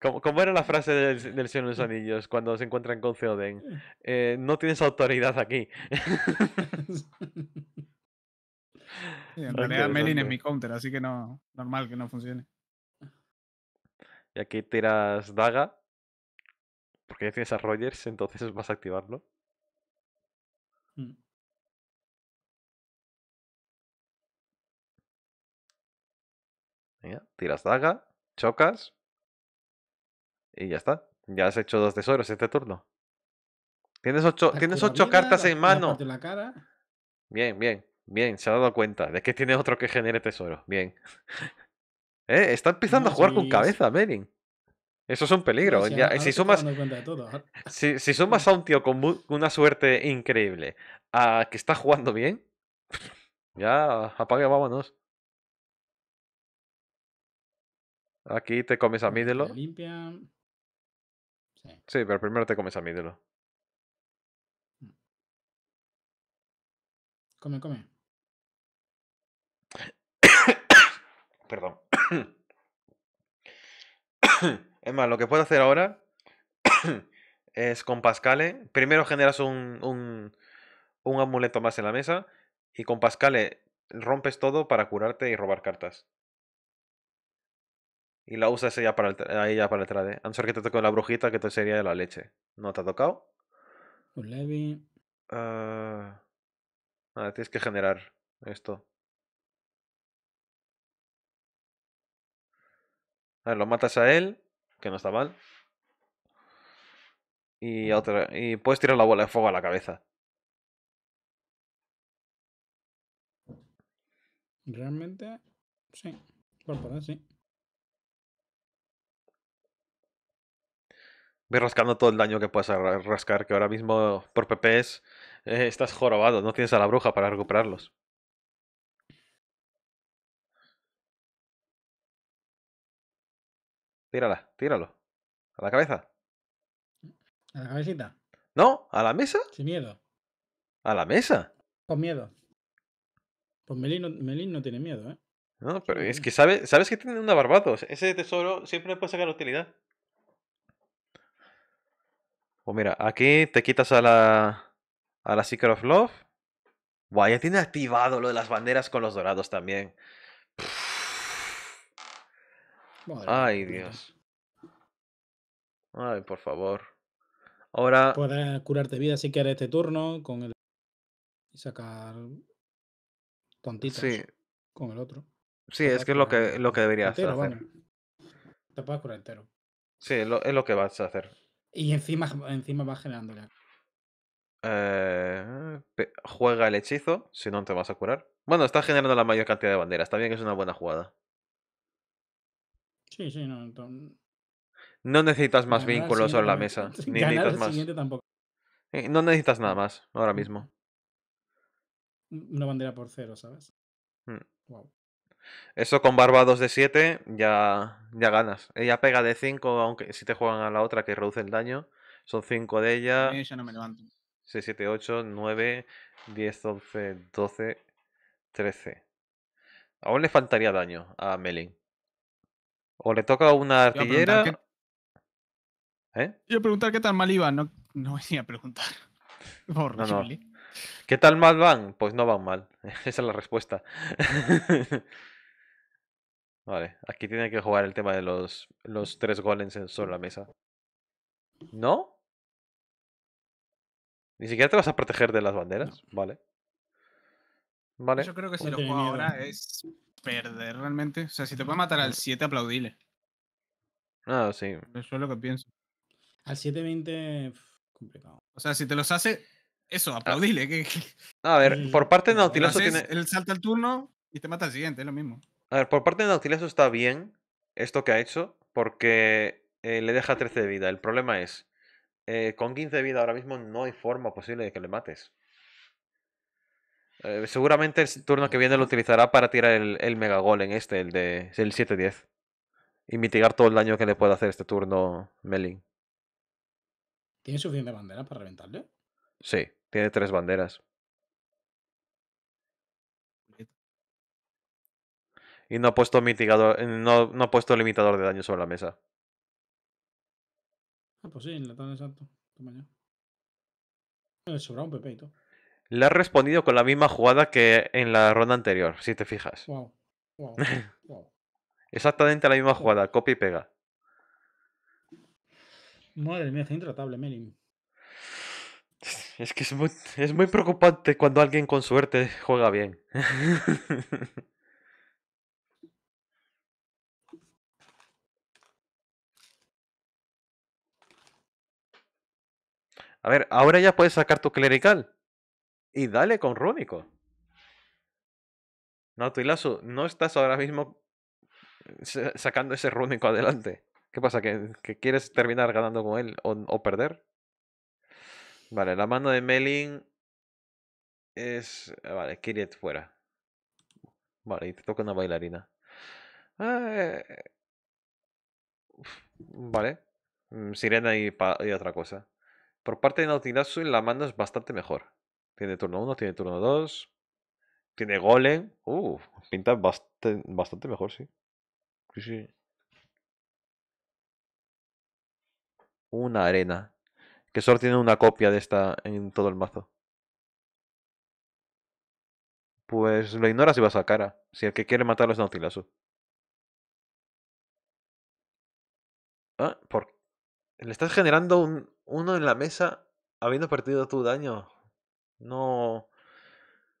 ¿Cómo, cómo era la frase del, Señor de los Anillos cuando se encuentran con Theoden? Eh, no tienes autoridad aquí. en realidad Melin es mi counter, así que no, normal que no funcione. Y aquí tiras daga. Porque ya tienes a Rogers, entonces vas a activarlo. Mm. tiras daga, chocas. Y ya está. Ya has hecho dos tesoros este turno. Tienes ocho, tienes ocho cartas en mano. Bien, bien, bien. Se ha dado cuenta de que tiene otro que genere tesoro. Bien. eh, está empezando a jugar con cabeza, Merin. Eso es un peligro. si, sumas, si, sumas a un tío con una suerte increíble a que está jugando bien, ya apaga, vámonos. Aquí te comes a Mídelo. Limpia. Sí. pero primero te comes a Mídelo. Mm. Come, come. Perdón. es más, lo que puedo hacer ahora es con Pascale. Primero generas un, un, un amuleto más en la mesa. Y con Pascale rompes todo para curarte y robar cartas. Y la usas ella para el, a ella para el trade. A no que te toque la brujita, que te sería de la leche. ¿No te ha tocado? Un Levi. Ah, ah, tienes que generar esto. A ver, lo matas a él, que no está mal. Y, otra, y puedes tirar la bola de fuego a la cabeza. Realmente, sí. Por poder, sí. Ve rascando todo el daño que puedas rascar, que ahora mismo por PPs eh, estás jorobado, no tienes a la bruja para recuperarlos. Tírala, tíralo. A la cabeza. ¿A la cabecita? No, a la mesa. Sin miedo. ¿A la mesa? Con miedo. Pues Melin no, tiene miedo, ¿eh? No, pero es que sabe, sabes que tiene una barbatos. Ese tesoro siempre le puede sacar utilidad. O mira, aquí te quitas a la, a la Secret of Love. Guay, ya tiene activado lo de las banderas con los dorados también. Ay, Dios. Ay, por favor. Ahora. Puedes curarte vida si quieres este turno con el. Y sacar. Tontitas. Sí. Con el otro. Sí, es que es lo que, lo que deberías hacer. Bueno. Te puedes curar entero. Sí, lo, es lo que vas a hacer. Y encima, encima vas generándola. Eh, juega el hechizo, si no te vas a curar. Bueno, está generando la mayor cantidad de banderas. Está bien que es una buena jugada. Sí, sí, no. No necesitas más vínculos sobre la mesa. necesitas eh, No necesitas nada mm, más ahora mm, mismo. Mm. Una bandera por cero, ¿sabes? Wow. Eso con barba 2 de 7 ya, ganas. Ella pega de 5, aunque si te juegan a la otra que reduce el daño. Son 5 de ella. 6, 7, 8, 9, 10, 11, 12, 13. Aún le faltaría daño a Melin. O le toca una artillera. ¿Eh? Yo preguntar qué tan mal iba. No, no venía a preguntar. Por ¿Qué tal mal van? Pues no van mal. Esa es la respuesta. Vale, aquí tiene que jugar el tema de los, los tres golems sobre la mesa. ¿No? ¿Ni siquiera te vas a proteger de las banderas? Vale. Pues vale. Yo creo que si lo juego ahora es perder realmente. O sea, si te puede matar al 7, aplaudile. Ah, sí. Eso es lo que pienso. Al 7-20, complicado. O sea, si te los hace, eso, ah. aplaudile. A ver, por parte de Nautilus Él salta el turno y te mata al siguiente, es lo mismo. A ver, por parte de Nautilus está bien esto que ha hecho, porque eh, le deja 13 de vida. El problema es, eh, con 15 de vida ahora mismo no hay forma posible de que le mates. Eh, seguramente el turno que viene lo utilizará para tirar el, mega gol en este, el de el 7-10. Y mitigar todo el daño que le pueda hacer este turno Melin. ¿Tiene suficiente bandera para reventarle? Sí, tiene tres banderas. Y no ha puesto mitigador, eh, no, no ha puesto limitador de daño sobre la mesa. Ah, pues sí, en la tabla exacto. Toma Le sobra un pepeito. Le ha respondido con la misma jugada que en la ronda anterior, si te fijas. Wow. wow. Exactamente la misma jugada, copia y pega. Madre mía, es intratable, Melin. Es que es muy, es muy preocupante cuando alguien con suerte juega bien. A ver, ahora ya puedes sacar tu clerical. Y dale con rúnico. No Nautilasu, no estás ahora mismo mm, sacando ese rúnico adelante. ¿Qué pasa? ¿Que, quieres terminar ganando con él o, perder? Vale, la mano de Melin es... Ah, vale, Kiriet fuera. Vale, y te toca una bailarina. Eh, vale. Mm, sirena y, y otra cosa. Por parte de Nautilasu y la mano es bastante mejor. Tiene turno 1, tiene turno 2. Tiene golem. Uh, pinta bastante, bastante mejor, sí. Sí, sí. Una arena. Que solo tiene una copia de esta en todo el mazo. Pues lo ignoras y vas a cara. Si el que quiere matarlo es Nautilasu. Ah, ¿por le estás generando uno en la mesa habiendo perdido tu daño. No.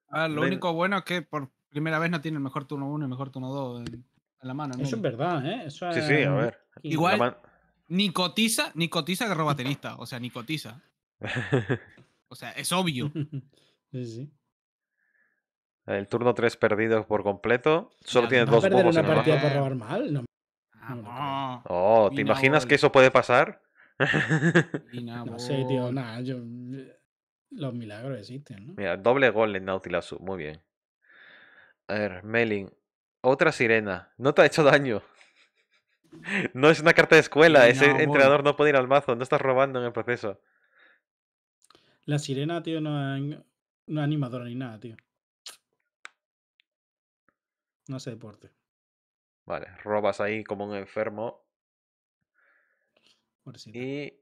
Ah, lo único bueno es que por primera vez no tiene el mejor turno 1 y el mejor turno 2 en, la mano. Eso es verdad, ¿eh? Sí, sí, a ver. Igual, Nicotiza, ni cotiza, que roba tenista. O sea, nicotiza. o sea, es obvio. sí, sí. El turno 3 perdido por completo. Solo tienes dos bobos partida No. Ah, oh, ¿te imaginas que eso puede pasar? Y nada, no sé, tío, nada, yo... Los milagros existen, ¿no? Mira, doble gol en Nautilus, muy bien. A ver, Melin, otra sirena, no te ha hecho daño. No es una carta de escuela, ese entrenador no puede ir al mazo, no estás robando en el proceso. La sirena, tío, no es, no es animadora ni nada, tío. No hace deporte. Vale, robas ahí como un enfermo y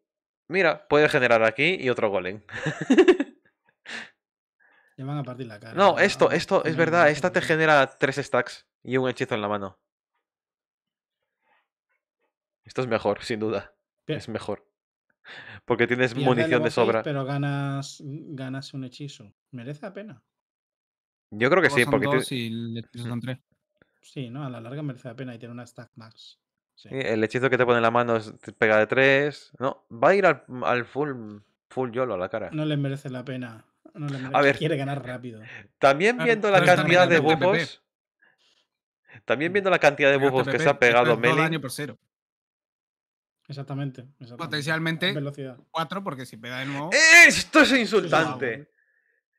mira, puede generar aquí y otro golem. van a partir la No, esto, esto, es verdad. Esta te genera tres stacks y un hechizo en la mano. Esto es mejor, sin duda. Es mejor. Porque tienes munición de sobra. pero ganas, mm, ganas un hechizo. ¿Merece la pena? Yo creo que sí, porque. Sí, ¿no? A la larga merece la pena y tiene una stack max. Eh, el hechizo que te pone en la mano es pega de tres. No, va a ir al, full, full YOLO a la cara. No le merece la pena. No le merece, a ver, quiere ganar rápido. También viendo la cantidad de buffos. También viendo la cantidad de bufos que se ha pegado Meli. Exactamente, Potencialmente 4 porque si pega de nuevo. ¡Eh, ¡Esto es insultante!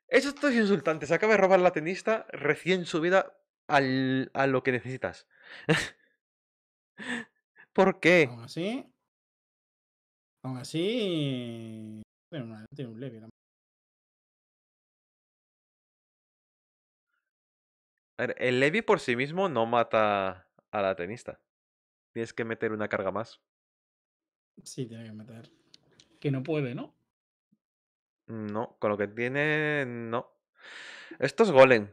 Esto es insultante. Se acaba de robar la tenista recién subida a lo que necesitas. ¿Por qué? Aún así. Aún así. Bueno, tiene un leve el Levi por sí mismo no mata a la tenista. Tienes que meter una carga más. Sí, tiene que meter. Que no puede, ¿no? No, con lo que tiene, no. Esto es Golem.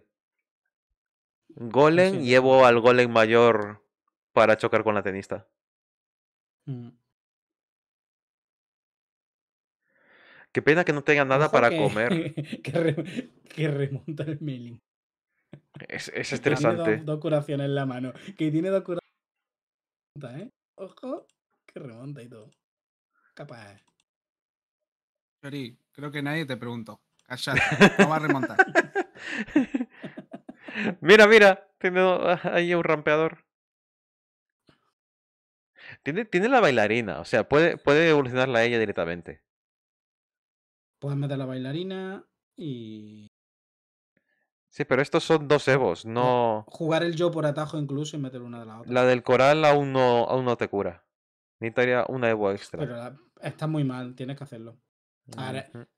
Golem, llevo al Golem mayor para chocar con la tenista. Mm. Qué pena que no tenga pues nada para comer. Que, remonta el mailing. Es, es estresante. Tiene dos, curaciones en la mano. Que tiene dos curaciones. ¿eh? Ojo, que remonta y todo. Capaz. Yuri, creo que nadie te preguntó. Calla, no va a remontar. mira, mira. Tiene ah, ahí un rampeador. Tiene, tiene la bailarina, o sea, puede, puede evolucionarla ella directamente. Puedes meter la bailarina y. Sí, pero estos son dos Evos, no. Jugar el yo por atajo incluso y meter una de la otra. La del coral aún no, aún no te cura. Necesitaría una Evo extra. Pero está muy mal, tienes que hacerlo.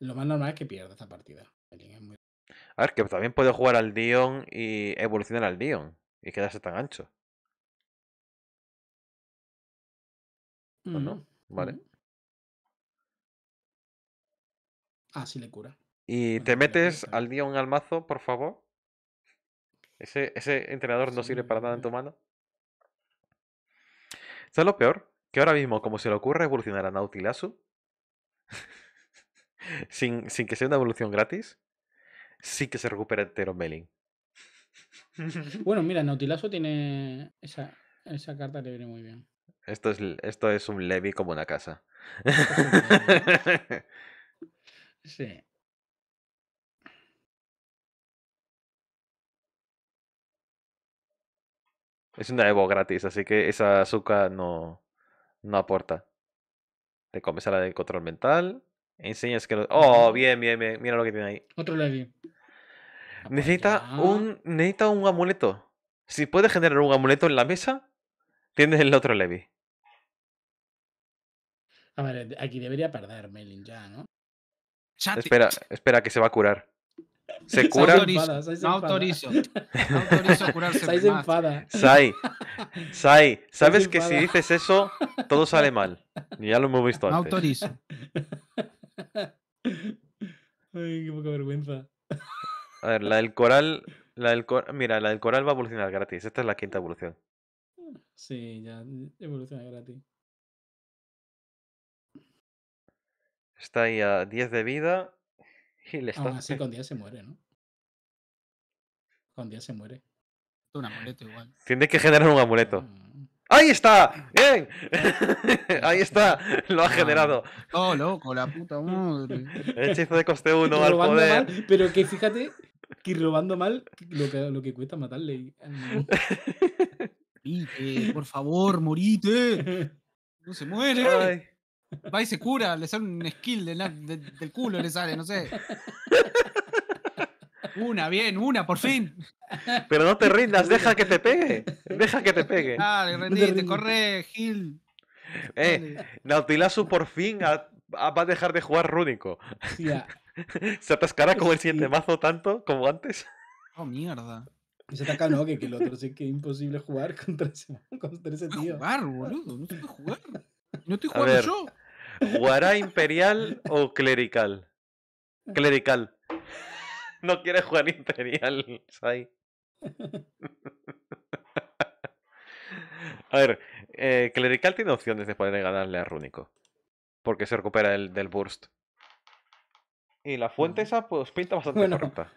lo más normal es que pierda esta partida. Es A ver, que también puede jugar al Dion y evolucionar al Dion. Y quedarse tan ancho. No mm, no? Vale. Ah, sí le cura. ¿Y te pues metes al día un almazo, por favor? ¿Ese, ese entrenador no sirve para nada en tu mano? es lo peor? Que ahora mismo, como se le ocurre evolucionar a Nautilasu, sin, sin, que sea una evolución gratis, sí que se recupera entero Melin. bueno, mira, Nautilasu tiene esa, esa carta, le viene muy bien. Esto es, esto es un Levi como una casa. sí. Es un Evo gratis, así que esa azúcar no, no aporta. Te comes a la de control mental. enseñas que Oh, bien, bien, bien. Mira lo que tiene ahí. Otro Levi. Necesita un, necesita un amuleto. Si puede generar un amuleto en la mesa, Tienes el otro Levi. A ver, aquí debería perder Melin ya, ¿no? Espera, espera, que se va a curar. Se cura. no autorizo. No autorizo curarse. Sai Sai, Sai, sabes que si dices eso, todo sale mal. Ya lo hemos visto autorizo. Ay, qué poca vergüenza. A ver, la del coral. La Mira, la del coral va a evolucionar gratis. Esta es la quinta evolución. Sí, ya evoluciona gratis. Está ahí a 10 de vida y le está... Aún así, con 10 se muere, ¿no? Con 10 se muere. Un amuleto igual. Tiene que generar un amuleto. Mm. ¡Ahí está! ¡Bien! ¡Eh! ¡Ahí está! Lo ha generado. Oh, loco, la puta madre. El hechizo de coste 1 al poder. pero que fíjate que robando mal lo que, lo que cuesta matarle. Mm por favor, morite. No se muere. Va y se cura, le sale un skill del culo, le sale, no sé. Una, bien, una, por fin. Pero no te rindas, deja que te pegue. Deja que te pegue. Dale, corre, Gil. Eh, por fin va a dejar de jugar Rúnico. Se atascará con el siguiente mazo tanto como antes. Oh, mierda se acá no, que, el otro sí que es imposible jugar contra ese, contra tío. jugar, boludo, no puede jugar. No estoy jugando yo. ¿Jugará imperial o clerical? Clerical. No quiere jugar imperial, A ver, eh, clerical tiene opciones de poder ganarle a Rúnico. Porque se recupera el, del burst. Y la fuente esa pues pinta bastante correcta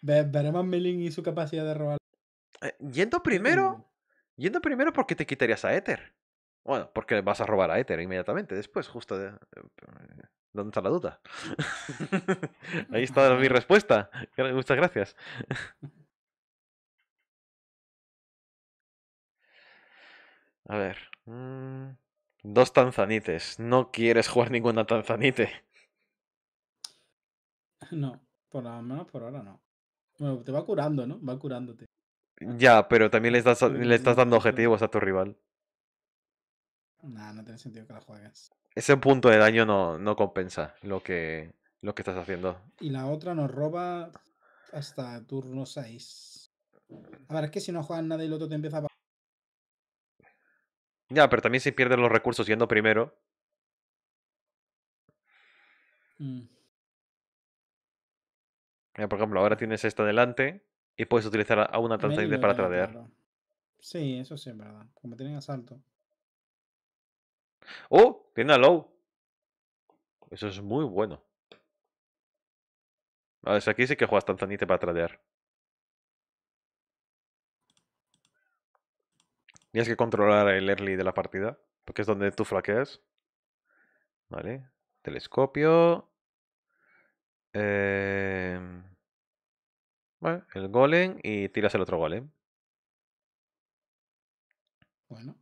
veremos Melin y su capacidad de robar. Eh, yendo primero, mm. yendo primero porque te quitarías a Ether. Bueno, porque vas a robar a Ether inmediatamente después, justo de... Eh, ¿Dónde está la duda? Ahí está mi respuesta. Muchas gracias. A ver. Mm, dos tanzanites. No quieres jugar ninguna tanzanite. No, por lo menos por ahora no. Bueno, te va curando, ¿no? Va curándote. Ya, pero también le estás, le estás dando objetivos a tu rival. Nah, no tiene sentido que la juegues. Ese punto de daño no, no compensa lo que, lo que estás haciendo. Y la otra nos roba hasta turno 6. A ver, es que si no juegas nada y el otro te empieza a... Ya, pero también se pierdes los recursos yendo primero. Mm por ejemplo, ahora tienes esta delante y puedes utilizar a una Tanzanite para tradear. Sí, eso sí es verdad. Como tienen asalto. ¡Oh! Tiene a Low. Eso es muy bueno. A ver, aquí sí que juegas Tanzanite para tradear. Tienes que controlar el early de la partida, porque es donde tú flaqueas. Vale. Telescopio. Eh... ¿Vale? El golem y tiras el otro golem. Bueno.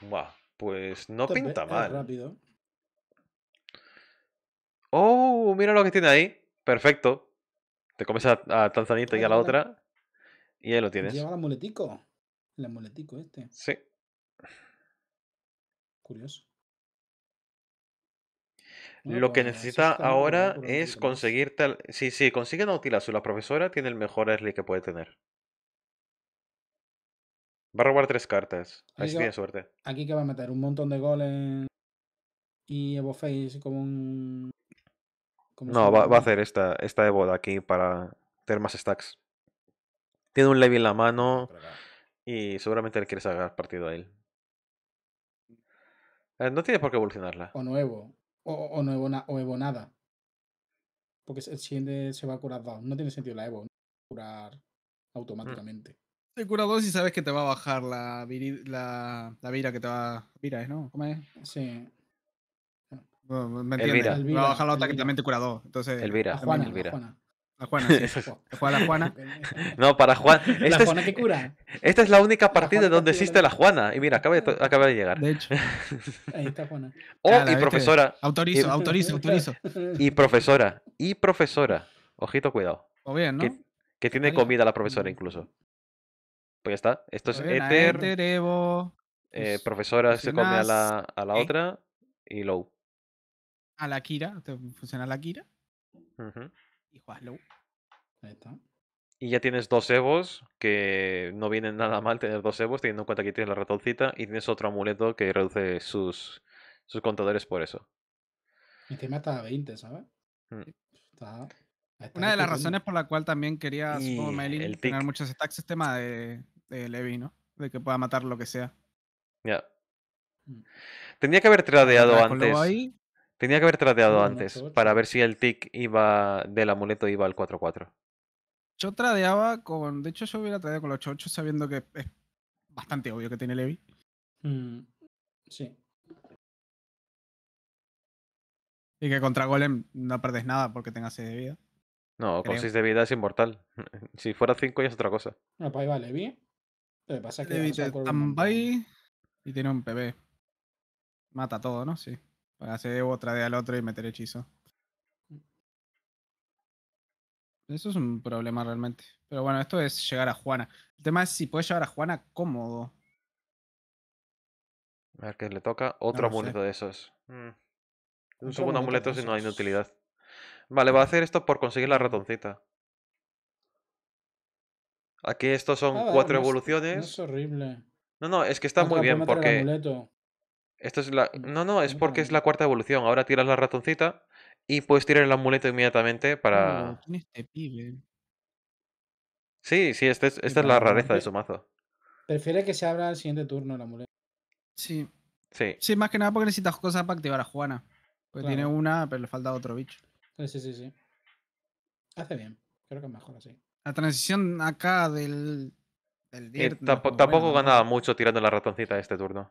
Buah, pues no pinta mal. Rápido. Oh, mira lo que tiene ahí. Perfecto. Te comes a, a Tanzanita y a la otra. Y ahí lo tienes. Lleva el amuletico. El amuletico este. Sí. Curioso. Lo que necesita ahora es conseguir tal... Sí, sí, consigue Nautilus. La profesora tiene el mejor early que puede tener. Va a robar tres cartas. sí tiene suerte. Aquí que va a meter un montón de goles y Evo Face como un. no, va, a hacer esta, esta Evo de aquí para tener más stacks. Tiene un Levi en la mano y seguramente le quiere sacar partido a él. Eh, no tiene por qué evolucionarla. O nuevo. O, o no evo, o nada. Porque el siguiente se va a curar dos. No tiene sentido la evo. No curar mm. automáticamente. Se cura dos y sabes que te va a bajar la, la, la, vira que te va. Vira es, ¿no? ¿Cómo es? Sí. Elvira. Va a bajar la otra que también te cura dos. Entonces, Elvira. Juan, Elvira. La Juana, la Juana. No, para Juan. Esta la Juana que cura. Esta es la única partida donde existe la Juana. Y mira, acaba de, acaba de llegar. De hecho. Ahí está Juana. Oh, y profesora. Autorizo, autorizo, autorizo. Y profesora. Y profesora. Ojito, cuidado. O bien, ¿no? Que, tiene comida la profesora incluso. Pues ya está. Esto es bien, Ether. Evo, eh, pues, profesora se come a la, a la otra. Y Low. A la Kira. funciona la Kira? ajá y ya tienes dos Evos, que no viene nada mal tener dos Evos, teniendo en cuenta que tienes la ratoncita y tienes otro amuleto que reduce sus, sus contadores por eso. Y te mata a 20, ¿sabes? Mm. Pues, Una de las razones por la cual también quería Melin, tener muchos stacks es tema de, de, Levi, ¿no? De que pueda matar lo que sea. Ya. Mm. Tendría que haber tradeado antes. Tenía que haber tradeado antes para ver si el tick iba del amuleto iba al 4-4. Yo tradeaba con. De hecho, yo hubiera tradeado con los 8-8 sabiendo que es bastante obvio que tiene Levi. Mm, sí. Y que contra Golem no perdes nada porque tengas 6 de vida. No, con 6 de vida es inmortal. si fuera 5 ya es otra cosa. No, pues ahí va Levi. pasa Levi te un... y tiene un PB. Mata todo, ¿no? Sí. Para hacer otra de al otro y meter hechizo. Eso es un problema realmente. Pero bueno, esto es llegar a Juana. El tema es si puedes llegar a Juana cómodo. A ver qué le toca. Otro amuleto de esos. Mm. Un segundo amuleto si no hay utilidad. Vale, va a hacer esto por conseguir la ratoncita. Aquí estos son ah, cuatro evoluciones. No es horrible. No, no, es que está muy bien porque esto es la... Mm, no, no, es porque es la cuarta evolución. Ahora tiras la ratoncita y puedes tirar el amuleto inmediatamente para... Este pibe? Sí, sí, este esta es la rareza de su mazo. Prefiere que se abra el siguiente turno el amuleto. Sí. Sí. Sí, más que nada porque necesitas cosas para activar a Juana. Porque tiene una, pero le falta otro bicho. Sí, sí, sí, Hace bien. Creo que es mejor así. La transición acá del. Eh, tampoco, tampoco ganaba mucho tirando la ratoncita este turno.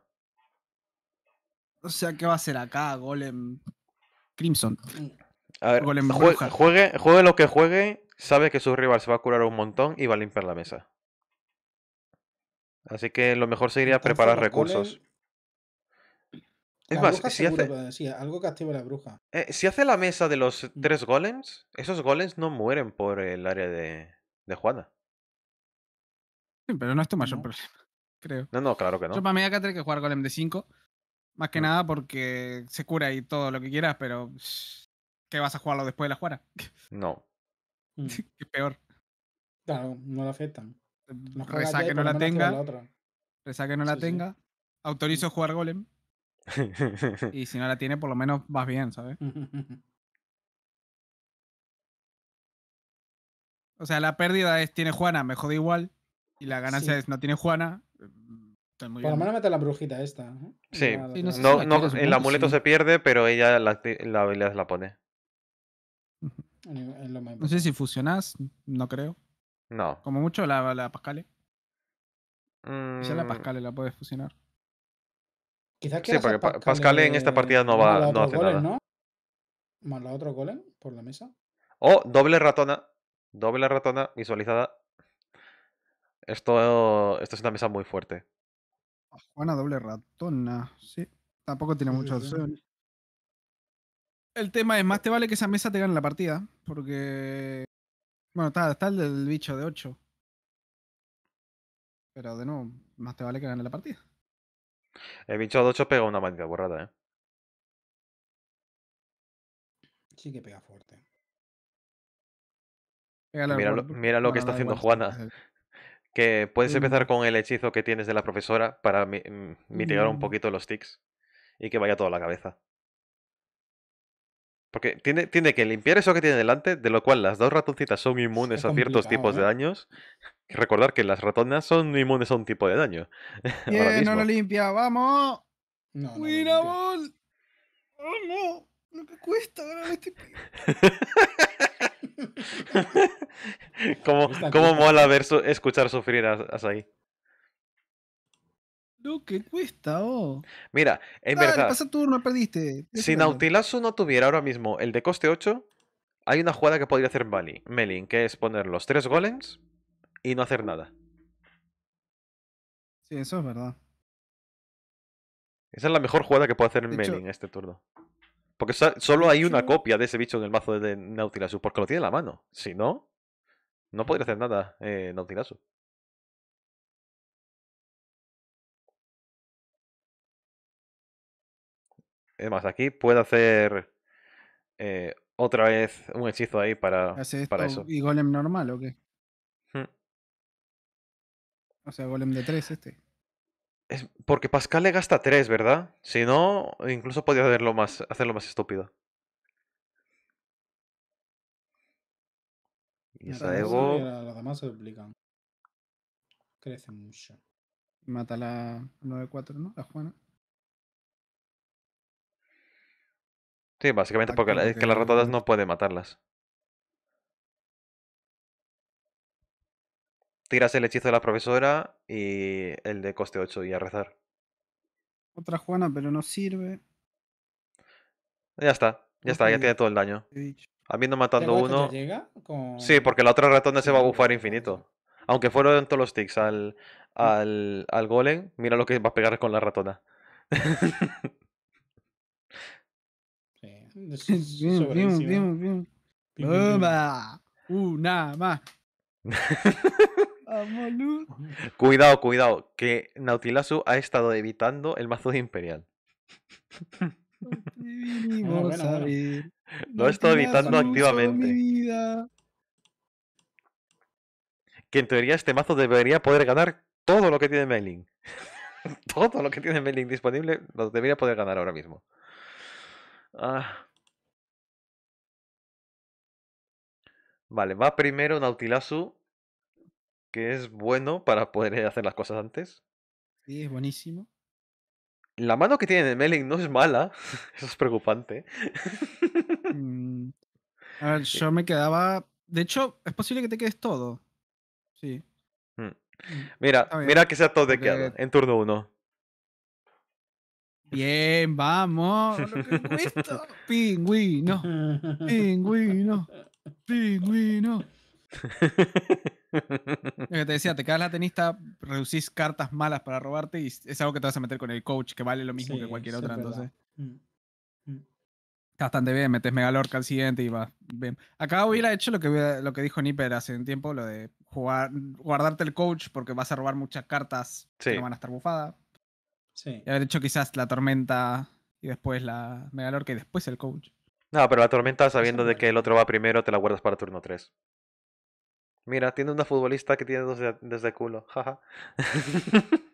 O sea, ¿qué va a hacer acá? Golem Crimson. A ver, juegue, juegue lo que juegue, sabe que su rival se va a curar un montón y va a limpiar la mesa. Así que lo mejor sería preparar recursos. Es más, si hace... algo que activa la bruja. Eh, si hace la mesa de los mm. tres golems, esos golems no mueren por el área de, de Juana. Sí, pero no es tu mayor problema, creo. No, no, claro que no. Yo para mí acá que jugar golem de 5 más que nada porque se cura y todo lo que quieras, pero ¿qué vas a jugarlo después de la Juana No. Mm. Qué peor. Claro, no mm, la afectan. Reza que, no la tenga. Reza que no la tenga. Autorizo mm. jugar Golem. y si no la tiene, por lo menos vas bien, ¿sabes? o sea, la pérdida es tiene Juana, me jode igual. Y la ganancia es no tiene Juana, por lo menos mete la brujita esta. Sí, el amuleto se pierde, pero ella la, habilidad la pone. No sé si fusionas. no creo. No. Como mucho la, la Pascale. Quizá la mm. Pascale la puedes fusionar. Quizás que sí, porque Pascale, en esta partida no va hace nada. Más la otra golem por la mesa. Oh, doble ratona. Doble ratona visualizada. Esto, esto es una mesa muy fuerte. Juana doble ratona, sí. Tampoco tiene mucho. opción. El tema es, más te vale que esa mesa te gane la partida, porque... Bueno, está, el del bicho de 8. Pero de nuevo, más te vale que gane la partida. El bicho de 8 pega una maldita borrada, ¿eh? Sí que pega fuerte. mira, mira lo, que está haciendo Juana. Que puedes empezar con el hechizo que tienes de la profesora para mm, mitigar un mm. poquito los tics y que vaya toda la cabeza. Porque tiene, tiene, que limpiar eso que tiene delante, de lo cual las dos ratoncitas son inmunes a ciertos tipos de ¿eh? daños. Recordar que las ratonas son inmunes a un tipo de daño. Bien, no lo limpia, vamos. No, ¡Vamos! Lo que cuesta ahora como cómo mola ver escuchar sufrir a, a no que cuesta, oh. Mira, en verdad. Pasa turno, perdiste. si Nautilazo no tuviera ahora mismo el de coste 8, hay una jugada que podría hacer Bali, Melin, que es poner los tres golems y no hacer nada. Sí, eso es verdad. Esa es la mejor jugada que puede hacer Melin este turno. Porque solo hay una copia de ese bicho en el mazo de Nautilasu, porque lo tiene en la mano. Si no, no podría hacer nada eh, Es más, aquí puede hacer eh, otra vez un hechizo ahí para, para eso. ¿Y golem normal o qué? Hmm. O sea, golem de 3 este. Es porque Pascal le gasta 3, ¿verdad? Si no, incluso podría hacerlo más, hacerlo más estúpido. Y esa ego. Las demás se duplican. Crece mucho. Mata la 9-4, ¿no? La Juana. Sí, básicamente porque la, que las ratadas no puede matarlas. tiras el hechizo de la profesora y el de coste 8 y a rezar. Otra Juana, pero no sirve. Ya está, ya está, ya tiene todo el daño. a mí no matando uno. Llega Sí, porque la otra ratona se va a bufar infinito. Aunque fueron todos los ticks al, mm. al, al golem, mira lo que va a pegar con la ratona. sí, Una ¿eh? uh, más. Cuidado, cuidado, que Nautilasu ha estado evitando el mazo de Imperial. No, Lo he estado evitando activamente. Que en teoría este mazo debería poder ganar todo lo que tiene Mailing. todo lo que tiene Mailing disponible lo debería poder ganar ahora mismo. Ah. Vale, va primero Nautilasu que es bueno para poder hacer las cosas antes. Sí, es buenísimo. La mano que tiene Meling no es mala, eso es preocupante. Mm, a ver, yo me quedaba. De hecho, es posible que te quedes todo. Sí. Mm. Mm, mira, mira que sea todo de que en turno uno. Bien, vamos. Pingüino. Pingüino. Pingüino. Lo que te decía, te quedas la tenista, reducís cartas malas para robarte y es algo que te vas a meter con el coach, que vale lo mismo que cualquier otra, entonces. Mm, mm. Está bastante bien, metes Megalorca al siguiente y vas bien. Acá hubiera hecho lo que, lo que dijo Nipper hace un tiempo, lo de jugar, guardarte el coach porque vas a robar muchas cartas que no van a estar bufadas. Y haber hecho quizás la tormenta y después la Megalorca y después el coach. No, pero la tormenta sabiendo de que el otro va primero, te la guardas para turno 3. Mira, tiene una futbolista que tiene desde, culo. Jaja.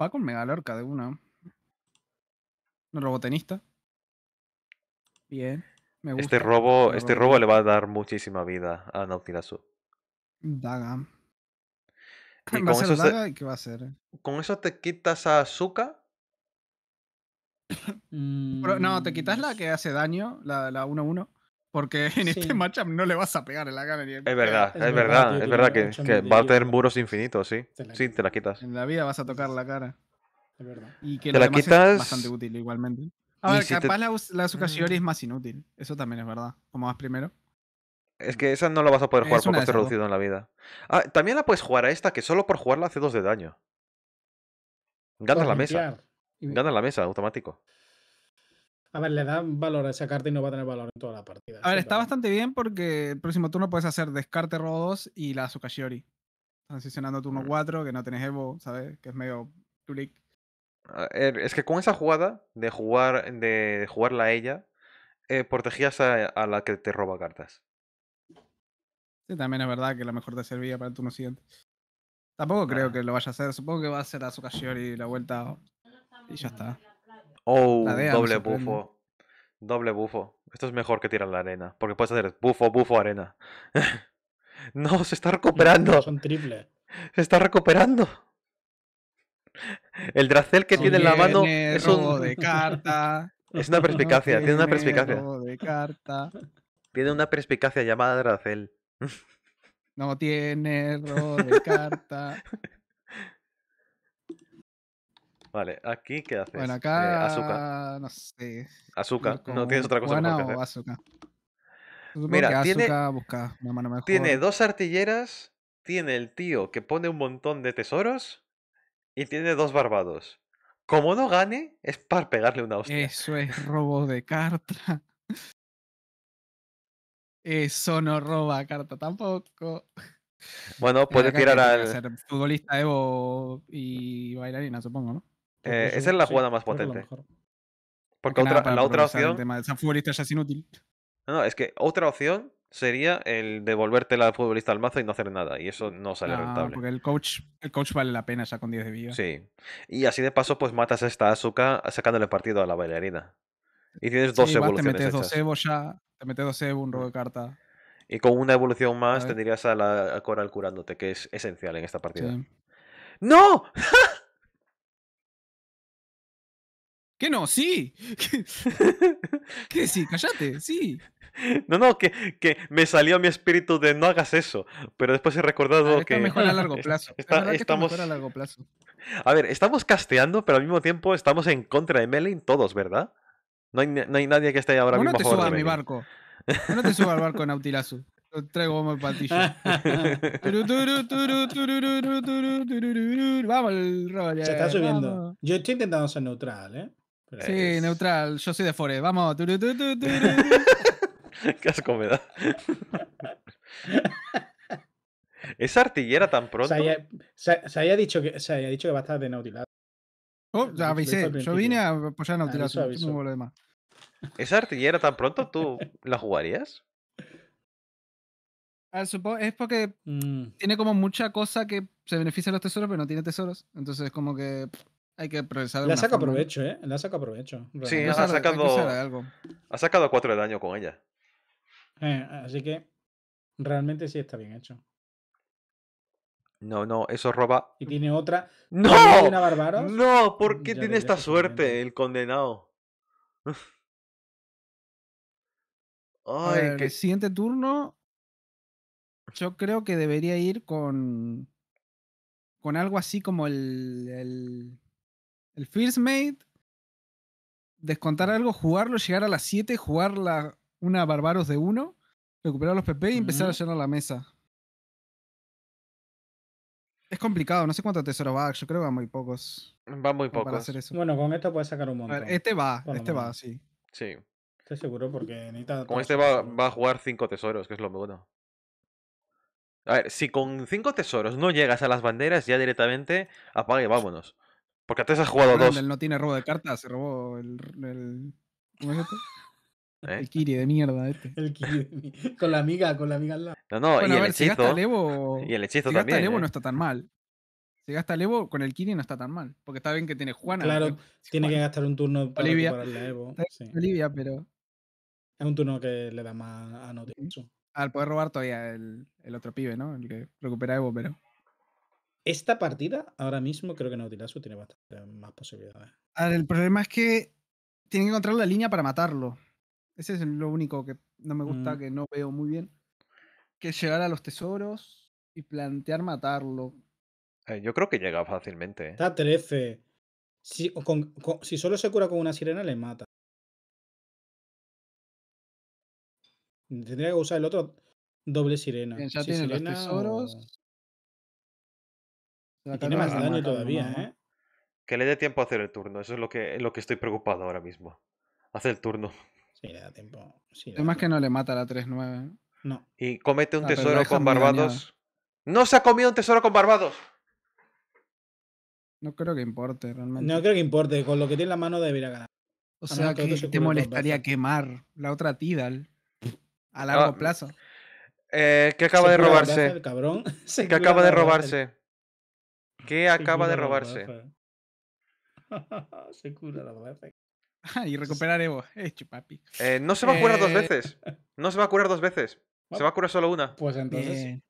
Va con Megalorca de una. Un robotenista. Bien. Este robo, este robo le va a dar muchísima vida a Nautilasu. Daga. Y ¿Va a ser eso qué va a hacer? con eso te quitas a Azuka. no, te quitas la mm, que hace daño, la 1-1. Porque en este matchup no le vas a pegar en la cara. Ni en... Es verdad, es, verdad, es verdad que, va a tener muros infinitos, sí. sí, te la quitas. En la vida vas a tocar la cara. Es verdad. Y que te la quitas... es bastante útil igualmente. A ver, capaz la, la mm. es más inútil. Eso también es verdad. Como vas primero. Es que esa no la vas a poder jugar es por reducido en la vida. Ah, también la puedes jugar a esta, que solo por jugarla hace dos de daño. Ganas la mesa. Ganas la mesa, automático. A ver, le da valor a esa carta y no va a tener valor en toda la partida. A ver, está bastante bien porque el próximo turno puedes hacer descarte rodos y la Sukashiori. Transicionando turno 4, mm. que no tenés Evo, ¿sabes? Que es medio Es que con esa jugada de jugar de jugarla a ella, eh, protegías a, la que te roba cartas. Sí, también es verdad que lo mejor te servía para el turno siguiente. Tampoco creo ah. que lo vaya a hacer, supongo que va a ser a sukashiori la vuelta y ya está. Oh, doble bufo. Doble bufo. Esto es mejor que tirar la arena. Porque puedes hacer bufo, bufo, arena. no, se está recuperando. son triples. Se está recuperando. El Dracel que tiene en la mano es un. de carta. Es una perspicacia, tiene, una perspicacia. De carta. Tiene una perspicacia llamada Dracel. No tiene robo de carta. Vale, aquí, ¿qué haces? Bueno, eh, acá. azúcar. No sé. Azúcar, no tienes otra cosa que Mira, tiene, tiene dos artilleras, tiene el tío que pone un montón de tesoros y tiene dos barbados. Como no gane, es para pegarle una hostia. Eso es robo de carta. Eso no roba carta tampoco. Bueno, puede tirar al. Ser futbolista, Evo y bailarina, supongo, ¿no? Eh, esa es la jugada más potente. Porque la otra opción. Esa futbolista No, no, es que otra opción sería el devolverte la futbolista al mazo y no hacer nada. Y eso no sale ah, rentable. Porque el coach, el coach vale la pena ya con 10 de vida. Sí. Y así de paso, pues matas a esta Asuka sacándole partido a la bailarina. Y tienes dos evoluciones. Te metes dos Evo ya, te metes dos Evo, un mm. robo de carta. Y con una evolución más tendrías a la Coral curándote, que es esencial en esta partida. ¡No! ¿Qué no? Sí. ¿Qué, sí? decir? Cállate, sí. No, no, que, que me salió mi espíritu de no hagas eso, pero después he recordado que... es mejor a largo plazo. estamos... mejor a largo plazo. A ver, estamos casteando, pero al mismo tiempo estamos en contra de Melin todos, ¿verdad? No hay, no hay nadie que esté ahora mismo no te a a mi barco. No te subas al barco Nautilazo. Lo traigo como el patillo. vamos, el rollo. Se está subiendo. Yo estoy intentando ser neutral, ¿eh? sí, neutral. Yo soy de Fore. Vamos. Qué asco me ¿Esa artillera tan pronto? Se había, dicho, que, se dicho que va a estar de Nautilus. Oh, ya avisé. Yo vine a apoyar a ah, Nautilus. ¿Esa artillera tan pronto tú la jugarías? Ah, es porque mm. tiene como mucha cosa que se beneficia de los tesoros, pero no tiene tesoros. Entonces, es como que. Hay que progresar. La saca provecho, ¿eh? La saca provecho. Sí, ha, sacado, algo. ha sacado cuatro de daño con ella. Eh, así que realmente sí está bien hecho. No, no, eso roba. ¿Y tiene otra? ¡No! No, ¿por qué tiene esta suerte el condenado? Ay, que... El siguiente turno. Yo creo que debería ir con. Con algo así como el. el el First Mate, descontar algo, jugarlo, llegar a las 7, jugar la, una Barbaros de 1, recuperar los PP y empezar a llenar la mesa. Es complicado, no sé cuánto tesoro va, yo creo que va muy pocos. Va muy pocos. Bueno, con esto puedes sacar un montón. este va, este va, sí. Sí. Estoy seguro porque Con este va, a jugar 5 tesoros, que es lo bueno. A ver, si con 5 tesoros no llegas a las banderas, ya directamente apague, vámonos. Porque antes has jugado ah, dos. no tiene robo de cartas, se robó el. el ¿Cómo es este? ¿Eh? El Kiri de mierda este. El Kiri de mierda. Con la amiga, con la amiga al lado. No, no, y, el hechizo, si y el hechizo. Si gasta el Evo, ¿eh? no está tan mal. Si gasta Levo, con el Kiri no está tan mal. Porque está bien que tiene Juana. Claro, tiene que gastar un turno para Olivia, Evo. Olivia, pero. Es un turno que le da más a Noticias. Al poder robar todavía el, el otro pibe, ¿no? El que recupera Evo, pero esta partida, ahora mismo, creo que Nautilasu tiene bastante más posibilidades. el problema es que tiene que encontrar la línea para matarlo. Ese es lo único que no me gusta, mm. que no veo muy bien. Que llegar a los tesoros y plantear matarlo. yo creo que llega fácilmente. ¿eh? Está 13. Si, solo se cura con una sirena, le mata. Tendría que usar el otro doble sirena. ya tiene sirena, los tesoros tiene más daño todavía, ¿eh? Que le dé tiempo a hacer el turno, eso es lo que, lo que estoy preocupado ahora mismo. Hace el turno. Sí, le da tiempo. que no le mata la 3-9. ¿eh? No. Y comete un tesoro con Barbados. ¡No se ha comido un tesoro con Barbados! No creo que importe realmente. No creo que importe, con lo que tiene en la mano debería ganar. O sea, que, te molestaría quemar la otra Tidal a largo ah, plazo. Eh, ¿Qué acaba de robarse? cabrón. ¿Qué acaba de robarse? ¿Qué acaba de robarse? se cura la y recuperaremos Hecho, eh, papi. Eh, no se va a curar dos eh, veces. No se va a curar dos veces. se va a curar solo una. Pues entonces.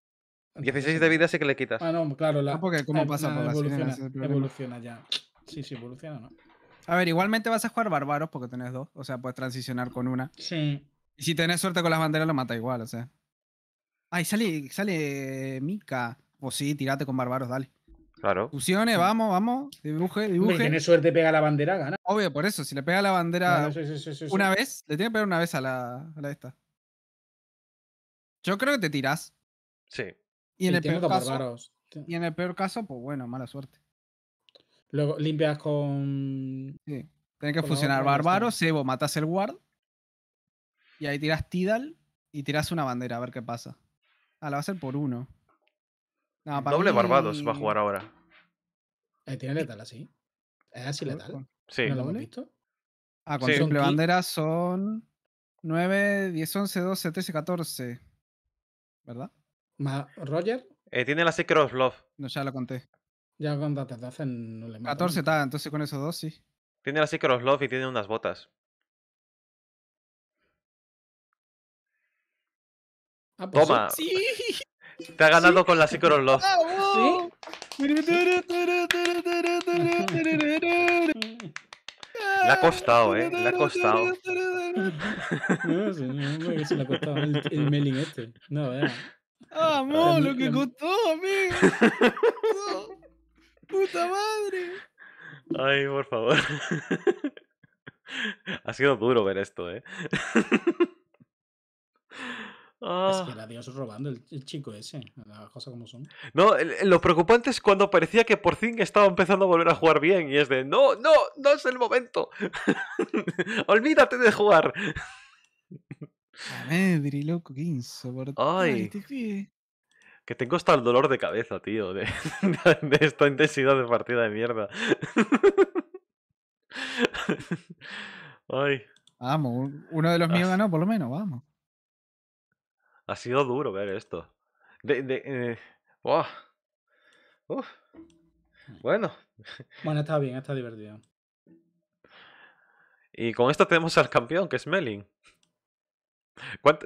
16 de vida sí que le quitas. Ah, no, claro. La... porque ¿cómo pasa evoluciona, evoluciona ya. Sí, sí, evoluciona, ¿no? A ver, igualmente vas a jugar bárbaros porque tenés dos. O sea, puedes transicionar con una. Sí. Y si tenés suerte con las banderas, lo mata igual, o sea. Ay, sale, sale Mika. O sí, tírate con bárbaros, dale. Fusiones, vamos, vamos. Dibuje, dibuje. Si tiene suerte, pega la bandera, gana. Obvio, por eso. Si le pega la bandera una vez, le tiene que pegar una vez a la, a esta. Yo creo que te tiras Sí. Y en, el peor caso, y en el peor caso, pues bueno, mala suerte. Luego limpias con. Sí. Tienes que fusionar bárbaro, sebo matas el guard. Y ahí tiras Tidal y tiras una bandera a ver qué pasa. Ah, la va a hacer por uno. Doble Barbados va a jugar ahora. Eh, tiene letal así. ¿Es así letal? Sí. ¿No lo hemos visto? Ah, con simple bandera son 9, 10, 11, 12, 13, 14. ¿Verdad? ¿Roger? Eh, tiene la Secret of Love. No, ya lo conté. Ya contaste, te hacen. No 14 está, entonces con esos dos sí. Tiene la Secret of Love y tiene unas botas. Ah, pues Toma. Sí. Te ha ganado con la Secret Love. Ah, le ha costado, eh. Le ha costado. No, sé, no, se le ha costado el, este. No, ¡Ah, Lo que costó, amigo. ¡Puta madre! Ay, por favor. Ha sido duro ver esto, eh. Es ah. que era Dios robando el, chico ese, las cosas como son. No, lo preocupante es cuando parecía que por fin estaba empezando a volver a jugar bien y es de, no, no, no es el momento. Olvídate de jugar. Ay. que tengo hasta el dolor de cabeza, tío, de, de esta intensidad de partida de mierda. Ay. Vamos, uno de los míos ah. ganó, por lo menos, vamos. Ha sido duro ver esto. Eh, Uf. Mm. Bueno. Bueno, está bien, está divertido. Y con esto tenemos al campeón, que es Melin.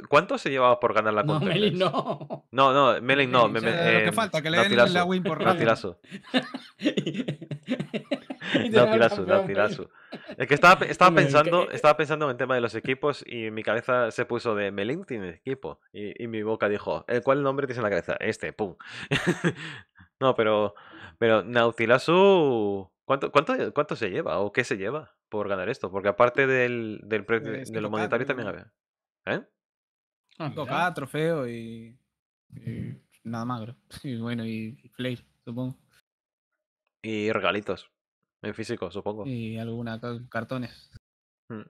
¿Cuánto, se llevaba por ganar la Contra? No, no. No, no, Melin no. lo que em, falta, que le den la win por Nautilasu Nautilus. Es que estaba, estaba, pensando, eh, estaba pensando en el tema de los equipos y mi cabeza se puso de Melink tiene equipo. Y, mi boca dijo, ¿el cuál nombre tienes en la cabeza? Este, pum. no, pero, pero Nautilasu. ¿Cuánto, cuánto, ¿Cuánto se lleva o qué se lleva por ganar esto? Porque aparte del, del, eh, de lo monetario también había. ¿Eh? Ah, pues trofeo y, Nada más, Y bueno, y Flair, supongo. Y regalitos. En físico, supongo. Y alguna cartones. Mm.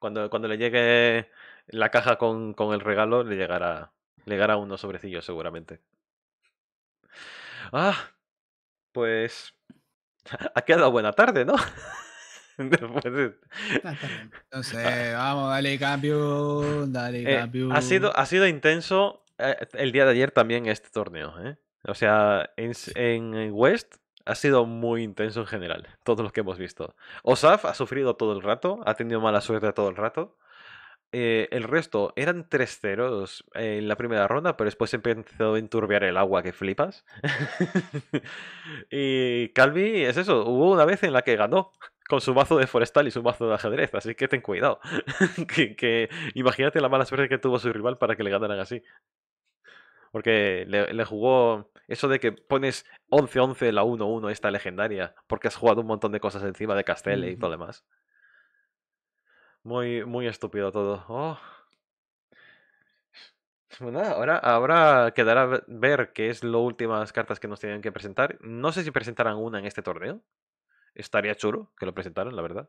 Cuando, cuando le llegue la caja con, el regalo, le llegará, le unos sobrecillos seguramente. Ah, pues ha quedado buena tarde, ¿no? Ah, ah. Entonces, vamos, dale cambio, dale cambio. Eh, ha, sido, ha sido intenso eh, el día de ayer también este torneo, ¿eh? O sea, en West ha sido muy intenso en general, todo lo que hemos visto. Osaf ha sufrido todo el rato, ha tenido mala suerte todo el rato. Eh, el resto eran 3 ceros en la primera ronda, pero después empezó a enturbiar el agua que flipas. y Calvi, es eso, hubo una vez en la que ganó con su mazo de forestal y su mazo de ajedrez, así que ten cuidado. imagínate la mala suerte que tuvo su rival para que le ganaran así. Porque le, jugó eso de que pones 11-11 la 1-1 esta legendaria, porque has jugado un montón de cosas encima de Castelle y todo lo demás. Muy, muy estúpido todo. Bueno, oh. pues ahora, ahora quedará ver qué es lo últimas cartas que nos tienen que presentar. No sé si presentarán una en este torneo. Estaría chulo que lo presentaran, la verdad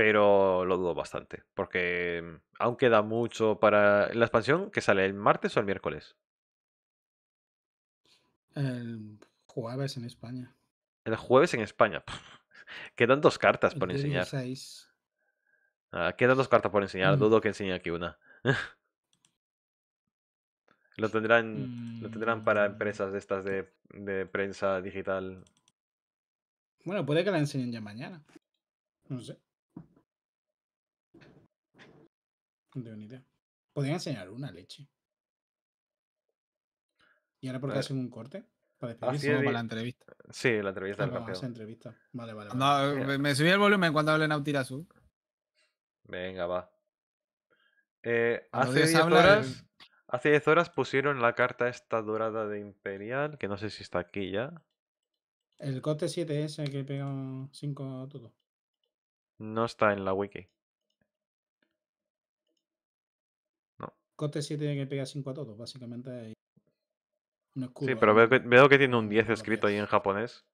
pero lo dudo bastante, porque aún queda mucho para la expansión que sale el martes o el miércoles. El jueves en España. El jueves en España. Ah, quedan dos cartas por enseñar. quedan dos cartas por enseñar. Dudo que enseñe aquí una. lo tendrán, lo tendrán para mm. empresas estas de, de prensa digital. Bueno, puede que la enseñen ya mañana. No sé. de tengo idea. Podrían enseñar una leche. ¿Y ahora por qué eh, hacen un corte? Para despedirse o para la entrevista. Sí, la entrevista ah, entrevista. Vale, vale. me subí el volumen cuando hablen tirasú Venga, va. Eh, hace 10 horas. horas pusieron la carta esta dorada de Imperial, que no sé si está aquí ya. El corte 7 el que pega 5 a todo. No está en la wiki. coste sí tiene que pegar 5 a todos, básicamente. sí, pero veo, que tiene un 10 escrito ahí en japonés.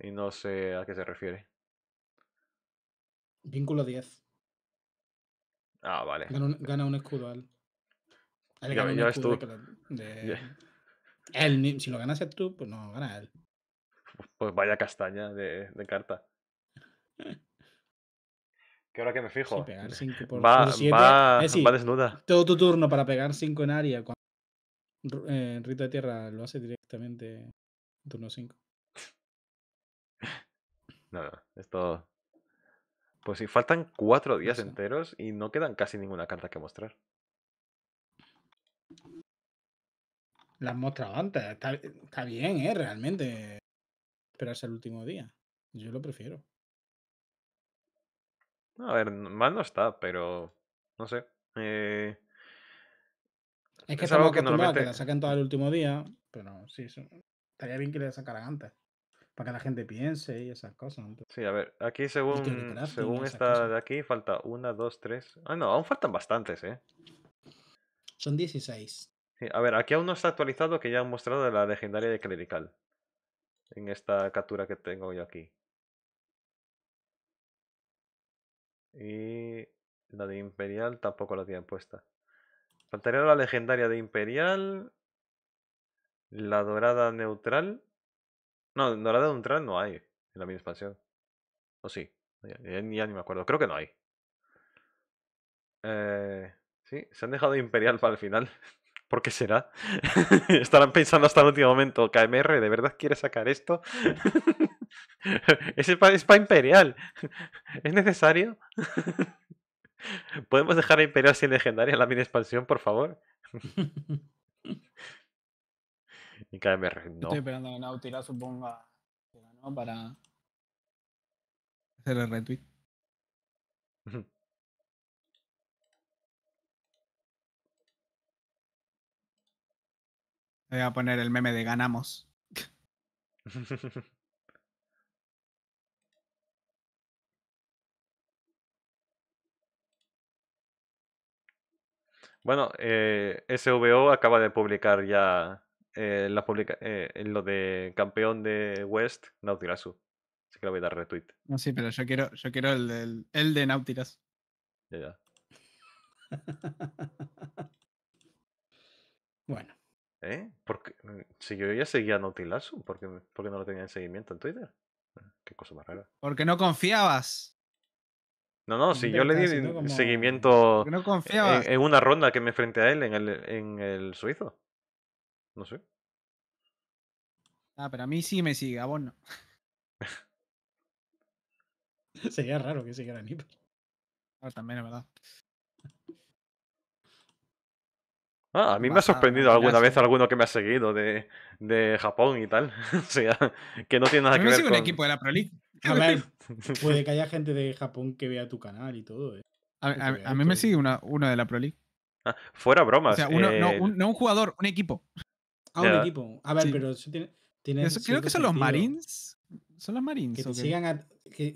Y no sé a qué se refiere. Vínculo 10. Ah, vale. Gana un, escudo al. Él ya, De... si lo ganas tú, pues no, gana él. Pues vaya castaña de carta. Que ahora que me fijo. va, va, desnuda. Todo tu turno para pegar 5 en área. Cuando, eh, Rito de Tierra lo hace directamente turno 5. nada no, esto. Pues si faltan 4 días enteros y no quedan casi ninguna carta que mostrar. la Las mostrado antes. Está, está bien, ¿eh? Realmente. Esperarse al último día. Yo lo prefiero. A ver, mal no está, pero no sé. Eh, es que es algo que normalmente... que la saquen todo el mm. último día, pero sí, estaría bien que la sacaran antes, para que la gente piense y esas cosas. Sí, a ver, aquí según, según esta de aquí falta una, dos, tres... Ah, no, aún faltan bastantes, ¿eh? Son 16. Sí, a ver, aquí aún no está actualizado que ya han mostrado de la legendaria de Clerical. En esta captura que tengo yo aquí. Y la de Imperial tampoco la tienen puesta. Faltaría la legendaria de Imperial. La dorada neutral. No, dorada neutral no hay en la mini expansión. ¿O sí? Ya, ni me acuerdo. Creo que no hay. Eh, sí, se han dejado Imperial para el final. ¿Por qué será? Estarán pensando hasta el último momento, KMR, ¿de verdad quiere sacar esto? es para Imperial. ¿Es necesario? ¿Podemos dejar a Imperial sin legendaria en la mini expansión, por favor? y no. Estoy esperando que Nautila suponga que para hacer el retweet. Voy a poner el meme de ganamos. Bueno, eh, SVO acaba de publicar ya eh, la publica eh, lo de campeón de West, Nautilasu. Así que lo voy a dar retweet. No, sí, pero yo quiero, yo quiero el, el, de Nautilasu. Ya, ya. bueno. ¿Eh? Porque, mm, si yo ya seguía Nautilasu, ¿por qué, ¿por qué no lo tenía en seguimiento en Twitter? Ah, qué cosa más rara. Porque no confiabas. No, no, si yo le di seguimiento en, una ronda que me enfrenté a él en el, suizo. No sé. Ah, pero a mí sí me sigue, a vos no. Sería raro que siguiera Nip. Ah, también verdad. Ah, a mí me ha sorprendido alguna vez alguno que me ha seguido de, Japón y tal. o sea, que no tiene nada que ver. con... un equipo de la Pro a ver, puede que haya gente de Japón que vea tu canal y todo, ¿eh? A, mí me sigue una, una de la Pro League. Ah, fuera bromas. Eh, no, un, jugador, un equipo. Ah, un equipo. A ver, pero eso tiene. creo que son los Marines. Son los Marines. Que, te sigan, a, que,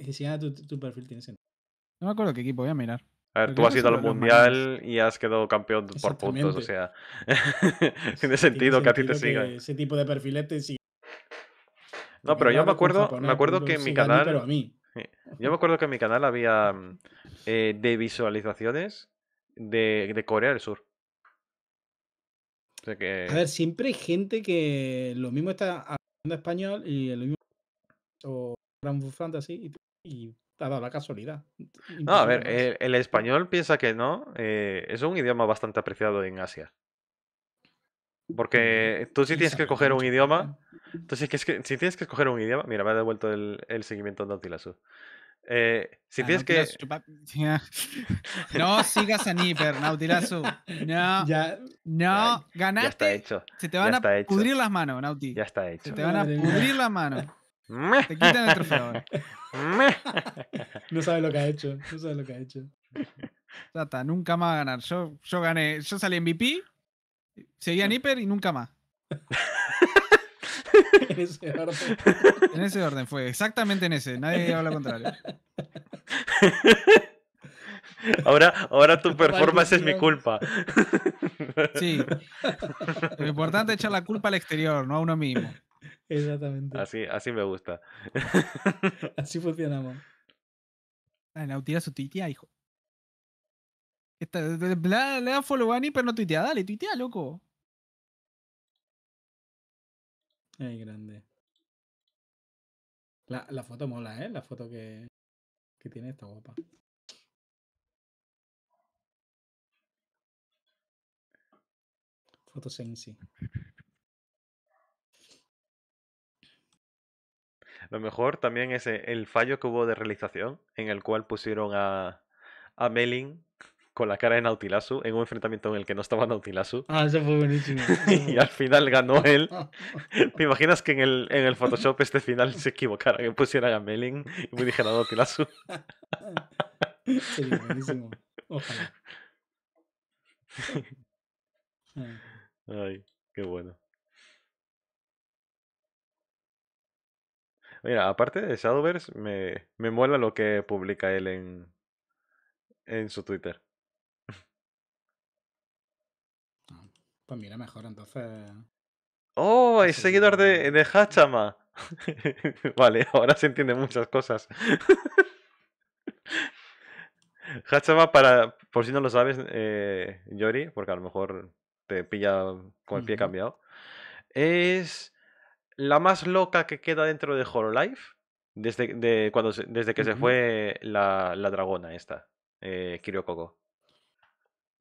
tu, perfil tiene sentido. No me acuerdo qué equipo, voy a mirar. A ver, tú has ido al mundial y has quedado campeón por puntos, o sea. tiene sentido que a ti te sigan. Ese tipo de perfiles te no, pero yo me acuerdo, me acuerdo que en mi canal. Yo me acuerdo que en mi canal había mm, eh, de visualizaciones de, Corea del Sur. que... A ver, siempre hay gente que lo mismo está hablando español y lo mismo. O Grand Fantasy y, te ha dado la casualidad. no, a ver, el, español piensa que no. Eh, es un idioma bastante apreciado en Asia. Porque tú sí tienes que coger un idioma. Entonces, es que, si tienes que escoger un idioma, mira, me ha devuelto el, seguimiento de Nautilasu. Eh, si ah, tienes que. No sigas a Nipper, Nautilasu. No. Ya, no, ganaste. Ya está hecho. Se te van a pudrir las manos, Nauti. Ya está hecho. Se te van a pudrir las manos. Te quitan el trofeo. no sabes lo que ha hecho. No sabes lo que ha hecho. Tata, nunca más va a ganar. Yo, yo gané. Yo salí MVP, seguí a Nipper mm. y nunca más. en ese orden. En ese orden fue, exactamente en ese. Nadie habla contrario. Ahora, ahora tu performance es mi culpa. Sí. Lo importante es echar la culpa al exterior, no a uno mismo. Exactamente. Así, así me gusta. Así funcionamos. La tira su tuitea, hijo. le da follow a Annie, pero no tuitea. Dale, tuitea, loco. Ay, grande. La, la, foto mola, ¿eh? La foto que, que tiene está guapa. Foto sensi. Lo mejor también es el fallo que hubo de realización, en el cual pusieron a, a Melin con la cara de Nautilasu en un enfrentamiento en el que no estaba Nautilasu. Ah, eso fue buenísimo. y al final ganó él. ¿Te imaginas que en el, en el Photoshop este final se equivocara, que pusiera a Melin y me dijera Nautilasu? buenísimo. Ay, qué bueno. Mira, aparte de Shadowverse, me, me mola lo que publica él en, en su Twitter. mira, mejor entonces. ¡Oh! Es seguidor de, de Hachama. vale, ahora se entienden muchas cosas. Hachama, para, por si no lo sabes, eh, Yori, porque a lo mejor te pilla con el pie cambiado, es la más loca que queda dentro de Hololife desde, cuando desde que se fue la, dragona esta, eh,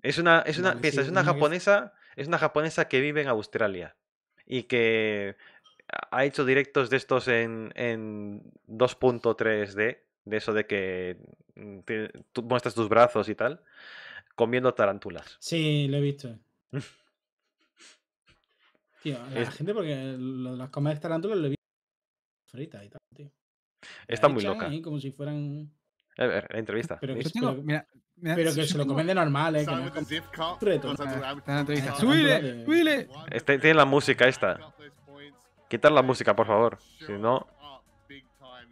Es una, es una, es una japonesa es una japonesa que vive en Australia y que ha hecho directos de estos en, 2.3D, de eso de que mm, tú muestras tus brazos y tal, comiendo tarántulas. Sí, lo he visto. tío, la gente porque las comidas tarántulas lo he visto fritas y tal, tío. Está muy loca. como si fueran a ver, la entrevista. Pero que, se lo comen de normal, ¿eh? Suile, Este, tiene la música esta. Quitar la música, por favor. Si no.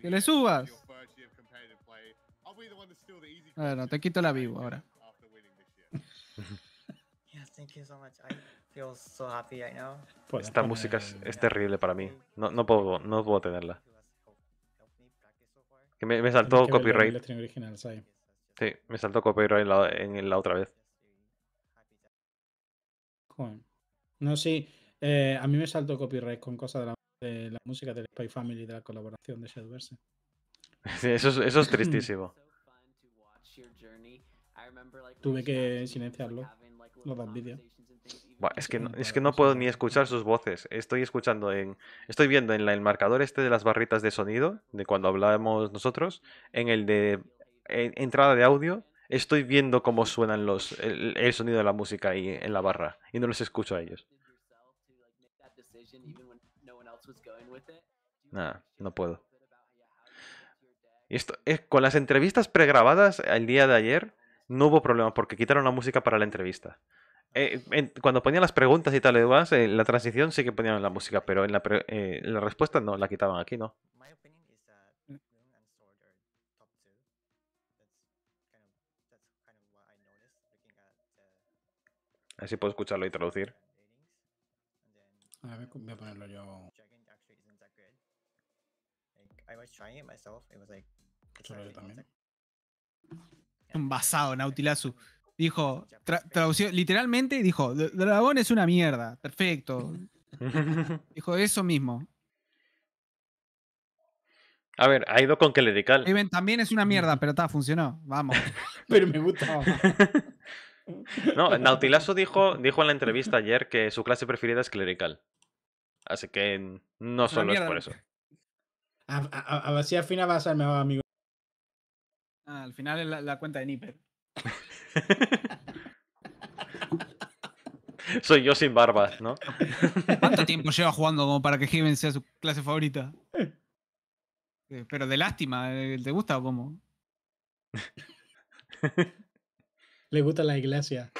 ¡Que le subas! A ver, no, te quito la vivo ahora. Esta música es, terrible para mí. No, no, puedo, no puedo tenerla. Que me, saltó copyright. Sí, me saltó copyright en la, otra vez. No, sí. Eh, a mí me saltó copyright con cosas de la, de la música del Spy Family y de la colaboración de Shadverse. eso, es, tristísimo. Tuve que silenciarlo. los dos vídeos es, que no, puedo ni escuchar sus voces. Estoy escuchando en. Estoy viendo en el marcador este de las barritas de sonido, de cuando hablábamos nosotros, en el de entrada de audio, estoy viendo cómo suenan los el, sonido de la música ahí en la barra. Y no los escucho a ellos. Nada, no puedo. esto, eh, con las entrevistas pregrabadas el día de ayer, no hubo problema porque quitaron la música para la entrevista. Eh, cuando ponían las preguntas y tal en la transición sí que ponían la música, pero en la, eh, respuesta no, la quitaban aquí, ¿no? Mm. Así puedo escucharlo y traducir. A ver, voy a ponerlo yo. Solo yo Basado en Dijo, traducido literalmente dijo, dragón es una mierda, perfecto. dijo eso mismo. A ver, ha ido con clerical también es una mierda, pero está, funcionó. Vamos. pero me gusta. no, Nautilazo dijo, dijo en la entrevista ayer que su clase preferida es clerical. Así que no solo es por eso. A, vacía al final va a ser mejor amigo. Ah, al final es la, la cuenta de Nipper. Soy yo sin barbas, ¿no? ¿Cuánto tiempo lleva jugando como para que Haven sea su clase favorita? Eh, pero de lástima, eh, ¿te gusta o cómo? Le gusta la iglesia.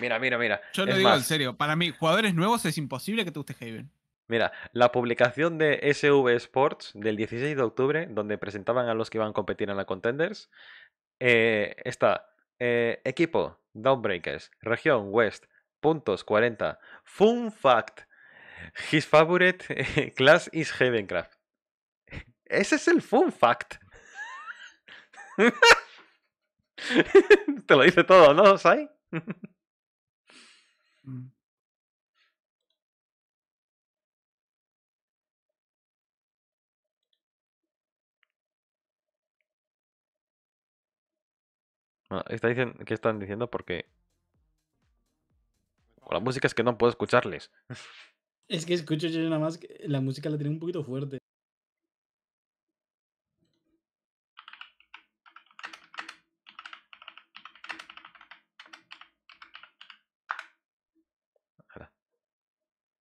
Mira, mira, mira. Yo lo digo en serio, para mí, jugadores nuevos es imposible que te guste Haven. Mira, la publicación de SV Sports del 16 de octubre, donde presentaban a los que iban a competir en la Contenders, eh, está eh, equipo, downbreakers Región, West. Puntos, 40. Fun fact. His favorite class is Heavencraft. Ese es el fun fact. Te lo dice todo, ¿no, Sai? Mm. está ¿Qué están diciendo? Porque... la música es que no puedo escucharles. Es que escucho yo nada más que la música la tiene un poquito fuerte.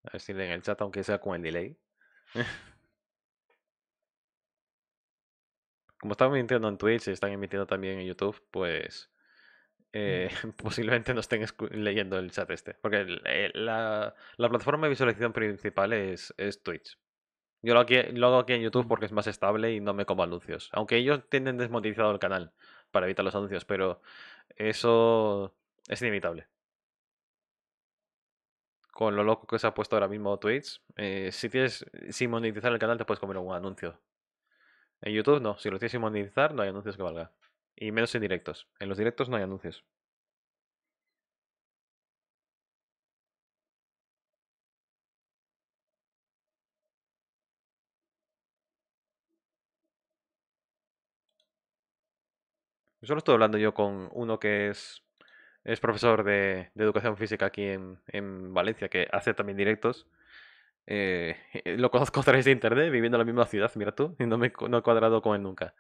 A ver si en el chat, aunque sea con el delay. como están emitiendo en Twitch y están emitiendo también en YouTube, pues eh, posiblemente no estén leyendo el chat este. Porque eh, la, plataforma de visualización principal es, Twitch. Yo lo, hago aquí en YouTube porque es más estable y no me como anuncios. Aunque ellos tienen desmonetizado el canal para evitar los anuncios, pero eso es inevitable. Con lo loco que se ha puesto ahora mismo Twitch, eh, si tienes sin monetizar el canal te puedes comer un anuncio en YouTube no, si lo tienes monetizar no hay anuncios que valga. Y menos en directos. En los directos no hay anuncios. solo estoy hablando yo con uno que es, es profesor de, educación física aquí en Valencia, que hace también directos. Eh, lo conozco a través de internet, viviendo en la misma ciudad, mira tú, y no me he cuadrado con él nunca.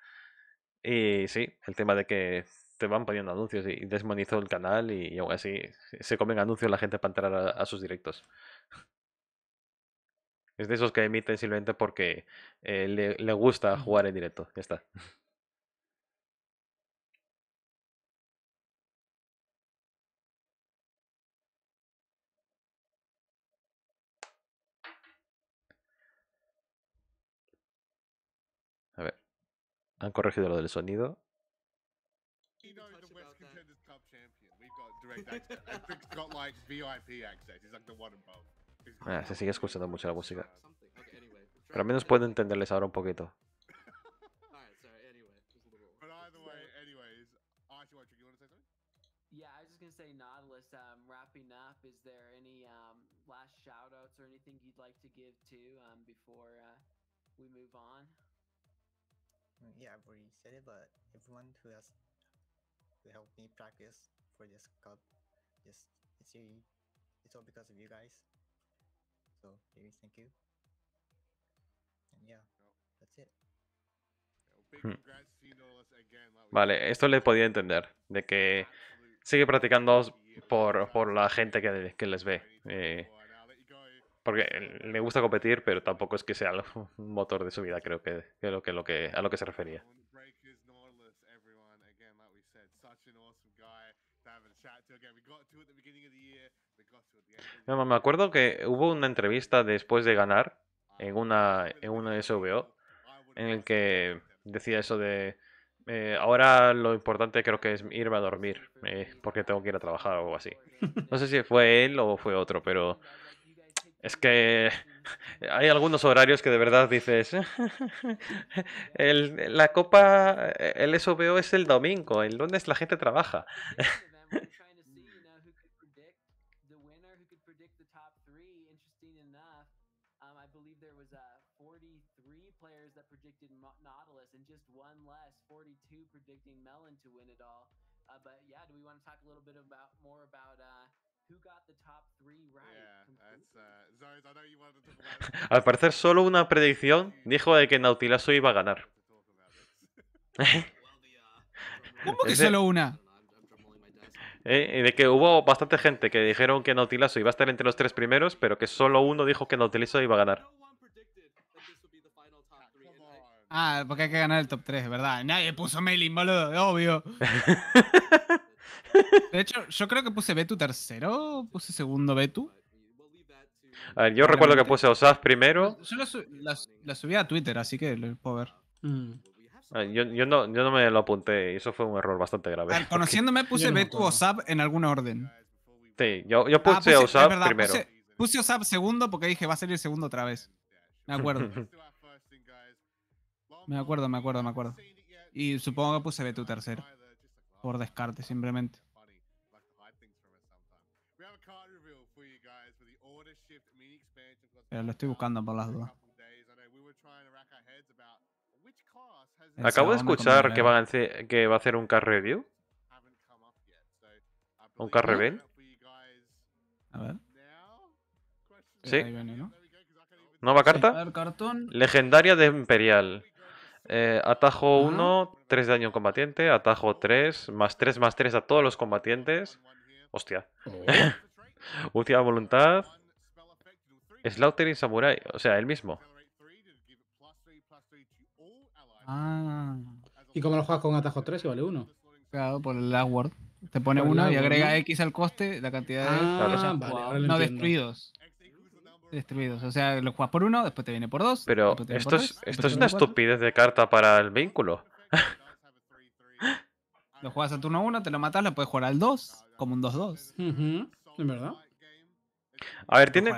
Y sí, el tema de que te van poniendo anuncios y desmonizó el canal y, así se comen anuncios la gente para entrar a, sus directos. Es de esos que emiten simplemente porque eh, le, le gusta jugar en directo, ya está. Han corregido lo del sonido. Ah, se sigue escuchando mucho la música. Pero al menos puedo entenderles ahora un poquito. Yeah, I was just gonna say, Nautilus, um, wrapping up, is there any um, last shout outs or anything you'd like to give to um, before uh, we move on? yeah, I've already said it, but everyone who has who helped me practice for this cup, just it's really, it's all because of you guys. So really, thank you. And yeah, that's it. Hmm. Vale, esto le podía entender, de que sigue practicando por, por la gente que, que les ve. Eh, porque le eh, gusta competir, pero tampoco es que sea el motor de su vida, creo que, lo, que, lo que a lo que se refería. No, me acuerdo que hubo una entrevista después de ganar en una, en una SVO en el que decía eso de eh, ahora lo importante creo que es irme a dormir eh, porque tengo que ir a trabajar o algo así. No sé si fue él o fue otro, pero es que hay algunos horarios que de verdad dices, la copa, el SBO es el domingo, el lunes la gente trabaja. Al parecer solo una predicción dijo de que Nautilaso iba a ganar. ¿Cómo que solo una? Eh, y de que hubo bastante gente que dijeron que Nautilaso iba a estar entre los tres primeros, pero que solo uno dijo que Nautilaso iba a ganar. Ah, porque hay que ganar el top 3, ¿verdad? Nadie puso Mailing, boludo, obvio. De hecho, yo creo que puse Betu tercero, puse segundo Betu yo recuerdo que puse Osas primero. Yo la, subí a Twitter, así que lo puedo ver. yo, yo, no, yo no me lo apunté, eso fue un error bastante grave. conociéndome, puse Betu Osab en alguna orden. Sí, yo, ah, puse, ah, primero. Puse, puse segundo porque dije va a salir segundo otra vez. Me acuerdo. me acuerdo, me acuerdo, me acuerdo. Y supongo que puse Betu tercero. Por descarte, simplemente. lo estoy buscando por las dudas. Acabo de escuchar que, van a, que va a hacer un car review. ¿Un car review? A ver. Sí. Nueva carta. Legendaria de Imperial. Eh, atajo 1, 3 de daño combatiente. Atajo 3, más 3, más 3 a todos los combatientes. Hostia. Oh. Última voluntad. Slaughter y Samurai, o sea, él mismo. Ah. ¿Y como lo juegas con atajo 3 y vale 1? Claro, por el word Te pone 1 y agrega X al coste, la cantidad de. Ah, no, destruidos. Destruidos. O sea, lo juegas por 1, después te viene por 2. Pero esto, es, esto es una estupidez de carta para el vínculo. lo juegas a turno 1, te lo matas, lo puedes jugar al 2, como un 2-2. verdad. A ver, tiene,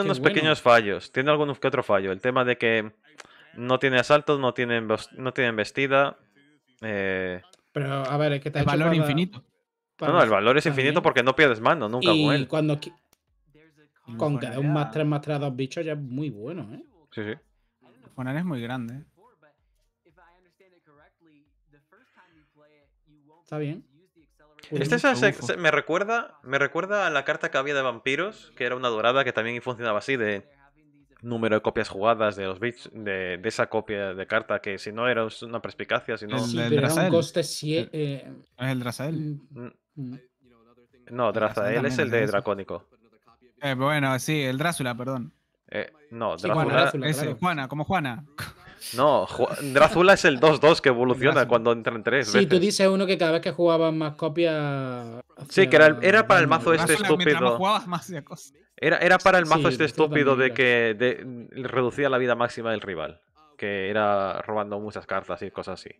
unos, pequeños fallos, tiene algunos que otro fallo. El tema de que no tiene asaltos, no tiene no vestida. Eh, Pero a ver, que te El valor infinito. No, el valor es infinito porque no pierdes mano nunca y con Cuando con un más tres más a dos bichos ya es muy bueno, ¿eh? Sí, sí. Poner es muy grande. ¿eh? Está bien. Este me, recuerda, me recuerda a la carta que había de vampiros, que era una dorada que también funcionaba así, de número de copias jugadas de los bits, de, esa copia de carta, que si no era una perspicacia, sino el, era coste si, el, Drazael? Eh, no, Drazael es el de Dracónico. Eh, bueno, sí, el Drásula, perdón. Eh, no, drasula Juana, como Juana. No, Drazula es el 2-2 que evoluciona cuando entra en 3. Sí, tú dices uno que cada vez que jugaban más copias. Sí, que era, para el mazo este estúpido. Era, para el mazo este estúpido de que reducía la vida máxima del rival. Que era robando muchas cartas y cosas así.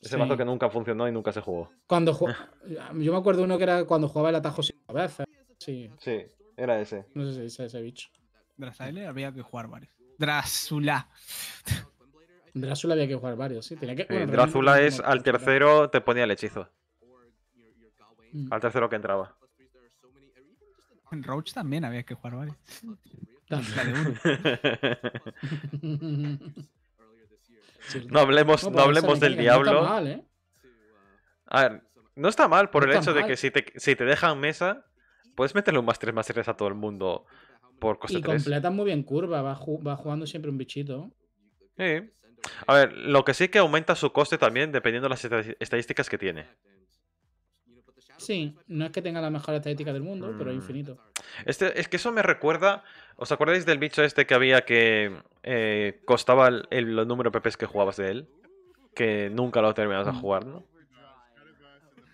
Ese mazo que nunca funcionó y nunca se jugó. Cuando Yo me acuerdo uno que era cuando jugaba el atajo sin cabeza. Sí. sí, era ese. No sé si es ese bicho. Drazaile había que jugar varios. Drázula. Drácula había que jugar varios, sí. Tenía que... es al tercero te ponía el hechizo. Mm. Al tercero que entraba. En Roach también había que jugar varios. no hablemos, no, hablemos del diablo. No está mal, ¿eh? A ver, no está mal por el hecho de que si te, si te dejan mesa, puedes meterle un más 3 más 3 a todo el mundo y completa muy bien curva, va, va, jugando siempre un bichito. Sí. A ver, lo que sí que aumenta su coste también dependiendo de las estadísticas que tiene. Sí, no es que tenga la mejor estadística del mundo, pero pero mm. infinito. Este, es que eso me recuerda. ¿Os acordáis del bicho este que había que eh, costaba el, número de PPs que jugabas de él? Que nunca lo terminabas de mm. jugar, ¿no?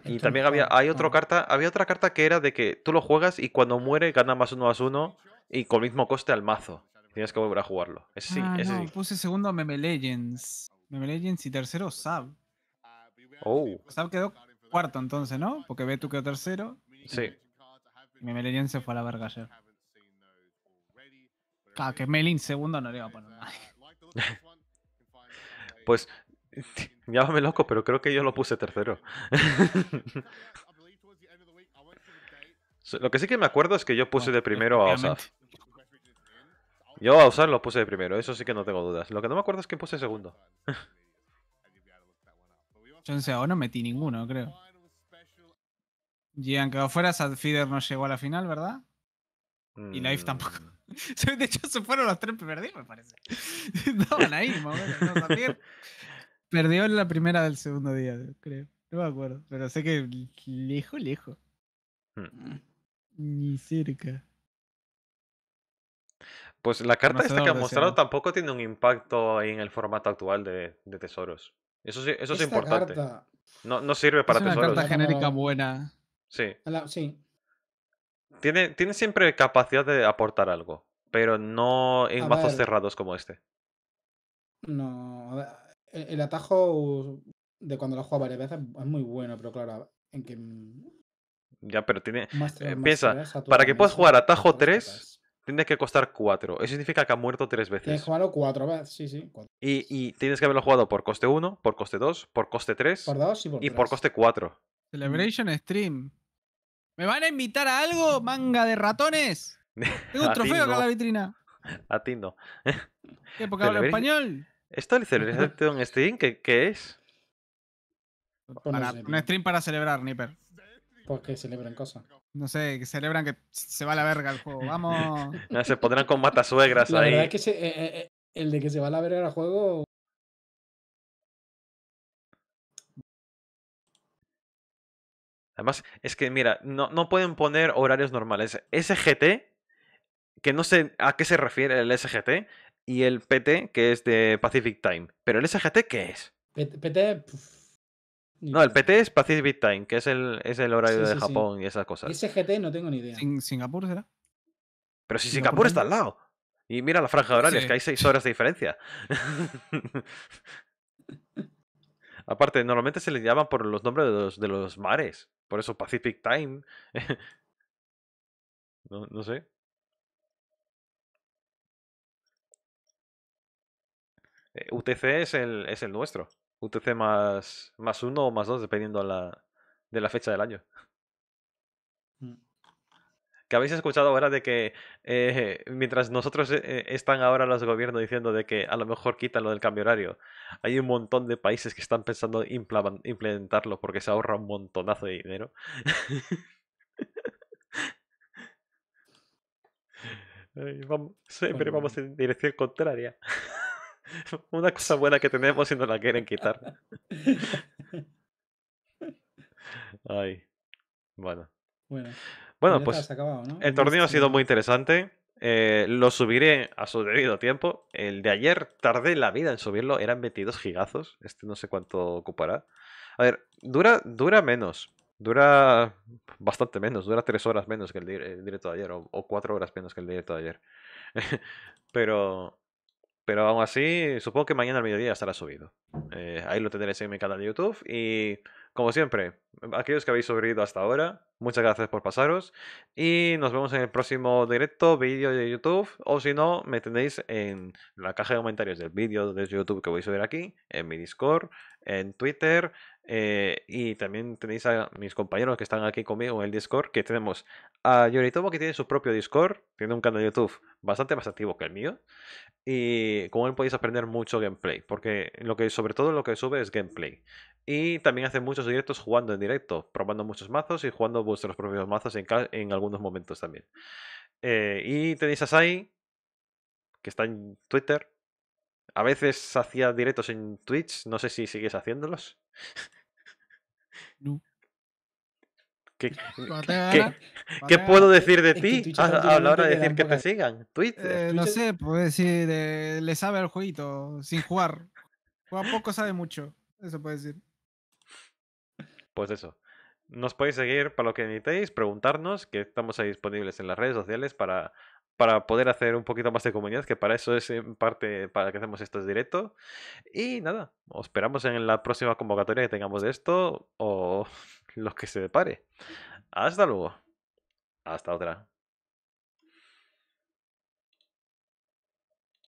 Y también había, hay otra carta, había otra carta que era de que tú lo juegas y cuando muere gana más uno más uno y con el mismo coste al mazo. Tienes que volver a jugarlo. Ah, sí, Puse segundo Meme Legends. Meme Legends y tercero Sab. Oh. Sab quedó cuarto entonces, ¿no? Porque ve tú quedó tercero. Sí. Meme Legends se fue a la verga ayer. Claro, que Melin segundo no le iba a poner nada. pues, llámame loco, pero creo que yo lo puse tercero. lo que sí que me acuerdo es que yo puse de primero a Osaf. Yo a usar los puse de primero, eso sí que no tengo dudas. Lo que no me acuerdo es que puse segundo. Yo en no metí ninguno, creo. Llegan quedó fuera, Sadfeeder no llegó a la final, ¿verdad? Y Life tampoco. Mm. De hecho, se fueron los tres perdidos, me parece. Estaban ahí, más no, Perdió en la primera del segundo día, creo. No me acuerdo, pero sé que lejos, lejos. Hmm. Ni cerca. Pues la carta esta que han mostrado tampoco tiene un impacto en el formato actual de, tesoros. Eso, sí, eso es importante. No, sirve para es una tesoros. carta genérica buena. Sí. sí. Tiene, tiene siempre capacidad de aportar algo, pero no en mazos cerrados como este. No, e-, el, atajo de cuando lo juego varias veces es muy bueno, pero claro, en que... Ya, pero tiene... Eh, para que puedas jugar atajo 3, tiene que costar 4. Eso significa que ha muerto 3 veces. Tienes que jugarlo 4 veces, sí, sí. Y, y, tienes que haberlo jugado por coste 1, por coste 2, por coste 3 por y, por, coste 4. Celebration Stream. ¿Me van a invitar a algo, manga de ratones? Tengo un trofeo acá en la vitrina. A ti no. ¿Qué? ¿Porque hablo español? ¿Esto el Celebration Stream qué, qué es? Pues un stream para celebrar, Nipper. Porque pues celebran cosas no sé, que celebran que se va a la verga el juego. Vamos. se pondrán con matasuegras ahí. verdad es que eh, eh, eh, el de que se va a la verga el juego. Además, es que mira, no, no pueden poner horarios normales. SGT, que no sé a qué se refiere el SGT, y el PT, que es de Pacific Time. Pero el SGT, ¿qué es? PT, no, el PT es Pacific Time, que es el, es el horario de Japón y esas cosas. gt no tengo ni idea. ¿Singapur será? Pero si Singapur, está al lado. Y mira la franja de horarios, que hay seis horas de diferencia. Aparte, normalmente se les llama por los nombres de los, de los mares. Por eso Pacific Time. no, no sé. Eh, UTC es el, es el nuestro. UTC más, más uno o más dos, dependiendo la, de la fecha del año. Mm. Que habéis escuchado ahora de que eh, mientras nosotros eh, están ahora los gobiernos diciendo de que a lo mejor quitan lo del cambio horario, hay un montón de países que están pensando implementarlo porque se ahorra un montonazo de dinero. siempre vamos en dirección contraria. Una cosa buena que tenemos y nos la quieren quitar. Ay. Bueno. Bueno, pues, pues el torneo ha este sido muy interesante. Eh, lo subiré a su debido tiempo. El de ayer tardé la vida en subirlo. Eran 22 gigazos. Este no sé cuánto ocupará. A ver, dura, dura menos. Dura bastante menos. Dura 3 horas menos que el, directo de ayer. O, o 4 horas menos que el directo de ayer. Pero pero aún así, supongo que mañana al mediodía estará subido. Eh, ahí lo tendréis en mi canal de YouTube. Y como siempre, aquellos que habéis subido hasta ahora, muchas gracias por pasaros. Y nos vemos en el próximo directo, vídeo de YouTube. O si no, me tenéis en la caja de comentarios del vídeo de YouTube que voy a subir aquí, en mi Discord, en Twitter. Eh, y también tenéis a mis compañeros que están aquí conmigo en el Discord, que tenemos a Yoritomo que tiene su propio Discord, tiene un canal de YouTube bastante más activo que el mío y con él podéis aprender mucho gameplay, porque lo que sobre todo lo que sube es gameplay. Y también hace muchos directos jugando en directo, probando muchos mazos y jugando vuestros propios mazos en, en algunos momentos también. Eh, y tenéis a Sai, que está en Twitter. A veces hacía directos en Twitch, no sé si sigues haciéndolos. No. ¿Qué, puedo decir de ti a, la hora de decir que te sigan? Twitter. Eh, no sé, puede decir, le sabe al jueguito, sin jugar. Juega poco, sabe mucho. Eso puede decir. Pues eso. Nos podéis seguir para lo que necesitéis, preguntarnos, que estamos ahí disponibles en las redes sociales para, para poder hacer un poquito más de comunidad, que para eso es en parte para que hacemos estos directo. Y nada, os esperamos en la próxima convocatoria que tengamos de esto o lo que se depare. Hasta luego. Hasta otra.